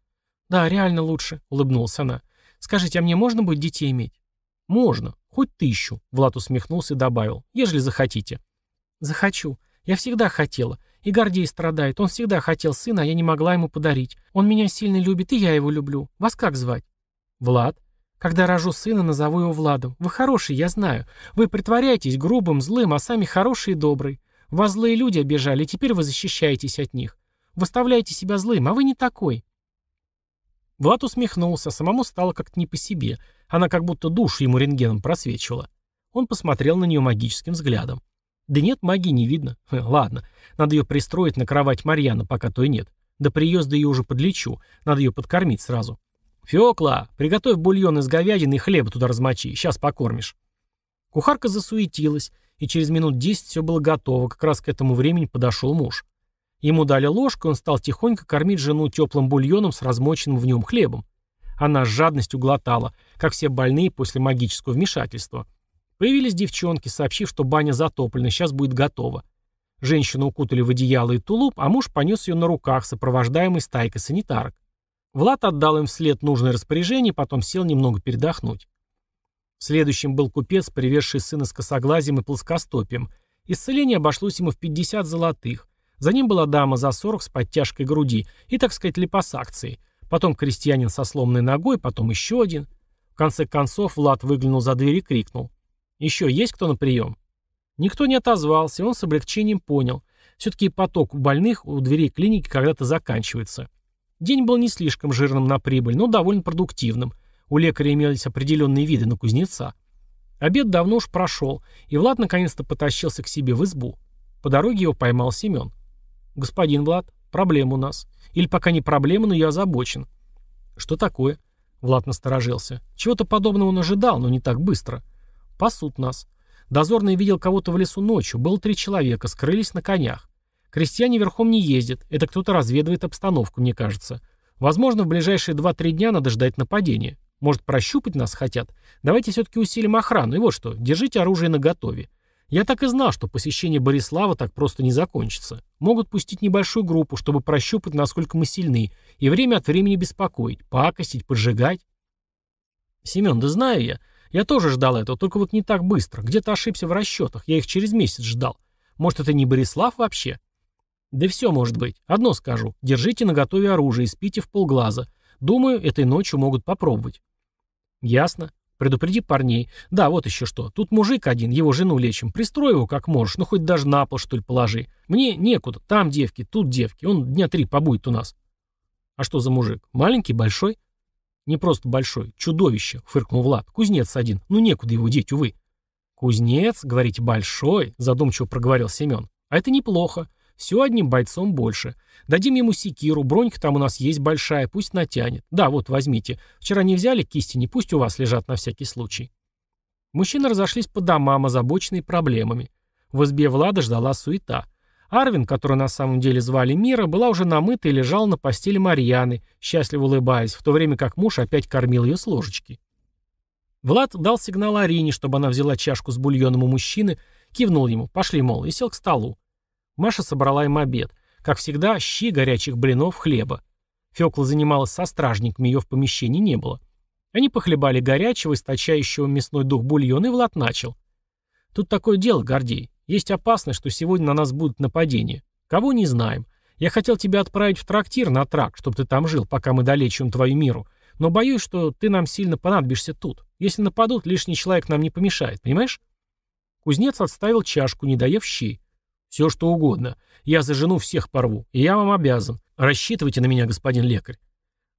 «Да, реально лучше», — улыбнулась она. «Скажите, а мне можно будет детей иметь?» «Можно. Хоть тысячу», — Влад усмехнулся и добавил. «Ежели захотите». «Захочу. Я всегда хотела. И Гордей страдает. Он всегда хотел сына, а я не могла ему подарить. Он меня сильно любит, и я его люблю. Вас как звать? Влад. Когда рожу сына, назову его Владом. Вы хороший, я знаю. Вы притворяетесь грубым, злым, а сами хорошие и добрые. Вас злые люди обижали, и теперь вы защищаетесь от них. Выставляете себя злым, а вы не такой. Влад усмехнулся, самому стало как-то не по себе. Она как будто душу ему рентгеном просвечивала. Он посмотрел на нее магическим взглядом. Да нет, магии не видно. Ладно, надо ее пристроить на кровать Марьяна, пока той нет. До приезда ее уже подлечу, надо ее подкормить сразу. «Фёкла, приготовь бульон из говядины и хлеба туда размочи, сейчас покормишь». Кухарка засуетилась, и через минут десять все было готово, как раз к этому времени подошел муж. Ему дали ложку, и он стал тихонько кормить жену теплым бульоном с размоченным в нем хлебом. Она с жадностью глотала, как все больные после магического вмешательства – Появились девчонки, сообщив, что баня затоплена, сейчас будет готова. Женщину укутали в одеяло и тулуп, а муж понес ее на руках, сопровождаемый стайкой санитарок. Влад отдал им вслед нужное распоряжение, потом сел немного передохнуть. Следующим был купец, привезший сына с косоглазием и плоскостопием. Исцеление обошлось ему в 50 золотых. За ним была дама за 40 с подтяжкой груди и, так сказать, липосакцией. Потом крестьянин со сломанной ногой, потом еще один. В конце концов Влад выглянул за дверь и крикнул. «Еще есть кто на прием?» Никто не отозвался, и он с облегчением понял. Все-таки поток больных у дверей клиники когда-то заканчивается. День был не слишком жирным на прибыль, но довольно продуктивным. У лекаря имелись определенные виды на кузнеца. Обед давно уж прошел, и Влад наконец-то потащился к себе в избу. По дороге его поймал Семен. «Господин Влад, проблема у нас. Или пока не проблема, но я озабочен». «Что такое?» Влад насторожился. Чего-то подобного он ожидал, но не так быстро. Пасут нас. Дозорный видел кого-то в лесу ночью. Было три человека, скрылись на конях. Крестьяне верхом не ездят. Это кто-то разведывает обстановку, мне кажется. Возможно, в ближайшие 2-3 дня надо ждать нападения. Может, прощупать нас хотят? Давайте все-таки усилим охрану. И вот что, держите оружие наготове. Я так и знал, что посещение Борислава так просто не закончится. Могут пустить небольшую группу, чтобы прощупать, насколько мы сильны, и время от времени беспокоить, пакостить, поджигать. Семен, да знаю я. Я тоже ждал этого, только вот не так быстро. Где-то ошибся в расчетах, я их через месяц ждал. Может, это не Борислав вообще? Да все может быть. Одно скажу. Держите наготове оружие и спите в полглаза. Думаю, этой ночью могут попробовать. Ясно. Предупреди парней. Да, вот еще что. Тут мужик один, его жену лечим. Пристрой его как можешь, ну хоть даже на пол, что ли, положи. Мне некуда. Там девки, тут девки. Он дня три побудет у нас. А что за мужик? Маленький, большой? «Не просто большой, чудовище!» — фыркнул Влад. «Кузнец один. Ну некуда его деть, увы». «Кузнец, говорите, большой?» — задумчиво проговорил Семен. «А это неплохо. Все одним бойцом больше. Дадим ему секиру, бронька там у нас есть большая, пусть натянет. Да, вот, возьмите. Вчера не взяли кисти, не пусть у вас лежат на всякий случай». Мужчины разошлись по домам, озабоченные проблемами. В избе Влада ждала суета. Арвин, которую на самом деле звали Мира, была уже намыта и лежала на постели Марьяны, счастливо улыбаясь, в то время как муж опять кормил ее с ложечки. Влад дал сигнал Арине, чтобы она взяла чашку с бульоном у мужчины, кивнул ему «пошли, мол», и сел к столу. Маша собрала им обед. Как всегда, щи, горячих блинов, хлеба. Фёкла занималась со стражниками, ее в помещении не было. Они похлебали горячего, источающего мясной дух бульона, и Влад начал. «Тут такое дело, Гордей. Есть опасность, что сегодня на нас будут нападения. Кого не знаем. Я хотел тебя отправить в трактир на трак, чтобы ты там жил, пока мы долечим твою миру. Но боюсь, что ты нам сильно понадобишься тут. Если нападут, лишний человек нам не помешает, понимаешь? Кузнец отставил чашку, не доев щи. Все что угодно. Я за жену всех порву, и я вам обязан. Рассчитывайте на меня, господин лекарь.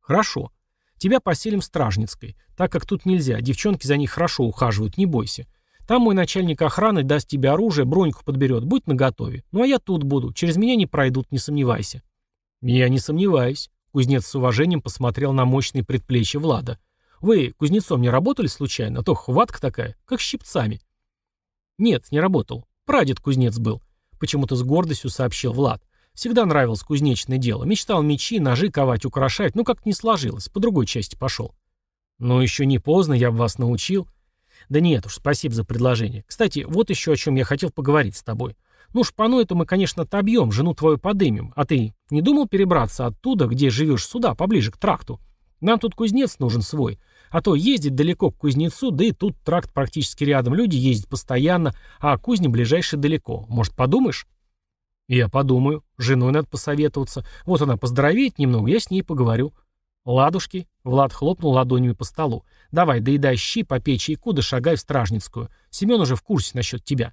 Хорошо. Тебя поселим в стражницкой, так как тут нельзя, девчонки за ней хорошо ухаживают, не бойся. Там мой начальник охраны даст тебе оружие, броньку подберет, будь наготове. Ну а я тут буду, через меня не пройдут, не сомневайся». «Я не сомневаюсь», — кузнец с уважением посмотрел на мощные предплечья Влада. «Вы кузнецом не работали случайно? А то хватка такая, как щипцами». «Нет, не работал. Прадед кузнец был», — почему-то с гордостью сообщил Влад. «Всегда нравилось кузнечное дело. Мечтал мечи, ножи ковать, украшать, но ну, как-то не сложилось. По другой части пошел». Но «Ну, еще не поздно, я бы вас научил», — да нет уж, спасибо за предложение. Кстати, вот еще о чем я хотел поговорить с тобой. Ну, шпану эту мы, конечно, отобьем, жену твою подымем. А ты не думал перебраться оттуда, где живешь, сюда, поближе к тракту? Нам тут кузнец нужен свой. А то ездить далеко к кузнецу, да и тут тракт практически рядом. Люди ездят постоянно, а кузня ближайшая далеко. Может, подумаешь? Я подумаю. С женой надо посоветоваться. Вот она поздоровеет немного, я с ней поговорю. Ладушки. Влад хлопнул ладонями по столу. Давай, доедай щи, печи и куда шагай в Стражницкую. Семен уже в курсе насчет тебя».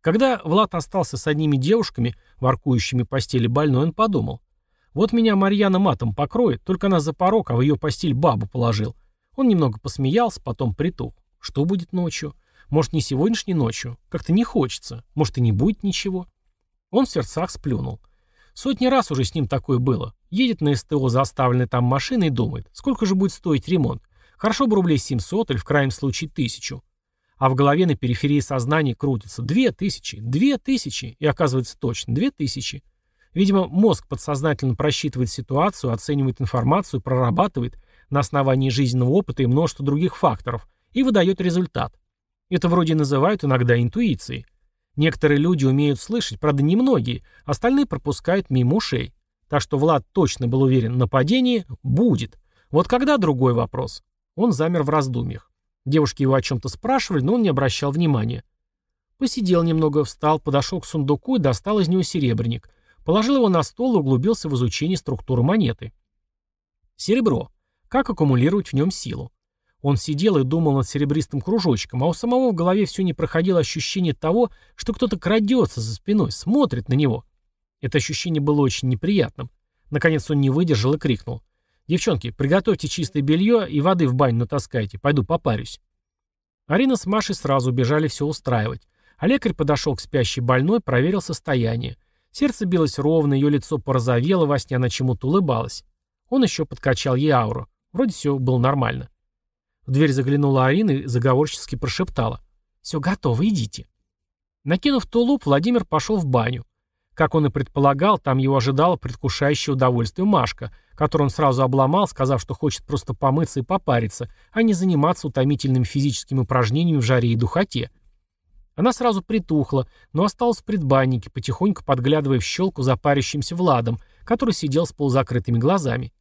Когда Влад остался с одними девушками, воркующими постели больной, он подумал. «Вот меня Марьяна матом покроет, только она за порог, а в ее постель бабу положил». Он немного посмеялся, потом притух. «Что будет ночью? Может, не сегодняшней ночью? Как-то не хочется. Может, и не будет ничего?» Он в сердцах сплюнул. Сотни раз уже с ним такое было. Едет на СТО заставленной там машиной и думает, сколько же будет стоить ремонт. Хорошо бы рублей 700 или в крайнем случае 1000. А в голове на периферии сознания крутится 2000, 2000, и оказывается точно 2000. Видимо, мозг подсознательно просчитывает ситуацию, оценивает информацию, прорабатывает на основании жизненного опыта и множества других факторов и выдает результат. Это вроде называют иногда интуицией. Некоторые люди умеют слышать, правда немногие, остальные пропускают мимо ушей. Так что Влад точно был уверен, нападение будет. Вот когда другой вопрос. Он замер в раздумьях. Девушки его о чем-то спрашивали, но он не обращал внимания. Посидел немного, встал, подошел к сундуку и достал из него серебряник. Положил его на стол и углубился в изучение структуры монеты. Серебро. Как аккумулировать в нем силу? Он сидел и думал над серебристым кружочком, а у самого в голове все не проходило ощущение того, что кто-то крадется за спиной, смотрит на него. Это ощущение было очень неприятным. Наконец он не выдержал и крикнул. «Девчонки, приготовьте чистое белье и воды в баню натаскайте, пойду попарюсь». Арина с Машей сразу убежали все устраивать. А лекарь подошел к спящей больной, проверил состояние. Сердце билось ровно, ее лицо порозовело, во сне она чему-то улыбалась. Он еще подкачал ей ауру. Вроде все было нормально. В дверь заглянула Арина и заговорчески прошептала. «Все готово, идите». Накинув тулуп, Владимир пошел в баню. Как он и предполагал, там его ожидало предвкушающее удовольствие Машка, которую он сразу обломал, сказав, что хочет просто помыться и попариться, а не заниматься утомительными физическими упражнениями в жаре и духоте. Она сразу притухла, но осталась в предбаннике, потихоньку подглядывая в щелку за парящимся Владом, который сидел с полузакрытыми глазами.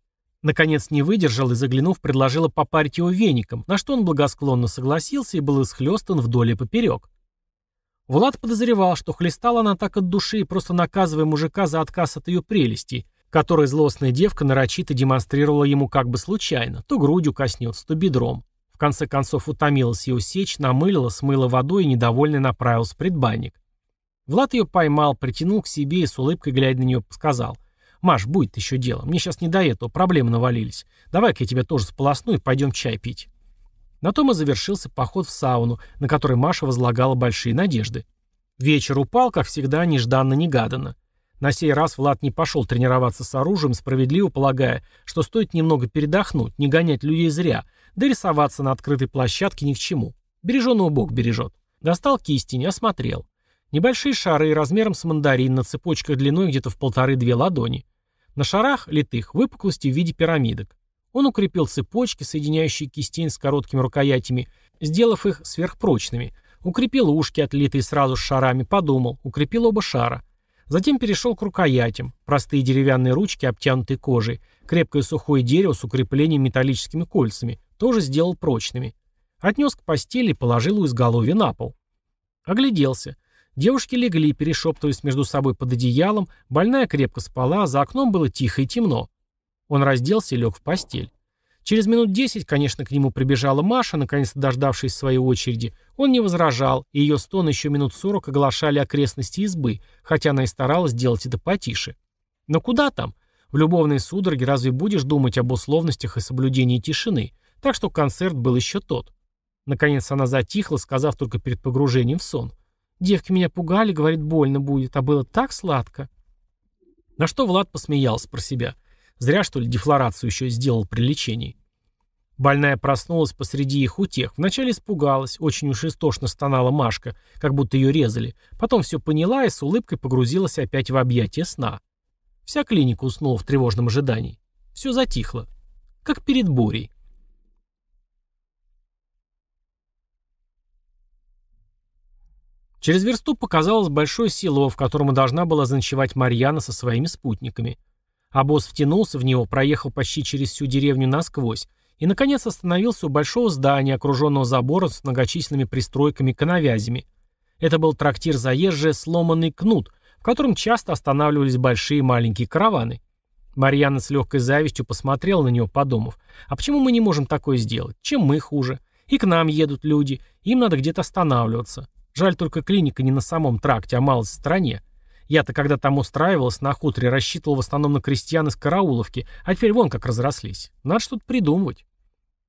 Наконец не выдержал и, заглянув, предложила попарить его веником, на что он благосклонно согласился и был исхлестан вдоль и поперек. Влад подозревал, что хлестала она так от души, просто наказывая мужика за отказ от ее прелестей, которой злостная девка нарочито демонстрировала ему как бы случайно, то грудью коснется, то бедром. В конце концов утомилась ее сечь, намылила, смыла водой и недовольно направился в предбанник. Влад ее поймал, притянул к себе и с улыбкой, глядя на нее, сказал. «Маш, будет еще дело. Мне сейчас не до этого, проблемы навалились. Давай-ка я тебя тоже сполосну и пойдем чай пить». На том и завершился поход в сауну, на который Маша возлагала большие надежды. Вечер упал, как всегда, нежданно-негаданно. На сей раз Влад не пошел тренироваться с оружием, справедливо полагая, что стоит немного передохнуть, не гонять людей зря, да рисоваться на открытой площадке ни к чему. Береженого Бог бережет. Достал кисти, не осмотрел. Небольшие шары размером с мандарин на цепочках длиной где-то в полторы-две ладони. На шарах, литых, выпуклости в виде пирамидок. Он укрепил цепочки, соединяющие кистень с короткими рукоятями, сделав их сверхпрочными. Укрепил ушки, отлитые сразу с шарами, подумал, укрепил оба шара. Затем перешел к рукоятям. Простые деревянные ручки, обтянутые кожей. Крепкое сухое дерево с укреплением металлическими кольцами. Тоже сделал прочными. Отнес к постели и положил у изголовья на пол. Огляделся. Девушки легли, перешептываясь между собой под одеялом. Больная крепко спала, а за окном было тихо и темно. Он разделся и лег в постель. Через минут десять, конечно, к нему прибежала Маша, наконец-то дождавшись своей очереди. Он не возражал, и ее стон еще минут сорок оглашали окрестности избы, хотя она и старалась сделать это потише. Но куда там? В любовной судороге разве будешь думать об условностях и соблюдении тишины? Так что концерт был еще тот. Наконец она затихла, сказав только перед погружением в сон. «Девки меня пугали, говорит, больно будет, а было так сладко». На что Влад посмеялся про себя – Зря, что ли, дефлорацию еще сделал при лечении. Больная проснулась посреди их утех. Вначале испугалась, очень уж истошно стонала Машка, как будто ее резали. Потом все поняла и с улыбкой погрузилась опять в объятия сна. Вся клиника уснула в тревожном ожидании. Все затихло. Как перед бурей. Через версту показалось большое село, в котором должна была заночевать Марьяна со своими спутниками. Обоз а втянулся в него, проехал почти через всю деревню насквозь и, наконец, остановился у большого здания, окруженного забором с многочисленными пристройками и канавязями. Это был трактир заезжая «Сломанный кнут», в котором часто останавливались большие и маленькие караваны. Марьяна с легкой завистью посмотрела на него, подумав, «А почему мы не можем такое сделать? Чем мы хуже? И к нам едут люди, им надо где-то останавливаться. Жаль только клиника не на самом тракте, а малость в стране. Я-то, когда там устраивалась на хуторе, рассчитывал в основном на крестьян из карауловки, а теперь вон как разрослись. Надо что-то придумывать».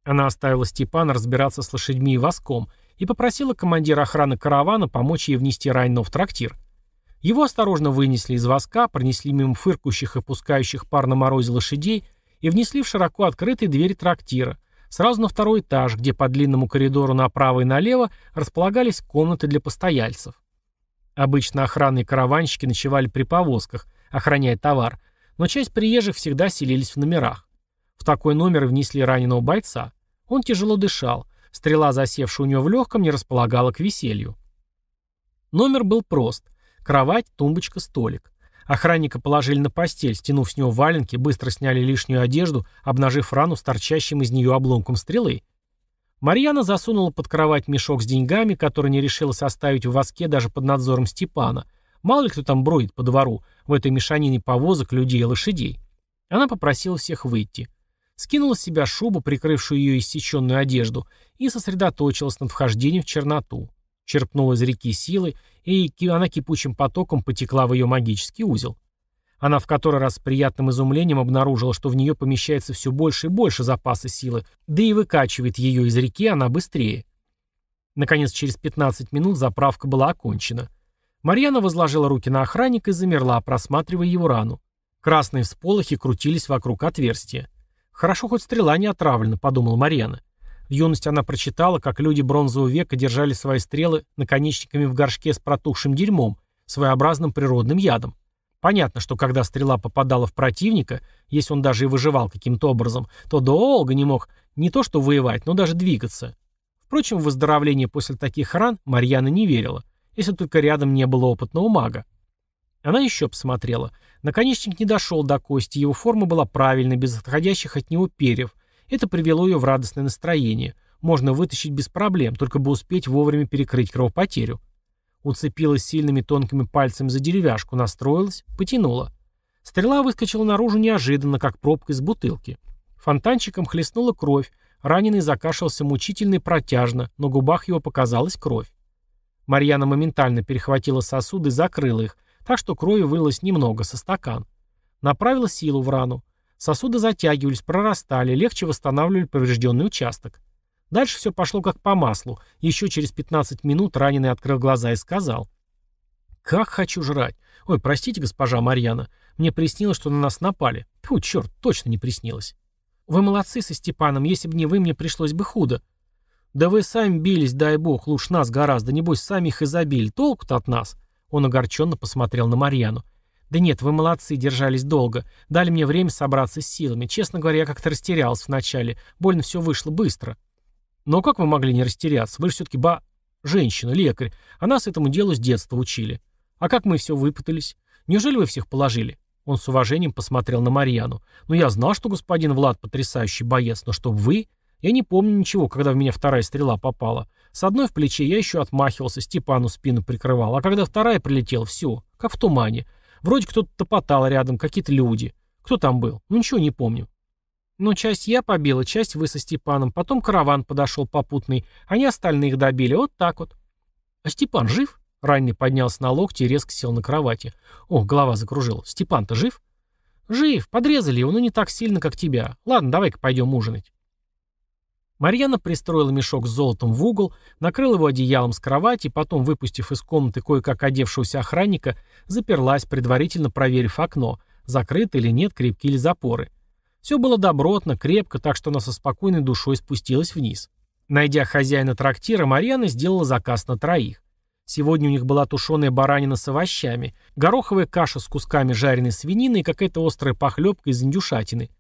Она оставила Степана разбираться с лошадьми и воском и попросила командира охраны каравана помочь ей внести раненого в трактир. Его осторожно вынесли из воска, пронесли мимо фыркающих и пускающих пар на морозе лошадей и внесли в широко открытые двери трактира, сразу на второй этаж, где по длинному коридору направо и налево располагались комнаты для постояльцев. Обычно охраны караванщики ночевали при повозках, охраняя товар, но часть приезжих всегда селились в номерах. В такой номер внесли раненого бойца. Он тяжело дышал, стрела, засевшая у него в легком, не располагала к веселью. Номер был прост. Кровать, тумбочка, столик. Охранника положили на постель, стянув с него валенки, быстро сняли лишнюю одежду, обнажив рану с торчащим из нее обломком стрелы. Марьяна засунула под кровать мешок с деньгами, который не решилась оставить в воске даже под надзором Степана. Мало ли кто там бродит по двору, в этой мешанине повозок, людей и лошадей. Она попросила всех выйти. Скинула с себя шубу, прикрывшую ее иссеченную одежду, и сосредоточилась над вхождением в черноту. Черпнула из реки силы, и она кипучим потоком потекла в ее магический узел. Она в который раз с приятным изумлением обнаружила, что в нее помещается все больше и больше запаса силы, да и выкачивает ее из реки она быстрее. Наконец, через 15 минут заправка была окончена. Марьяна возложила руки на охранника и замерла, просматривая его рану. Красные всполохи крутились вокруг отверстия. «Хорошо, хоть стрела не отравлена», — подумал Марьяна. В юности она прочитала, как люди бронзового века держали свои стрелы наконечниками в горшке с протухшим дерьмом, своеобразным природным ядом. Понятно, что когда стрела попадала в противника, если он даже и выживал каким-то образом, то долго не мог не то что воевать, но даже двигаться. Впрочем, в выздоровление после таких ран Марьяна не верила, если только рядом не было опытного мага. Она еще посмотрела. Наконечник не дошел до кости, его форма была правильной, без отходящих от него перьев. Это привело ее в радостное настроение. Можно вытащить без проблем, только бы успеть вовремя перекрыть кровопотерю. Уцепилась сильными тонкими пальцами за деревяшку, настроилась, потянула. Стрела выскочила наружу неожиданно, как пробка из бутылки. Фонтанчиком хлестнула кровь, раненый закашлялся мучительно и протяжно, на губах его показалась кровь. Марьяна моментально перехватила сосуды и закрыла их, так что крови вылилось немного, со стакан. Направила силу в рану. Сосуды затягивались, прорастали, легче восстанавливали поврежденный участок. Дальше все пошло как по маслу. Еще через 15 минут раненый открыл глаза и сказал. «Как хочу жрать! Ой, простите, госпожа Марьяна, мне приснилось, что на нас напали. Тьфу, черт, точно не приснилось». «Вы молодцы со Степаном, если бы не вы, мне пришлось бы худо». «Да вы сами бились, дай бог, лучше нас гораздо, небось, сами их изобили. Толку-то от нас!» Он огорченно посмотрел на Марьяну. «Да нет, вы молодцы, держались долго. Дали мне время собраться с силами. Честно говоря, я как-то растерялся вначале. Больно все вышло быстро». Но как вы могли не растеряться? Вы же все-таки ба... женщина, лекарь. А нас этому делу с детства учили. А как мы все выпутались? Неужели вы всех положили?» Он с уважением посмотрел на Марьяну. «Ну я знал, что господин Влад потрясающий боец, но чтоб вы...» Я не помню ничего, когда в меня вторая стрела попала. С одной в плече я еще отмахивался, Степану спину прикрывал. А когда вторая прилетела, все, как в тумане. Вроде кто-то топотал рядом, какие-то люди. Кто там был? Ну ничего не помню. Ну, часть я побила, часть вы со Степаном, потом караван подошел попутный, они остальные их добили, вот так вот. А Степан жив? Ранний поднялся на локти и резко сел на кровати. О, голова закружила. Степан-то жив? Жив, подрезали его, но не так сильно, как тебя. Ладно, давай-ка пойдем ужинать. Марьяна пристроила мешок с золотом в угол, накрыла его одеялом с кровати, потом, выпустив из комнаты кое-как одевшегося охранника, заперлась, предварительно проверив окно, закрыто или нет, крепки ли запоры. Все было добротно, крепко, так что она со спокойной душой спустилась вниз. Найдя хозяина трактира, Марьяна сделала заказ на троих. Сегодня у них была тушеная баранина с овощами, гороховая каша с кусками жареной свинины и какая-то острая похлебка из индюшатины.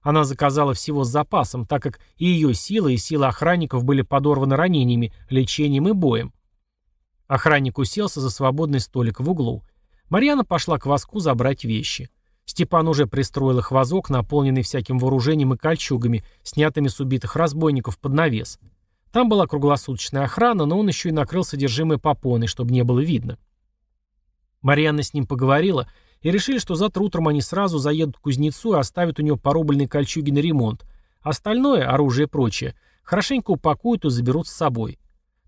Она заказала всего с запасом, так как и ее силы, и силы охранников были подорваны ранениями, лечением и боем. Охранник уселся за свободный столик в углу. Марьяна пошла к воску забрать вещи. Степан уже пристроил их вазок, наполненный всяким вооружением и кольчугами, снятыми с убитых разбойников под навес. Там была круглосуточная охрана, но он еще и накрыл содержимое попоны, чтобы не было видно. Марьяна с ним поговорила и решили, что завтра утром они сразу заедут к кузнецу и оставят у него порубленные кольчуги на ремонт. Остальное, оружие и прочее, хорошенько упакуют и заберут с собой.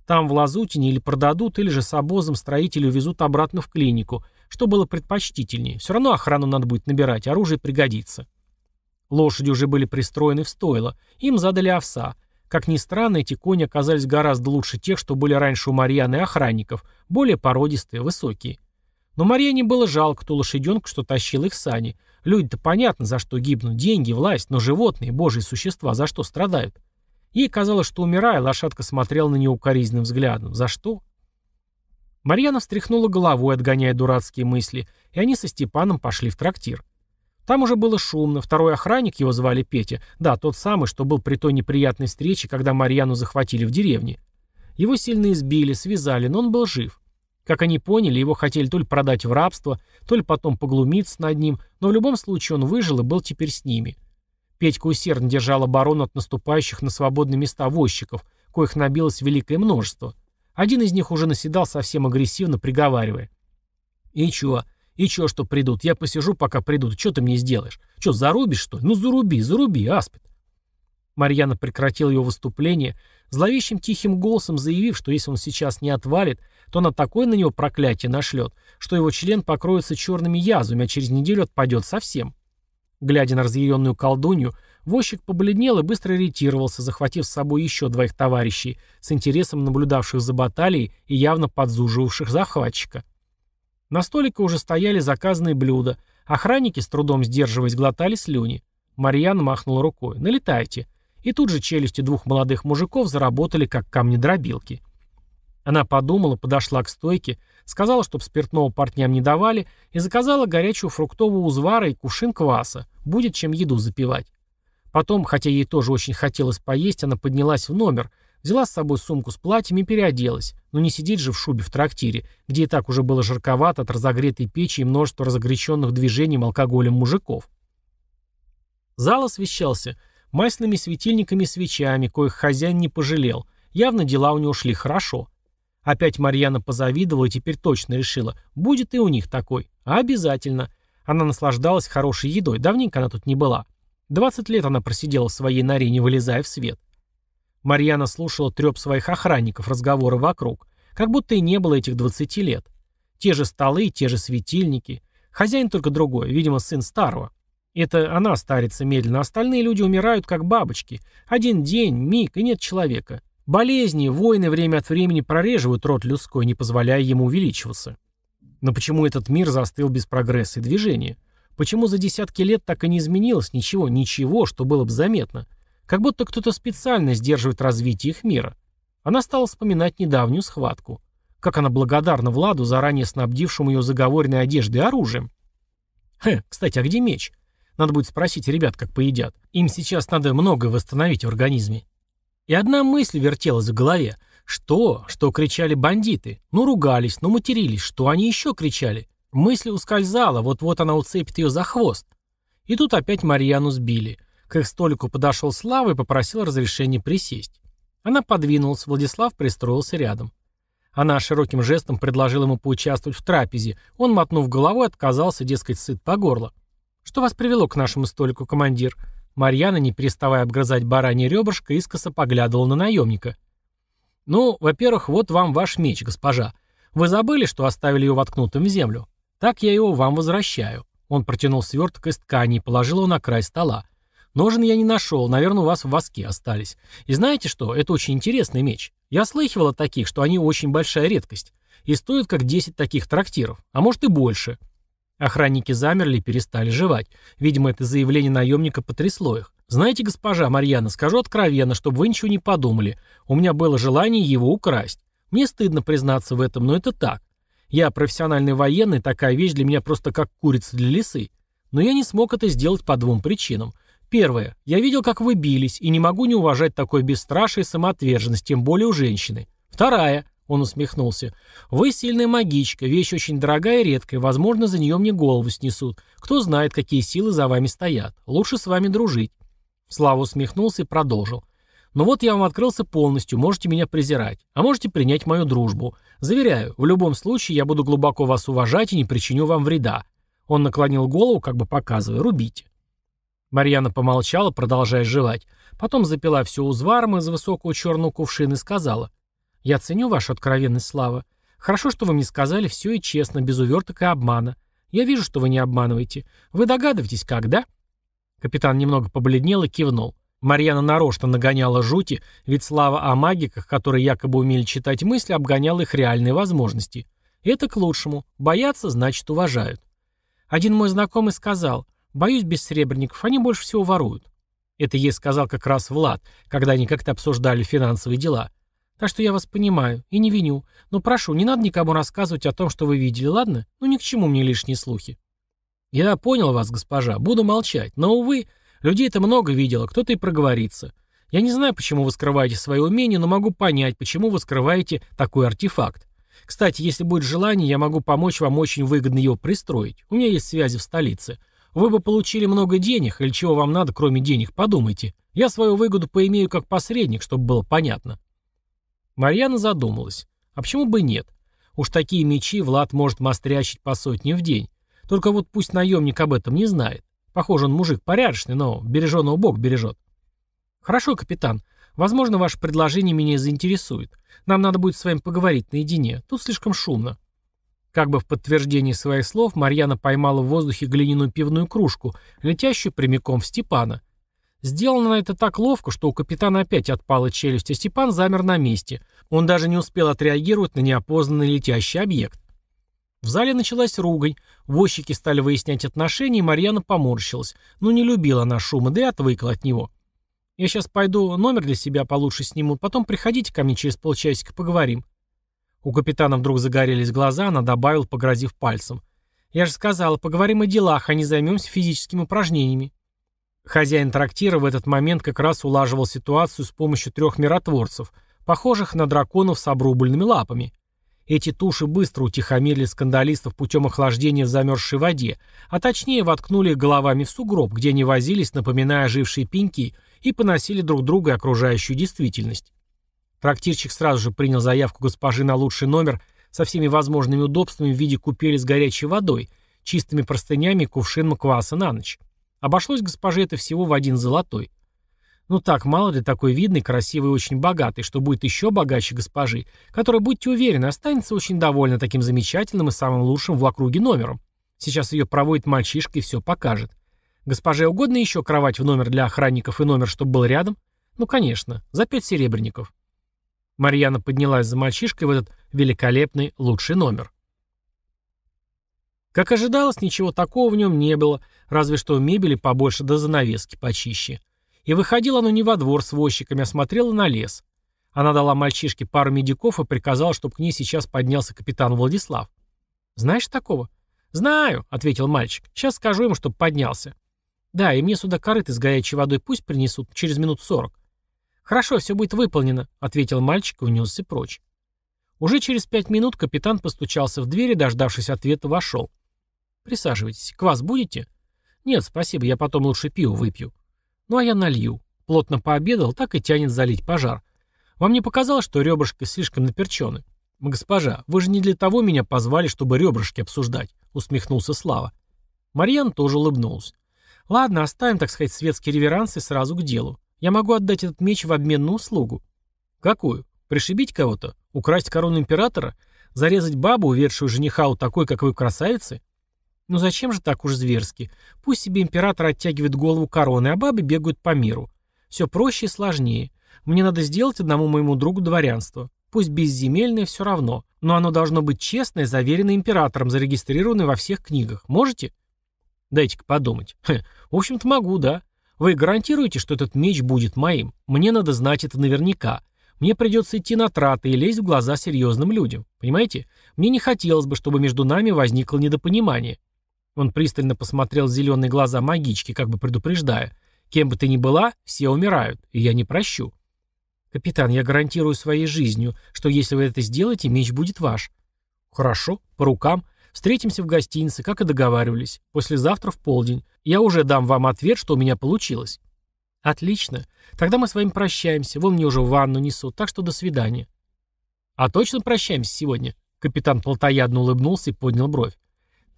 Там в Лазутине или продадут, или же с обозом строители увезут обратно в клинику – что было предпочтительнее? Все равно охрану надо будет набирать, оружие пригодится. Лошади уже были пристроены в стойло. Им задали овса. Как ни странно, эти кони оказались гораздо лучше тех, что были раньше у Марьяны охранников, более породистые, высокие. Но Марьяне было жалко ту лошаденку, что тащил их сани. Люди-то понятно, за что гибнут, деньги, власть, но животные, божьи существа, за что страдают. Ей казалось, что умирая, лошадка смотрела на нее укоризненным взглядом. За что? Марьяна встряхнула головой, отгоняя дурацкие мысли, и они со Степаном пошли в трактир. Там уже было шумно, второй охранник, его звали Петя, да, тот самый, что был при той неприятной встрече, когда Марьяну захватили в деревне. Его сильно избили, связали, но он был жив. Как они поняли, его хотели то ли продать в рабство, то ли потом поглумиться над ним, но в любом случае он выжил и был теперь с ними. Петька усердно держал оборону от наступающих на свободные места возчиков, коих набилось великое множество. Один из них уже наседал совсем агрессивно, приговаривая. «И чё? И чё, что придут? Я посижу, пока придут. Чё ты мне сделаешь? Чё, зарубишь, что ли? Ну, заруби, заруби, аспид!» Марьяна прекратила его выступление, зловещим тихим голосом заявив, что если он сейчас не отвалит, то она такое на него проклятие нашлет, что его член покроется черными язвами, а через неделю отпадет совсем. Глядя на разъяренную колдунью, Возчик побледнел и быстро ретировался, захватив с собой еще двоих товарищей, с интересом наблюдавших за баталией и явно подзуживавших захватчика. На столике уже стояли заказанные блюда. Охранники, с трудом сдерживаясь, глотали слюни. Марьян махнул рукой. «Налетайте». И тут же челюсти двух молодых мужиков заработали, как камни-дробилки. Она подумала, подошла к стойке, сказала, чтоб спиртного партням не давали, и заказала горячую фруктовую узвара и кувшин кваса. Будет чем еду запивать. Потом, хотя ей тоже очень хотелось поесть, она поднялась в номер, взяла с собой сумку с платьем и переоделась, но не сидеть же в шубе в трактире, где и так уже было жарковато от разогретой печи и множества разогреченных движений алкоголем мужиков. Зал освещался масляными светильниками и свечами, коих хозяин не пожалел. Явно дела у него шли хорошо. Опять Марьяна позавидовала и теперь точно решила, будет и у них такой. А обязательно. Она наслаждалась хорошей едой, давненько она тут не была. — 20 лет она просидела в своей норе, не вылезая в свет. Марьяна слушала треп своих охранников, разговоры вокруг, как будто и не было этих 20 лет. Те же столы, те же светильники. Хозяин только другой, видимо, сын старого. Это она старится медленно, остальные люди умирают, как бабочки. Один день, миг, и нет человека. Болезни, войны время от времени прореживают рот людской, не позволяя ему увеличиваться. Но почему этот мир застыл без прогресса и движения? Почему за десятки лет так и не изменилось ничего, ничего, что было бы заметно? Как будто кто-то специально сдерживает развитие их мира. Она стала вспоминать недавнюю схватку. Как она благодарна Владу, заранее снабдившему ее заговоренной одеждой и оружием. Хе, кстати, а где меч? Надо будет спросить ребят, как поедят. Им сейчас надо многое восстановить в организме. И одна мысль вертелась в голове. Что? Что кричали бандиты? Ну, ругались, ну, матерились. Что они еще кричали? Мысль ускользала, вот-вот она уцепит ее за хвост. И тут опять Марьяну сбили. К их столику подошел Слава и попросил разрешения присесть. Она подвинулась, Владислав пристроился рядом. Она широким жестом предложила ему поучаствовать в трапезе. Он, мотнув головой, отказался, дескать, сыт по горло. «Что вас привело к нашему столику, командир?» Марьяна, не переставая обгрызать баранье ребрышко, искоса поглядывала на наемника. «Ну, во-первых, вот вам ваш меч, госпожа. Вы забыли, что оставили ее воткнутым в землю? Так я его вам возвращаю. Он протянул сверток из ткани и положил его на край стола. Ножен я не нашел, наверное, у вас в воске остались. И знаете что, это очень интересный меч. Я слыхивал о таких, что они очень большая редкость. И стоят как 10 таких трактиров, а может и больше. Охранники замерли и перестали жевать. Видимо, это заявление наемника потрясло их. «Знаете, госпожа Марьяна, скажу откровенно, чтобы вы ничего не подумали. У меня было желание его украсть. Мне стыдно признаться в этом, но это так. Я профессиональный военный, такая вещь для меня просто как курица для лисы. Но я не смог это сделать по двум причинам. Первое. Я видел, как вы бились, и не могу не уважать такой бесстрашие самоотверженность, тем более у женщины. Вторая. Он усмехнулся. «Вы сильная магичка, вещь очень дорогая и редкая, возможно, за нее мне голову снесут. Кто знает, какие силы за вами стоят. Лучше с вами дружить». Слава усмехнулся и продолжил. «Ну вот я вам открылся полностью, можете меня презирать, а можете принять мою дружбу. Заверяю, в любом случае я буду глубоко вас уважать и не причиню вам вреда. Он наклонил голову, как бы показывая, рубите. Марьяна помолчала, продолжая жевать. Потом запила все узваром из высокого черного кувшина и сказала. «Я ценю вашу откровенность, Слава. Хорошо, что вы мне сказали все и честно, без уверток и обмана. Я вижу, что вы не обманываете. Вы догадываетесь, как, да?» Капитан немного побледнел и кивнул. Марьяна нарочно нагоняла жути, ведь слава о магиках, которые якобы умели читать мысли, обгоняла их реальные возможности. Это к лучшему. Боятся, значит, уважают. Один мой знакомый сказал, боюсь без бессребренников, они больше всего воруют. Это ей сказал как раз Влад, когда они как-то обсуждали финансовые дела. Так что я вас понимаю и не виню. Но прошу, не надо никому рассказывать о том, что вы видели, ладно? Ну ни к чему мне лишние слухи. Я понял вас, госпожа, буду молчать. Но, увы, людей это много видела, кто-то и проговорится. Я не знаю, почему вы скрываете свои умения, но могу понять, почему вы скрываете такой артефакт. Кстати, если будет желание, я могу помочь вам очень выгодно его пристроить. У меня есть связи в столице. Вы бы получили много денег, или чего вам надо, кроме денег, подумайте. Я свою выгоду поимею как посредник, чтобы было понятно». Марьяна задумалась. А почему бы нет? Уж такие мечи Влад может мастрячить по сотне в день. Только вот пусть наемник об этом не знает. Похоже, он мужик порядочный, но береженого Бог бережет. Хорошо, капитан. Возможно, ваше предложение меня заинтересует. Нам надо будет с вами поговорить наедине. Тут слишком шумно. Как бы в подтверждении своих слов, Марьяна поймала в воздухе глиняную пивную кружку, летящую прямиком в Степана. Сделано это так ловко, что у капитана опять отпала челюсть, а Степан замер на месте. Он даже не успел отреагировать на неопознанный летящий объект. В зале началась ругань. Возчики стали выяснять отношения, и Марьяна поморщилась. Но ну, не любила она шума, да и отвыкла от него. «Я сейчас пойду номер для себя получше сниму, потом приходите ко мне через полчасика, поговорим». У капитана вдруг загорелись глаза, она добавила, погрозив пальцем. «Я же сказала, поговорим о делах, а не займемся физическими упражнениями». Хозяин трактира в этот момент как раз улаживал ситуацию с помощью трех миротворцев, похожих на драконов с обрубленными лапами. Эти туши быстро утихомирили скандалистов путем охлаждения в замерзшей воде, а точнее воткнули их головами в сугроб, где они возились, напоминая ожившие пеньки, и поносили друг друга и окружающую действительность. Трактирщик сразу же принял заявку госпожи на лучший номер со всеми возможными удобствами в виде купели с горячей водой, чистыми простынями и кувшином кваса на ночь. Обошлось госпоже это всего в один золотой. Ну так, мало ли, такой видный, красивый и очень богатый, что будет еще богаче госпожи, которая, будьте уверены, останется очень довольна таким замечательным и самым лучшим в округе номером. Сейчас ее проводит мальчишка и все покажет. Госпоже угодно еще кровать в номер для охранников и номер, чтобы был рядом? Ну, конечно, за пять серебряников. Марьяна поднялась за мальчишкой в этот великолепный лучший номер. Как ожидалось, ничего такого в нем не было, разве что мебели побольше да занавески почище. И выходило оно не во двор с возчиками, а смотрело на лес. Она дала мальчишке пару медиков и приказала, чтобы к ней сейчас поднялся капитан Владислав. «Знаешь такого?» «Знаю», — ответил мальчик. «Сейчас скажу ему, чтобы поднялся». «Да, и мне сюда корыто с горячей водой пусть принесут через минут сорок». «Хорошо, все будет выполнено», — ответил мальчик и унесся прочь. Уже через пять минут капитан постучался в дверь и, дождавшись ответа, вошел. «Присаживайтесь. Квас будете?» «Нет, спасибо, я потом лучше пиво выпью». Ну а я налью. Плотно пообедал, так и тянет залить пожар. Вам не показалось, что ребрышки слишком наперчены? Госпожа, вы же не для того меня позвали, чтобы ребрышки обсуждать, усмехнулся Слава. Марьян тоже улыбнулся. Ладно, оставим, так сказать, светские реверансы сразу к делу. Я могу отдать этот меч в обмен на услугу. Какую? Пришибить кого-то? Украсть корону императора? Зарезать бабу, уведшую жениха у такой, как вы, красавицы? Ну зачем же так уж зверски? Пусть себе император оттягивает голову короны, а бабы бегают по миру. Все проще и сложнее. Мне надо сделать одному моему другу дворянство. Пусть безземельное все равно, но оно должно быть честное, заверенное императором, зарегистрированное во всех книгах. Можете? Дайте-ка подумать. Хе, в общем-то могу, да. Вы гарантируете, что этот меч будет моим? Мне надо знать это наверняка. Мне придется идти на траты и лезть в глаза серьезным людям. Понимаете? Мне не хотелось бы, чтобы между нами возникло недопонимание. Он пристально посмотрел в зеленые глаза магички, как бы предупреждая. «Кем бы ты ни была, все умирают, и я не прощу». «Капитан, я гарантирую своей жизнью, что если вы это сделаете, меч будет ваш». «Хорошо, по рукам. Встретимся в гостинице, как и договаривались. Послезавтра в полдень. Я уже дам вам ответ, что у меня получилось». «Отлично. Тогда мы с вами прощаемся. Вон мне уже в ванну несут, так что до свидания». «А точно прощаемся сегодня?» Капитан плотоядно улыбнулся и поднял бровь.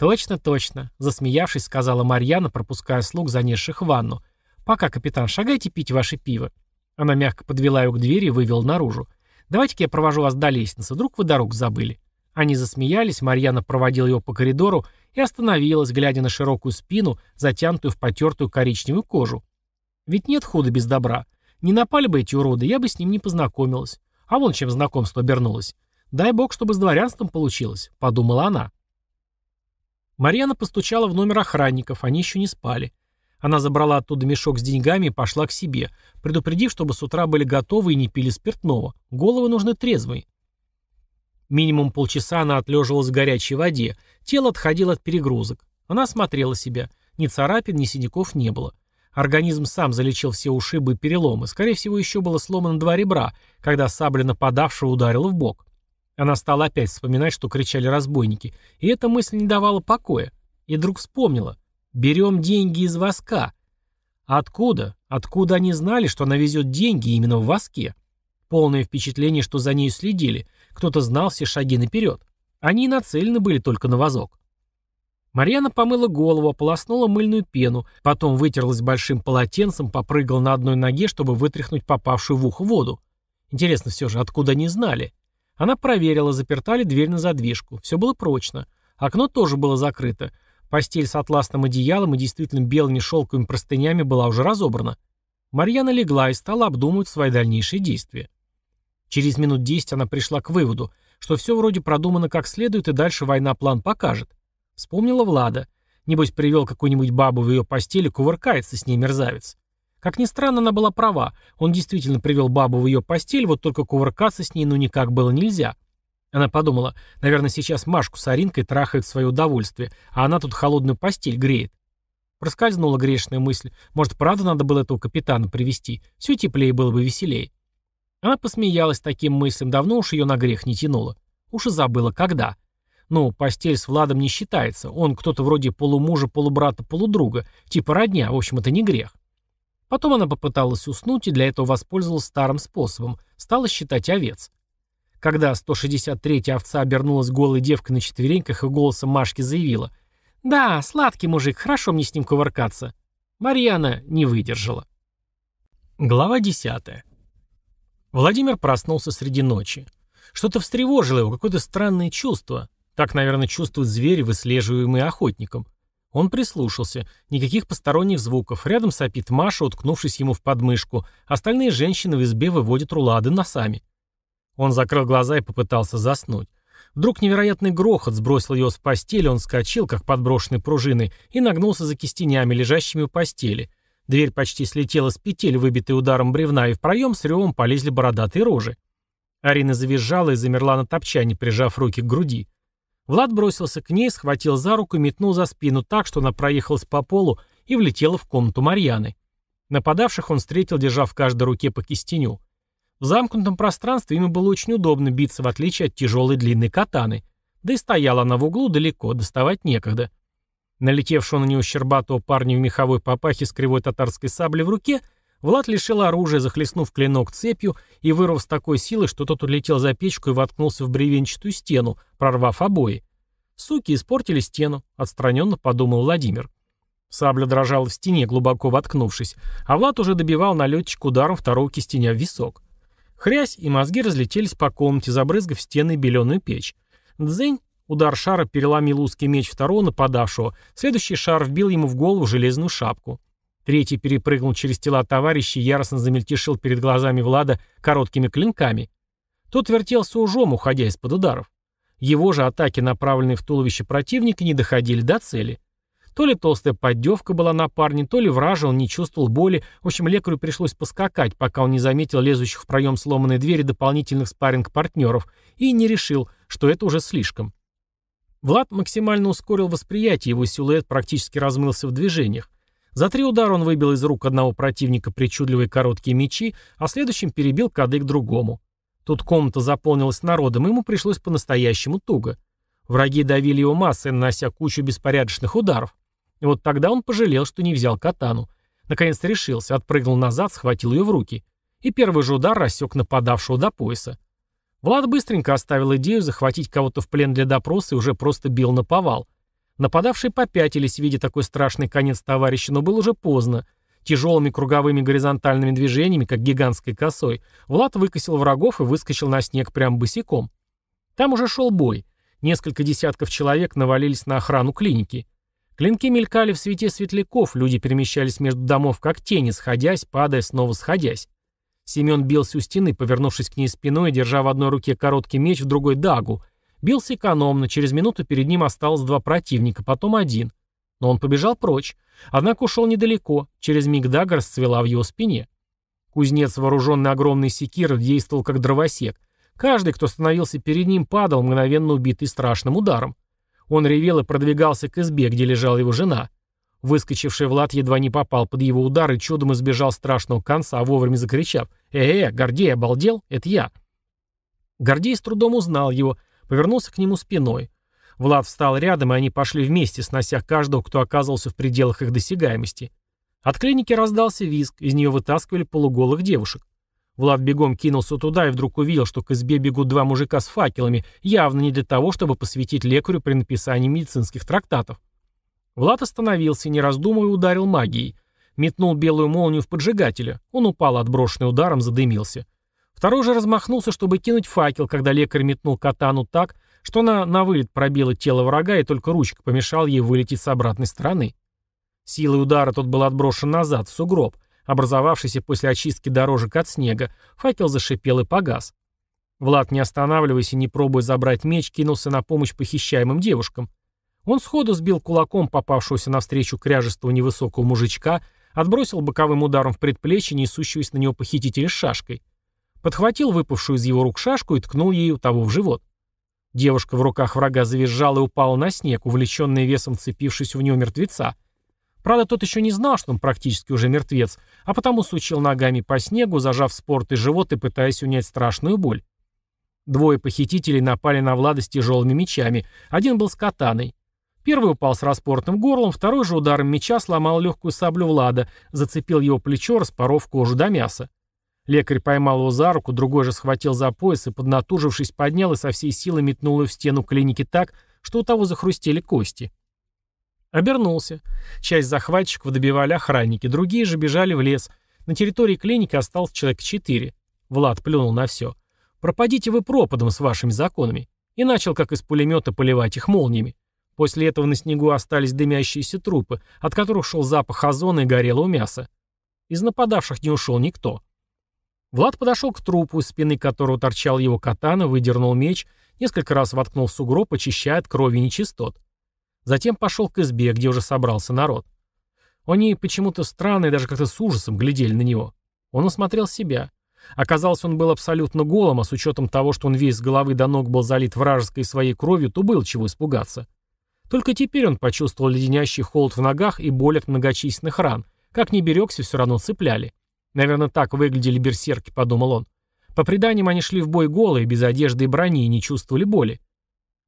«Точно, точно», — засмеявшись, сказала Марьяна, пропуская слуг, занесших в ванну. «Пока, капитан, шагайте пить ваше пиво». Она мягко подвела его к двери и вывела наружу. «Давайте-ка я провожу вас до лестницы, вдруг вы дорог забыли». Они засмеялись, Марьяна проводила его по коридору и остановилась, глядя на широкую спину, затянутую в потертую коричневую кожу. «Ведь нет худа без добра. Не напали бы эти уроды, я бы с ним не познакомилась. А вон чем знакомство обернулось. Дай бог, чтобы с дворянством получилось», — подумала она. Марьяна постучала в номер охранников, они еще не спали. Она забрала оттуда мешок с деньгами и пошла к себе, предупредив, чтобы с утра были готовы и не пили спиртного. Головы нужны трезвые. Минимум полчаса она отлеживалась в горячей воде, тело отходило от перегрузок. Она смотрела себя. Ни царапин, ни синяков не было. Организм сам залечил все ушибы и переломы. Скорее всего, еще было сломано два ребра, когда сабля нападавшего ударила в бок. Она стала опять вспоминать, что кричали разбойники, и эта мысль не давала покоя. И вдруг вспомнила. «Берем деньги из воска». Откуда? Откуда они знали, что она везет деньги именно в воске? Полное впечатление, что за нею следили. Кто-то знал все шаги наперед. Они нацелены были только на возок. Марьяна помыла голову, ополоснула мыльную пену, потом вытерлась большим полотенцем, попрыгала на одной ноге, чтобы вытряхнуть попавшую в ухо воду. Интересно все же, откуда они знали? Она проверила, заперта ли дверь на задвижку. Все было прочно. Окно тоже было закрыто. Постель с атласным одеялом и действительно белыми шелковыми простынями была уже разобрана. Марьяна легла и стала обдумывать свои дальнейшие действия. Через минут десять она пришла к выводу, что все вроде продумано как следует и дальше война план покажет. Вспомнила Влада. Небось привел какую-нибудь бабу в ее постели, кувыркается с ней мерзавец. Как ни странно, она была права. Он действительно привел бабу в ее постель, вот только кувыркаться с ней ну никак было нельзя. Она подумала, наверное, сейчас Машку с Аринкой трахает в свое удовольствие, а она тут холодную постель греет. Проскользнула грешная мысль. Может, правда надо было этого капитана привести? Все теплее было бы веселее. Она посмеялась таким мыслям, давно уж ее на грех не тянуло. Уж и забыла, когда. Ну, постель с Владом не считается. Он кто-то вроде полумужа, полубрата, полудруга. Типа родня, в общем, это не грех. Потом она попыталась уснуть и для этого воспользовалась старым способом – стала считать овец. Когда 163-я овца обернулась голой девкой на четвереньках и голосом Машки заявила «Да, сладкий мужик, хорошо мне с ним кувыркаться», Марьяна не выдержала. Глава 10. Владимир проснулся среди ночи. Что-то встревожило его, какое-то странное чувство. Так, наверное, чувствуют звери, выслеживаемые охотником. Он прислушался. Никаких посторонних звуков. Рядом сопит Маша, уткнувшись ему в подмышку. Остальные женщины в избе выводят рулады носами. Он закрыл глаза и попытался заснуть. Вдруг невероятный грохот сбросил его с постели, он вскочил, как подброшенный пружиной, и нагнулся за кистенями, лежащими у постели. Дверь почти слетела с петель, выбитой ударом бревна, и в проем с ревом полезли бородатые рожи. Арина завизжала и замерла на топчане, прижав руки к груди. Влад бросился к ней, схватил за руку и метнул за спину так, что она проехалась по полу и влетела в комнату Марьяны. Нападавших он встретил, держа в каждой руке по кистеню. В замкнутом пространстве ему было очень удобно биться, в отличие от тяжелой длинной катаны. Да и стояла она в углу далеко, доставать некогда. Налетевшего на нее щербатого парня в меховой папахе с кривой татарской саблей в руке — Влад лишил оружия, захлестнув клинок цепью и вырвав с такой силы, что тот улетел за печку и воткнулся в бревенчатую стену, прорвав обои. «Суки испортили стену», — отстраненно подумал Владимир. Сабля дрожала в стене, глубоко воткнувшись, а Влад уже добивал налетчик ударом второго кистеня в висок. Хрясь и мозги разлетелись по комнате, забрызгав стены и беленую печь. Дзень, удар шара переломил узкий меч второго нападавшего, следующий шар вбил ему в голову железную шапку. Третий перепрыгнул через тела товарища и яростно замельтешил перед глазами Влада короткими клинками. Тот вертелся ужом, уходя из-под ударов. Его же атаки, направленные в туловище противника, не доходили до цели. То ли толстая поддевка была на парне, то ли вражил, не чувствовал боли. В общем, лекарю пришлось поскакать, пока он не заметил лезущих в проем сломанной двери дополнительных спарринг партнеров и не решил, что это уже слишком. Влад максимально ускорил восприятие, его силуэт практически размылся в движениях. За три удара он выбил из рук одного противника причудливые короткие мечи, а следующим перебил кадык другому. Тут комната заполнилась народом, ему пришлось по-настоящему туго. Враги давили его массой, нанося кучу беспорядочных ударов. И вот тогда он пожалел, что не взял катану. Наконец решился, отпрыгнул назад, схватил ее в руки. И первый же удар рассек нападавшего до пояса. Влад быстренько оставил идею захватить кого-то в плен для допроса и уже просто бил на повал – Нападавшие попятились, видя такой страшный конец товарища, но было уже поздно. Тяжелыми круговыми горизонтальными движениями, как гигантской косой, Влад выкосил врагов и выскочил на снег прям босиком. Там уже шел бой. Несколько десятков человек навалились на охрану клиники. Клинки мелькали в свете светляков, люди перемещались между домов как тени, сходясь, падая, снова сходясь. Семен бился у стены, повернувшись к ней спиной, держа в одной руке короткий меч, в другой дагу, Бился экономно, через минуту перед ним осталось два противника, потом один. Но он побежал прочь. Однако ушел недалеко, через миг дага расцвела в его спине. Кузнец, вооруженный огромной секирой, действовал как дровосек. Каждый, кто становился перед ним, падал, мгновенно убитый страшным ударом. Он ревел и продвигался к избе, где лежала его жена. Выскочивший Влад едва не попал под его удар и чудом избежал страшного конца, а вовремя закричав «Э-э, Гордей, обалдел? Это я!» Гордей с трудом узнал его – повернулся к нему спиной. Влад встал рядом, и они пошли вместе, снося каждого, кто оказывался в пределах их досягаемости. От клиники раздался визг, из нее вытаскивали полуголых девушек. Влад бегом кинулся туда и вдруг увидел, что к избе бегут два мужика с факелами, явно не для того, чтобы посвятить лекарю при написании медицинских трактатов. Влад остановился не раздумывая, ударил магией. Метнул белую молнию в поджигателя. Он упал, отброшенный ударом, задымился. Второй же размахнулся, чтобы кинуть факел, когда лекарь метнул катану так, что она на вылет пробила тело врага и только ручка помешала ей вылететь с обратной стороны. Силой удара тот был отброшен назад, в сугроб, образовавшийся после очистки дорожек от снега. Факел зашипел и погас. Влад, не останавливаясь и не пробуя забрать меч, кинулся на помощь похищаемым девушкам. Он сходу сбил кулаком попавшегося навстречу кряжестого невысокого мужичка, отбросил боковым ударом в предплечье несущегося на него похитителя с шашкой подхватил выпавшую из его рук шашку и ткнул ею того в живот. Девушка в руках врага завизжала и упала на снег, увлеченная весом цепившись в него мертвеца. Правда, тот еще не знал, что он практически уже мертвец, а потому сучил ногами по снегу, зажав спорт и живот и пытаясь унять страшную боль. Двое похитителей напали на Влада с тяжелыми мечами, один был с катаной. Первый упал с распортным горлом, второй же ударом меча сломал легкую саблю Влада, зацепил его плечо, распоров кожу до мяса. Лекарь поймал его за руку, другой же схватил за пояс и, поднатужившись, поднял и со всей силы метнул ее в стену клиники так, что у того захрустели кости. Обернулся. Часть захватчиков добивали охранники, другие же бежали в лес. На территории клиники осталось человек четыре. Влад плюнул на все. «Пропадите вы пропадом с вашими законами». И начал, как из пулемета, поливать их молниями. После этого на снегу остались дымящиеся трупы, от которых шел запах озона и горелого мяса. Из нападавших не ушел никто. Влад подошел к трупу, из спины которого торчал его катана, выдернул меч, несколько раз воткнул сугроб, очищая от крови нечистот. Затем пошел к избе, где уже собрался народ. Они почему-то странно и даже как-то с ужасом глядели на него. Он осмотрел себя. Оказалось, он был абсолютно голым, а с учетом того, что он весь с головы до ног был залит вражеской своей кровью, то было чего испугаться. Только теперь он почувствовал леденящий холод в ногах и боль от многочисленных ран. Как ни берегся, все равно цепляли. Наверное, так выглядели берсерки, подумал он. По преданиям, они шли в бой голые, без одежды и брони, и не чувствовали боли.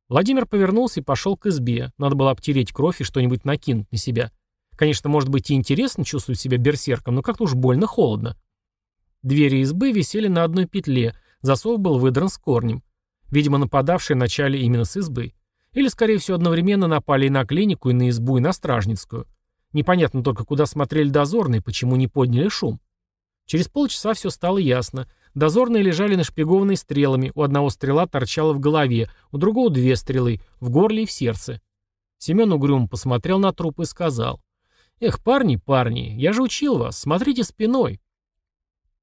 Владимир повернулся и пошел к избе. Надо было обтереть кровь и что-нибудь накинуть на себя. Конечно, может быть и интересно чувствовать себя берсерком, но как-то уж больно холодно. Двери избы висели на одной петле, засов был выдран с корнем. Видимо, нападавшие начали именно с избы. Или, скорее всего, одновременно напали и на клинику, и на избу, и на стражницкую. Непонятно только, куда смотрели дозорные, почему не подняли шум. Через полчаса все стало ясно. Дозорные лежали нашпигованные стрелами, у одного стрела торчала в голове, у другого две стрелы, в горле и в сердце. Семен Угрюм посмотрел на труп и сказал. «Эх, парни, парни, я же учил вас, смотрите спиной».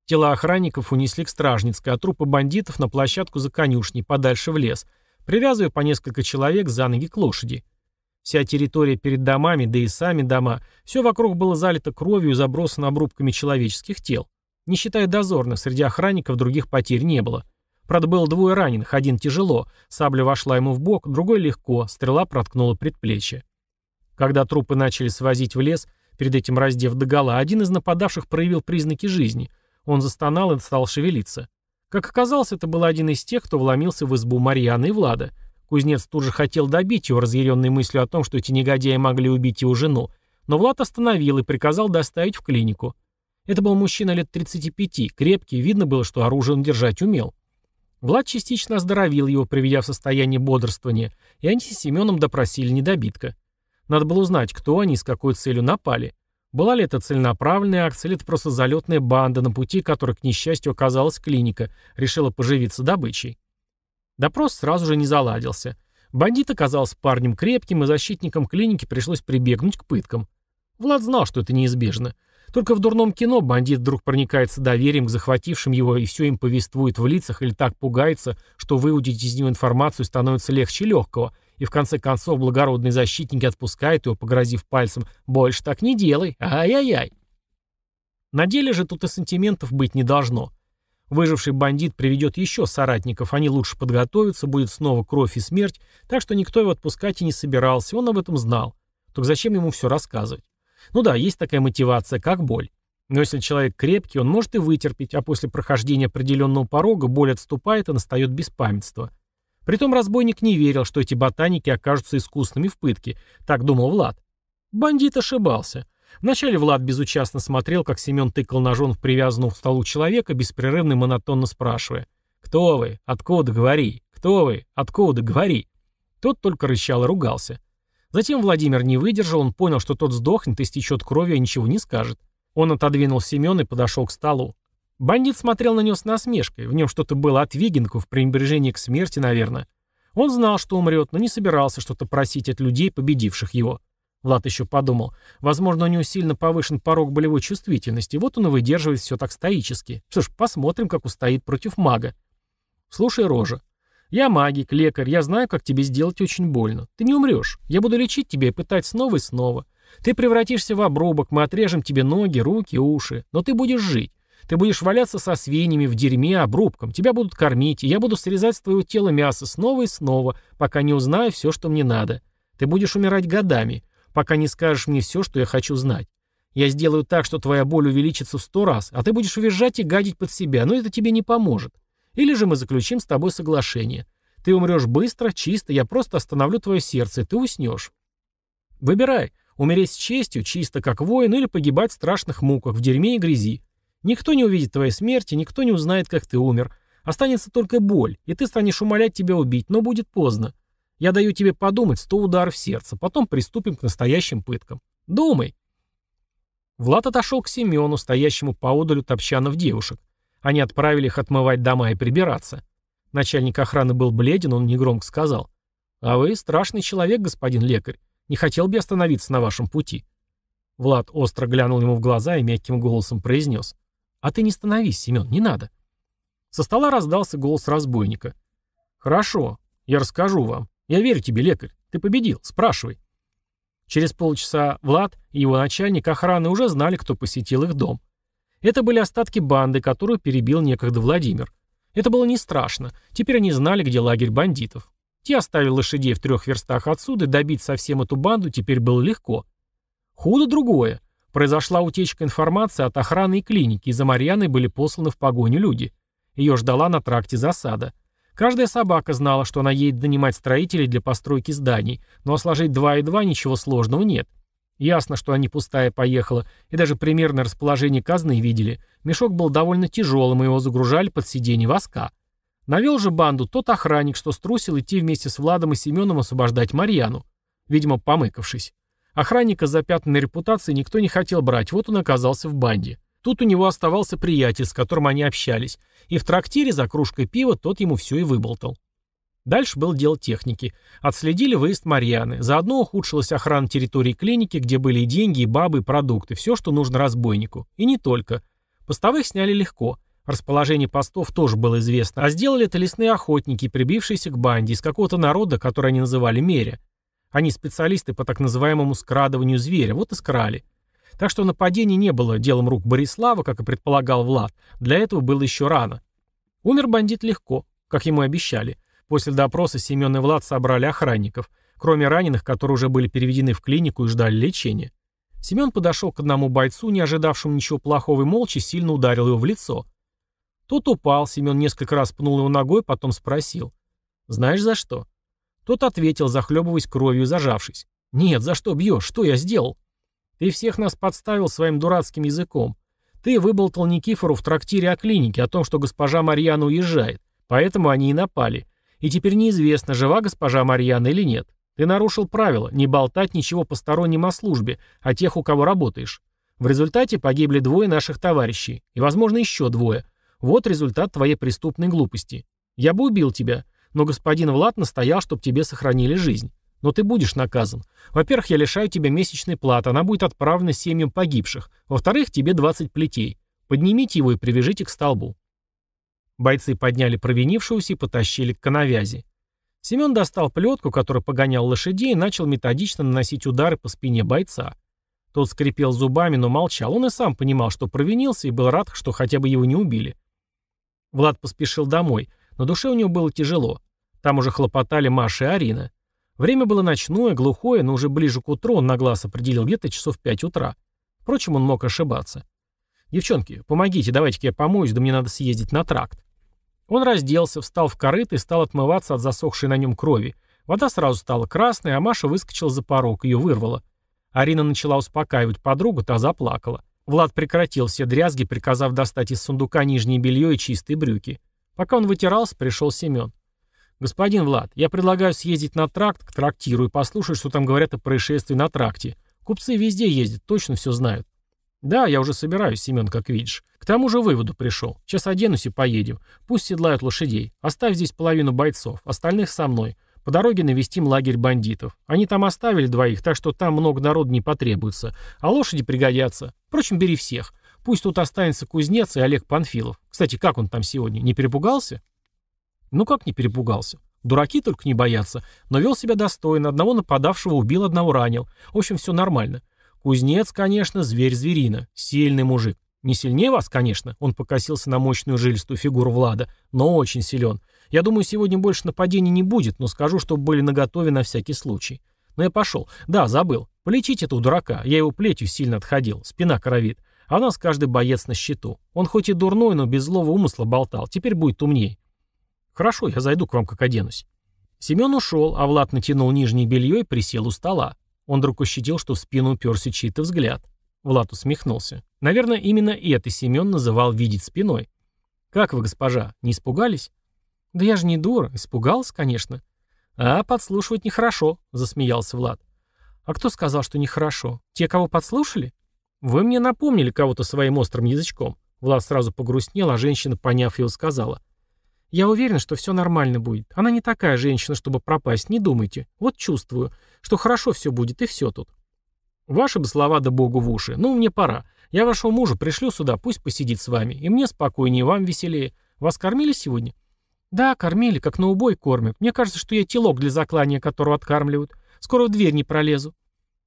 Тела охранников унесли к Стражницкой, а трупы бандитов на площадку за конюшней, подальше в лес, привязывая по несколько человек за ноги к лошади. Вся территория перед домами, да и сами дома, все вокруг было залито кровью и забросано обрубками человеческих тел. Не считая дозорных, среди охранников других потерь не было. Правда, было двое раненых, один тяжело, сабля вошла ему в бок, другой легко, стрела проткнула предплечье. Когда трупы начали свозить в лес, перед этим раздев догола, один из нападавших проявил признаки жизни. Он застонал и стал шевелиться. Как оказалось, это был один из тех, кто вломился в избу Марьяны и Влада. Кузнец тут же хотел добить его, разъяренной мыслью о том, что эти негодяи могли убить его жену. Но Влад остановил и приказал доставить в клинику – это был мужчина лет 35, крепкий, видно было, что оружие он держать умел. Влад частично оздоровил его, приведя в состояние бодрствования, и они с Семеном допросили недобитка. Надо было узнать, кто они и с какой целью напали. Была ли это целенаправленная акция, или это просто залетная банда, на пути которой, к несчастью, оказалась клиника, решила поживиться добычей. Допрос сразу же не заладился. Бандит оказался парнем крепким, и защитникам клиники пришлось прибегнуть к пыткам. Влад знал, что это неизбежно. Только в дурном кино бандит вдруг проникается доверием к захватившим его и все им повествует в лицах или так пугается, что выудить из него информацию становится легче легкого, и в конце концов благородные защитники отпускают его, погрозив пальцем «Больше так не делай! Ай-яй-яй!» На деле же тут и сантиментов быть не должно. Выживший бандит приведет еще соратников, они лучше подготовятся, будет снова кровь и смерть, так что никто его отпускать и не собирался, он об этом знал. Так зачем ему все рассказывать? Ну да, есть такая мотивация, как боль. Но если человек крепкий, он может и вытерпеть, а после прохождения определенного порога боль отступает и настает беспамятство. Притом разбойник не верил, что эти ботаники окажутся искусными в пытке. Так думал Влад. Бандит ошибался. Вначале Влад безучастно смотрел, как Семен тыкал ножом в привязанного к столу человека, беспрерывно и монотонно спрашивая. «Кто вы? Откуда? Говори! Кто вы? Откуда? Говори!» Тот только рычал и ругался. Затем Владимир не выдержал, он понял, что тот сдохнет и стечет кровью, а ничего не скажет. Он отодвинул Семена и подошел к столу. Бандит смотрел на него с насмешкой, в нем что-то было от в пренебрежении к смерти, наверное. Он знал, что умрет, но не собирался что-то просить от людей, победивших его. Влад еще подумал, возможно, у него сильно повышен порог болевой чувствительности, вот он и выдерживает все так стоически. Что ж, посмотрим, как устоит против мага. «Слушай, Рожа, я магик, лекарь, я знаю, как тебе сделать очень больно. Ты не умрешь. Я буду лечить тебя и пытать снова и снова. Ты превратишься в обрубок, мы отрежем тебе ноги, руки, уши. Но ты будешь жить. Ты будешь валяться со свиньями в дерьме, обрубком. Тебя будут кормить, и я буду срезать с твоего тела мясо снова и снова, пока не узнаю все, что мне надо. Ты будешь умирать годами, пока не скажешь мне все, что я хочу знать. Я сделаю так, что твоя боль увеличится в сто раз, а ты будешь визжать и гадить под себя, но это тебе не поможет. Или же мы заключим с тобой соглашение. Ты умрешь быстро, чисто, я просто остановлю твое сердце, и ты уснешь. Выбирай, умереть с честью, чисто как воин, или погибать в страшных муках, в дерьме и грязи. Никто не увидит твоей смерти, никто не узнает, как ты умер. Останется только боль, и ты станешь умолять тебя убить, но будет поздно. Я даю тебе подумать сто ударов сердца, потом приступим к настоящим пыткам. Думай. Влад отошел к Семену, стоящему поодалю топчанов девушек. Они отправили их отмывать дома и прибираться. Начальник охраны был бледен, он негромко сказал. «А вы страшный человек, господин лекарь. Не хотел бы остановиться на вашем пути». Влад остро глянул ему в глаза и мягким голосом произнес. «А ты не становись, Семен, не надо». Со стола раздался голос разбойника. «Хорошо, я расскажу вам. Я верю тебе, лекарь. Ты победил. Спрашивай». Через полчаса Влад и его начальник охраны уже знали, кто посетил их дом. Это были остатки банды, которую перебил некогда Владимир. Это было не страшно. Теперь они знали, где лагерь бандитов. Те оставили лошадей в трех верстах отсюда, и добить совсем эту банду теперь было легко. Худо другое. Произошла утечка информации от охраны и клиники, и за Марьяной были посланы в погоню люди. Ее ждала на тракте засада. Каждая собака знала, что она едет донимать строителей для постройки зданий, но сложить два и два ничего сложного нет. Ясно, что они пустая поехала, и даже примерное расположение казны видели. Мешок был довольно тяжелым, и его загружали под сиденье воска. Навел же банду тот охранник, что струсил идти вместе с Владом и Семеном освобождать Марьяну, видимо, помыкавшись. Охранника с запятнанной репутацией никто не хотел брать, вот он оказался в банде. Тут у него оставался приятель, с которым они общались, и в трактире за кружкой пива тот ему все и выболтал. Дальше был дел техники. Отследили выезд Марьяны. Заодно ухудшилась охрана территории клиники, где были и деньги, и бабы, и продукты. Все, что нужно разбойнику. И не только. Постовых сняли легко. Расположение постов тоже было известно. А сделали это лесные охотники, прибившиеся к банде из какого-то народа, который они называли меря. Они специалисты по так называемому скрадыванию зверя. Вот и скрали. Так что нападение не было делом рук Борислава, как и предполагал Влад. Для этого было еще рано. Умер бандит легко, как ему обещали. обещали. После допроса Семен и Влад собрали охранников, кроме раненых, которые уже были переведены в клинику и ждали лечения. Семен подошел к одному бойцу, не ожидавшему ничего плохого, и молча сильно ударил его в лицо. Тот упал, Семен несколько раз пнул его ногой, потом спросил. «Знаешь, за что?» Тот ответил, захлебываясь кровью зажавшись. «Нет, за что бьешь? Что я сделал?» «Ты всех нас подставил своим дурацким языком. Ты выболтал Никифору в трактире о клинике, о том, что госпожа Марьяна уезжает. Поэтому они и напали. И теперь неизвестно, жива госпожа Марьяна или нет. Ты нарушил правила, не болтать ничего посторонним о службе, о тех, у кого работаешь. В результате погибли двое наших товарищей, и, возможно, еще двое. Вот результат твоей преступной глупости. Я бы убил тебя, но господин Влад настоял, чтобы тебе сохранили жизнь. Но ты будешь наказан. Во-первых, я лишаю тебя месячной платы, она будет отправлена семьям погибших. Во-вторых, тебе 20 плетей. Поднимите его и привяжите к столбу. Бойцы подняли провинившегося и потащили к коновязи. Семен достал плетку, которая погонял лошадей, и начал методично наносить удары по спине бойца. Тот скрипел зубами, но молчал. Он и сам понимал, что провинился, и был рад, что хотя бы его не убили. Влад поспешил домой. но душе у него было тяжело. Там уже хлопотали Маша и Арина. Время было ночное, глухое, но уже ближе к утру он на глаз определил где-то часов пять утра. Впрочем, он мог ошибаться. «Девчонки, помогите, давайте-ка я помоюсь, да мне надо съездить на тракт». Он разделся, встал в корыто и стал отмываться от засохшей на нем крови. Вода сразу стала красной, а Маша выскочила за порог, ее вырвало. Арина начала успокаивать подругу, та заплакала. Влад прекратил все дрязги, приказав достать из сундука нижнее белье и чистые брюки. Пока он вытирался, пришел Семен. «Господин Влад, я предлагаю съездить на тракт к трактиру и послушать, что там говорят о происшествии на тракте. Купцы везде ездят, точно все знают». «Да, я уже собираюсь, Семен, как видишь. К тому же выводу пришел. Сейчас оденусь и поедем. Пусть седлают лошадей. Оставь здесь половину бойцов, остальных со мной. По дороге навестим лагерь бандитов. Они там оставили двоих, так что там много народу не потребуется. А лошади пригодятся. Впрочем, бери всех. Пусть тут останется кузнец и Олег Панфилов. Кстати, как он там сегодня? Не перепугался? Ну как не перепугался? Дураки только не боятся. Но вел себя достойно. Одного нападавшего убил, одного ранил. В общем, все нормально. Кузнец, конечно, зверь зверина. Сильный мужик. Не сильнее вас, конечно. Он покосился на мощную жилистую фигуру Влада, но очень силен. Я думаю, сегодня больше нападений не будет, но скажу, чтобы были наготове на всякий случай. Но ну, я пошел. Да, забыл. Полечить этого дурака. Я его плетью сильно отходил. Спина коровит. А у нас каждый боец на счету. Он хоть и дурной, но без злого умысла болтал. Теперь будет умней. Хорошо, я зайду к вам, как оденусь. Семен ушел, а Влад натянул нижнее белье и присел у стола. Он вдруг ощутил, что в спину уперся чей-то взгляд. Влад усмехнулся. Наверное, именно это Семен называл «видеть спиной». «Как вы, госпожа, не испугались?» «Да я же не дура, Испугался, конечно». «А подслушивать нехорошо», — засмеялся Влад. «А кто сказал, что нехорошо? Те, кого подслушали?» «Вы мне напомнили кого-то своим острым язычком». Влад сразу погрустнел, а женщина, поняв его, сказала. «Я уверена, что все нормально будет. Она не такая женщина, чтобы пропасть, не думайте. Вот чувствую что хорошо все будет, и все тут. Ваши бы слова да богу в уши. Ну, мне пора. Я вашего мужа пришлю сюда, пусть посидит с вами. И мне спокойнее, и вам веселее. Вас кормили сегодня? Да, кормили, как на убой кормят. Мне кажется, что я телок для заклания, которого откармливают. Скоро в дверь не пролезу.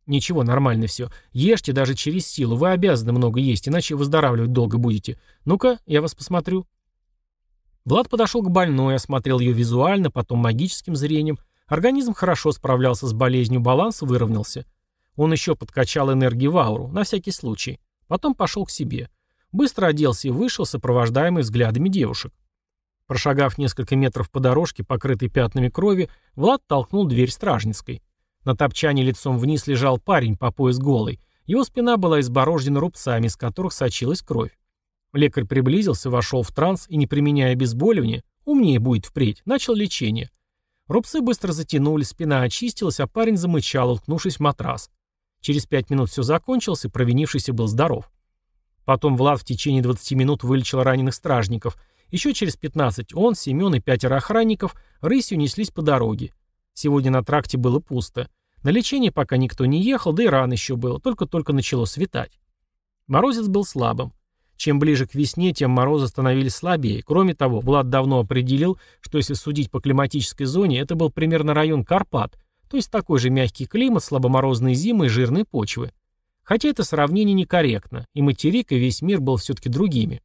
Ничего, нормально все. Ешьте даже через силу. Вы обязаны много есть, иначе выздоравливать долго будете. Ну-ка, я вас посмотрю. Влад подошел к больной, осмотрел ее визуально, потом магическим зрением – Организм хорошо справлялся с болезнью, баланс выровнялся. Он еще подкачал энергию в ауру, на всякий случай. Потом пошел к себе. Быстро оделся и вышел, сопровождаемый взглядами девушек. Прошагав несколько метров по дорожке, покрытой пятнами крови, Влад толкнул дверь стражницкой. На топчане лицом вниз лежал парень по пояс голый. Его спина была изборождена рубцами, из которых сочилась кровь. Лекарь приблизился, вошел в транс и, не применяя обезболивания, умнее будет впредь, начал лечение – Рубцы быстро затянулись, спина очистилась, а парень замычал, уткнувшись в матрас. Через пять минут все закончилось, и провинившийся был здоров. Потом Влад в течение 20 минут вылечил раненых стражников. Еще через 15 он, Семен и пятеро охранников рысью неслись по дороге. Сегодня на тракте было пусто. На лечение пока никто не ехал, да и рано еще было, только-только начало светать. Морозец был слабым. Чем ближе к весне, тем морозы становились слабее. Кроме того, Влад давно определил, что если судить по климатической зоне, это был примерно район Карпат, то есть такой же мягкий климат, слабоморозные зимы и жирные почвы. Хотя это сравнение некорректно, и материк, и весь мир был все-таки другими.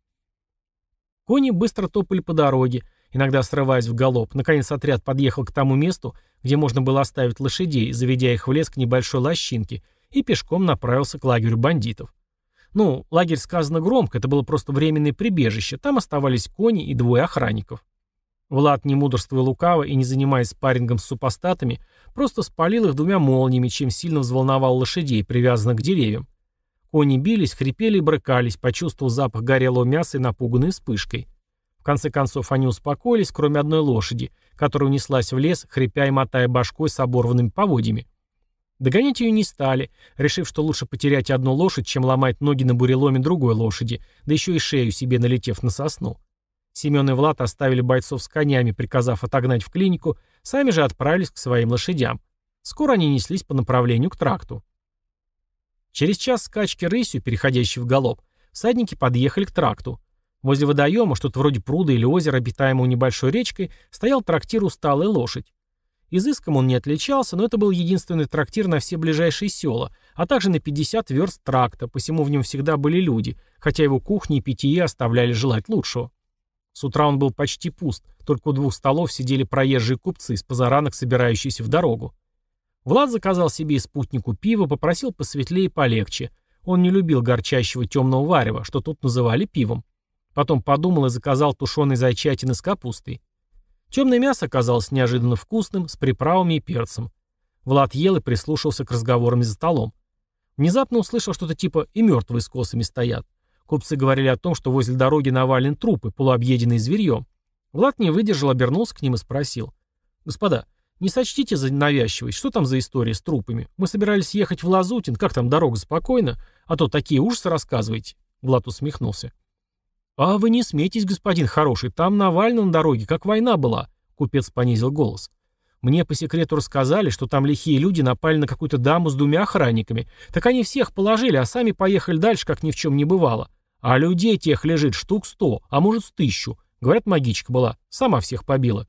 Кони быстро топали по дороге, иногда срываясь в галоп. Наконец отряд подъехал к тому месту, где можно было оставить лошадей, заведя их в лес к небольшой лощинке, и пешком направился к лагерю бандитов. Ну, лагерь сказано громко, это было просто временное прибежище, там оставались кони и двое охранников. Влад, не мудрствуя лукаво и не занимаясь спаррингом с супостатами, просто спалил их двумя молниями, чем сильно взволновал лошадей, привязанных к деревьям. Кони бились, хрипели и брыкались, почувствовал запах горелого мяса и напуганной вспышкой. В конце концов они успокоились, кроме одной лошади, которая унеслась в лес, хрипя и мотая башкой с оборванными поводьями. Догонять ее не стали, решив, что лучше потерять одну лошадь, чем ломать ноги на буреломе другой лошади, да еще и шею себе налетев на сосну. Семен и Влад оставили бойцов с конями, приказав отогнать в клинику, сами же отправились к своим лошадям. Скоро они неслись по направлению к тракту. Через час скачки рысью, переходящей в галоп, всадники подъехали к тракту. Возле водоема, что-то вроде пруда или озера, обитаемого небольшой речкой, стоял трактир «Усталая лошадь». Изыском он не отличался, но это был единственный трактир на все ближайшие села, а также на 50 верст тракта, посему в нем всегда были люди, хотя его кухни и питье оставляли желать лучшего. С утра он был почти пуст, только у двух столов сидели проезжие купцы из позаранок, собирающиеся в дорогу. Влад заказал себе и спутнику пиво, попросил посветлее и полегче. Он не любил горчащего темного варева, что тут называли пивом. Потом подумал и заказал тушеный зайчатин с капустой. Темное мясо оказалось неожиданно вкусным, с приправами и перцем. Влад ел и прислушался к разговорам за столом. Внезапно услышал что-то типа «и мертвые с косами стоят». Купцы говорили о том, что возле дороги навален трупы, полуобъеденные зверьем. Влад не выдержал, обернулся к ним и спросил. «Господа, не сочтите за навязчивость, что там за история с трупами? Мы собирались ехать в Лазутин, как там дорога спокойна, а то такие ужасы рассказываете». Влад усмехнулся. «А вы не смейтесь, господин хороший, там Навально на дороге, как война была», — купец понизил голос. «Мне по секрету рассказали, что там лихие люди напали на какую-то даму с двумя охранниками. Так они всех положили, а сами поехали дальше, как ни в чем не бывало. А людей тех лежит штук сто, а может с тысячу. Говорят, магичка была, сама всех побила».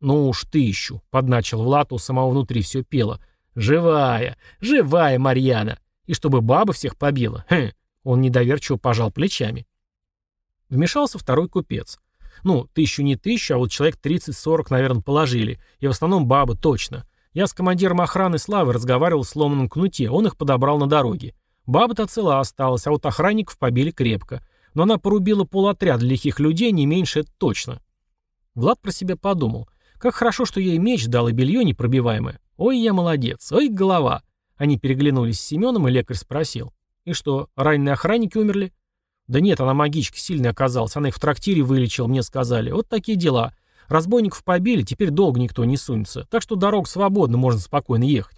«Ну уж тысячу», — подначил Влад, у самого внутри все пело. «Живая, живая Марьяна! И чтобы баба всех побила!» хм. Он недоверчиво пожал плечами. Вмешался второй купец. Ну, тысячу не тысячу, а вот человек 30-40, наверное, положили. И в основном бабы, точно. Я с командиром охраны Славы разговаривал в сломанном кнуте, он их подобрал на дороге. Баба-то цела осталась, а вот охранников побили крепко. Но она порубила полотряд лихих людей, не меньше это точно. Влад про себя подумал. Как хорошо, что ей меч дал и белье непробиваемое. Ой, я молодец, ой, голова. Они переглянулись с Семеном, и лекарь спросил. И что, раненые охранники умерли? Да нет, она магичка сильная оказалась. Она их в трактире вылечила, мне сказали. Вот такие дела. Разбойников побили, теперь долго никто не сунется. Так что дорог свободна, можно спокойно ехать.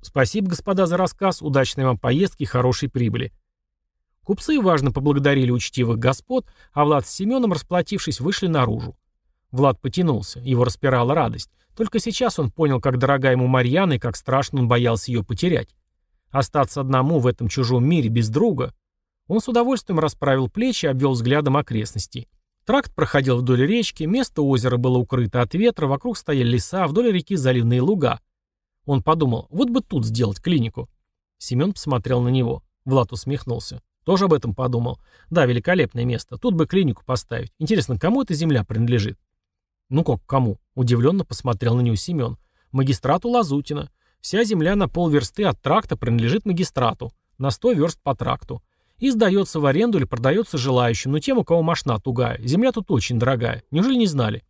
Спасибо, господа, за рассказ. Удачной вам поездки и хорошей прибыли. Купцы важно поблагодарили учтивых господ, а Влад с Семеном, расплатившись, вышли наружу. Влад потянулся, его распирала радость. Только сейчас он понял, как дорога ему Марьяна и как страшно он боялся ее потерять. Остаться одному в этом чужом мире без друга он с удовольствием расправил плечи и обвел взглядом окрестности. Тракт проходил вдоль речки, место озера было укрыто от ветра, вокруг стояли леса, вдоль реки заливные луга. Он подумал, вот бы тут сделать клинику. Семен посмотрел на него. Влад усмехнулся. Тоже об этом подумал. Да, великолепное место. Тут бы клинику поставить. Интересно, кому эта земля принадлежит? Ну как кому? Удивленно посмотрел на него Семен. Магистрату Лазутина. Вся земля на полверсты от тракта принадлежит магистрату. На сто верст по тракту и сдается в аренду или продается желающим, но ну, тем, у кого машина тугая. Земля тут очень дорогая. Неужели не знали?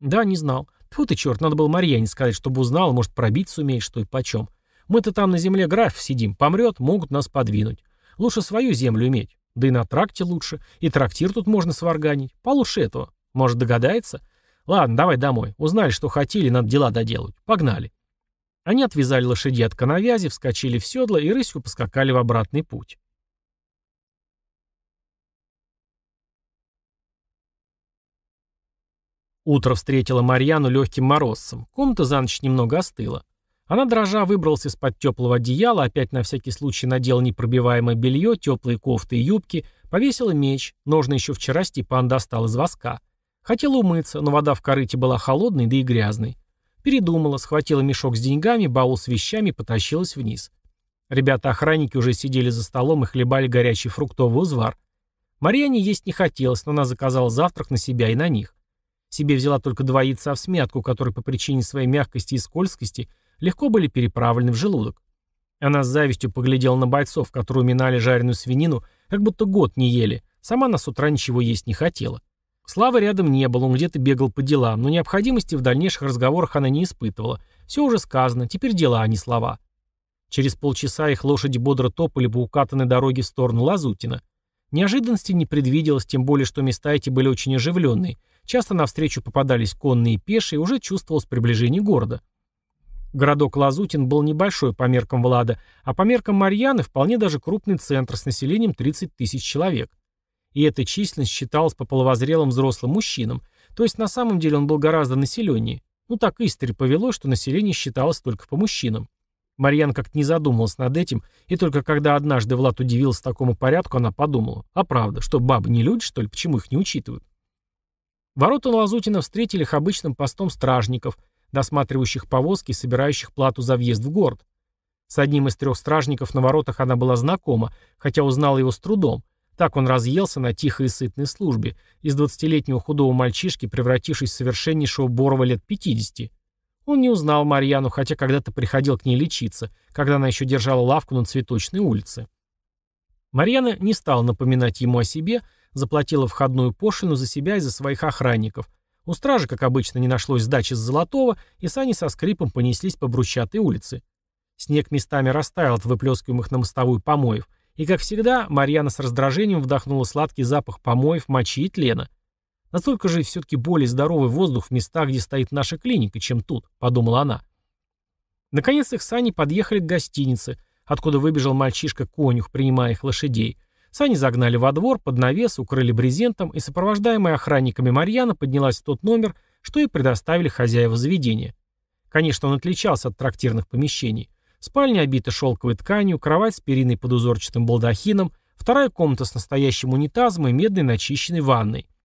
Да, не знал. Фу ты, черт, надо было Марьяне сказать, чтобы узнал, может, пробиться умеет, что и почем. Мы-то там на земле граф сидим, помрет, могут нас подвинуть. Лучше свою землю иметь. Да и на тракте лучше. И трактир тут можно сварганить. Получше этого. Может, догадается? Ладно, давай домой. Узнали, что хотели, надо дела доделать. Погнали. Они отвязали лошадей от коновязи, вскочили в седло и рысью поскакали в обратный путь. Утро встретило Марьяну легким морозцем. Комната за ночь немного остыла. Она, дрожа, выбралась из-под теплого одеяла, опять на всякий случай надела непробиваемое белье, теплые кофты и юбки, повесила меч, ножны еще вчера Степан достал из воска. Хотела умыться, но вода в корыте была холодной, да и грязной. Передумала, схватила мешок с деньгами, баул с вещами потащилась вниз. Ребята-охранники уже сидели за столом и хлебали горячий фруктовый узвар. Марьяне есть не хотелось, но она заказала завтрак на себя и на них. Себе взяла только два яйца в смятку, которые по причине своей мягкости и скользкости легко были переправлены в желудок. Она с завистью поглядела на бойцов, которые уминали жареную свинину, как будто год не ели. Сама она с утра ничего есть не хотела. Славы рядом не было, он где-то бегал по делам, но необходимости в дальнейших разговорах она не испытывала. Все уже сказано, теперь дела, а не слова. Через полчаса их лошади бодро топали по укатанной дороге в сторону Лазутина. Неожиданности не предвиделось, тем более, что места эти были очень оживленные, Часто навстречу попадались конные и пешие, уже чувствовалось приближение города. Городок Лазутин был небольшой по меркам Влада, а по меркам Марьяны вполне даже крупный центр с населением 30 тысяч человек. И эта численность считалась по половозрелым взрослым мужчинам, то есть на самом деле он был гораздо населеннее. Ну так история повело, что население считалось только по мужчинам. Марьян как-то не задумывалась над этим, и только когда однажды Влад удивился такому порядку, она подумала, а правда, что бабы не люди, что ли, почему их не учитывают? Ворота Лазутина встретили их обычным постом стражников, досматривающих повозки и собирающих плату за въезд в город. С одним из трех стражников на воротах она была знакома, хотя узнала его с трудом. Так он разъелся на тихой и сытной службе, из двадцатилетнего худого мальчишки, превратившись в совершеннейшего Борова лет 50. Он не узнал Марьяну, хотя когда-то приходил к ней лечиться, когда она еще держала лавку на Цветочной улице. Марьяна не стала напоминать ему о себе, заплатила входную пошлину за себя и за своих охранников. У стражи, как обычно, не нашлось сдачи с золотого, и сани со скрипом понеслись по брусчатой улице. Снег местами растаял от выплескиваемых на мостовую помоев, и, как всегда, Марьяна с раздражением вдохнула сладкий запах помоев, мочи и тлена. «Настолько же все-таки более здоровый воздух в местах, где стоит наша клиника, чем тут», — подумала она. Наконец их сани подъехали к гостинице, откуда выбежал мальчишка-конюх, принимая их лошадей — Сани загнали во двор, под навес, укрыли брезентом, и сопровождаемая охранниками Марьяна поднялась в тот номер, что и предоставили хозяева заведения. Конечно, он отличался от трактирных помещений. Спальня обита шелковой тканью, кровать с периной под узорчатым балдахином, вторая комната с настоящим унитазом и медной начищенной ванной.